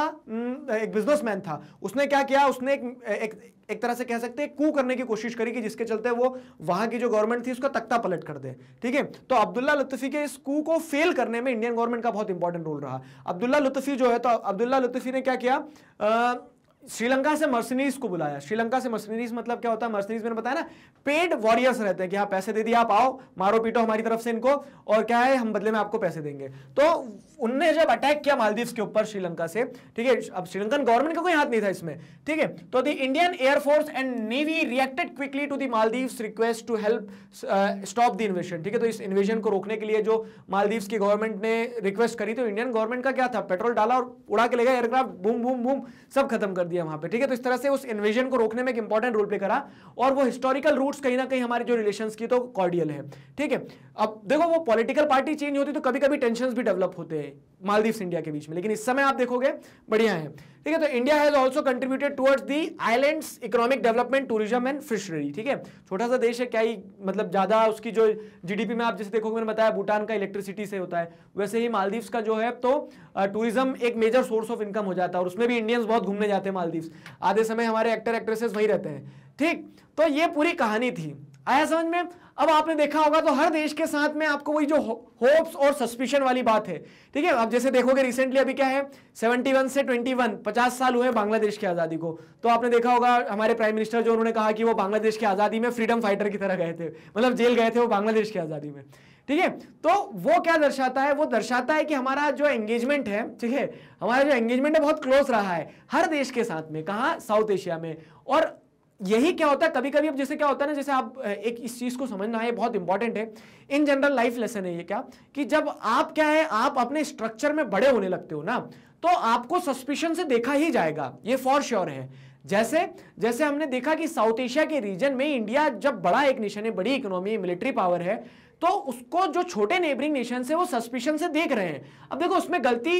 एक बिजनेसमैन था उसने क्या किया उसने एक, एक एक तरह से कह सकते हैं कू करने की कोशिश करी कि जिसके चलते वो वहां की जो गवर्नमेंट थी उसका तख्ता पलट कर दे ठीक है तो अब्दुल्ला लुत्फी के इस कू को फेल करने में इंडियन गवर्नमेंट का बहुत इंपॉर्टेंट रोल रहा अब्दुल्ला लुत्फी जो है तो अब्दुल्ला लुत्फी ने क्या किया आ, श्रीलंका से मर्सनीज को बुलाया श्रीलंका से मर्सनीज मतलब क्या होता है मर्सनीज मैंने बताया ना पेड वॉरियर्स रहते हैं कि हाँ पैसे दे दिए आप आओ मारो पीटो हमारी तरफ से इनको और क्या है हम बदले में आपको पैसे देंगे तो उनने जब अटैक किया मालदीव के ऊपर श्रीलंका से ठीक है अब श्रीलंकन गवर्नमेंट का कोई हाथ नहीं था इसमें ठीक है तो the Indian air force and navy reacted quickly to the Maldives request to help stop the invasion ठीक है तो इस इन्वेजन को रोकने के लिए जो मालदीव की गवर्नमेंट ने रिक्वेस्ट करी तो इंडियन गवर्नमेंट का क्या था पेट्रोल डाला और उड़ा के ले गया एयरक्राफ्ट बूम बूम बूम सब खत्म कर दिया वहां पर ठीक है तो इस तरह से उस इन्वेजन को रोकने में एक इंपॉर्टेंट रोल प्ले करा और वो हिस्टोरिकल रूट कहीं ना कहीं हमारे जो रिलेशन की तो कॉर्डियल है ठीक है अब देखो वो पॉलिटिकल पार्टी चेंज होती तो कभी कभी टेंशन भी डेवलप होते हैं पे मालदीव्स इंडिया के बीच में लेकिन इस समय आप देखोगे बढ़िया है ठीक है तो India has also contributed towards the island's economic development tourism and fishery ठीक है छोटा सा देश है क्या ही मतलब ज़्यादा उसकी जो जीडीपी में आप जैसे देखोगे मैंने बताया भूटान का इलेक्ट्रिसिटी से होता है वैसे ही मालदीव का जो है तो टूरिज्म एक मेजर सोर्स ऑफ इनकम हो जाता है और उसमें भी इंडियंस बहुत घूमने जाते हैं मालदीव आधे समय हमारे एक्टर एक्ट्रेसेस वहीं रहते हैं ठीक तो ये पूरी कहानी थी आया समझ में अब आपने देखा होगा तो हर देश के साथ में आपको वही जो होप्स और सस्पिशन वाली बात है ठीक है आप जैसे देखोगे रिसेंटली अभी क्या है 71 से 21 50 साल हुए बांग्लादेश की आज़ादी को तो आपने देखा होगा हमारे प्राइम मिनिस्टर जो उन्होंने कहा कि वो बांग्लादेश की आज़ादी में फ्रीडम फाइटर की तरह गए थे मतलब जेल गए थे वो बांग्लादेश की आज़ादी में ठीक है तो वो क्या दर्शाता है वो दर्शाता है कि हमारा जो एंगेजमेंट है ठीक है हमारा जो एंगेजमेंट है बहुत क्लोज रहा है हर देश के साथ में कहा साउथ एशिया में और यही क्या होता है कभी कभी अब जैसे क्या होता है ना जैसे आप एक इस चीज को समझना है बहुत इंपॉर्टेंट है इन जनरल लाइफ लेसन है ये क्या कि जब आप क्या है आप अपने स्ट्रक्चर में बड़े होने लगते हो ना तो आपको सस्पिशन से देखा ही जाएगा ये फॉर श्योर है जैसे जैसे हमने देखा कि साउथ एशिया के रीजन में इंडिया जब बड़ा एक नेशन है बड़ी इकोनॉमी मिलिट्री पावर है तो उसको जो छोटे नेबरिंग नेशन है वो सस्पिशन से देख रहे हैं अब देखो उसमें गलती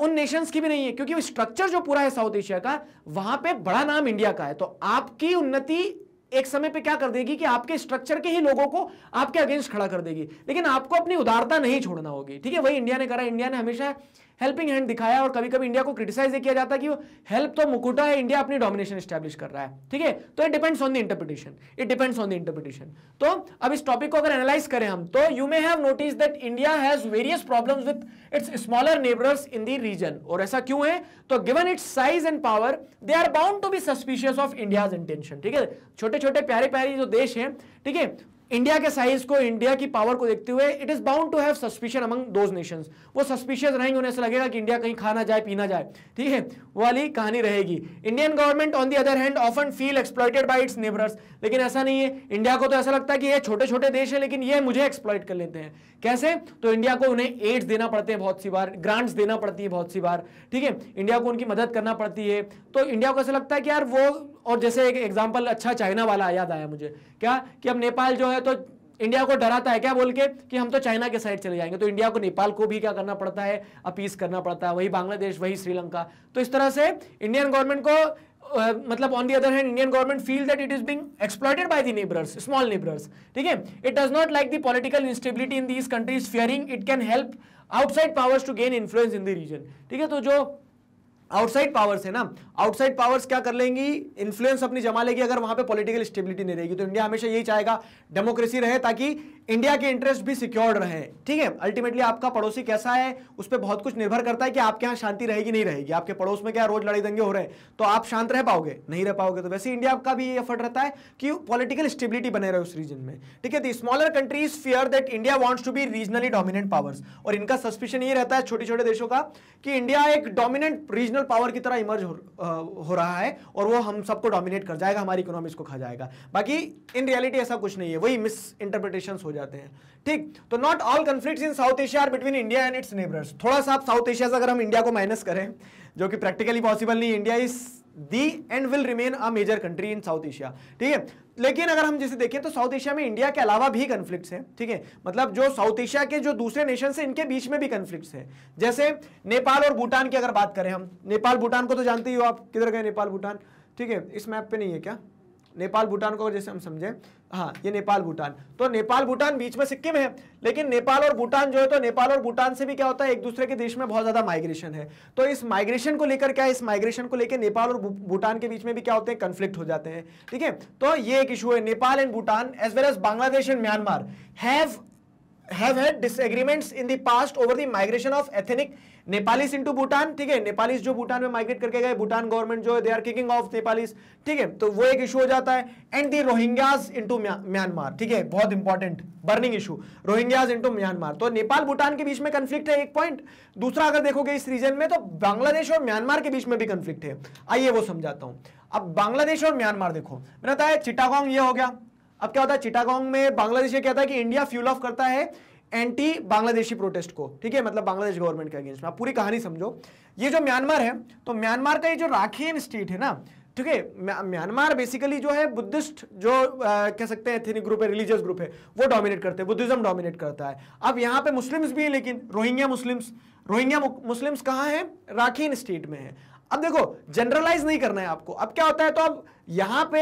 उन नेशंस की भी नहीं है क्योंकि स्ट्रक्चर जो पूरा है साउथ एशिया का वहां पे बड़ा नाम इंडिया का है तो आपकी उन्नति एक समय पे क्या कर देगी कि आपके स्ट्रक्चर के ही लोगों को आपके अगेंस्ट खड़ा कर देगी लेकिन आपको अपनी उदारता नहीं छोड़ना होगी ठीक है वही इंडिया ने करा इंडिया ने हमेशा हेल्पिंग हैंड दिखाया और कभी कभी इंडिया को क्रिटिसाइज किया जाता है कि हेल्प तो मुकुटा है इंडिया अपनी डोमिनेशन स्टैब्लिश कर रहा है ठीक है तो it depends on the interpretation it depends on the interpretation तो अब इस टॉपिक को अगर एनालाइज करें हम तो you may have notice that India has various problem with its smaller neighbours in the region और ऐसा क्यों है तो given its size and power they are bound to be suspicious of India's intention ठीक है छोटे छोटे प्यारे प्यारे जो देश है ठीक है इंडिया के साइज को इंडिया की पावर को देखते हुए it is bound to have suspicion among those nations वो सस्पिशियस रहेंगे उन्हें ऐसा लगेगा कि इंडिया कहीं खाना जाए पीना जाए ठीक है वो वाली कहानी रहेगी Indian government on the other hand often feel exploited by its neighbours लेकिन ऐसा नहीं है इंडिया को तो ऐसा लगता है कि ये छोटे छोटे देश है लेकिन ये मुझे एक्सप्लॉइट कर लेते हैं कैसे तो इंडिया को उन्हें एड्स देना पड़ते हैं बहुत सी बार ग्रांट्स देना पड़ती है बहुत सी बार ठीक है इंडिया को उनकी मदद करना पड़ती है तो इंडिया को ऐसा लगता है कि यार वो और जैसे एक एग्जाम्पल अच्छा चाइना वाला याद आया मुझे क्या कि अब नेपाल जो है तो इंडिया को डराता है क्या बोल के कि हम तो चाइना के साइड चले जाएंगे तो इंडिया को नेपाल को भी क्या करना पड़ता है अपीस करना पड़ता है वही बांग्लादेश वही श्रीलंका तो इस तरह से इंडियन गवर्नमेंट को Uh, मतलब on the other hand Indian government feel that it is being exploited by the neighbours small neighbours ठीक है it does not like the political instability in these countries fearing it can help outside powers to gain influence in the region ठीक है तो जो outside powers है ना outside powers क्या कर लेंगी इन्फ्लुएंस अपनी जमा लेगी अगर वहां पे पॉलिटिकल स्टेबिलिटी नहीं रहेगी तो इंडिया हमेशा यही चाहेगा डेमोक्रेसी रहे ताकि इंडिया के इंटरेस्ट भी सिक्योर्ड रहे ठीक है अल्टीमेटली आपका पड़ोसी कैसा है उस पर बहुत कुछ निर्भर करता है कि आपके यहाँ शांति रहेगी नहीं रहेगी आपके पड़ोस में क्या रोज लड़ाई दंगे हो रहे तो आप शांत रह पाओगे नहीं रह पाओगे तो वैसे इंडिया का भी ये एफर्ट रहता है कि पॉलिटिकल स्टेबिलिटी बने रहे उस रीजन में ठीक है smaller countries fear that India wants to be regionally dominant powers और इनका सस्पिशन ये रहता है छोटे छोटे देशों का कि इंडिया एक डोमिनेंट रीजनल रीजनल पावर की तरह इमर्ज हो, हो रहा है और वो हम सबको डोमिनेट कर जाएगा हमारी इकोनॉमी को खा जाएगा बाकी इन रियलिटी ऐसा कुछ नहीं है वही मिस इंटरप्रिटेशन हो जाते हैं ठीक तो not all conflict in south Asia are between India and its neighbours थोड़ा सा साउथ एशिया से अगर हम इंडिया को माइनस करें जो कि प्रैक्टिकली पॉसिबल नहीं India is the and will remain a major country in south Asia ठीक है लेकिन अगर हम जैसे देखें तो साउथ एशिया में इंडिया के अलावा भी कन्फ्लिक्ट्स हैं ठीक है मतलब जो साउथ एशिया के जो दूसरे नेशन है इनके बीच में भी कन्फ्लिक्ट्स हैं जैसे नेपाल और भूटान की अगर बात करें हम नेपाल भूटान को तो जानते ही हो आप किधर गए नेपाल भूटान ठीक है इस मैप पे नहीं है क्या नेपाल भूटान को अगर जैसे हम समझें हाँ ये नेपाल भूटान तो नेपाल भूटान बीच में सिक्किम है लेकिन नेपाल और भूटान जो है तो नेपाल और भूटान से भी क्या होता है एक दूसरे के देश में बहुत ज्यादा माइग्रेशन है तो इस माइग्रेशन को लेकर क्या इस माइग्रेशन को लेकर नेपाल और भूटान के बीच में भी क्या होते हैं कंफ्लिक्ट हो जाते हैं ठीक है तो ये एक इशू है Nepal and Bhutan as well as Bangladesh and Myanmar have have had disagreements in the past over the migration of ethnic Nepalese into Bhutan ठीक है नेपालीस जो भूटान में माइग्रेट करके गए भूटान गवर्नमेंट जो है they are kicking off Nepalese ठीक है तो वो एक इशू हो जाता है and the Rohingyas into Myanmar ठीक है बहुत important burning issue Rohingyas into Myanmar तो नेपाल भूटान के बीच में कंफ्लिक्ट है एक पॉइंट दूसरा अगर देखोगे इस रीजन में तो बांग्लादेश और म्यांमार के बीच में भी कंफ्लिक्ट है आइए वो समझाता हूँ अब बांग्लादेश और म्यांमार देखो मैंने बताया चिटागोंग ये हो गया अब क्या होता है चिटागोंग में बांग्लादेश ये कहता है कि इंडिया फ्यूल ऑफ करता है एंटी बांग्लादेशी प्रोटेस्ट को ठीक है मतलब बांग्लादेश गवर्नमेंट के अगेंस्ट में आप पूरी कहानी समझो ये जो म्यांमार है तो म्यांमार का ये जो राखेन स्टेट है ना ठीक है म्यांमार बेसिकली जो है बुद्धिस्ट जो आ, कह सकते हैं एथनिक ग्रुप है रिलीजियस ग्रुप है वो डोमिनेट करते हैं बुद्धिज्म डोमिनेट करता है अब यहाँ पे मुस्लिम्स भी हैं लेकिन रोहिंग्या मुस्लिम्स रोहिंग्या मुस्लिम्स कहाँ हैं राखीन स्टेट में है अब देखो जनरलाइज नहीं करना है आपको अब क्या होता है तो अब यहां पे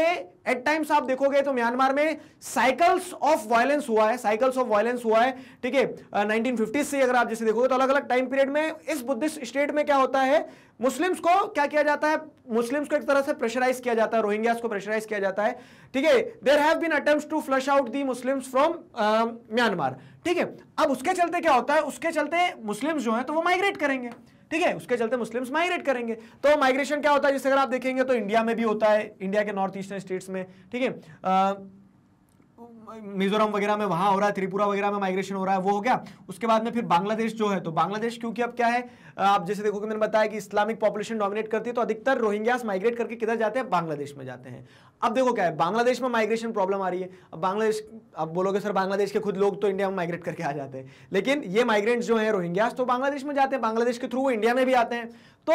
एट टाइम्स आप देखोगे तो म्यांमार में साइकल्स ऑफ वायलेंस हुआ है साइकल्स ऑफ वायलेंस हुआ है ठीक है 1950 से अगर आप जैसे देखोगे तो अलग अलग टाइम पीरियड में इस बुद्धिस्ट स्टेट में क्या होता है मुस्लिम्स को क्या किया जाता है मुस्लिम्स को एक तरह से प्रेशराइज किया जाता है रोहिंग्यास को प्रेशराइज किया जाता है ठीक है there have been attempt to flush out the Muslims from Myanmar ठीक है अब उसके चलते क्या होता है उसके चलते मुस्लिम्स जो है तो वो माइग्रेट करेंगे ठीक है उसके चलते मुस्लिम्स माइग्रेट करेंगे तो माइग्रेशन क्या होता है जैसे अगर आप देखेंगे तो इंडिया में भी होता है इंडिया के नॉर्थ ईस्टर्न स्टेट्स में ठीक है मिजोरम वगैरह में वहां हो रहा है त्रिपुरा वगैरह में माइग्रेशन हो रहा है वो हो गया उसके बाद में फिर बांग्लादेश जो है तो बांग्लादेश क्योंकि अब क्या है आप जैसे देखो कि मैंने बताया कि इस्लामिक पॉपुलेशन डोमिनेट करती है तो अधिकतर रोहिंग्यास माइग्रेट करके किधर जाते हैं बांग्लादेश में जाते हैं अब देखो क्या है बांग्लादेश में माइग्रेशन प्रॉब्लम आ रही है अब बांग्लादेश अब बोलोगे सर बांग्लादेश के खुद लोग तो इंडिया में माइग्रेट करके आ जाते हैं लेकिन ये माइग्रेंट्स जो हैं रोहिंग्यास तो बांग्लादेश में जाते हैं बांग्लादेश के थ्रू वो इंडिया में भी आते हैं तो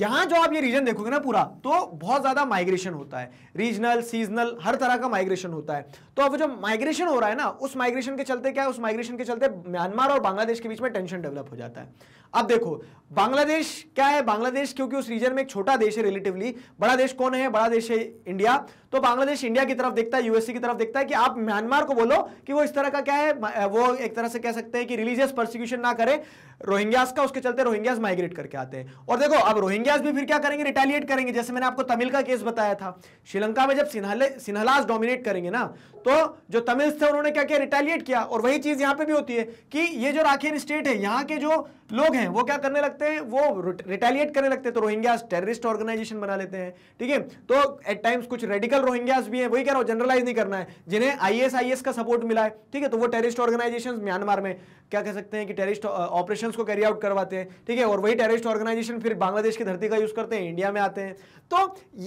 यहां जो आप ये रीजन देखोगे ना पूरा तो बहुत ज़्यादा माइग्रेशन होता है रीजनल सीजनल हर तरह का माइग्रेशन होता है तो अब जो माइग्रेशन हो रहा है ना उस माइग्रेशन के चलते क्या है उस माइग्रेशन के चलते म्यांमार और बांग्लादेश के बीच में टेंशन डेवलप हो जाता है अब देखो बांग्लादेश क्या है बांग्लादेश क्योंकि उस रीजन में एक छोटा देश है रिलेटिवली बड़ा देश कौन है बड़ा देश है इंडिया तो बांग्लादेश इंडिया की तरफ देखता है यूएसए की तरफ देखता है कि आप म्यांमार को बोलो कि वो इस तरह का क्या है वो एक तरह से कह सकते हैं कि रिलीजियस प्रोसिक्यूशन ना करे रोहिंग्यास का उसके चलते रोहिंग्यास माइग्रेट करके आते हैं और देखो अब रोहिंग्यास भी फिर क्या करेंगे रिटेलिएट करेंगे जैसे मैंने आपको तमिल का केस बताया था श्रीलंका में जब सिन्हले सिन्हलास डोमिनेट करेंगे ना तो जो तमिल्स थे उन्होंने क्या किया रिटेलिएट किया और वही चीज यहाँ पे भी होती है कि ये जो राखेर स्टेट है यहाँ के जो लोग हैं वो क्या करने लगते हैं वो रिटेलिएट करने लगते हैं तो रोहिंग्यास टेररिस्ट ऑर्गेनाइजेशन बना लेते हैं ठीक है तो एट टाइम्स कुछ रेडिकल रोहिंग्यास भी हैं वही कह रहा हूँ जनरलाइज नहीं करना है जिन्हें आई का सपोर्ट मिला है ठीक है तो वो टेररिस्ट ऑर्गेनाइजेशन म्यांमार में क्या कह सकते हैं कि टेररिस्ट ऑपरेशन को कैरी आउट करवाते हैं ठीक है और वही टेररिस्ट ऑर्गेनाइजेशन फिर बांग्लादेश की धरती का यूज करते हैं इंडिया में आते हैं तो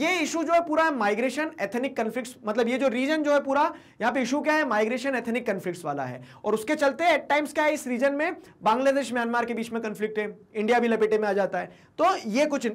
ये इशू जो है पूरा माइग्रेशन एथनिक कन्फ्लिक्स मतलब ये जो रीजन जो है पूरा यहाँ पे इशू क्या है माइग्रेशन एथनिक कन्फ्लिक्स वाला है और उसके चलते एट टाइम्स क्या है इस रीजन में बांग्लादेश म्यांमार के बीच में कंफ्लिक्ट है इंडिया भी लपेटे में आ जाता है तो ये कुछ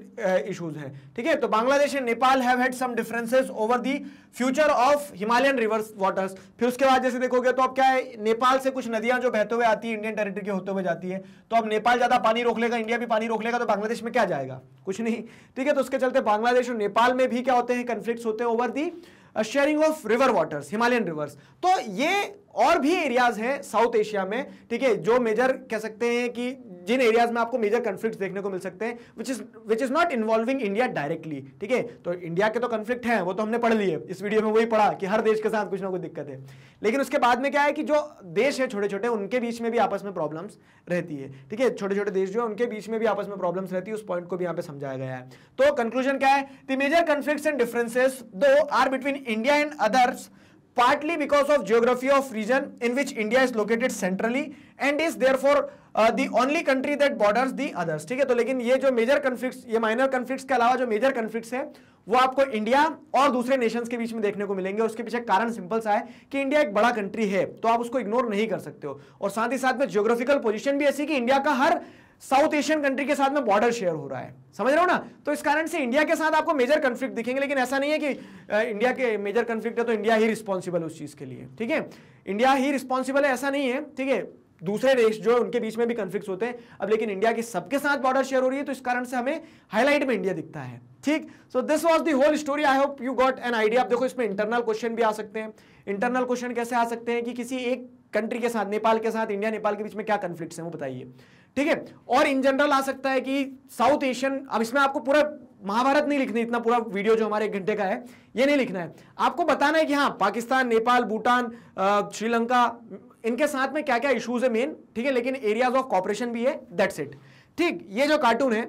इश्यूज हैं ठीक है तो Bangladesh and Nepal have had some differences over the future of Himalayan rivers waters फिर उसके बाद जैसे देखोगे तो अब क्या है नेपाल से कुछ नदियां जो बहते हुए आती है इंडियन टेरिटरी के होते हुए जाती है तो अब नेपाल ज़्यादा पानी रोक लेगा इंडिया भी पानी रोक लेगा तो बांग्लादेश में क्या जाएगा कुछ नहीं ठीक है तो उसके चलते बांग्लादेश और नेपाल में भी क्या होते हैं कंफ्लिक्ट होते हैं over the sharing of river waters Himalayan rivers तो ये और भी एरियाज हैं साउथ एशिया में ठीक है जो मेजर कह सकते हैं कि जिन एरियाज में आपको मेजर कन्फ्लिक्ट देखने को मिल सकते हैं which is which is not involving India directly ठीक है तो इंडिया के तो कन्फ्लिक्ट हैं वो तो हमने पढ़ लिए इस वीडियो में वही पढ़ा कि हर देश के साथ कुछ ना कुछ दिक्कत है लेकिन उसके बाद में क्या है कि जो देश है छोटे छोटे उनके बीच में भी आपस में प्रॉब्लम्स रहती है ठीक है छोटे छोटे देश जो है उनके बीच में भी आपस में प्रॉब्लम्स रहती है उस पॉइंट को भी यहाँ पे समझाया गया है तो कंक्लूजन क्या है the major conflict and differences though are between India and others partly because of geography of region in which India is located centrally and is therefore uh, the only country that borders the others theek hai to lekin ye jo major conflicts ye minor conflicts ke alawa jo major conflicts hai वो आपको India और दूसरे Nations के बीच में देखने को मिलेंगे उसके पीछे कारण सिंपल सा है कि इंडिया एक बड़ा कंट्री है तो आप उसको इग्नोर नहीं कर सकते हो और साथ ही साथ में जियोग्राफिकल पोजीशन भी ऐसी कि इंडिया का हर साउथ एशियन कंट्री के साथ में बॉर्डर शेयर हो रहा है समझ रहे हो ना तो इस कारण से इंडिया के साथ आपको मेजर कंफ्लिक्ट दिखेंगे लेकिन ऐसा नहीं है कि इंडिया के मेजर कंफ्लिक्ट है तो इंडिया ही रिस्पॉन्सिबल उस चीज़ के लिए ठीक है इंडिया ही रिस्पॉन्सिबल है ऐसा नहीं है ठीक है दूसरे देश जो है उनके बीच में भी कंफ्लिक्स होते हैं अब लेकिन इंडिया की सबके साथ बॉर्डर शेयर हो रही है तो इस कारण से हमें हाईलाइट में इंडिया दिखता है ठीक so this was the whole story I hope you got an idea आप देखो इसमें इंटरनल क्वेश्चन भी आ सकते हैं इंटरनल क्वेश्चन कैसे आ सकते हैं कि किसी एक कंट्री के साथ नेपाल के साथ इंडिया नेपाल के बीच में क्या कंफ्लिक्ट है वो बताइए ठीक है और इन जनरल आ सकता है कि साउथ एशियन अब इसमें आपको पूरा महाभारत नहीं लिखनी इतना पूरा वीडियो जो हमारे एक घंटे का है ये नहीं लिखना है आपको बताना है कि हाँ पाकिस्तान नेपाल भूटान श्रीलंका इनके साथ में क्या क्या इश्यूज है मेन ठीक है लेकिन एरियाज ऑफ कॉपरेशन भी है दैट्स इट ठीक ये जो कार्टून है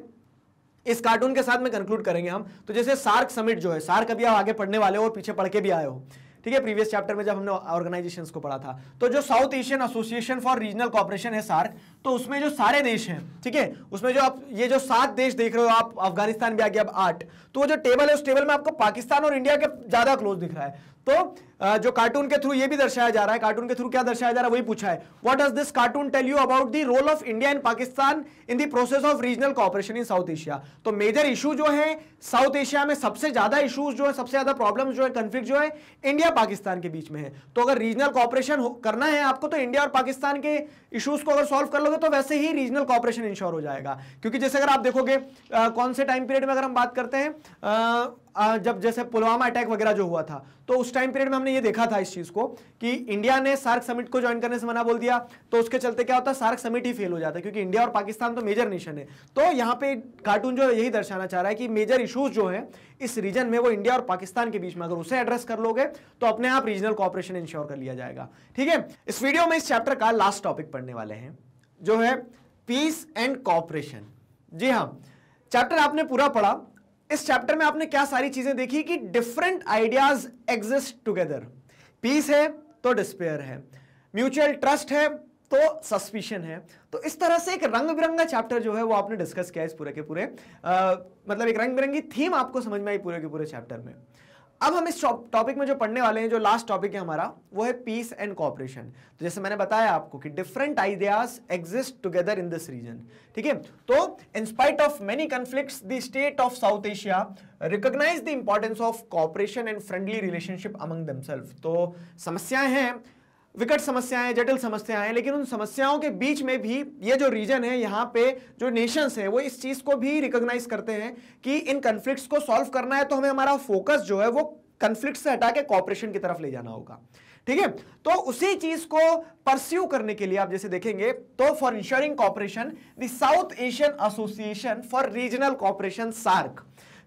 इस कार्टून के साथ में कंक्लूड करेंगे हम तो जैसे सार्क समिट जो है सार्क अभी आप आगे पढ़ने वाले हो और पीछे पढ़ के भी आए हो ठीक है प्रीवियस चैप्टर में जब हमने ऑर्गेनाइजेशन को पढ़ा था तो जो south Asian association for regional cooperation है सार्क तो उसमें जो सारे देश हैं ठीक है उसमें जो आप ये जो सात देश देख रहे हो आप अफगानिस्तान भी आ गया अब आठ तो वो जो टेबल है उस टेबल में आपको पाकिस्तान और इंडिया के ज्यादा क्लोज दिख रहा है तो जो कार्टून के थ्रू ये भी दर्शाया जा रहा है कार्टून के थ्रू क्या दर्शाया जा रहा है वही पूछा है what does this cartoon tell you about the role of India and Pakistan in the process of regional cooperation in south Asia तो मेजर इशू जो है साउथ एशिया में सबसे ज्यादा इशूज जो है सबसे ज्यादा प्रॉब्लम जो है कंफ्लिक्ट जो है इंडिया पाकिस्तान के बीच में है तो अगर रीजनल कॉपरेशन करना है आपको तो इंडिया और पाकिस्तान के इशूज को अगर सॉल्व कर लोगे तो वैसे ही रीजनल कॉपरेशन इंश्योर हो जाएगा क्योंकि जैसे अगर आप देखोगे कौन से टाइम पीरियड में अगर हम बात करते हैं जब जैसे पुलवामा अटैक वगैरह जो हुआ था तो उस टाइम पीरियड में हमने ये देखा था इस चीज़ को कि इंडिया ने सार्क समिट को ज्वाइन करने से मना बोल दिया तो उसके चलते क्या होता है सार्क समिट ही फेल हो जाता है क्योंकि इंडिया और पाकिस्तान तो मेजर नेशन है तो यहाँ पे कार्टून जो यही दर्शाना चाह रहा है कि मेजर इशूज जो है इस रीजन में वो इंडिया और पाकिस्तान के बीच में अगर उसे एड्रेस कर लोगे तो अपने आप रीजनल कॉपरेशन इंश्योर कर लिया जाएगा ठीक है इस वीडियो में इस चैप्टर का लास्ट टॉपिक पढ़ने वाले हैं जो है पीस एंड कॉपरेशन जी हाँ चैप्टर आपने पूरा पढ़ा इस चैप्टर में आपने क्या सारी चीजें देखी कि different ideas exist together peace है तो डिस्पेयर है म्यूचुअल ट्रस्ट है तो सस्पिशन है तो इस तरह से एक रंग बिरंगा चैप्टर जो है वो आपने डिस्कस किया इस पूरे के पूरे आ, मतलब एक रंग बिरंगी थीम आपको समझ में आई पूरे के पूरे चैप्टर में अब हम इस टॉपिक में जो पढ़ने वाले हैं जो लास्ट टॉपिक है हमारा वो है पीस एंड कॉपरेशन तो जैसे मैंने बताया आपको कि different ideas exist together in this region ठीक है तो in spite of many conflict the state of south Asia recognize the importance of cooperation and friendly relationship among themselves तो समस्याएं हैं विकट समस्याएं जटिल समस्याएं हैं लेकिन उन समस्याओं के बीच में भी ये जो रीजन है यहाँ पे जो नेशंस हैं वो इस चीज़ को भी रिकॉग्नाइज करते हैं कि इन कन्फ्लिक्ट को सॉल्व करना है तो हमें हमारा फोकस जो है वो कन्फ्लिक्ट से हटा के कॉपरेशन की तरफ ले जाना होगा ठीक है तो उसी चीज को परस्यू करने के लिए आप जैसे देखेंगे तो for insuring cooperation the south Asian association for regional cooperation SAARC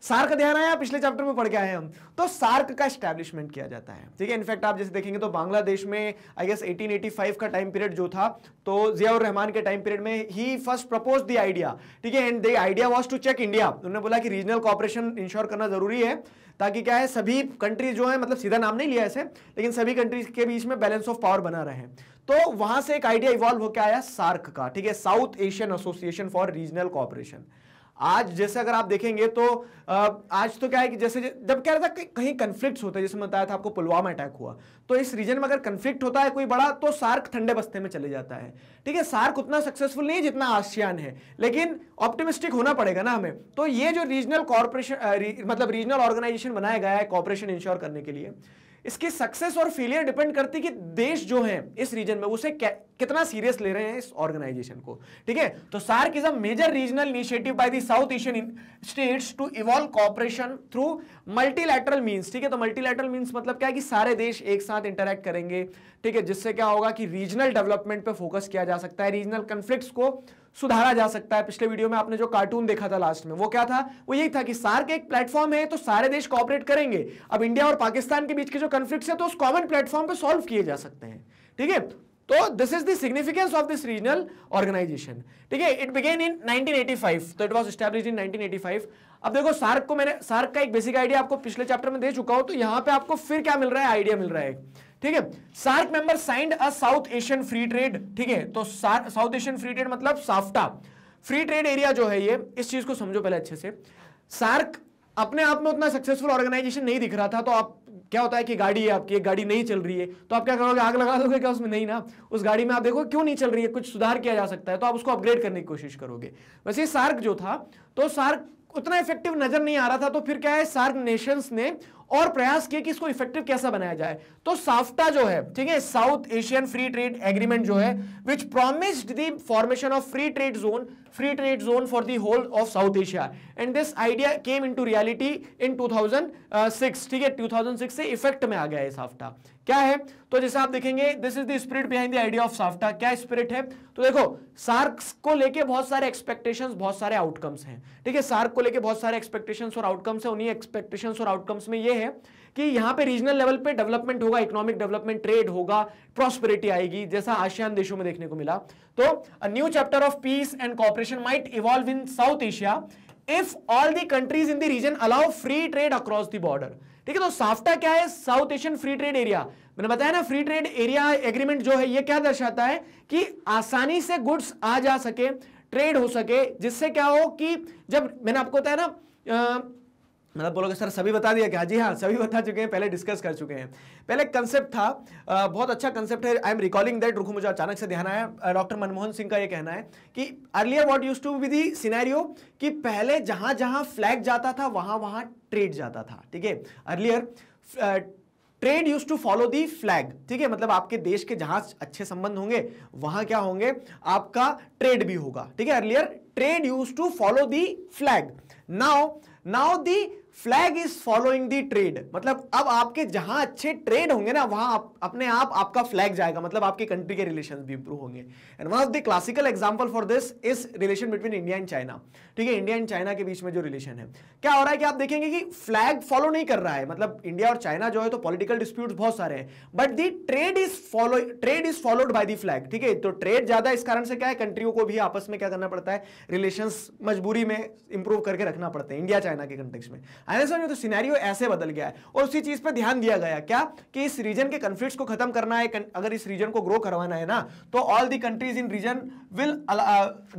SAARC ध्यान आया पिछले चैप्टर में पढ़ के आए हम तो सार्क का स्टैब्लिशमेंट किया जाता है ठीक है इनफैक्ट आप जैसे देखेंगे तो बांग्लादेश में आई गेस 1885 का टाइम पीरियड जो था तो जियाउर रहमान के टाइम पीरियड में ही फर्स्ट प्रपोज द आइडिया ठीक है and the idea was to check India उन्होंने बोला कि रीजनल कॉपरेशन इंश्योर करना जरूरी है ताकि क्या है सभी कंट्रीज जो है मतलब सीधा नाम नहीं लिया ऐसे लेकिन सभी कंट्रीज के बीच में बैलेंस ऑफ पावर बना रहे तो वहां से एक आइडिया इवॉल्व होकर आया सार्क का ठीक है south Asian association for regional cooperation आज जैसे अगर आप देखेंगे तो आज तो क्या है कि जैसे जब कह रहा था कहीं कन्फ्लिक्ट होते हैं जैसे मैं बताया था आपको पुलवामा अटैक हुआ तो इस रीजन में अगर कन्फ्लिक्ट होता है कोई बड़ा तो सार्क ठंडे बस्ते में चले जाता है ठीक है सार्क उतना सक्सेसफुल नहीं जितना आसियान है लेकिन ऑप्टिमिस्टिक होना पड़ेगा ना हमें तो ये जो रीजनल कॉरपोरेशन मतलब रीजनल ऑर्गेनाइजेशन बनाया गया है कॉपरेशन इंश्योर करने के लिए इसकी सक्सेस और फेलियर डिपेंड करती कि देश जो है इस रीजन में उसे कितना सीरियस ले रहे हैं इस ऑर्गेनाइजेशन को ठीक है तो SAARC is a major regional initiative by the south Asian states to evolve cooperation through multilateral means ठीक है तो मल्टीलैटरल मींस मतलब क्या है कि सारे देश एक साथ इंटरेक्ट करेंगे ठीक है जिससे क्या होगा कि रीजनल डेवलपमेंट पर फोकस किया जा सकता है रीजनल कंफ्लिक्ट को सुधारा जा सकता है पिछले वीडियो में आपने जो कार्टून देखा था लास्ट में वो क्या था वो यही था कि सार्क एक प्लेटफॉर्म है तो सारे देश कॉपरेट करेंगे अब इंडिया और पाकिस्तान के बीच के जो कॉन्फ्लिक्ट है तो उस कॉमन प्लेटफॉर्म पर सॉल्व किए जा सकते हैं ठीक है तो this is significance of this regional organisation ठीक है इट बिगेन इन 1985 तो इट वाज स्टैब्लिश इन 1985 अब देखो सार्क को मैंने सार्क का एक बेसिक आइडिया आपको पिछले चैप्टर में दे चुका हूं तो यहां पे आपको फिर क्या मिल रहा है आइडिया मिल रहा है ठीक है SAARC member signed a south Asian free trade ठीक है तो साउथ एशियन फ्री ट्रेड मतलब साफ्टा फ्री ट्रेड एरिया जो है ये इस चीज को समझो पहले अच्छे से सार्क अपने आप में उतना सक्सेसफुल ऑर्गेनाइजेशन नहीं दिख रहा था तो आप क्या होता है कि गाड़ी है आपकी गाड़ी नहीं चल रही है तो आप क्या करोगे आग लगा दोगे क्या उसमें नहीं ना उस गाड़ी में आप देखो क्यों नहीं चल रही है कुछ सुधार किया जा सकता है तो आप उसको अपग्रेड करने की कोशिश करोगे वैसे सार्क जो था तो सार्क उतना इफेक्टिव नजर नहीं आ रहा था तो फिर क्या है सार्क नेशंस ने और प्रयास किए कि इसको इफेक्टिव कैसा बनाया जाए तो साफ्टा जो है ठीक है south Asian free trade agreement जो है which promised the formation of free trade zone free trade zone for the whole of south Asia and this idea came into reality in 2006 ठीक है 2006 से इफेक्ट में आ गया है साफ्टा क्या है तो जैसे आप देखेंगे this is the spirit behind the idea of SAFTA क्या स्पिरिट है तो देखो सार्क को लेके बहुत सारे एक्सपेक्टेशंस बहुत सारे आउटकम्स हैं ठीक है सार्क को लेके बहुत सारे एक्सपेक्टेशंस और आउटकम्स हैं उन्हीं एक्सपेक्टेशंस और आउटकम्स में ये है कि यहां पे रीजनल लेवल पे डेवलपमेंट होगा इकोनॉमिक डेवलपमेंट ट्रेड होगा प्रॉस्पेरिटी आएगी जैसा आसियान देशों में देखने को मिला तो a new chapter of peace and cooperation might evolve in south Asia if all the countries in the region allow free trade across the border ठीक है तो साफ्टा क्या है south Asian free trade area मैंने बताया ना free trade area agreement जो है ये क्या दर्शाता है कि आसानी से गुड्स आ जा सके ट्रेड हो सके जिससे क्या हो कि जब मैंने आपको बताया ना मतलब बोलोगे सर सभी बता दिया क्या हाँ, जी हाँ सभी बता चुके हैं पहले डिस्कस कर चुके हैं पहले कंसेप्ट था आ, बहुत अच्छा कंसेप्ट है आई एम रिकॉलिंग दैट रुको मुझे अचानक से ध्यान आया डॉक्टर मनमोहन सिंह का ये कहना है कि earlier what used to be the scenario कि पहले जहां जहां फ्लैग जाता था वहां वहां ट्रेड जाता था ठीक है earlier trade used to follow the flag ठीक है मतलब आपके देश के जहां अच्छे संबंध होंगे वहां क्या होंगे आपका ट्रेड भी होगा ठीक है earlier trade used to follow the flag now now the flag is following the trade मतलब अब आपके जहां अच्छे ट्रेड होंगे ना वहां आप, अपने आप आपका फ्लैग जाएगा मतलब आपके कंट्री के रिलेशन भी इंप्रूव होंगे and one of the classical example for this is relation between India and China ठीक है इंडिया एंड चाइना के बीच में जो रिलेशन है क्या हो रहा है कि आप देखेंगे कि फ्लैग फॉलो नहीं कर रहा है मतलब इंडिया और चाइना जो है तो पॉलिटिकल डिस्प्यूट बहुत सारे हैं but the trade is follow trade is followed by the flag ठीक है तो ट्रेड ज्यादा इस कारण से क्या है कंट्रियों को भी आपस में क्या करना पड़ता है रिलेशन मजबूरी में इंप्रूव करके रखना पड़ता है इंडिया चाइना के कंटेक्स में आने तो सिनेरियो ऐसे बदल गया है और उसी चीज पर ध्यान दिया गया क्या कि इस रीजन के कंफ्लिक्ट को खत्म करना है अगर इस रीजन को ग्रो करवाना है ना तो all the countries in region will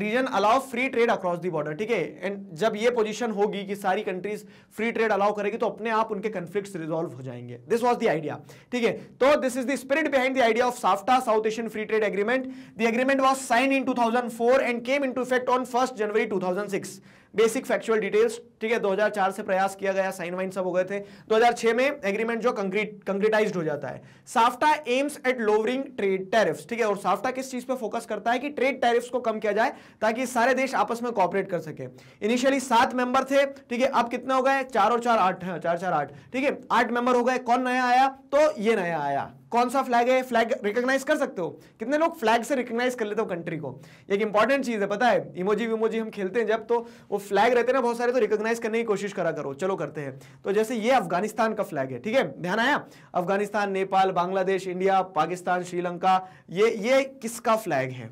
region allow free trade across the border ठीक है एंड जब ये पोजिशन होगी कि सारी कंट्रीज फ्री ट्रेड अलाउ करेगी तो अपने आप उनके कन्फ्लिक्ट रिजोल्व हो जाएंगे दिस वॉज द आइडिया ठीक है तो this is the spirit behind the idea of SAFTA south Asian free trade agreement the agreement was sign in two thousand four and came into effect on first January two thousand six basic factual details ठीक है 2004 से प्रयास किया गया sign wine सब हो गए थे 2006 में एग्रीमेंट जो कंक्रीट कंक्रीटाइज हो जाता है SAFTA aims at lowering trade tariffs ठीक है और साफ्टा किस चीज पे फोकस करता है कि ट्रेड टैरिफ्स को कम किया जाए ताकि सारे देश आपस में कॉपरेट कर सके इनिशियली सात मेंबर थे ठीक है अब कितना हो गए चार और चार आठ चार चार आठ ठीक है आठ मेंबर हो गए कौन नया आया तो ये नया आया कौन सा फ्लैग है फ्लैग रिकॉग्नाइज कर सकते हो कितने लोग फ्लैग से रिकॉग्नाइज कर लेते हो कंट्री को एक इंपॉर्टेंट चीज़ है पता है इमोजी विमोजी हम खेलते हैं जब तो वो फ्लैग रहते हैं ना बहुत सारे तो रिकॉग्नाइज करने की कोशिश करा करो चलो करते हैं तो जैसे ये अफगानिस्तान का फ्लैग है ठीक है ध्यान आया अफगानिस्तान नेपाल बांग्लादेश इंडिया पाकिस्तान श्रीलंका ये ये किसका फ्लैग है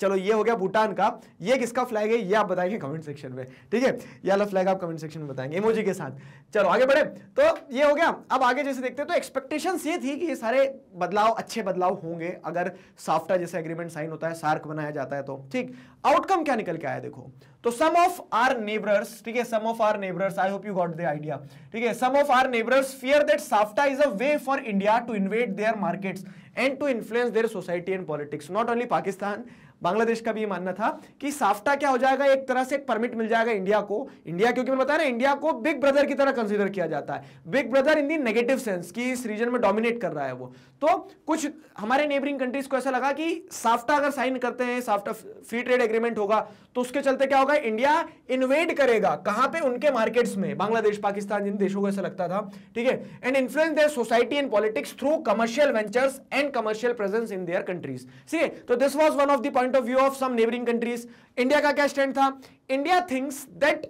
चलो ये हो गया भूटान का ये किसका फ्लैग है ये आप बताएंगे कमेंट सेक्शन में ठीक है ये वाला फ्लैग आप कमेंट सेक्शन में बताएंगे इमोजी के साथ चलो आगे बढ़े तो ये हो गया अब आगे जैसे देखते हैं तो एक्सपेक्टेशन ये थी कि ये सारे बदलाव अच्छे बदलाव होंगे अगर साफ्टा जैसे एग्रीमेंट साइन होता है सार्क बनाया जाता है तो ठीक आउटकम क्या निकल के आया देखो तो सम ऑफ आर नेबरर्स ठीक है some of our neighbours I hope you got the idea ठीक है some of our neighbours fear that SAFTA is a way for India to invade their markets and to influence their society and politics not only Pakistan Bangladesh का भी ये मानना था कि SAFTA क्या हो जाएगा एक तरह से एक परमिट मिल जाएगा इंडिया को इंडिया क्योंकि मैंने बताया ना इंडिया को बिग ब्रदर की तरह कंसिडर किया जाता है big brother in the negative sense कि इस रीजन में डोमिनेट कर रहा है वो तो कुछ हमारे नेबरिंग कंट्रीज को ऐसा लगा कि साफ्टा अगर साइन करते हैं साफ्टा फ्री ट्रेड एग्रीमेंट होगा तो उसके चलते क्या होगा इंडिया इन्वेड करेगा कहां पर उनके मार्केट्स में बांग्लादेश पाकिस्तान जिन देशों को ऐसा लगता था ठीक है and influence their society and politics through commercial ventures and commercial presence in their countries ठीक है तो this was one of the point of view of some neighbouring countries India का क्या स्टैंड था India thinks that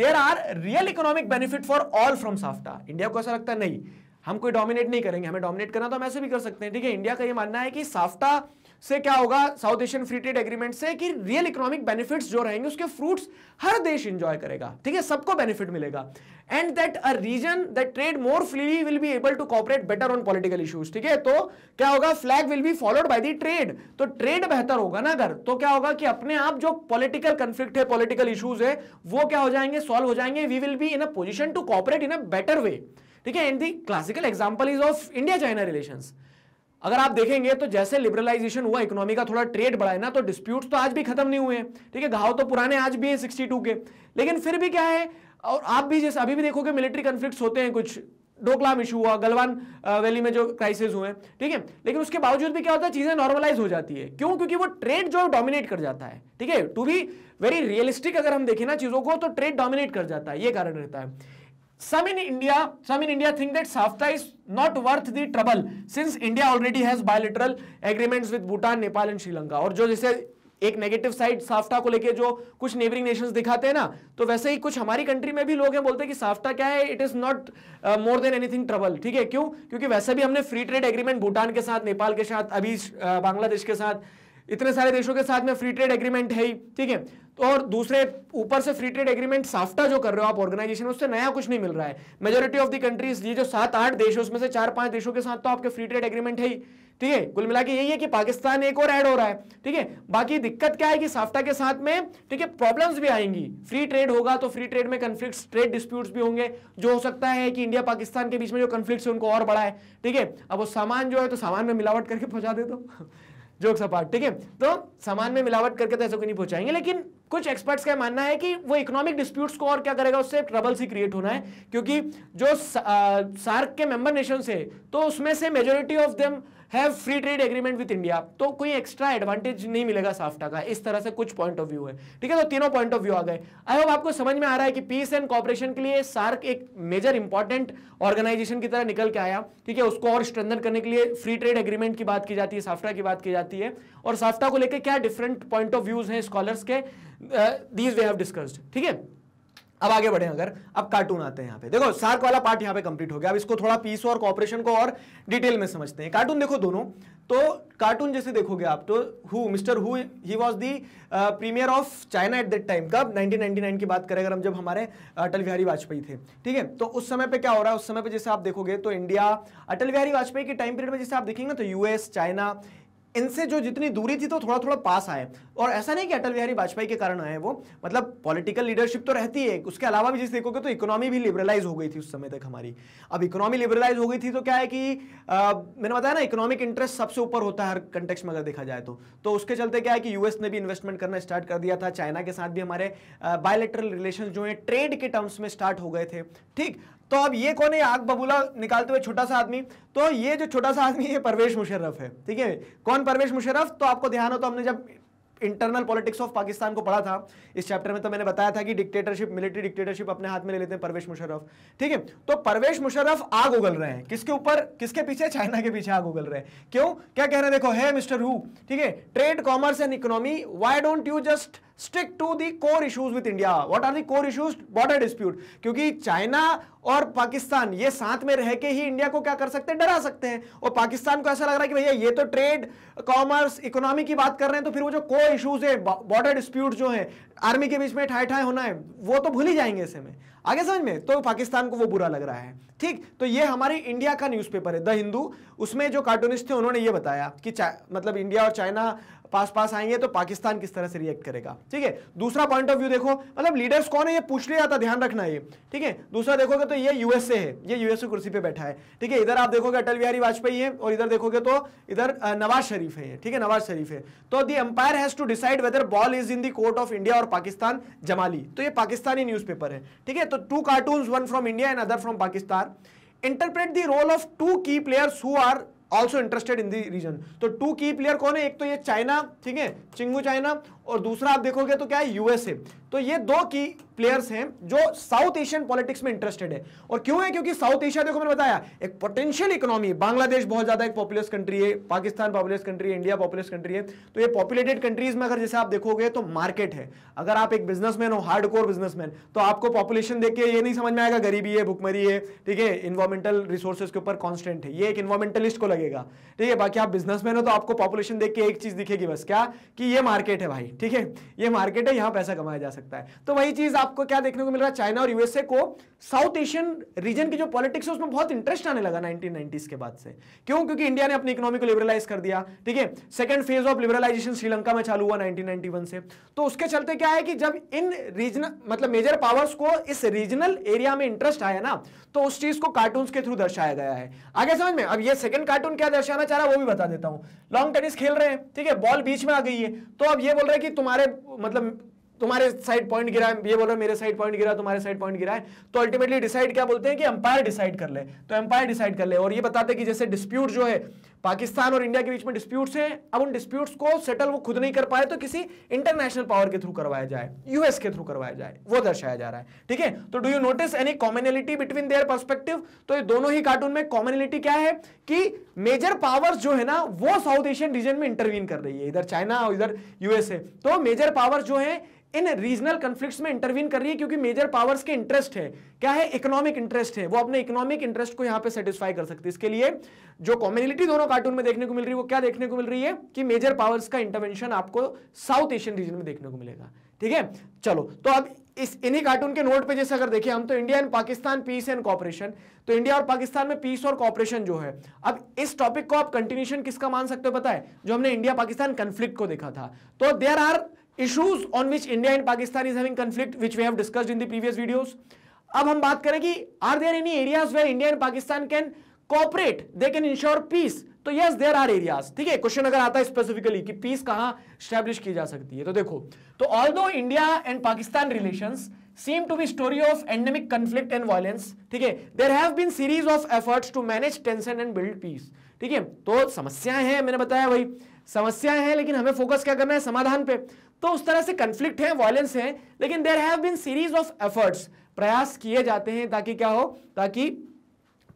there are real economic benefit for all from SAFTA India को ऐसा लगता है नहीं हम कोई डोमिनेट नहीं करेंगे हमें डोमिनेट करना तो हम ऐसे भी कर सकते हैं ठीक है इंडिया का ये मानना है कि साफ्टा से क्या होगा south Asian free trade agreement से कि रियल इकोनॉमिक बेनिफिट्स जो रहेंगे उसके फ्रूट्स हर देश इंजॉय करेगा ठीक है सबको बेनिफिट मिलेगा and that a region that trade more freely will be able to cooperate better on political issues ठीक है तो क्या होगा flag will be followed by the trade तो ट्रेड बेहतर होगा ना अगर तो क्या होगा कि अपने आप जो पॉलिटिकल कंफ्लिक्ट है पॉलिटिकल इश्यूज है वो क्या हो जाएंगे सॉल्व हो जाएंगे we will be in a position to cooperate in a better way ठीक है and the classical example is of India China relations अगर आप देखेंगे तो जैसे लिबरलाइजेशन हुआ इकोनॉमी का थोड़ा ट्रेड बढ़ा है ना तो डिस्प्यूट्स तो आज भी खत्म नहीं हुए हैं ठीक है घाव तो पुराने आज भी हैं 62 के लेकिन फिर भी क्या है और आप भी जैसे अभी भी देखोगे मिलिट्री कन्फ्लिक्ट होते हैं कुछ डोकलाम इशू हुआ गलवान वैली में जो क्राइसिस हुए ठीक है लेकिन उसके बावजूद भी क्या होता है चीज़ें नॉर्मलाइज हो जाती है क्यों क्योंकि वो ट्रेड जो डोमिनेट कर जाता है ठीक है टू बी वेरी रियलिस्टिक अगर हम देखें ना चीज़ों को तो ट्रेड डोमिनेट कर जाता है ये कारण रहता है some in india some in india think that safta is not worth the trouble since india already has bilateral agreements with bhutan nepal and sri lanka और जो जैसे एक नेगेटिव साइड साफ्टा को लेके जो कुछ नेबरिंग नेशंस दिखाते हैं ना तो वैसे ही कुछ हमारी कंट्री में भी लोग हैं बोलते हैं कि साफ्टा क्या है it is not more than anything trouble ठीक है क्यों क्योंकि वैसे भी हमने फ्री ट्रेड एग्रीमेंट भूटान के साथ नेपाल के साथ अभी बांग्लादेश uh, के साथ इतने सारे देशों के साथ में फ्री ट्रेड एग्रीमेंट है ही ठीक है और दूसरे ऊपर से फ्री ट्रेड एग्रीमेंट साफ्टा जो कर रहे हो आप ऑर्गेनाइजेशन उससे नया कुछ नहीं मिल रहा है मेजोरिटी ऑफ द कंट्रीज ये जो सात आठ देश है उसमें से चार पांच देशों के साथ तो आपके फ्री ट्रेड एग्रीमेंट है ही ठीक है कुल मिला के यही है कि पाकिस्तान एक और ऐड हो रहा है ठीक है बाकी दिक्कत क्या है कि साफ्टा के साथ में ठीक है प्रॉब्लम्स भी आएंगी फ्री ट्रेड होगा तो फ्री ट्रेड में कन्फ्लिक्ट ट्रेड डिस्प्यूट्स भी होंगे जो हो सकता है कि इंडिया पाकिस्तान के बीच में जो कन्फ्लिक्ट है उनको और बढ़ा है ठीक है अब वो सामान जो है तो सामान में मिलावट करके पहुंचा दे दो जोक सपाट ठीक है तो सामान में मिलावट करके तो ऐसा कोई नहीं पहुंचाएंगे लेकिन कुछ एक्सपर्ट्स का मानना है कि वो इकोनॉमिक डिस्प्यूट्स को और क्या करेगा उससे ट्रबल सी क्रिएट होना है क्योंकि जो सार्क के मेंबर नेशन है तो उसमें से majority of them have free trade agreement with India तो कोई एक्स्ट्रा एडवांटेज नहीं मिलेगा साफ्टा का इस तरह से कुछ पॉइंट ऑफ व्यू है ठीक है तो तीनों पॉइंट ऑफ व्यू आ गए आई होप आपको समझ में आ रहा है कि पीस एंड कॉपरेशन के लिए सार्क एक मेजर इंपॉर्टेंट ऑर्गेनाइजेशन की तरह निकल के आया ठीक है उसको और स्ट्रेंथन करने के लिए फ्री ट्रेड एग्रीमेंट की बात की जाती है साफ्टा की बात की जाती है और साफ्टा को लेकर क्या डिफरेंट पॉइंट ऑफ व्यूज हैं स्कॉलर्स के दीज वे हैव डिस्कस्ड ठीक है अब आगे बढ़े अगर अब कार्टून आते हैं यहाँ पे देखो सार्क वाला पार्ट यहाँ पे कंप्लीट हो गया अब इसको थोड़ा पीस और कॉपरेशन को और डिटेल में समझते हैं कार्टून देखो दोनों तो कार्टून जैसे देखोगे आप तो Hu mister Hu he was the premier of China at that time कब 1999 की बात करें अगर हम जब हमारे uh, अटल बिहारी वाजपेयी थे ठीक है तो उस समय पे क्या हो रहा है उस समय पे जैसे आप देखोगे तो इंडिया अटल बिहारी वाजपेयी के टाइम पीरियड में जैसे आप देखेंगे ना तो यूएस चाइना इनसे जो जितनी दूरी थी तो थोड़ा थोड़ा पास आए और ऐसा नहीं कि अटल बिहारी वाजपेयी के कारण आए वो मतलब पॉलिटिकल लीडरशिप तो रहती है उसके अलावा भी जिसे देखोगे तो इकोनॉमी भी लिबरलाइज हो गई थी उस समय तक हमारी अब इकोनॉमी लिबरलाइज हो गई थी तो क्या है कि आ, मैंने बताया ना इकोनॉमिक इंटरेस्ट सबसे ऊपर होता है हर कंटेक्स में अगर देखा जाए तो तो उसके चलते क्या है कि यूएस ने भी इन्वेस्टमेंट करना स्टार्ट कर दिया था चाइना के साथ भी हमारे बायोलेटरल रिलेशन जो है ट्रेड के टर्म्स में स्टार्ट हो गए थे ठीक तो अब ये कौन है आग बबूला निकालते हुए छोटा सा आदमी तो ये जो छोटा सा आदमी है परवेश मुशर्रफ है ठीक है कौन परवेश मुशर्रफ तो आपको ध्यान हो तो हमने जब इंटरनल पॉलिटिक्स ऑफ पाकिस्तान को पढ़ा था इस चैप्टर में तो मैंने बताया था कि डिक्टेटरशिप मिलिट्री डिक्टेटरशिप अपने हाथ में ले लेते हैं परवेश मुशर्रफ ठीक है तो परवेश मुशर्रफ आग उगल रहे हैं किसके ऊपर किसके पीछे चाइना के पीछे आग उगल रहे हैं क्यों क्या कह रहे हैं देखो है मिस्टर हु ठीक है trade commerce and economy why don't you just stick to the core issues with India what are the core issues border dispute क्योंकि चाइना और पाकिस्तान ये साथ में रह के ही इंडिया को क्या कर सकते हैं डरा सकते हैं और पाकिस्तान को ऐसा लग रहा है कि भैया ये तो ट्रेड कॉमर्स इकोनॉमी की बात कर रहे हैं तो फिर वो जो कोर इश्यूज है बॉर्डर डिस्प्यूट जो है आर्मी के बीच में ठाए ठाए होना है वो तो भूल ही जाएंगे ऐसे में आगे समझ में तो पाकिस्तान को वो बुरा लग रहा है ठीक तो ये हमारे इंडिया का न्यूज़पेपर है द हिंदू उसमें जो कार्टूनिस्ट थे उन्होंने ये बताया कि मतलब इंडिया और चाइना पास पास आएंगे तो पाकिस्तान किस तरह से रिएक्ट करेगा ठीक है दूसरा पॉइंट ऑफ व्यू देखो मतलब लीडर्स कौन है ये पूछ लिया था ध्यान रखना ये ठीक है दूसरा देखोगे तो ये यूएसए है ये यूएसए कुर्सी पे बैठा है ठीक है इधर आप देखोगे अटल बिहारी वाजपेयी है और इधर देखोगे तो इधर नवाज शरीफ है ठीक है नवाज शरीफ है तो the umpire has to decide whether ball is in the court of India और पाकिस्तान जमाली तो ये पाकिस्तानी न्यूज है ठीक है तो two cartoon one from India and other from Pakistan interpret the role of two key players who are also interested in the region तो two key player कौन है एक तो ये चाइना ठीक है चिंगू चाइना और दूसरा आप देखोगे तो क्या है यूएसए तो ये दो की प्लेयर्स हैं जो साउथ एशियन पॉलिटिक्स में इंटरेस्टेड है और क्यों है क्योंकि साउथ एशिया देखो मैंने बताया एक पोटेंशियल इकोनॉमी बांग्लादेश बहुत ज्यादा एक पॉपुलस कंट्री है पाकिस्तान पॉपुलस कंट्री है इंडिया पॉपुलस कंट्री है तो ये पॉपुलेटेड कंट्रीज में अगर जैसे आप देखोगे तो मार्केट है अगर आप एक बिजनेसमैन हो हार्ड कोर बिजनेसमैन तो आपको पॉपुलेशन देख के ये नहीं समझ में आएगा गरीबी है भुखमरी है ठीक है इन्वायरमेंटल रिसोर्सेज के ऊपर कॉन्स्टेंट है ये एक इन्वायरमेंटलिस्ट को लगेगा ठीक है बाकी आप बिजनेसमैन हो तो आपको पॉपुलेशन देख के एक चीज दिखेगी बस क्या कि ये मार्केट है भाई ठीक है ये मार्केट है यहां पैसा कमाया जा सकता है तो वही चीज आपको क्या देखने को मिल रहा है चाइना और यूएसए को साउथ एशियन रीजन की जो पॉलिटिक्स है उसमें बहुत इंटरेस्ट आने लगा नाइनटीन के बाद से क्यों क्योंकि इंडिया ने अपनी इकोनॉमी को लिबरलाइज कर दिया ठीक है second phase of liberalisation Sri Lanka में चालू हुआ नाइनटीन से तो उसके चलते क्या है कि जब इन रीजनल मतलब मेजर पावर्स को इस रीजनल एरिया में इंटरेस्ट आया ना तो उस चीज को कार्टून के थ्रू दर्शाया गया है आगे समझ में अब ये सेकंड कार्टून क्या दर्शाना चाह रहा है वो भी बता देता हूं लॉन्ग टेनिस खेल रहे हैं ठीक है बॉल बीच में आ गई है तो अब ये बोल रहे हैं कि तुम्हारे मतलब तुम्हारे साइड पॉइंट गिरा है ये बोल रहे मेरे साइड पॉइंट गिरा तुम्हारे साइड पॉइंट गिरा है तो अल्टीमेटली डिसाइड क्या बोलते हैं कि अंपायर डिसाइड कर ले तो अंपायर डिसाइड कर ले और ये बताते हैं कि जैसे डिस्प्यूट जो है पाकिस्तान और इंडिया के बीच में डिस्प्यूट्स हैं अब उन डिस्प्यूट्स को सेटल वो खुद नहीं कर पाए तो किसी इंटरनेशनल पावर के थ्रू करवाया जाए यूएस के थ्रू करवाया जाए वो दर्शाया जा रहा है ठीक है तो do you notice any commonality between their perspective तो ये दोनों ही कार्टून में कॉमनलिटी क्या है कि मेजर पावर्स जो है ना वो साउथ एशियन रीजन में इंटरवीन कर रही है इधर चाइना और इधर यूएसए तो मेजर पावर्स जो है इन रीजनल कंफ्लिक्ट्स में इंटरवीन कर रही है क्योंकि मेजर पावर्स के इंटरेस्ट है क्या है इकोनॉमिक इंटरेस्ट है वो अपने इकोनॉमिक इंटरेस्ट को यहां पे सेटिस्फाई कर सकती है इसके लिए जो कॉम्युनिटी दोनों कार्टून में देखने को मिल रही है वो क्या देखने को मिल रही है कि मेजर पावर्स का इंटरवेंशन आपको साउथ एशियन रीजन में देखने को मिलेगा ठीक है चलो तो अब इस इन्हीं कार्टून के नोट पे जैसे अगर देखिए हम तो India and Pakistan peace and cooperation तो इंडिया और पाकिस्तान में पीस और कॉपरेशन जो है अब इस टॉपिक को आप कंटिन्यूशन किसका मान सकते हो पता है जो हमने इंडिया पाकिस्तान कंफ्लिक्ट को देखा था तो there are issues on which India and Pakistan is having conflict which we have discussed in the previous videos अब हम बात करें कि are there any areas where India and Pakistan can cooperate they can ensure peace तो yes there are areas ठीक है question अगर आता है स्पेसिफिकली कि पीस कहां स्टैब्लिश की जा सकती है तो देखो तो although India and Pakistan relation seem to be story of endemic conflict and violence ठीक है there have been series of efforts to manage tension and build peace ठीक है तो समस्याएं हैं मैंने बताया भाई समस्याएं हैं लेकिन हमें फोकस क्या करना है समाधान पे तो उस तरह से कंफ्लिक्ट है वायलेंस है लेकिन there have been series of efforts प्रयास किए जाते हैं ताकि क्या हो ताकि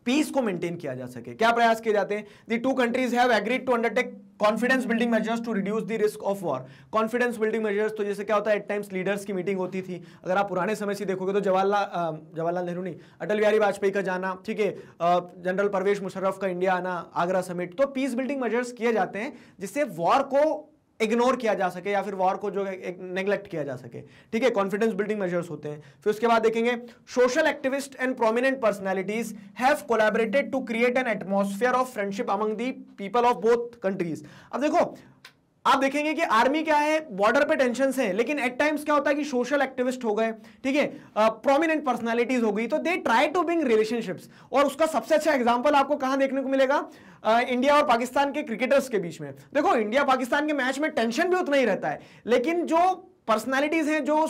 पीस को मेंटेन किया जा सके क्या प्रयास किए जाते हैं the two countries have agreed to undertake confidence building measures to reduce the risk of war confidence building measures तो जैसे क्या होता है एट टाइम्स लीडर्स की मीटिंग होती थी अगर आप पुराने समय से देखोगे तो जवाहरलाल जवाहरलाल नेहरू नहीं अटल बिहारी वाजपेयी का जाना ठीक है जनरल परवेश मुशर्रफ का इंडिया आना आगरा समिट तो पीस बिल्डिंग मेजर्स किए जाते हैं जिससे वॉर को इग्नोर किया जा सके या फिर वॉर को जो नेग्लेक्ट किया जा सके ठीक है कॉन्फिडेंस बिल्डिंग मेजर्स होते हैं फिर उसके बाद देखेंगे social activist and prominent personalities have collaborated to create an atmosphere of friendship among the people of both countries अब देखो आप देखेंगे कि आर्मी क्या है बॉर्डर पे टेंशन है लेकिन एट टाइम्स क्या होता है कि सोशल एक्टिविस्ट हो गए ठीक है प्रोमिनेंट पर्सनालिटीज हो गई तो they try to bring relationships और उसका सबसे अच्छा एग्जाम्पल आपको कहां देखने को मिलेगा आ, इंडिया और पाकिस्तान के क्रिकेटर्स के बीच में देखो इंडिया पाकिस्तान के मैच में टेंशन भी उतना ही रहता है लेकिन जो पर्सनैलिटीज हैं जो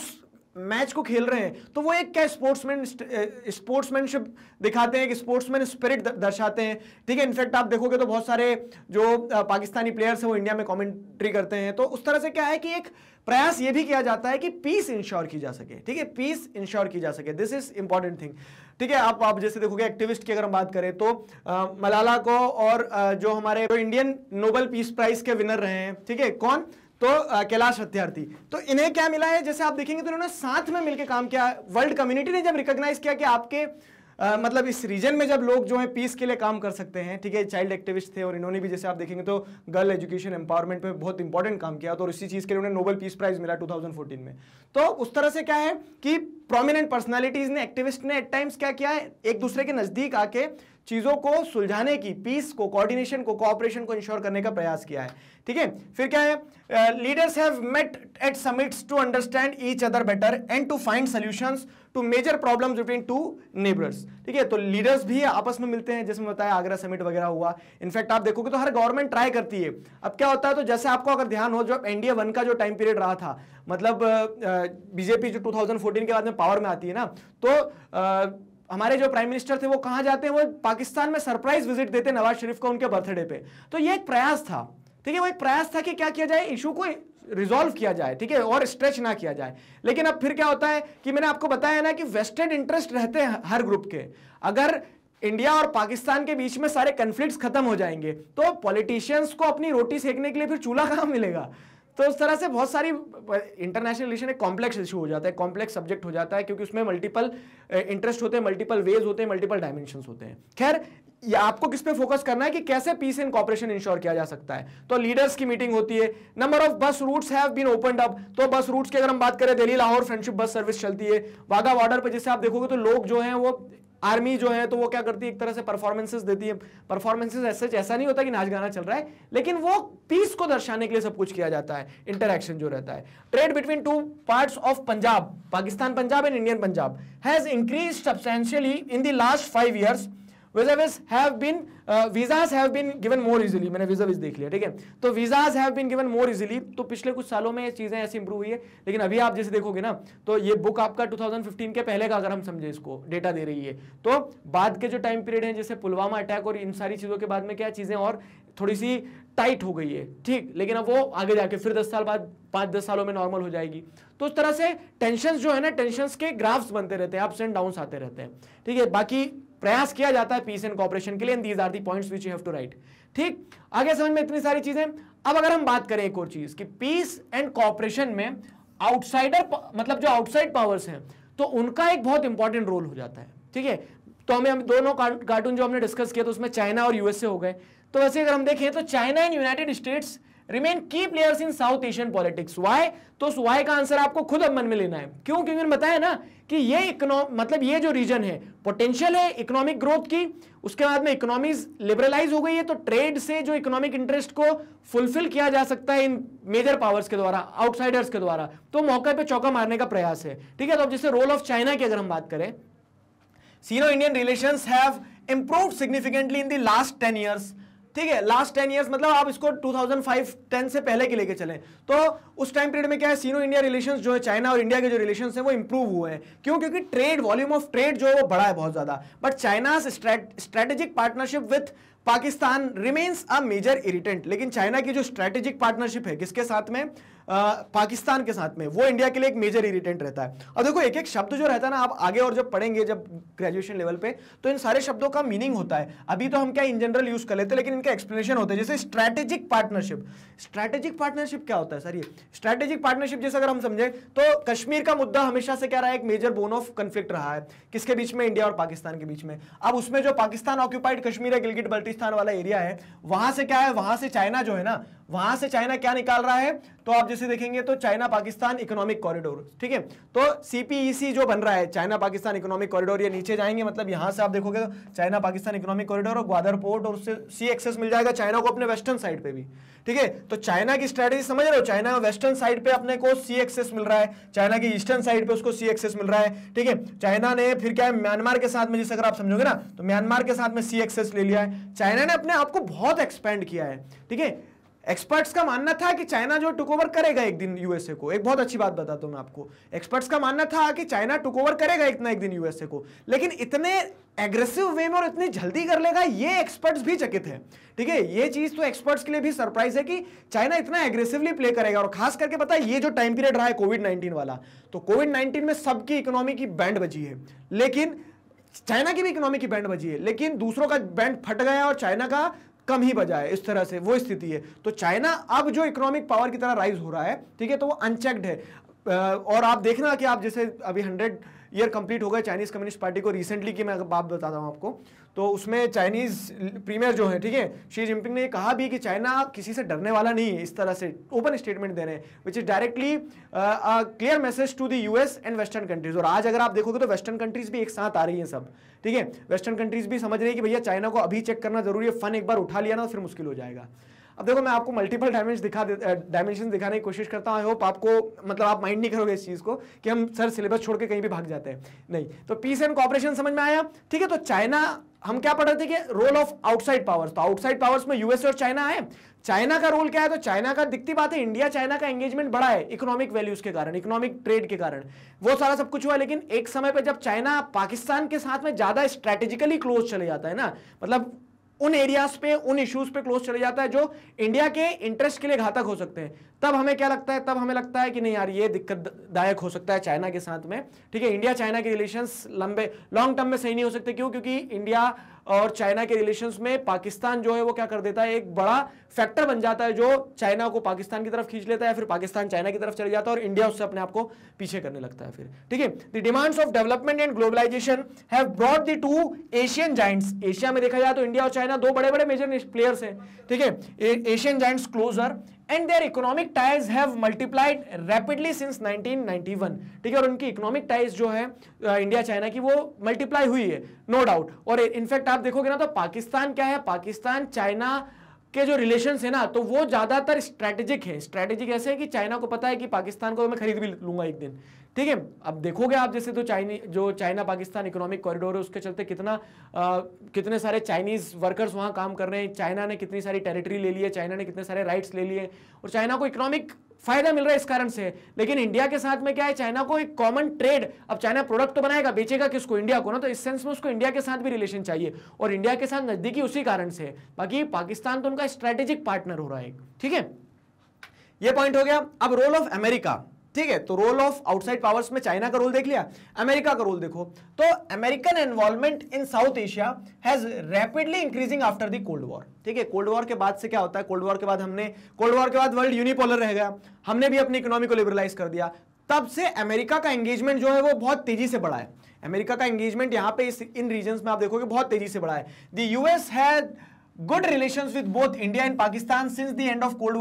मैच को खेल रहे हैं तो वो एक क्या स्पोर्ट्समैन स्पोर्ट्समैनशिप दिखाते हैं एक स्पोर्ट्समैन स्पिरिट दर्शाते हैं ठीक है इनफैक्ट आप देखोगे तो बहुत सारे जो पाकिस्तानी प्लेयर्स हैं वो इंडिया में कमेंट्री करते हैं तो उस तरह से क्या है कि एक प्रयास ये भी किया जाता है कि पीस इंश्योर की जा सके ठीक है पीस इंश्योर की जा सके दिस इज इंपॉर्टेंट थिंग ठीक है आप आप जैसे देखोगे एक्टिविस्ट की अगर हम बात करें तो आ, मलाला को और आ, जो हमारे जो इंडियन नोबल पीस प्राइज के विनर रहे हैं ठीक है कौन तो कैलाश हत्यार्थी तो इन्हें क्या मिला है जैसे आप देखेंगे तो इन्होंने साथ में मिलकर काम किया वर्ल्ड कम्युनिटी ने जब रिकॉग्नाइज किया कि आपके आ, मतलब इस रीजन में जब लोग जो है पीस के लिए काम कर सकते हैं ठीक है चाइल्ड एक्टिविस्ट थे और इन्होंने भी जैसे आप देखेंगे तो गर्ल एजुकेशन एम्पावरमेंट में बहुत इंपॉर्टेंट काम किया तो और इसी चीज़ के लिए उन्हें नोबेल पीस प्राइज मिला 2014 में तो उस तरह से क्या है कि प्रोमिनेंट पर्सनैलिटीज़ ने एक्टिविस्ट ने एट टाइम्स क्या किया है एक दूसरे के नज़दीक आके चीज़ों को सुलझाने की पीस को कोऑर्डिनेशन को कोऑपरेशन को इंश्योर करने का प्रयास किया है ठीक है फिर क्या है leaders have met at summits to understand each other better and to find solutions to major problems between two neighbours ठीक है तो लीडर्स भी आपस में मिलते हैं जैसे बताया आगरा समिट वगैरह हुआ इनफैक्ट आप देखोगे तो हर गवर्नमेंट ट्राई करती है अब क्या होता है तो जैसे आपको अगर ध्यान हो जो एनडीए वन का जो टाइम पीरियड रहा था मतलब बीजेपी जो 2014 के बाद में पावर में आती है ना तो आ, हमारे जो प्राइम मिनिस्टर थे वो कहाँ जाते हैं वो पाकिस्तान में सरप्राइज विजिट देते नवाज शरीफ को उनके बर्थडे पे तो ये एक प्रयास था ठीक है वो एक प्रयास था कि क्या किया जाए इशू को रिजोल्व किया जाए ठीक है और स्ट्रेच ना किया जाए लेकिन अब फिर क्या होता है कि मैंने आपको बताया ना कि वेस्टेड इंटरेस्ट रहते हैं हर ग्रुप के अगर इंडिया और पाकिस्तान के बीच में सारे कंफ्लिक्ट खत्म हो जाएंगे तो पॉलिटिशियंस को अपनी रोटी सेकने के लिए फिर चूल्हा कहाँ मिलेगा तो उस तरह से बहुत सारी इंटरनेशनल रिलेशन एक कॉम्प्लेक्स इशू हो जाता है कॉम्प्लेक्स सब्जेक्ट हो जाता है क्योंकि उसमें मल्टीपल इंटरेस्ट होते हैं मल्टीपल वेज होते हैं मल्टीपल डायमेंशन होते हैं खैर ये आपको किस पे फोकस करना है कि कैसे पीस एंड कॉपरेशन इंश्योर किया जा सकता है तो लीडर्स की मीटिंग होती है number of bus routes have been opened up तो बस रूट्स की अगर हम बात करें Delhi Lahore friendship bus service चलती है वाघा बॉर्डर पर जैसे आप देखोगे तो लोग जो हैं वो आर्मी जो है तो वो क्या करती है एक तरह से परफॉर्मेंसेस देती है परफॉर्मेंसेज ऐसे ऐसा नहीं होता कि नाच गाना चल रहा है लेकिन वो पीस को दर्शाने के लिए सब कुछ किया जाता है इंटरेक्शन जो रहता है trade between two parts of Punjab Pakistan Punjab and Indian Punjab has increase substantially in the last five years visas have been visas have been given more easily मैंने वीजा देख लिया ठीक है तो visas have been given more easily तो पिछले कुछ सालों में ये चीजें ऐसी इंप्रूव हुई है लेकिन अभी आप जैसे देखोगे ना तो ये बुक आपका 2015 के पहले का अगर हम समझे इसको डेटा दे रही है तो बाद के जो टाइम पीरियड है जैसे पुलवामा अटैक और इन सारी चीजों के बाद में क्या चीजें और थोड़ी सी टाइट हो गई है ठीक लेकिन अब वो आगे जाके फिर दस साल बाद पांच दस सालों में नॉर्मल हो जाएगी तो उस तरह से टेंशन जो है ना टेंशन के ग्राफ्स बनते रहते हैं अप्स एंड डाउन आते रहते हैं ठीक है बाकी प्रयास किया जाता है पीस एंड कॉपरेशन के लिए and these are the points which you have to write ठीक आगे समझ में इतनी सारी चीजें अब अगर हम बात करें एक और चीज कि पीस एंड कॉपरेशन में आउटसाइडर मतलब जो आउटसाइड पावर्स हैं तो उनका एक बहुत इंपॉर्टेंट रोल हो जाता है ठीक है तो हमें हम दोनों कार्टून जो हमने डिस्कस किया तो उसमें चाइना और यूएसए हो गए तो वैसे अगर हम देखें तो China and United States remain key players in south Asian politics why तो उस वाई का आंसर आपको खुद अब मन में लेना है क्यों क्योंकि बताया ना कि ये मतलब ये जो रीजन है पोटेंशियल है इकोनॉमिक ग्रोथ की उसके बाद में इकोनॉमीज लिबरलाइज हो गई है तो ट्रेड से जो इकोनॉमिक इंटरेस्ट को फुलफिल किया जा सकता है इन मेजर पावर्स के द्वारा आउटसाइडर्स के द्वारा तो मौके पर चौका मारने का प्रयास है ठीक है तो जैसे रोल ऑफ चाइना की अगर हम बात करें Sino Indian relation have improve significantly in the last ten years ठीक है लास्ट टेन ईयर्स मतलब आप इसको 2005 10 से पहले के लेके चलें तो उस टाइम पीरियड में क्या है सीनो इंडिया रिलेशन जो है चाइना और इंडिया के जो रिलेशन है वो इंप्रूव हुए हैं क्यों क्योंकि ट्रेड वॉल्यूम ऑफ ट्रेड जो है वो बढ़ा है बहुत ज्यादा but China strategic partnership with Pakistan remains a major irritant लेकिन चाइना की जो स्ट्रेटेजिक पार्टनरशिप है किसके साथ में पाकिस्तान के साथ में वो इंडिया के लिए एक मेजर इरिटेंट रहता है और देखो एक एक शब्द जो रहता है ना आप आगे और जब पढ़ेंगे जब ग्रेजुएशन लेवल पे तो इन सारे शब्दों का मीनिंग होता है अभी तो हम क्या इन जनरल यूज कर लेते हैं लेकिन इनका एक्सप्लेनेशन होता है जैसे स्ट्रैटेजिक पार्टनरशिप स्ट्रैटेजिक पार्टनरशिप क्या होता है सर ये स्ट्रैटेजिक पार्टनरशिप जैसे अगर हम समझे तो कश्मीर का मुद्दा हमेशा से क्या रहा है एक मेजर बोन ऑफ कंफ्लिक्ट रहा है किसके बीच में इंडिया और पाकिस्तान के बीच में अब उसमें जो पाकिस्तान ऑक्यूपाइड कश्मीर है गिलगिट बल्टिस्तान वाला एरिया है वहां से क्या है वहां से चाइना जो है ना वहां से चाइना क्या निकाल रहा है तो आप जैसे देखेंगे तो चाइना पाकिस्तान इकोनॉमिक कॉरिडोर ठीक है तो सीपीईसी e जो बन रहा है चाइना पाकिस्तान इकोनॉमिक कॉरिडोर ये नीचे जाएंगे मतलब यहां से आप देखोगे तो चाइना पाकिस्तान इकोनॉमिक कॉरिडोर और ग्वादर पोर्ट और उससे सी एक्सेस मिल जाएगा चाइना को अपने वेस्टर्न साइड पे भी ठीक है तो चाइना की स्ट्रेटेजी समझ रहे हो चाइना वेस्टर्न साइड पे अपने को सी एक्सेस मिल रहा है चाइना की ईस्टर्न साइड पे उसको सी एक्सेस मिल रहा है ठीक है चाइना ने फिर क्या है म्यांमार के साथ में जैसे अगर आप समझोगे ना तो म्यांमार के साथ में सी एक्सेस ले लिया है चाइना ने अपने आपको बहुत एक्सपेंड किया है ठीक है एक्सपर्ट्स का मानना था कि चाइना जो टुक ओवर करेगा एक दिन यूएसए को एक बहुत अच्छी बात बताता हूं मैं आपको एक्सपर्ट्स का मानना था कि चाइना टुक ओवर करेगा इतना एक दिन यूएसए को लेकिन इतने एग्रेसिव वे में और इतनी जल्दी कर लेगा ये एक्सपर्ट्स भी चकित है ठीक है ये चीज तो एक्सपर्ट्स के लिए भी सरप्राइज है कि चाइना इतना एग्रेसिवली प्ले करेगा और खास करके पता है ये जो टाइम पीरियड रहा है कोविड नाइनटीन वाला तो कोविड नाइनटीन में सबकी इकोनॉमी की बैंड बजी है लेकिन चाइना की भी इकोनॉमी की बैंड बजी है लेकिन दूसरों का बैंड फट गया और चाइना का कम ही बजा है इस तरह से वो स्थिति है तो चाइना अब जो इकोनॉमिक पावर की तरह राइज हो रहा है ठीक है तो वो अनचेक्ड है और आप देखना कि आप जैसे अभी हंड्रेड ईयर कंप्लीट हो गए चाइनीज़ कम्युनिस्ट पार्टी को रिसेंटली की मैं बात बताता हूँ आपको तो उसमें चाइनीज प्रीमियर जो है ठीक है शी जिनपिंग ने कहा भी कि चाइना किसी से डरने वाला नहीं है इस तरह से ओपन स्टेटमेंट दे रहे हैं which is directly clear message to the US and western countries और आज अगर आप देखोगे तो वेस्टर्न कंट्रीज भी एक साथ आ रही है सब ठीक है वेस्टर्न कंट्रीज भी समझ रही है कि भैया चाइना को अभी चेक करना जरूरी है फन एक बार उठा लिया ना तो फिर मुश्किल हो जाएगा अब देखो मैं आपको मल्टीपल डायमेंशन दिखा डायमेंशन uh, दिखाने की कोशिश करता हूँ आई होप आपको मतलब आप माइंड नहीं करोगे इस चीज़ को कि हम सर सिलेबस छोड़ के कहीं भी भाग जाते हैं नहीं तो पीस एंड कॉपरेशन समझ में आया ठीक है तो चाइना हम क्या पढ़ रहे थे कि रोल ऑफ आउटसाइड पावर्स तो आउटसाइड पावर्स में यूएस और चाइना है चाइना का रोल क्या है तो चाइना का दिखती बात है इंडिया चाइना का एंगेजमेंट बड़ा है इकोनॉमिक वैल्यूज के कारण इकोनॉमिक ट्रेड के कारण वो सारा सब कुछ हुआ लेकिन एक समय पर जब चाइना पाकिस्तान के साथ में ज्यादा स्ट्रेटेजिकली क्लोज चले जाता है ना मतलब उन एरियाज पे उन इश्यूज पे क्लोज चले जाता है जो इंडिया के इंटरेस्ट के लिए घातक हो सकते हैं तब हमें क्या लगता है तब हमें लगता है कि नहीं यार ये दिक्कत दायक हो सकता है चाइना के साथ में ठीक है इंडिया चाइना के रिलेशंस लंबे लॉन्ग टर्म में सही नहीं हो सकते क्यों क्योंकि इंडिया और चाइना के रिलेशंस में पाकिस्तान जो है वो क्या कर देता है एक बड़ा फैक्टर बन जाता है जो चाइना को पाकिस्तान की तरफ खींच लेता है फिर पाकिस्तान चाइना की तरफ चले जाता है और इंडिया उससे अपने आप को पीछे करने लगता है फिर ठीक है the demands of development and globalisation have brought the two Asian giants Asia में देखा जाए तो इंडिया और चाइना दो बड़े बड़े मेजर प्लेयर्स हैं ठीक है Asian giants closer and their economic ties have multiplied rapidly since 1991 ठीक है और उनकी इकोनॉमिक टाइज जो है इंडिया चाइना की वो मल्टीप्लाई हुई है नो no डाउट और इनफैक्ट आप देखोगे ना तो पाकिस्तान क्या है पाकिस्तान चाइना के जो रिलेशन है ना तो वो ज़्यादातर स्ट्रेटेजिक है स्ट्रैटेजिक ऐसे है कि चाइना को पता है कि पाकिस्तान को मैं खरीद भी लूंगा एक दिन ठीक है अब देखोगे आप जैसे तो चाइनी जो चाइना पाकिस्तान इकोनॉमिक कॉरिडोर है उसके चलते कितना आ, कितने सारे चाइनीज वर्कर्स वहां काम कर रहे हैं चाइना ने कितनी सारी टेरिटरी ले ली है चाइना ने कितने सारे राइट्स ले लिए और चाइना को इकोनॉमिक फायदा मिल रहा है इस कारण से लेकिन इंडिया के साथ में क्या है चाइना को एक कॉमन ट्रेड अब चाइना प्रोडक्ट तो बनाएगा बेचेगा किसको इंडिया को ना तो इस सेंस में उसको इंडिया के साथ भी रिलेशन चाहिए और इंडिया के साथ नजदीकी उसी कारण से है बाकी पाकिस्तान तो उनका स्ट्रेटेजिक पार्टनर हो रहा है ठीक है ये पॉइंट हो गया अब रोल ऑफ अमेरिका ठीक है तो रोल ऑफ आउटसाइड पावर्स में चाइना का रोल देख लिया अमेरिका का रोल देखो तो American involvement in south Asia has rapidly increasing after the Cold War ठीक है कोल्ड वॉर के बाद से क्या होता है कोल्ड वॉर के बाद हमने कोल्ड वॉर के बाद वर्ल्ड यूनिपोलर रह गया हमने भी अपनी इकोनॉमी को लिबरलाइज कर दिया तब से अमेरिका का एंगेजमेंट जो है वो बहुत तेजी से बढ़ा है अमेरिका का एंगेजमेंट यहां पे इस इन रीजन में आप देखोगे बहुत तेजी से बढ़ा है the US had good relations with both India and Pakistan since the end of Cold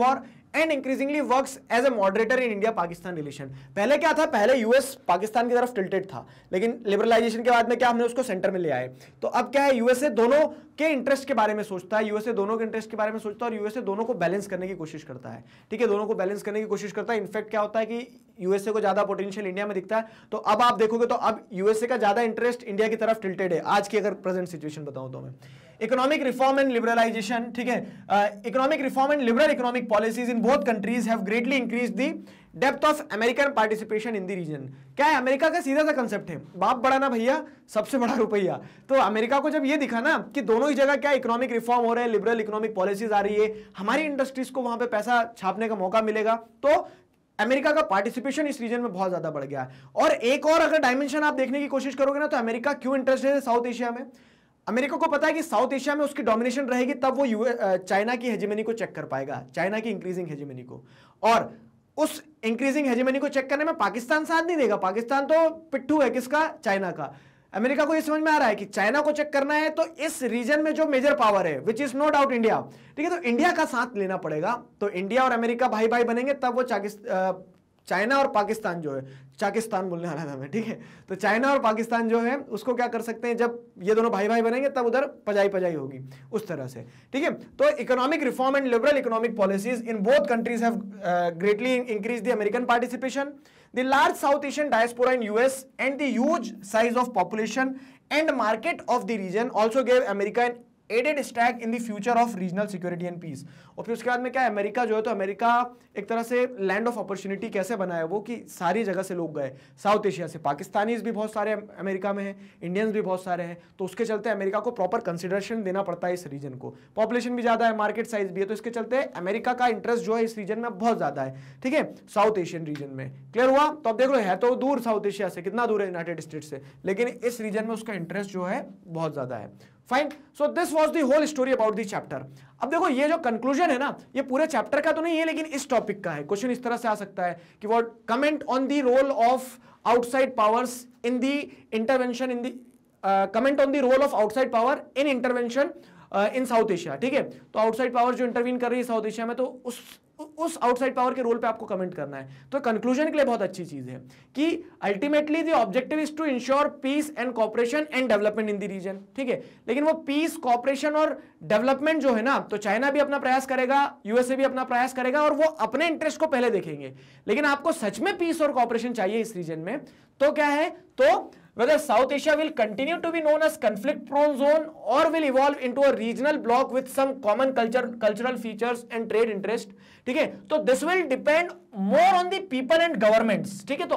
and increasingly work as a moderator in India Pakistan relation पहले क्या था पहले यूएस पाकिस्तान की तरफ टिल्टेड था लेकिन लिबरलाइजेशन के बाद में क्या हमने उसको सेंटर में ले आए तो अब क्या है यूएसए दोनों के इंटरेस्ट के बारे में सोचता है यूएसए दोनों के इंटरेस्ट के बारे में सोचता है और यूएसए दोनों को बैलेंस करने की कोशिश करता है ठीक है दोनों को बैलेंस करने की कोशिश करता है इनफैक्ट क्या होता है कि यूएसए को ज्यादा पोटेंशियल इंडिया में दिखता है तो अब आप देखोगे तो अब यूएसए का ज्यादा इंटरेस्ट इंडिया की तरफ टिल्टेड है आज की अगर प्रेजेंट सिचुएशन बताऊं तो मैं इकोनॉमिक रिफॉर्म एंड लिबरलाइजेशन ठीक है economic reform and liberal economic policies in both countries have greatly increase the depth of American participation in the region क्या है अमेरिका का सीधा सा कंसेप्ट है बाप बड़ा ना भैया सबसे बड़ा रुपया तो अमेरिका को जब ये दिखा ना कि दोनों ही जगह क्या इकोनॉमिक रिफॉर्म हो रहे हैं लिबरल इकोनॉमिक पॉलिसीज आ रही है हमारी इंडस्ट्रीज को वहां पे पैसा छापने का मौका मिलेगा तो अमेरिका का पार्टिसिपेशन इस रीजन में बहुत ज्यादा बढ़ गया है और एक और अगर डायमेंशन आप देखने की कोशिश करोगे ना तो अमेरिका क्यों इंटरेस्टेड है साउथ एशिया में अमेरिका को पता है कि साउथ एशिया में उसकी डोमिनेशन रहेगी तब वो चाइना की हेजेमनी को चेक कर पाएगा चाइना की इंक्रीजिंग हेजेमनी को और उस इंक्रीजिंग हेजेमनी को चेक करने में पाकिस्तान साथ नहीं देगा पाकिस्तान तो पिट्ठू है किसका चाइना का अमेरिका को यह समझ में आ रहा है कि चाइना को चेक करना है तो इस रीजन में जो मेजर पावर है which is no doubt India ठीक है तो इंडिया का साथ लेना पड़ेगा तो इंडिया और अमेरिका भाई भाई बनेंगे तब वो चाइना और पाकिस्तान जो है चाकिस्तान बोलने वाला था मैं ठीक है तो चाइना और पाकिस्तान जो है उसको क्या कर सकते हैं जब ये दोनों भाई भाई बनेंगे तब उधर पजाई पजाई होगी उस तरह से ठीक है तो economic reform and liberal economic policies in both countries have greatly increase the American participation the large South Asian diaspora in US and the huge size of population and market of the region also gave America an aided stack in the future of regional security and peace और फिर उसके बाद में क्या है America जो है तो अमेरिका एक तरह से लैंड ऑफ अपॉर्चुनिटी कैसे बना है वो कि सारी जगह से लोग गए साउथ एशिया से पाकिस्तानीज भी बहुत सारे अमेरिका में हैं इंडियंस भी बहुत सारे हैं तो उसके चलते अमेरिका को प्रॉपर कंसिडरेशन देना पड़ता है इस रीजन को पॉपुलेशन भी ज़्यादा है मार्केट साइज भी है तो इसके चलते अमेरिका का इंटरेस्ट जो है इस रीजन में बहुत ज़्यादा है ठीक है साउथ एशियन रीजन में क्लियर हुआ तो अब देख लो है तो दूर साउथ एशिया से कितना दूर है यूनाइटेड स्टेट से लेकिन इस रीजन में उसका इंटरेस्ट जो है बहुत ज़्यादा है fine so this was the whole story about the chapter अब देखो ये जो कंक्लूजन है ना ये पूरे चैप्टर का तो नहीं है लेकिन इस टॉपिक का है क्वेश्चन इस तरह से आ सकता है कि what comment on the role of outside powers in the intervention in the comment on the role of outside power in intervention in south Asia ठीक है तो आउटसाइड पावर जो इंटरवीन कर रही है साउथ एशिया में तो उस उस आउटसाइड पावर के रोल पे आपको कमेंट करना है तो कंक्लूजन के लिए बहुत अच्छी चीज है कि ultimately the objective is to ensure peace and cooperation and development in the region ठीक है लेकिन वो पीस कॉपरेशन और डेवलपमेंट जो है ना तो चाइना भी अपना प्रयास करेगा यूएसए भी अपना प्रयास करेगा और वो अपने इंटरेस्ट को पहले देखेंगे लेकिन आपको सच में पीस और कॉपरेशन चाहिए इस रीजन में तो क्या है तो whether South Asia will continue to be known as conflict prone zone और will evolve into a regional bloc with some common culture cultural features and trade interest ठीक है तो this will depend more on the people and governments ठीक है तो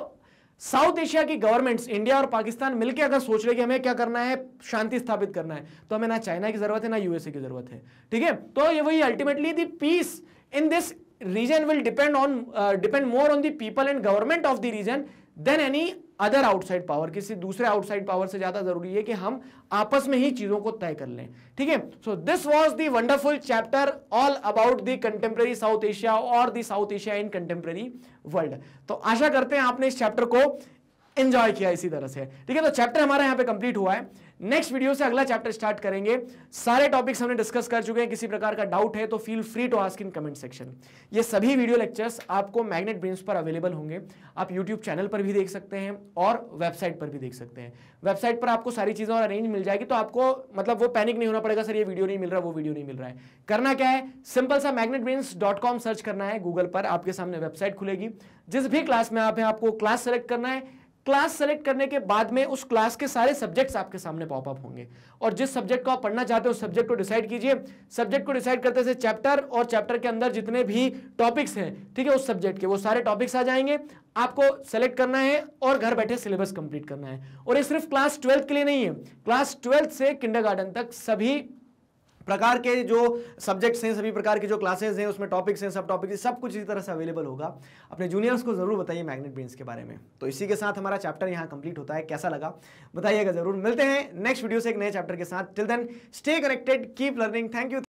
South Asia की governments India और पाकिस्तान मिलकर अगर सोच रहे कि हमें क्या करना है शांति स्थापित करना है तो हमें ना चाइना की जरूरत है ना यूएसए की जरूरत है ठीक है तो ये वही ultimately the peace in this region will depend on depend more on the people and government of the region than any other outside power किसी दूसरे आउटसाइड पावर से ज्यादा जरूरी है कि हम आपस में ही चीजों को तय कर लें ठीक है so this was the wonderful chapter all about the contemporary South Asia और the South Asia in contemporary world तो आशा करते हैं आपने इस चैप्टर को एंजॉय किया इसी तरह से ठीक है तो चैप्टर हमारा यहाँ पे कंप्लीट हुआ है नेक्स्ट वीडियो से अगला चैप्टर स्टार्ट करेंगे सारे टॉपिक्स हमने डिस्कस कर चुके हैं किसी प्रकार का डाउट है तो feel free to ask in comment section ये सभी वीडियो लेक्चर्स आपको मैग्नेट ब्रेन्स पर अवेलेबल होंगे आप यूट्यूब चैनल पर भी देख सकते हैं और वेबसाइट पर भी देख सकते हैं वेबसाइट पर आपको सारी चीज़ें और अरेंज मिल जाएगी तो आपको मतलब वो पैनिक नहीं होना पड़ेगा सर ये वीडियो नहीं मिल रहा वो वीडियो नहीं मिल रहा है करना क्या है सिंपल सा magnet brains dot com search करना है गूगल पर आपके सामने वेबसाइट खुलेगी जिस भी क्लास में आप हैं आपको क्लास सेलेक्ट करना है क्लास सेलेक्ट करने के बाद में उस क्लास के सारे सब्जेक्ट्स आपके सामने पॉपअप होंगे और जिस सब्जेक्ट को आप पढ़ना चाहते हो उस सब्जेक्ट को डिसाइड कीजिए सब्जेक्ट को डिसाइड करते से चैप्टर और चैप्टर के अंदर जितने भी टॉपिक्स हैं ठीक है उस सब्जेक्ट के वो सारे टॉपिक्स आ जाएंगे आपको सेलेक्ट करना है और घर बैठे सिलेबस कंप्लीट करना है और ये सिर्फ क्लास ट्वेल्थ के लिए नहीं है क्लास ट्वेल्थ से किंडर तक सभी प्रकार के जो सब्जेक्ट्स हैं सभी प्रकार के जो क्लासेज हैं उसमें टॉपिक्स हैं सब टॉपिक्स सब कुछ इसी तरह से अवेलेबल होगा अपने जूनियर्स को ज़रूर बताइए मैग्नेट बीन्स के बारे में तो इसी के साथ हमारा चैप्टर यहाँ कंप्लीट होता है कैसा लगा बताइएगा जरूर मिलते हैं नेक्स्ट वीडियो से एक नए चैप्टर के साथ till then stay connected keep learning thank you